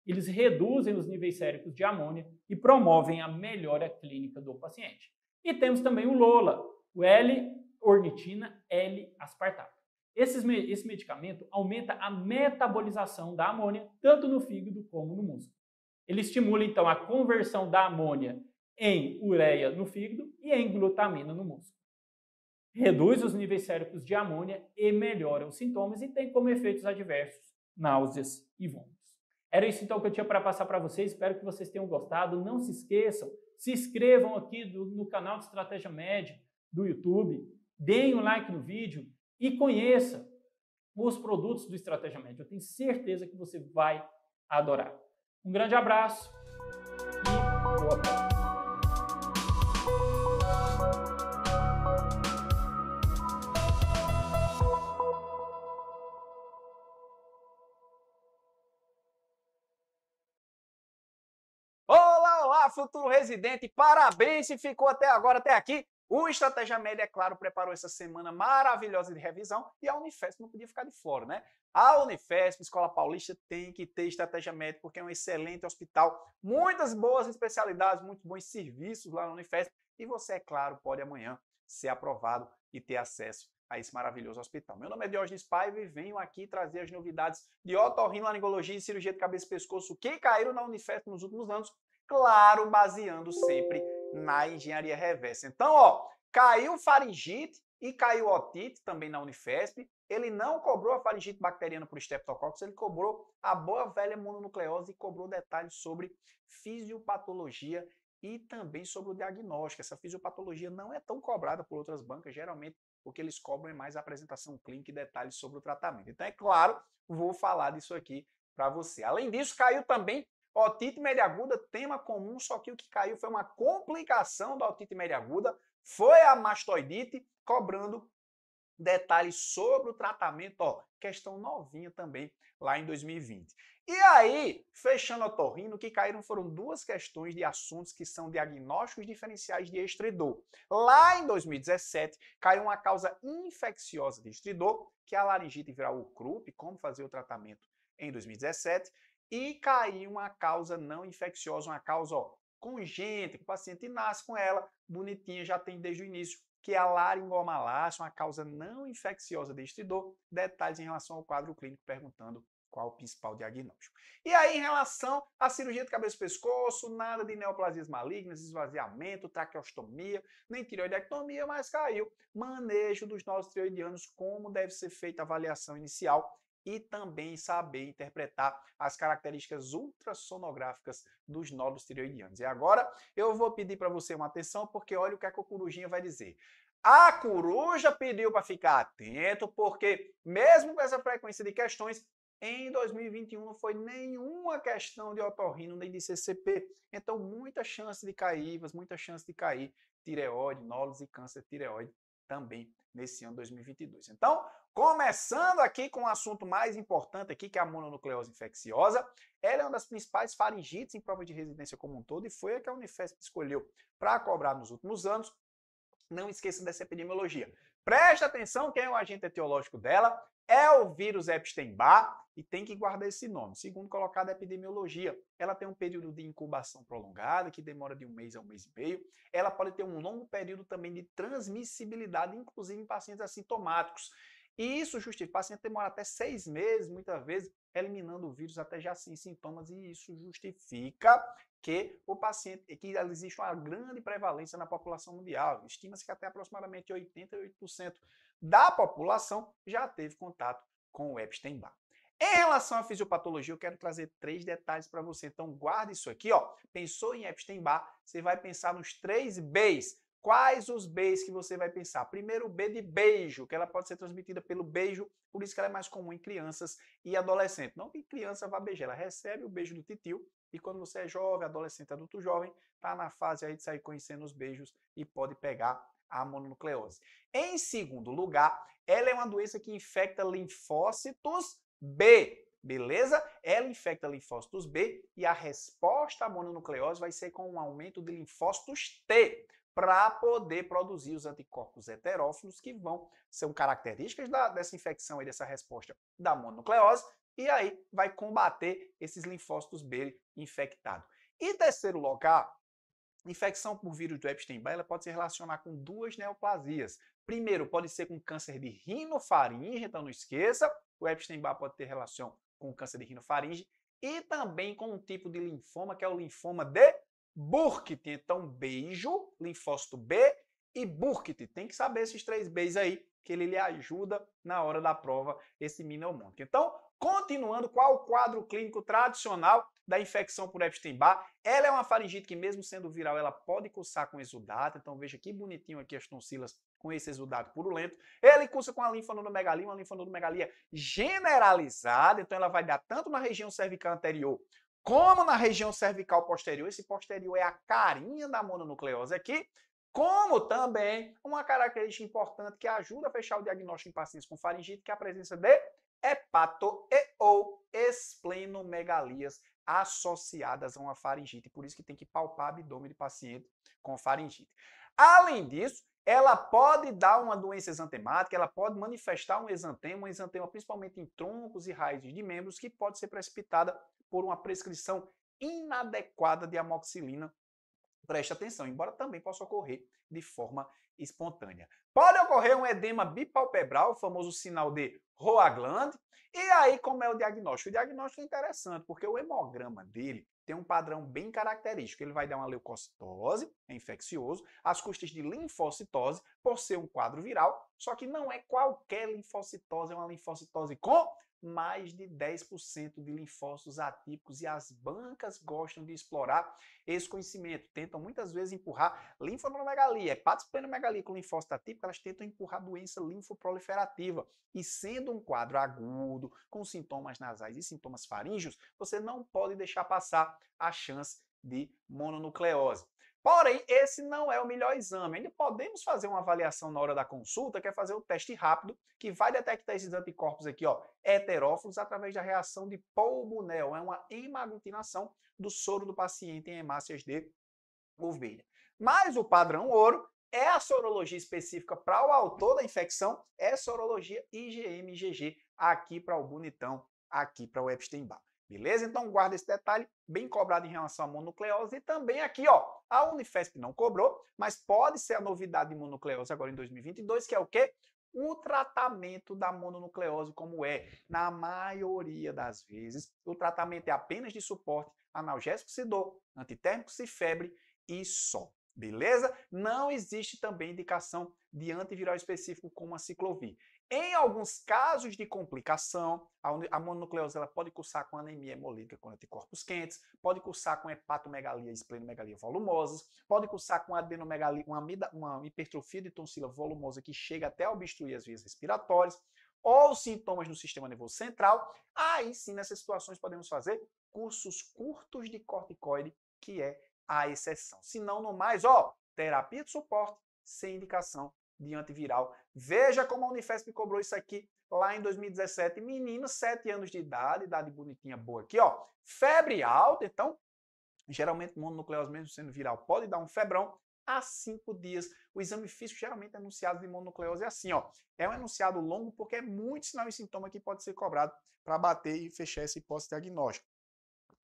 Eles reduzem os níveis séricos de amônia e promovem a melhora clínica do paciente. E temos também o LOLA, o L-ornitina L-aspartato. Esses, esse medicamento aumenta a metabolização da amônia, tanto no fígado como no músculo. Ele estimula, então, a conversão da amônia em ureia no fígado e em glutamina no músculo. Reduz os níveis séricos de amônia e melhora os sintomas e tem como efeitos adversos náuseas e vômitos. Era isso então que eu tinha para passar para vocês. Espero que vocês tenham gostado. Não se esqueçam, se inscrevam aqui do, no canal de Estratégia Médica do YouTube, deem um like no vídeo, e conheça os produtos do Estratégia Média. Eu tenho certeza que você vai adorar. Um grande abraço e boa tarde. futuro residente. Parabéns se ficou até agora, até aqui. O Estratégia Média, é claro, preparou essa semana maravilhosa de revisão e a Unifesp não podia ficar de fora, né? A Unifesp, Escola Paulista, tem que ter Estratégia Média porque é um excelente hospital, muitas boas especialidades, muitos bons serviços lá na Unifesp e você, é claro, pode amanhã ser aprovado e ter acesso a esse maravilhoso hospital. Meu nome é Diógenes Paiva e venho aqui trazer as novidades de otorrinolaringologia e cirurgia de cabeça e pescoço que caíram na Unifesp nos últimos anos claro, baseando sempre na engenharia reversa. Então, ó, caiu faringite e caiu otite também na Unifesp. Ele não cobrou a faringite bacteriana por Streptococcus, ele cobrou a boa velha mononucleose e cobrou detalhes sobre fisiopatologia e também sobre o diagnóstico. Essa fisiopatologia não é tão cobrada por outras bancas, geralmente o que eles cobram é mais a apresentação clínica e detalhes sobre o tratamento. Então, é claro, vou falar disso aqui para você. Além disso, caiu também Otite média aguda, tema comum, só que o que caiu foi uma complicação da otite média aguda, foi a mastoidite, cobrando detalhes sobre o tratamento, ó, questão novinha também, lá em 2020. E aí, fechando a o que caíram foram duas questões de assuntos que são diagnósticos diferenciais de estridor. Lá em 2017, caiu uma causa infecciosa de estridor, que é a laringite viral UCRUP, como fazer o tratamento em 2017 e cair uma causa não infecciosa, uma causa ó, congênita, que o paciente nasce com ela, bonitinha, já tem desde o início, que é a laringomalácia, uma causa não infecciosa de dor. Detalhes em relação ao quadro clínico, perguntando qual o principal diagnóstico. E aí, em relação à cirurgia de cabeça e pescoço, nada de neoplasias malignas, esvaziamento, traqueostomia, nem tireoidectomia, mas caiu. Manejo dos nós tireoidianos, como deve ser feita a avaliação inicial e também saber interpretar as características ultrassonográficas dos nódulos tireoidianos. E agora eu vou pedir para você uma atenção, porque olha o que a é corujinha vai dizer. A coruja pediu para ficar atento, porque mesmo com essa frequência de questões, em 2021 não foi nenhuma questão de otorrino nem de CCP. Então, muita chance de cair, muita chance de cair tireoide, nódulos e câncer tireoide também nesse ano 2022. Então, começando aqui com o um assunto mais importante aqui, que é a mononucleose infecciosa, ela é uma das principais faringites em prova de residência como um todo e foi a que a Unifesp escolheu para cobrar nos últimos anos. Não esqueça dessa epidemiologia. Preste atenção quem é o agente etiológico dela, é o vírus Epstein-Barr e tem que guardar esse nome. Segundo colocado, a epidemiologia. Ela tem um período de incubação prolongada, que demora de um mês a um mês e meio. Ela pode ter um longo período também de transmissibilidade, inclusive em pacientes assintomáticos. E isso justifica. O paciente demora até seis meses, muitas vezes, eliminando o vírus até já sem sintomas, e isso justifica que o paciente, que existe uma grande prevalência na população mundial. Estima-se que até aproximadamente 88% da população já teve contato com o Epstein-Barr. Em relação à fisiopatologia, eu quero trazer três detalhes para você. Então, guarde isso aqui. Ó. Pensou em Epstein-Barr, você vai pensar nos três Bs. Quais os Bs que você vai pensar? Primeiro, o B de beijo, que ela pode ser transmitida pelo beijo, por isso que ela é mais comum em crianças e adolescentes. Não que criança vá beijar, ela recebe o beijo do titio, e quando você é jovem, adolescente, adulto jovem, está na fase aí de sair conhecendo os beijos e pode pegar a mononucleose. Em segundo lugar, ela é uma doença que infecta linfócitos B, beleza? Ela infecta linfócitos B e a resposta à mononucleose vai ser com um aumento de linfócitos T para poder produzir os anticorpos heterófilos que vão ser características da, dessa infecção e dessa resposta da mononucleose e aí vai combater esses linfócitos B infectados. Em terceiro lugar, Infecção por vírus do Epstein-Barr ela pode se relacionar com duas neoplasias. Primeiro, pode ser com câncer de rinofaringe, então não esqueça, o Epstein-Barr pode ter relação com câncer de rinofaringe e também com um tipo de linfoma que é o linfoma de Burkitt. Então, beijo, linfócito B e Burkitt. Tem que saber esses três Bs aí, que ele lhe ajuda na hora da prova, esse mnemônico. Então, continuando, qual o quadro clínico tradicional da infecção por Epstein-Barr. Ela é uma faringite que, mesmo sendo viral, ela pode coçar com exudato. Então veja que bonitinho aqui as tonsilas com esse exudato purulento. Ele cursa com a linfonodomegalia, uma linfonodomegalia generalizada. Então ela vai dar tanto na região cervical anterior como na região cervical posterior. Esse posterior é a carinha da mononucleose aqui como também uma característica importante que ajuda a fechar o diagnóstico em pacientes com faringite, que é a presença de hepato e ou esplenomegalias associadas a uma faringite, por isso que tem que palpar o abdômen de paciente com faringite. Além disso, ela pode dar uma doença exantemática, ela pode manifestar um exantema, um exantema principalmente em troncos e raízes de membros, que pode ser precipitada por uma prescrição inadequada de amoxicilina. Preste atenção, embora também possa ocorrer de forma espontânea. Pode ocorrer um edema bipalpebral, o famoso sinal de Roagland. E aí, como é o diagnóstico? O diagnóstico é interessante, porque o hemograma dele tem um padrão bem característico. Ele vai dar uma leucocitose, é infeccioso, as custas de linfocitose, por ser um quadro viral, só que não é qualquer linfocitose, é uma linfocitose com mais de 10% de linfócitos atípicos e as bancas gostam de explorar esse conhecimento. Tentam muitas vezes empurrar linfonomegalia, hepatosplenomegalia é, com linfócito atípico, elas tentam empurrar doença linfoproliferativa. E sendo um quadro agudo, com sintomas nasais e sintomas faríngeos, você não pode deixar passar a chance de mononucleose. Porém, esse não é o melhor exame. Ainda podemos fazer uma avaliação na hora da consulta, que é fazer o um teste rápido, que vai detectar esses anticorpos aqui, ó, heterófilos, através da reação de polmonel. É uma emaglutinação do soro do paciente em hemácias de ovelha. Mas o padrão ouro é a sorologia específica para o autor da infecção, é sorologia IgM-IgG, aqui para o bonitão, aqui para o Epstein-Barr. Beleza? Então guarda esse detalhe bem cobrado em relação à mononucleose e também aqui, ó, a Unifesp não cobrou, mas pode ser a novidade de mononucleose agora em 2022, que é o quê? o tratamento da mononucleose como é. Na maioria das vezes, o tratamento é apenas de suporte analgésico se dor, antitérmico se febre e só. Beleza? Não existe também indicação de antiviral específico como a ciclovir. Em alguns casos de complicação, a mononucleose ela pode cursar com anemia hemolítica com anticorpos quentes, pode cursar com hepatomegalia e esplenomegalia volumosas, pode cursar com adenomegalia, uma, uma hipertrofia de tonsila volumosa que chega até a obstruir as vias respiratórias, ou sintomas no sistema nervoso central. Aí sim, nessas situações, podemos fazer cursos curtos de corticoide, que é a exceção. Se não, no mais, ó, terapia de suporte sem indicação de antiviral. Veja como a Unifesp cobrou isso aqui lá em 2017. Menino, 7 anos de idade, idade bonitinha, boa aqui, ó. Febre alta, então, geralmente mononucleose, mesmo sendo viral, pode dar um febrão a 5 dias. O exame físico geralmente é anunciado de mononucleose é assim, ó. É um enunciado longo porque é muito sinal e sintoma que pode ser cobrado para bater e fechar essa hipótese diagnóstica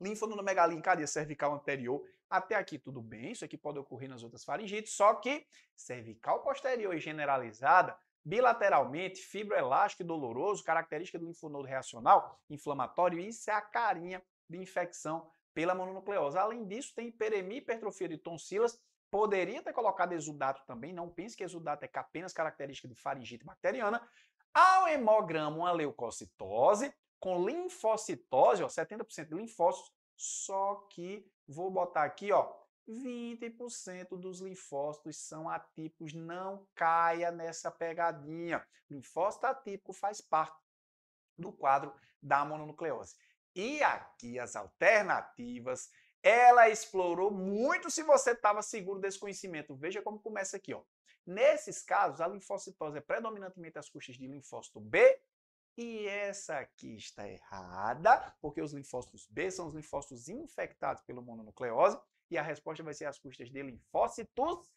linfonodomegalia em cervical anterior, até aqui tudo bem, isso aqui pode ocorrer nas outras faringites, só que cervical posterior e generalizada, bilateralmente, fibroelástico e doloroso, característica do linfonodo reacional inflamatório, isso é a carinha de infecção pela mononucleose. Além disso, tem hiperemia e hipertrofia de tonsilas, poderia ter colocado exudato também, não pense que exudato é apenas característica de faringite bacteriana. Ao hemograma, uma leucocitose, com linfocitose, ó, 70% de linfócitos, só que Vou botar aqui, ó, 20% dos linfócitos são atípicos. Não caia nessa pegadinha. Linfócito atípico faz parte do quadro da mononucleose. E aqui as alternativas, ela explorou muito se você estava seguro desse conhecimento. Veja como começa aqui, ó. Nesses casos, a linfocitose é predominantemente as custas de linfócito B e essa aqui está errada, porque os linfócitos B são os linfócitos infectados pelo mononucleose, e a resposta vai ser as custas de linfócitos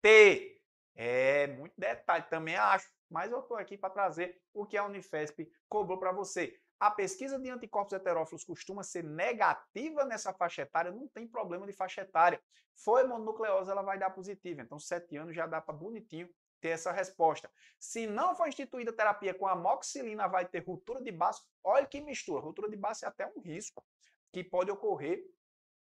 T. É, muito detalhe, também acho, mas eu estou aqui para trazer o que a Unifesp cobrou para você. A pesquisa de anticorpos heterófilos costuma ser negativa nessa faixa etária, não tem problema de faixa etária. Foi mononucleose, ela vai dar positiva. Então, 7 anos já dá para bonitinho ter essa resposta. Se não for instituída terapia com amoxicilina, vai ter ruptura de base. Olha que mistura. Ruptura de base é até um risco que pode ocorrer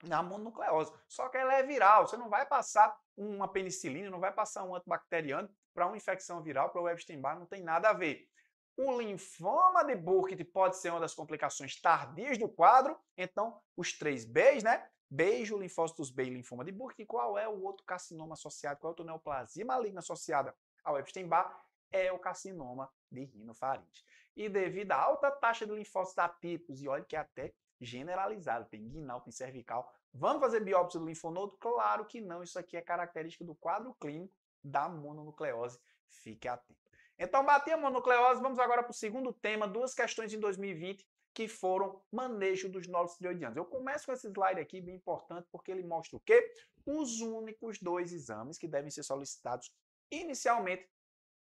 na mononucleose. Só que ela é viral. Você não vai passar uma penicilina, não vai passar um antibacteriano para uma infecção viral, para o Epstein-Barr, não tem nada a ver. O linfoma de Burkitt pode ser uma das complicações tardias do quadro. Então, os três Bs, né? Beijo, linfócitos B e linfoma de Burkitt. E qual é o outro carcinoma associado? Qual é o outro neoplasia maligna associada? A Epstein-Barr é o carcinoma de rinofaringe. E devido à alta taxa de linfócitos atípicos, e olha que é até generalizado, tem guinal, tem cervical, vamos fazer biópsia do linfonodo? Claro que não, isso aqui é característica do quadro clínico da mononucleose, fique atento. Então, bati a mononucleose, vamos agora para o segundo tema, duas questões em 2020 que foram manejo dos nódulos tireoidianos. Eu começo com esse slide aqui, bem importante, porque ele mostra o quê? Os únicos dois exames que devem ser solicitados inicialmente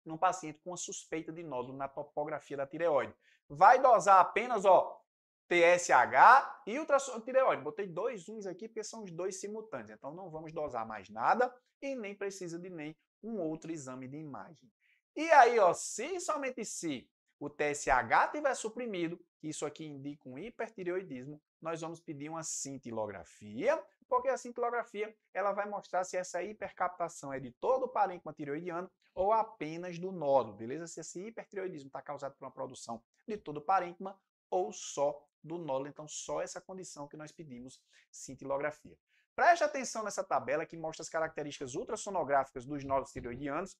num paciente com a suspeita de nódulo na topografia da tireoide. Vai dosar apenas, ó, TSH e ultrassom tireoide. Botei dois uns aqui porque são os dois simultâneos. Então não vamos dosar mais nada e nem precisa de nem um outro exame de imagem. E aí, ó, se somente se o TSH tiver suprimido, isso aqui indica um hipertireoidismo, nós vamos pedir uma cintilografia porque a cintilografia ela vai mostrar se essa hipercaptação é de todo o parênquima tireoidiano ou apenas do nódulo, beleza? Se esse hipertireoidismo está causado por uma produção de todo o parênquima ou só do nódulo, então só essa condição que nós pedimos cintilografia. Preste atenção nessa tabela que mostra as características ultrassonográficas dos nódulos tireoidianos.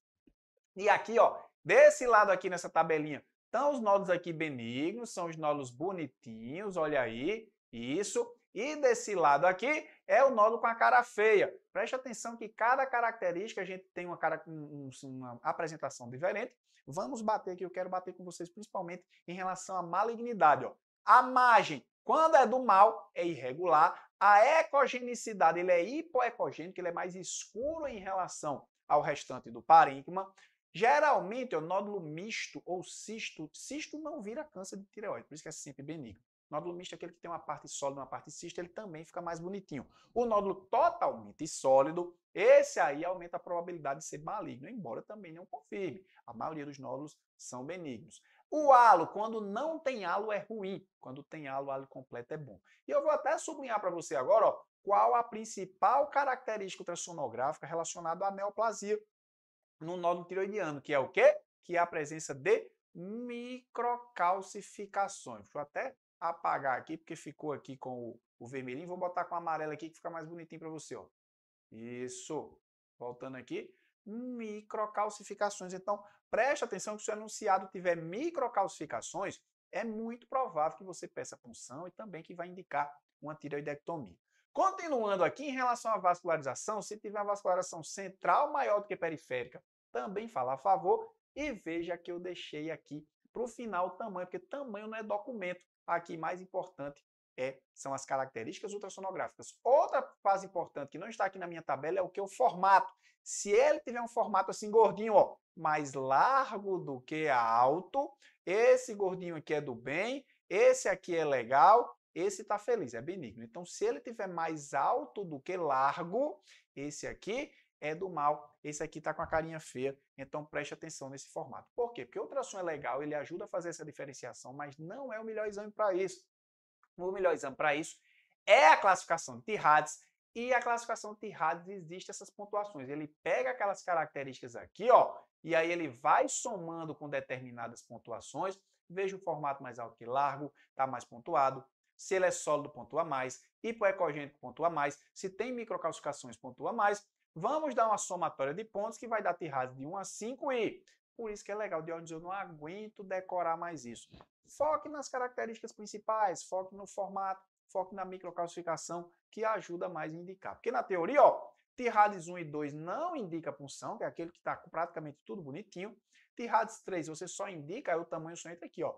E aqui, ó, desse lado aqui nessa tabelinha, estão os nódulos aqui benignos, são os nódulos bonitinhos, olha aí, isso. E desse lado aqui é o nódulo com a cara feia. Preste atenção que cada característica a gente tem uma, cara, um, uma apresentação diferente. Vamos bater que eu quero bater com vocês principalmente em relação à malignidade. Ó. A margem, quando é do mal, é irregular. A ecogenicidade, ele é hipoecogênico, ele é mais escuro em relação ao restante do parênquima. Geralmente é o nódulo misto ou cisto. Cisto não vira câncer de tireoide, por isso que é sempre benigno. Nódulo misto é aquele que tem uma parte sólida e uma parte cista, ele também fica mais bonitinho. O nódulo totalmente sólido, esse aí aumenta a probabilidade de ser maligno, embora também não confirme. A maioria dos nódulos são benignos. O halo, quando não tem halo, é ruim. Quando tem halo, o halo completo é bom. E eu vou até sublinhar para você agora ó, qual a principal característica ultrassonográfica relacionada à neoplasia no nódulo tiroidiano, que é o quê? Que é a presença de microcalcificações. Deixa eu até apagar aqui, porque ficou aqui com o, o vermelhinho. Vou botar com o amarelo aqui, que fica mais bonitinho para você. Ó. Isso. Voltando aqui. Microcalcificações. Então, preste atenção que se o enunciado tiver microcalcificações, é muito provável que você peça punção e também que vai indicar uma tireoidectomia. Continuando aqui, em relação à vascularização, se tiver uma vascularização central maior do que periférica, também fala a favor. E veja que eu deixei aqui para o final o tamanho, porque tamanho não é documento aqui mais importante é, são as características ultrassonográficas. Outra fase importante que não está aqui na minha tabela é o que o formato. Se ele tiver um formato assim gordinho, ó, mais largo do que alto, esse gordinho aqui é do bem, esse aqui é legal, esse está feliz, é benigno. Então, se ele tiver mais alto do que largo, esse aqui é do mal, esse aqui está com a carinha feia, então preste atenção nesse formato. Por quê? Porque o ultrassom é legal, ele ajuda a fazer essa diferenciação, mas não é o melhor exame para isso. O melhor exame para isso é a classificação de Tirades, e a classificação de Tirades existe essas pontuações. Ele pega aquelas características aqui, ó, e aí ele vai somando com determinadas pontuações, veja o formato mais alto que largo, está mais pontuado, se ele é sólido, pontua mais, hipoecogênico, pontua mais, se tem microcalcificações, pontua mais, Vamos dar uma somatória de pontos que vai dar tirada de 1 a 5 e... Por isso que é legal, onde eu não aguento decorar mais isso. Foque nas características principais, foque no formato, foque na microcalcificação, que ajuda mais a indicar. Porque na teoria, ó, Tirades 1 e 2 não indica punção, que é aquele que está praticamente tudo bonitinho. Tirades 3 você só indica o tamanho só entra aqui, ó.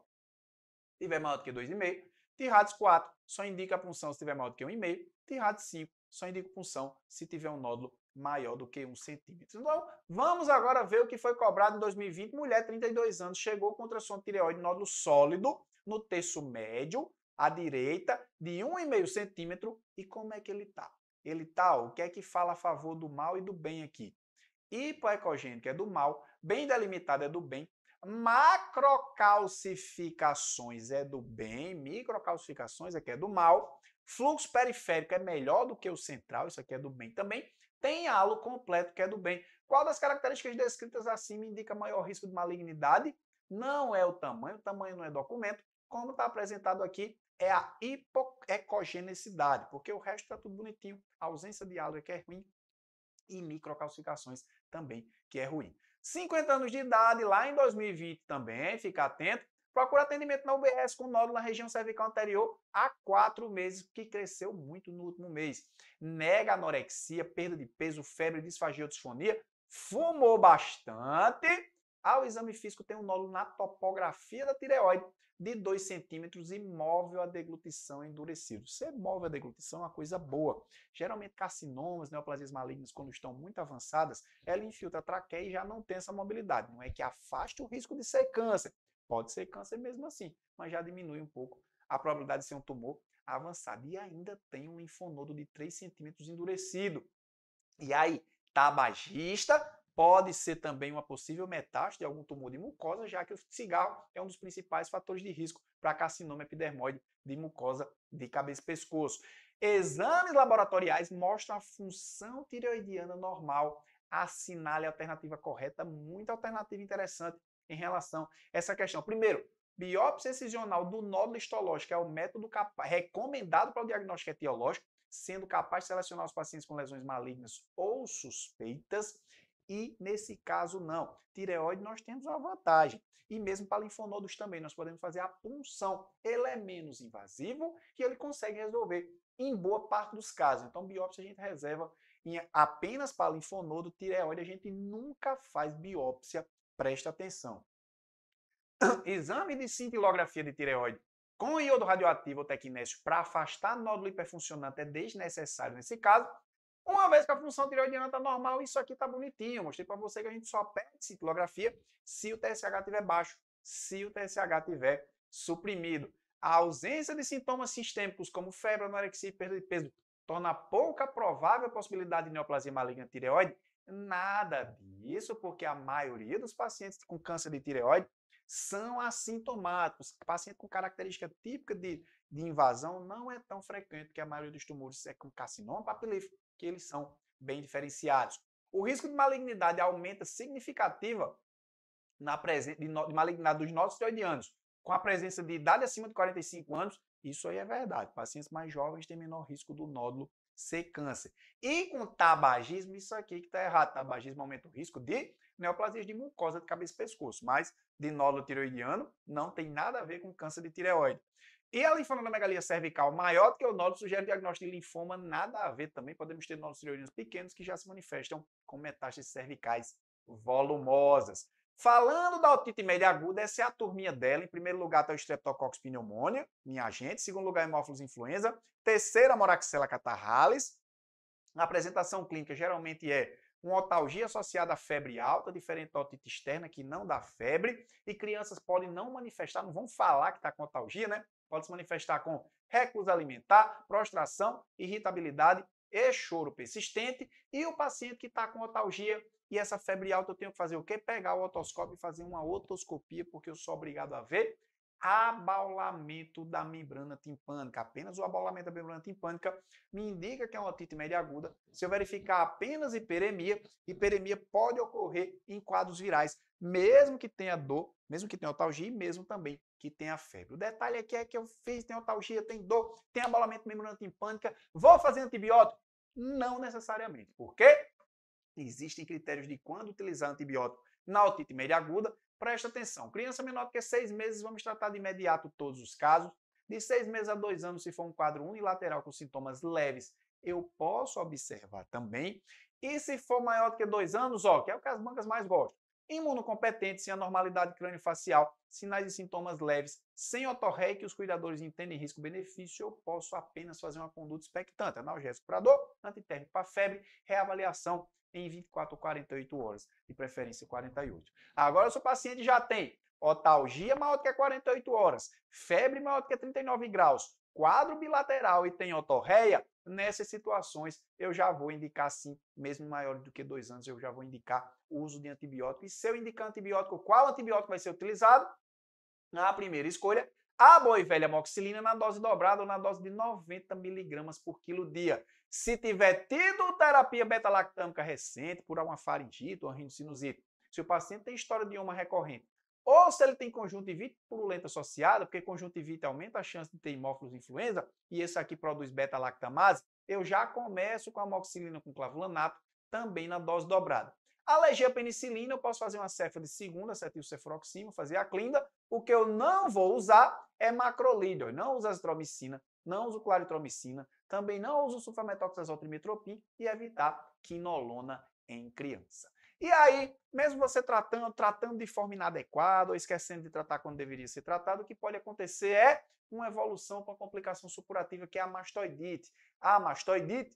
Se tiver maior do que 2,5. Tirades 4 só indica punção se tiver maior do que 1,5. Tirades 5 só indica punção se tiver um nódulo maior do que um centímetro. Então, vamos agora ver o que foi cobrado em 2020. Mulher, 32 anos, chegou com ultrassom tireoide nódulo sólido no terço médio, à direita, de 1,5 centímetro. E como é que ele tá? Ele tá, o que é que fala a favor do mal e do bem aqui? Hipoecogênico é do mal, bem delimitado é do bem, macrocalcificações é do bem, microcalcificações aqui é, é do mal, fluxo periférico é melhor do que o central, isso aqui é do bem também, tem halo completo, que é do bem. Qual das características descritas acima indica maior risco de malignidade? Não é o tamanho, o tamanho não é documento. Como está apresentado aqui, é a hipoecogenicidade, porque o resto está tudo bonitinho. A ausência de halo é que é ruim e microcalcificações também, que é ruim. 50 anos de idade, lá em 2020 também, fica atento, Procura atendimento na UBS com nódulo na região cervical anterior há quatro meses, que cresceu muito no último mês. Nega anorexia, perda de peso, febre, disfagia, disfonia. Fumou bastante. Ao exame físico tem um nódulo na topografia da tireoide de 2 centímetros e móvel a deglutição endurecido. Ser móvel a deglutição é uma coisa boa. Geralmente carcinomas, neoplasias malignas, quando estão muito avançadas, ela infiltra a traqueia e já não tem essa mobilidade. Não é que afaste o risco de ser câncer, Pode ser câncer mesmo assim, mas já diminui um pouco a probabilidade de ser um tumor avançado. E ainda tem um linfonodo de 3 centímetros endurecido. E aí, tabagista pode ser também uma possível metástase de algum tumor de mucosa, já que o cigarro é um dos principais fatores de risco para carcinoma epidermoide de mucosa de cabeça e pescoço. Exames laboratoriais mostram a função tireoidiana normal assinale a alternativa correta, muita alternativa interessante em relação a essa questão. Primeiro, biópsia excisional do nódulo histológico é o método recomendado para o diagnóstico etiológico, sendo capaz de selecionar os pacientes com lesões malignas ou suspeitas. E nesse caso, não. Tireoide, nós temos uma vantagem. E mesmo para linfonodos também, nós podemos fazer a punção. Ele é menos invasivo e ele consegue resolver em boa parte dos casos. Então, biópsia a gente reserva apenas para linfonodo, tireoide, a gente nunca faz biópsia Presta atenção. Exame de cintilografia de tireoide com iodo radioativo ou tecnésio para afastar nódulo hiperfuncionante é desnecessário nesse caso, uma vez que a função tireoidiana está normal, isso aqui está bonitinho. Eu mostrei para você que a gente só perde cintilografia se o TSH estiver baixo, se o TSH estiver suprimido. A ausência de sintomas sistêmicos como febre, anorexia e perda de peso torna pouca provável a possibilidade de neoplasia maligna tireoide Nada disso, porque a maioria dos pacientes com câncer de tireoide são assintomáticos. Paciente com característica típica de, de invasão não é tão frequente, porque a maioria dos tumores é com carcinoma papilífero, que eles são bem diferenciados. O risco de malignidade aumenta significativa na presença de, de malignidade dos nossos tireoidianos, com a presença de idade acima de 45 anos, isso aí é verdade. Pacientes mais jovens têm menor risco do nódulo ser câncer. E com tabagismo, isso aqui que está errado. Tabagismo aumenta o risco de neoplasias de mucosa de cabeça e pescoço, mas de nódulo tireoidiano não tem nada a ver com câncer de tireoide. E a linfonodomegalia cervical maior do que o nódulo sugere diagnóstico de linfoma, nada a ver também. Podemos ter nódulos tireoidianos pequenos que já se manifestam com metástases cervicais volumosas. Falando da otite média aguda, essa é a turminha dela. Em primeiro lugar está o Streptococcus pneumonia, minha gente. Em segundo lugar, Hemófilos influenza. Terceira, Moraxella catarrhalis. A apresentação clínica geralmente é uma otalgia associada à febre alta, diferente da otite externa, que não dá febre. E crianças podem não manifestar, não vão falar que está com otalgia, né? Pode se manifestar com recusa alimentar, prostração, irritabilidade e choro persistente. E o paciente que está com otalgia e essa febre alta eu tenho que fazer o quê? Pegar o otoscópio e fazer uma otoscopia, porque eu sou obrigado a ver abaulamento da membrana timpânica. Apenas o abaulamento da membrana timpânica me indica que é uma otite média aguda. Se eu verificar apenas hiperemia, hiperemia pode ocorrer em quadros virais, mesmo que tenha dor, mesmo que tenha otalgia e mesmo também que tenha febre. O detalhe aqui é que eu fiz, tem otalgia, tem dor, tem abaulamento da membrana timpânica, vou fazer antibiótico? Não necessariamente. Por quê? existem critérios de quando utilizar antibiótico na otite média aguda. Presta atenção, criança menor que seis meses, vamos tratar de imediato todos os casos. De seis meses a dois anos, se for um quadro unilateral com sintomas leves, eu posso observar também. E se for maior do que dois anos, ó, que é o que as bancas mais gostam, imunocompetente, sem anormalidade crâniofacial, sinais e sintomas leves, sem otorré, que os cuidadores entendem risco-benefício, eu posso apenas fazer uma conduta expectante. Analgésico para dor, antitérmico para febre, reavaliação em 24 ou 48 horas, de preferência 48. Agora, se o paciente já tem otalgia maior do que 48 horas, febre maior do que 39 graus, quadro bilateral e tem otorreia, nessas situações eu já vou indicar sim, mesmo maior do que dois anos, eu já vou indicar o uso de antibiótico. E se eu indicar antibiótico, qual antibiótico vai ser utilizado? A primeira escolha a ah, boa e velha amoxicilina na dose dobrada ou na dose de 90 miligramas por quilo dia. Se tiver tido terapia beta-lactâmica recente por uma faringite ou sinusite se o paciente tem história de uma recorrente, ou se ele tem conjuntivite purulenta associada, porque conjuntivite aumenta a chance de ter hemófilos influenza, e esse aqui produz beta-lactamase, eu já começo com a amoxicilina com clavulanato, também na dose dobrada. Alergia à penicilina, eu posso fazer uma cefa de segunda, acetilcefuroxima, fazer a clinda. O que eu não vou usar é macrolídeo. Não usa azitromicina, não usa claritromicina, também não usa sulfamethoxazotrimetropin e evitar quinolona em criança. E aí, mesmo você tratando, tratando de forma inadequada ou esquecendo de tratar quando deveria ser tratado, o que pode acontecer é uma evolução para uma complicação supurativa que é a mastoidite. A mastoidite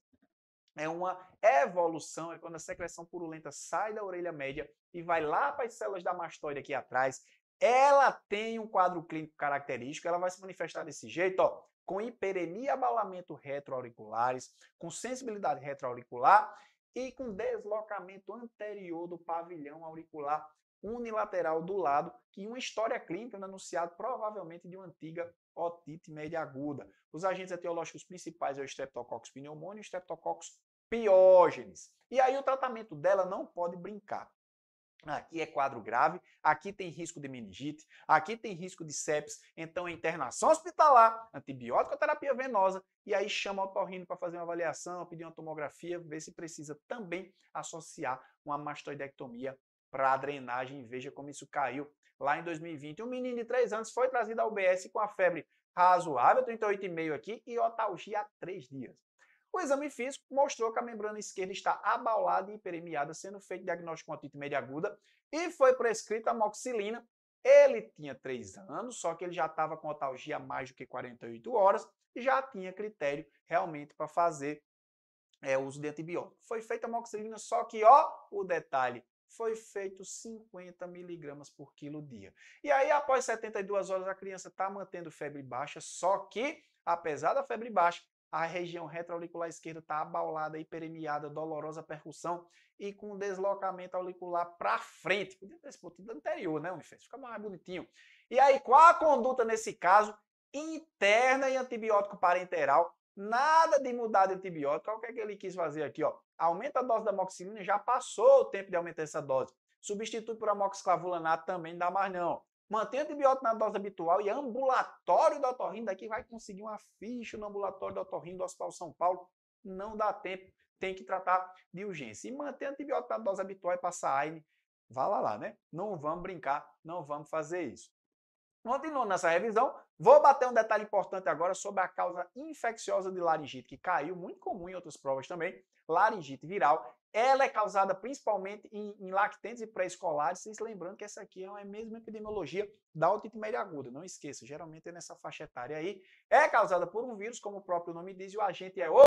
é uma evolução, é quando a secreção purulenta sai da orelha média e vai lá para as células da mastoide aqui atrás, ela tem um quadro clínico característico, ela vai se manifestar desse jeito, ó, com hiperemia, abalamento retroauriculares, com sensibilidade retroauricular e com deslocamento anterior do pavilhão auricular unilateral do lado, que uma história clínica né, anunciada provavelmente de uma antiga otite média aguda. Os agentes etiológicos principais são é o Streptococcus pneumoniae e o Streptococcus piógenes. E aí o tratamento dela não pode brincar. Aqui é quadro grave, aqui tem risco de meningite, aqui tem risco de sepsis, então é internação hospitalar, antibiótico, terapia venosa, e aí chama o otorrino para fazer uma avaliação, pedir uma tomografia, ver se precisa também associar uma mastoidectomia para a drenagem. Veja como isso caiu lá em 2020. Um menino de 3 anos foi trazido ao UBS com a febre razoável, 38,5 aqui, e otalgia há 3 dias. É, o exame físico mostrou que a membrana esquerda está abaulada e hiperemiada, sendo feito diagnóstico com otite média aguda e foi prescrita amoxicilina. Ele tinha 3 anos, só que ele já estava com otalgia há mais do que 48 horas e já tinha critério realmente para fazer é, uso de antibiótico. Foi feita amoxicilina, só que ó, o detalhe, foi feito 50 miligramas por quilo dia. E aí, após 72 horas, a criança está mantendo febre baixa, só que, apesar da febre baixa, a região retroauricular esquerda está abaulada, hiperemiada, dolorosa percussão e com deslocamento auricular para frente. Podia ter explodido anterior, né, Unifest? Fica mais bonitinho. E aí, qual a conduta nesse caso? Interna e antibiótico parenteral. Nada de mudar de antibiótico. O que é que ele quis fazer aqui? Ó? Aumenta a dose da amoxicilina, já passou o tempo de aumentar essa dose. Substitui por amoxiclavulanato também não dá mais não. Mantenha antibiótico na dose habitual e ambulatório do otorrino daqui vai conseguir uma ficha no ambulatório do otorrino do Hospital São Paulo. Não dá tempo, tem que tratar de urgência. E manter antibiótico na dose habitual e passar AINE, vá lá, lá, né? Não vamos brincar, não vamos fazer isso. Continuando nessa revisão, vou bater um detalhe importante agora sobre a causa infecciosa de laringite, que caiu muito comum em outras provas também, laringite viral, ela é causada principalmente em, em lactentes e pré-escolares, vocês lembrando que essa aqui é a é mesma epidemiologia da otite média aguda, não esqueça, geralmente é nessa faixa etária aí. É causada por um vírus, como o próprio nome diz, e o agente é o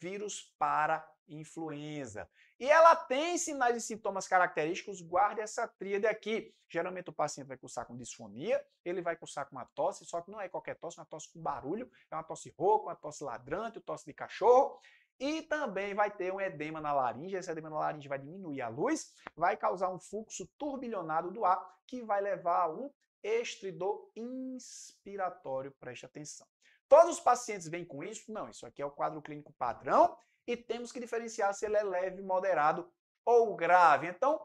vírus para influenza. E ela tem sinais e sintomas característicos, guarde essa tríade aqui. Geralmente o paciente vai cursar com disfonia, ele vai cursar com uma tosse, só que não é qualquer tosse, é uma tosse com barulho, é uma tosse rouca, uma tosse ladrante, uma tosse de cachorro, e também vai ter um edema na laringe, esse edema na laringe vai diminuir a luz, vai causar um fluxo turbilhonado do ar, que vai levar a um estridor inspiratório, preste atenção. Todos os pacientes vêm com isso? Não, isso aqui é o quadro clínico padrão e temos que diferenciar se ele é leve, moderado ou grave. Então,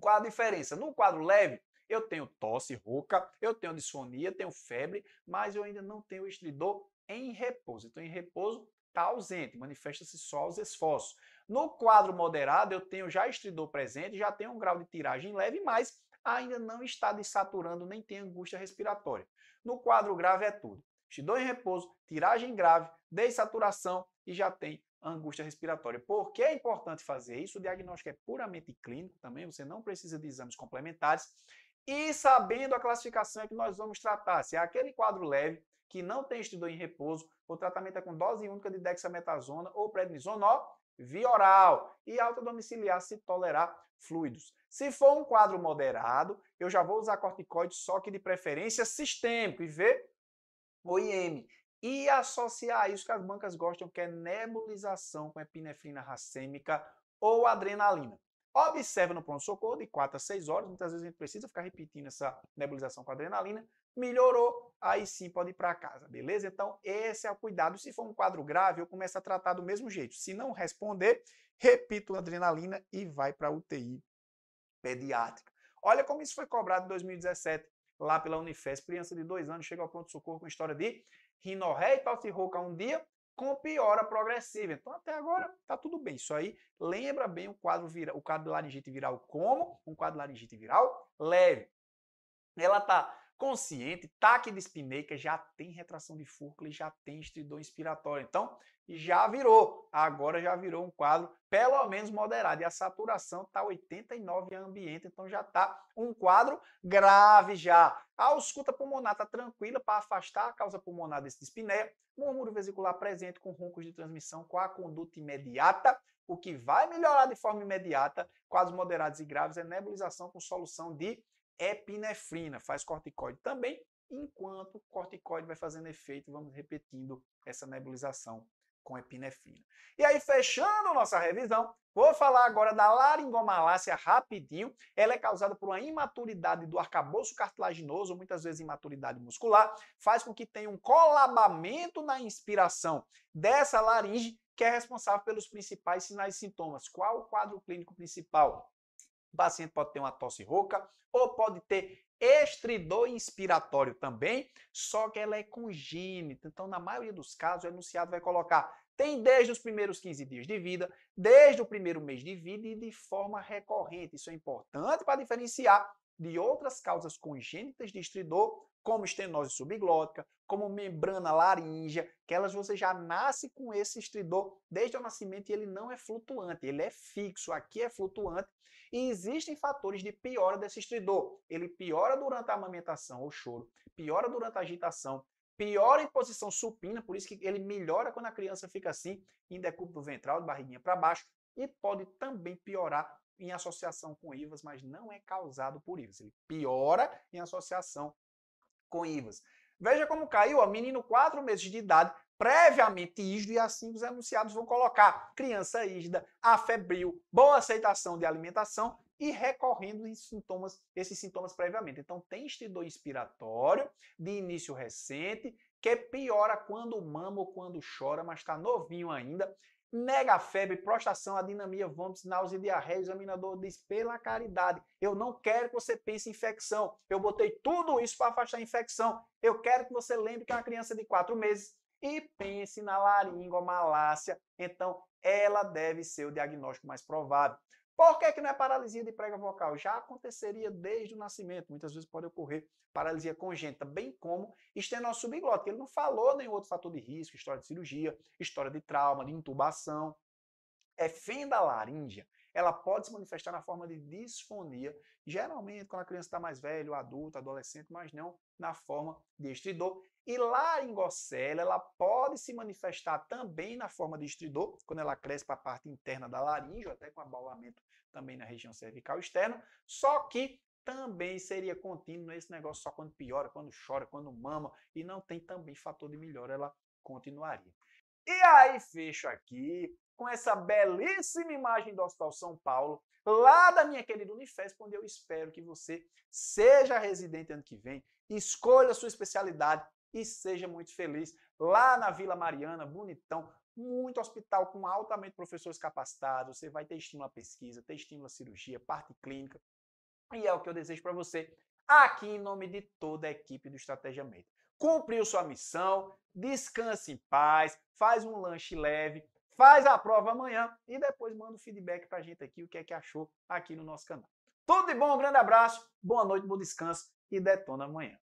qual a diferença? No quadro leve, eu tenho tosse rouca, eu tenho disfonia, tenho febre, mas eu ainda não tenho estridor em repouso. Então, em repouso, está ausente, manifesta-se só os esforços. No quadro moderado, eu tenho já estridor presente, já tenho um grau de tiragem leve, mas ainda não está desaturando nem tem angústia respiratória. No quadro grave é tudo. Estridor em repouso, tiragem grave, desaturação e já tem angústia respiratória. Por que é importante fazer isso? O diagnóstico é puramente clínico também, você não precisa de exames complementares. E sabendo a classificação é que nós vamos tratar, se é aquele quadro leve, que não tem estridor em repouso, o tratamento é com dose única de dexametasona ou prednisona via oral e alta domiciliar se tolerar fluidos. Se for um quadro moderado, eu já vou usar corticoide, só que de preferência sistêmico, IV ou IM. E associar isso que as bancas gostam, que é nebulização com epinefrina racêmica ou adrenalina. Observa no pronto-socorro de 4 a 6 horas. Muitas vezes a gente precisa ficar repetindo essa nebulização com adrenalina. Melhorou, aí sim pode ir para casa, beleza? Então, esse é o cuidado. Se for um quadro grave, eu começo a tratar do mesmo jeito. Se não responder, repito a adrenalina e vai para UTI pediátrica. Olha como isso foi cobrado em 2017, lá pela Unifesp. Criança de dois anos chega ao pronto-socorro com história de rinorreia e pauta rouca um dia com piora progressiva. Então, até agora, tá tudo bem. Isso aí lembra bem o quadro, vira, o quadro de laringite viral como um quadro de laringite viral leve. Ela tá consciente, taque tá de espineica, já tem retração de fúrcula e já tem estridor inspiratório. Então, já virou. Agora já virou um quadro pelo menos moderado. E a saturação está 89 ambiente, então já está um quadro grave já. A ausculta pulmonar está tranquila para afastar a causa pulmonar desse dispneia. Murmúrio vesicular presente com roncos de transmissão com a conduta imediata. O que vai melhorar de forma imediata, quadros moderados e graves, é nebulização com solução de epinefrina, faz corticoide também, enquanto o corticoide vai fazendo efeito, vamos repetindo essa nebulização com epinefrina. E aí, fechando nossa revisão, vou falar agora da laringomalácia rapidinho. Ela é causada por uma imaturidade do arcabouço cartilaginoso, muitas vezes imaturidade muscular, faz com que tenha um colabamento na inspiração dessa laringe, que é responsável pelos principais sinais e sintomas. Qual o quadro clínico principal? O paciente pode ter uma tosse rouca ou pode ter estridor inspiratório também, só que ela é congênita. Então, na maioria dos casos, o enunciado vai colocar tem desde os primeiros 15 dias de vida, desde o primeiro mês de vida e de forma recorrente. Isso é importante para diferenciar de outras causas congênitas de estridor, como estenose subglótica, como membrana laríngea, que elas você já nasce com esse estridor desde o nascimento e ele não é flutuante, ele é fixo, aqui é flutuante. E existem fatores de piora desse estridor. Ele piora durante a amamentação ou choro, piora durante a agitação, piora em posição supina, por isso que ele melhora quando a criança fica assim, em decúbito ventral, de barriguinha para baixo, e pode também piorar em associação com IVAs, mas não é causado por IVAs. Ele piora em associação com IVAs. Veja como caiu, ó, menino quatro meses de idade, previamente ígido, e assim os enunciados vão colocar criança isda, afebril, boa aceitação de alimentação e recorrendo em sintomas, esses sintomas previamente. Então, tem estridor inspiratório de início recente, que piora quando mama ou quando chora, mas está novinho ainda mega febre, prostração, adinamia, vômitos, náusea e diarreia. O examinador diz, pela caridade, eu não quero que você pense em infecção. Eu botei tudo isso para afastar a infecção. Eu quero que você lembre que é uma criança de quatro meses e pense na laringomalácia. Então, ela deve ser o diagnóstico mais provável. Por que, que não é paralisia de prega vocal? Já aconteceria desde o nascimento, muitas vezes pode ocorrer paralisia congênita, bem como estenose subglótica. Ele não falou nenhum outro fator de risco, história de cirurgia, história de trauma, de intubação. É fenda laríngea. Ela pode se manifestar na forma de disfonia, geralmente quando a criança está mais velha, adulta, adulto, adolescente, mas não na forma de estridor. E lá em laringocele, ela pode se manifestar também na forma de estridor, quando ela cresce para a parte interna da laringe, até com abaulamento também na região cervical externa, só que também seria contínuo esse negócio só quando piora, quando chora, quando mama, e não tem também fator de melhora, ela continuaria. E aí fecho aqui com essa belíssima imagem do Hospital São Paulo, lá da minha querida Unifesp, onde eu espero que você seja residente ano que vem, escolha a sua especialidade, e seja muito feliz lá na Vila Mariana, bonitão, muito hospital com altamente professores capacitados, você vai ter estímulo à pesquisa, ter estímulo à cirurgia, parte clínica, e é o que eu desejo para você aqui em nome de toda a equipe do Estratégia Mente. Cumpriu sua missão, descanse em paz, faz um lanche leve, faz a prova amanhã e depois manda um feedback para a gente aqui, o que é que achou aqui no nosso canal. Tudo de bom, um grande abraço, boa noite, bom descanso e detona amanhã.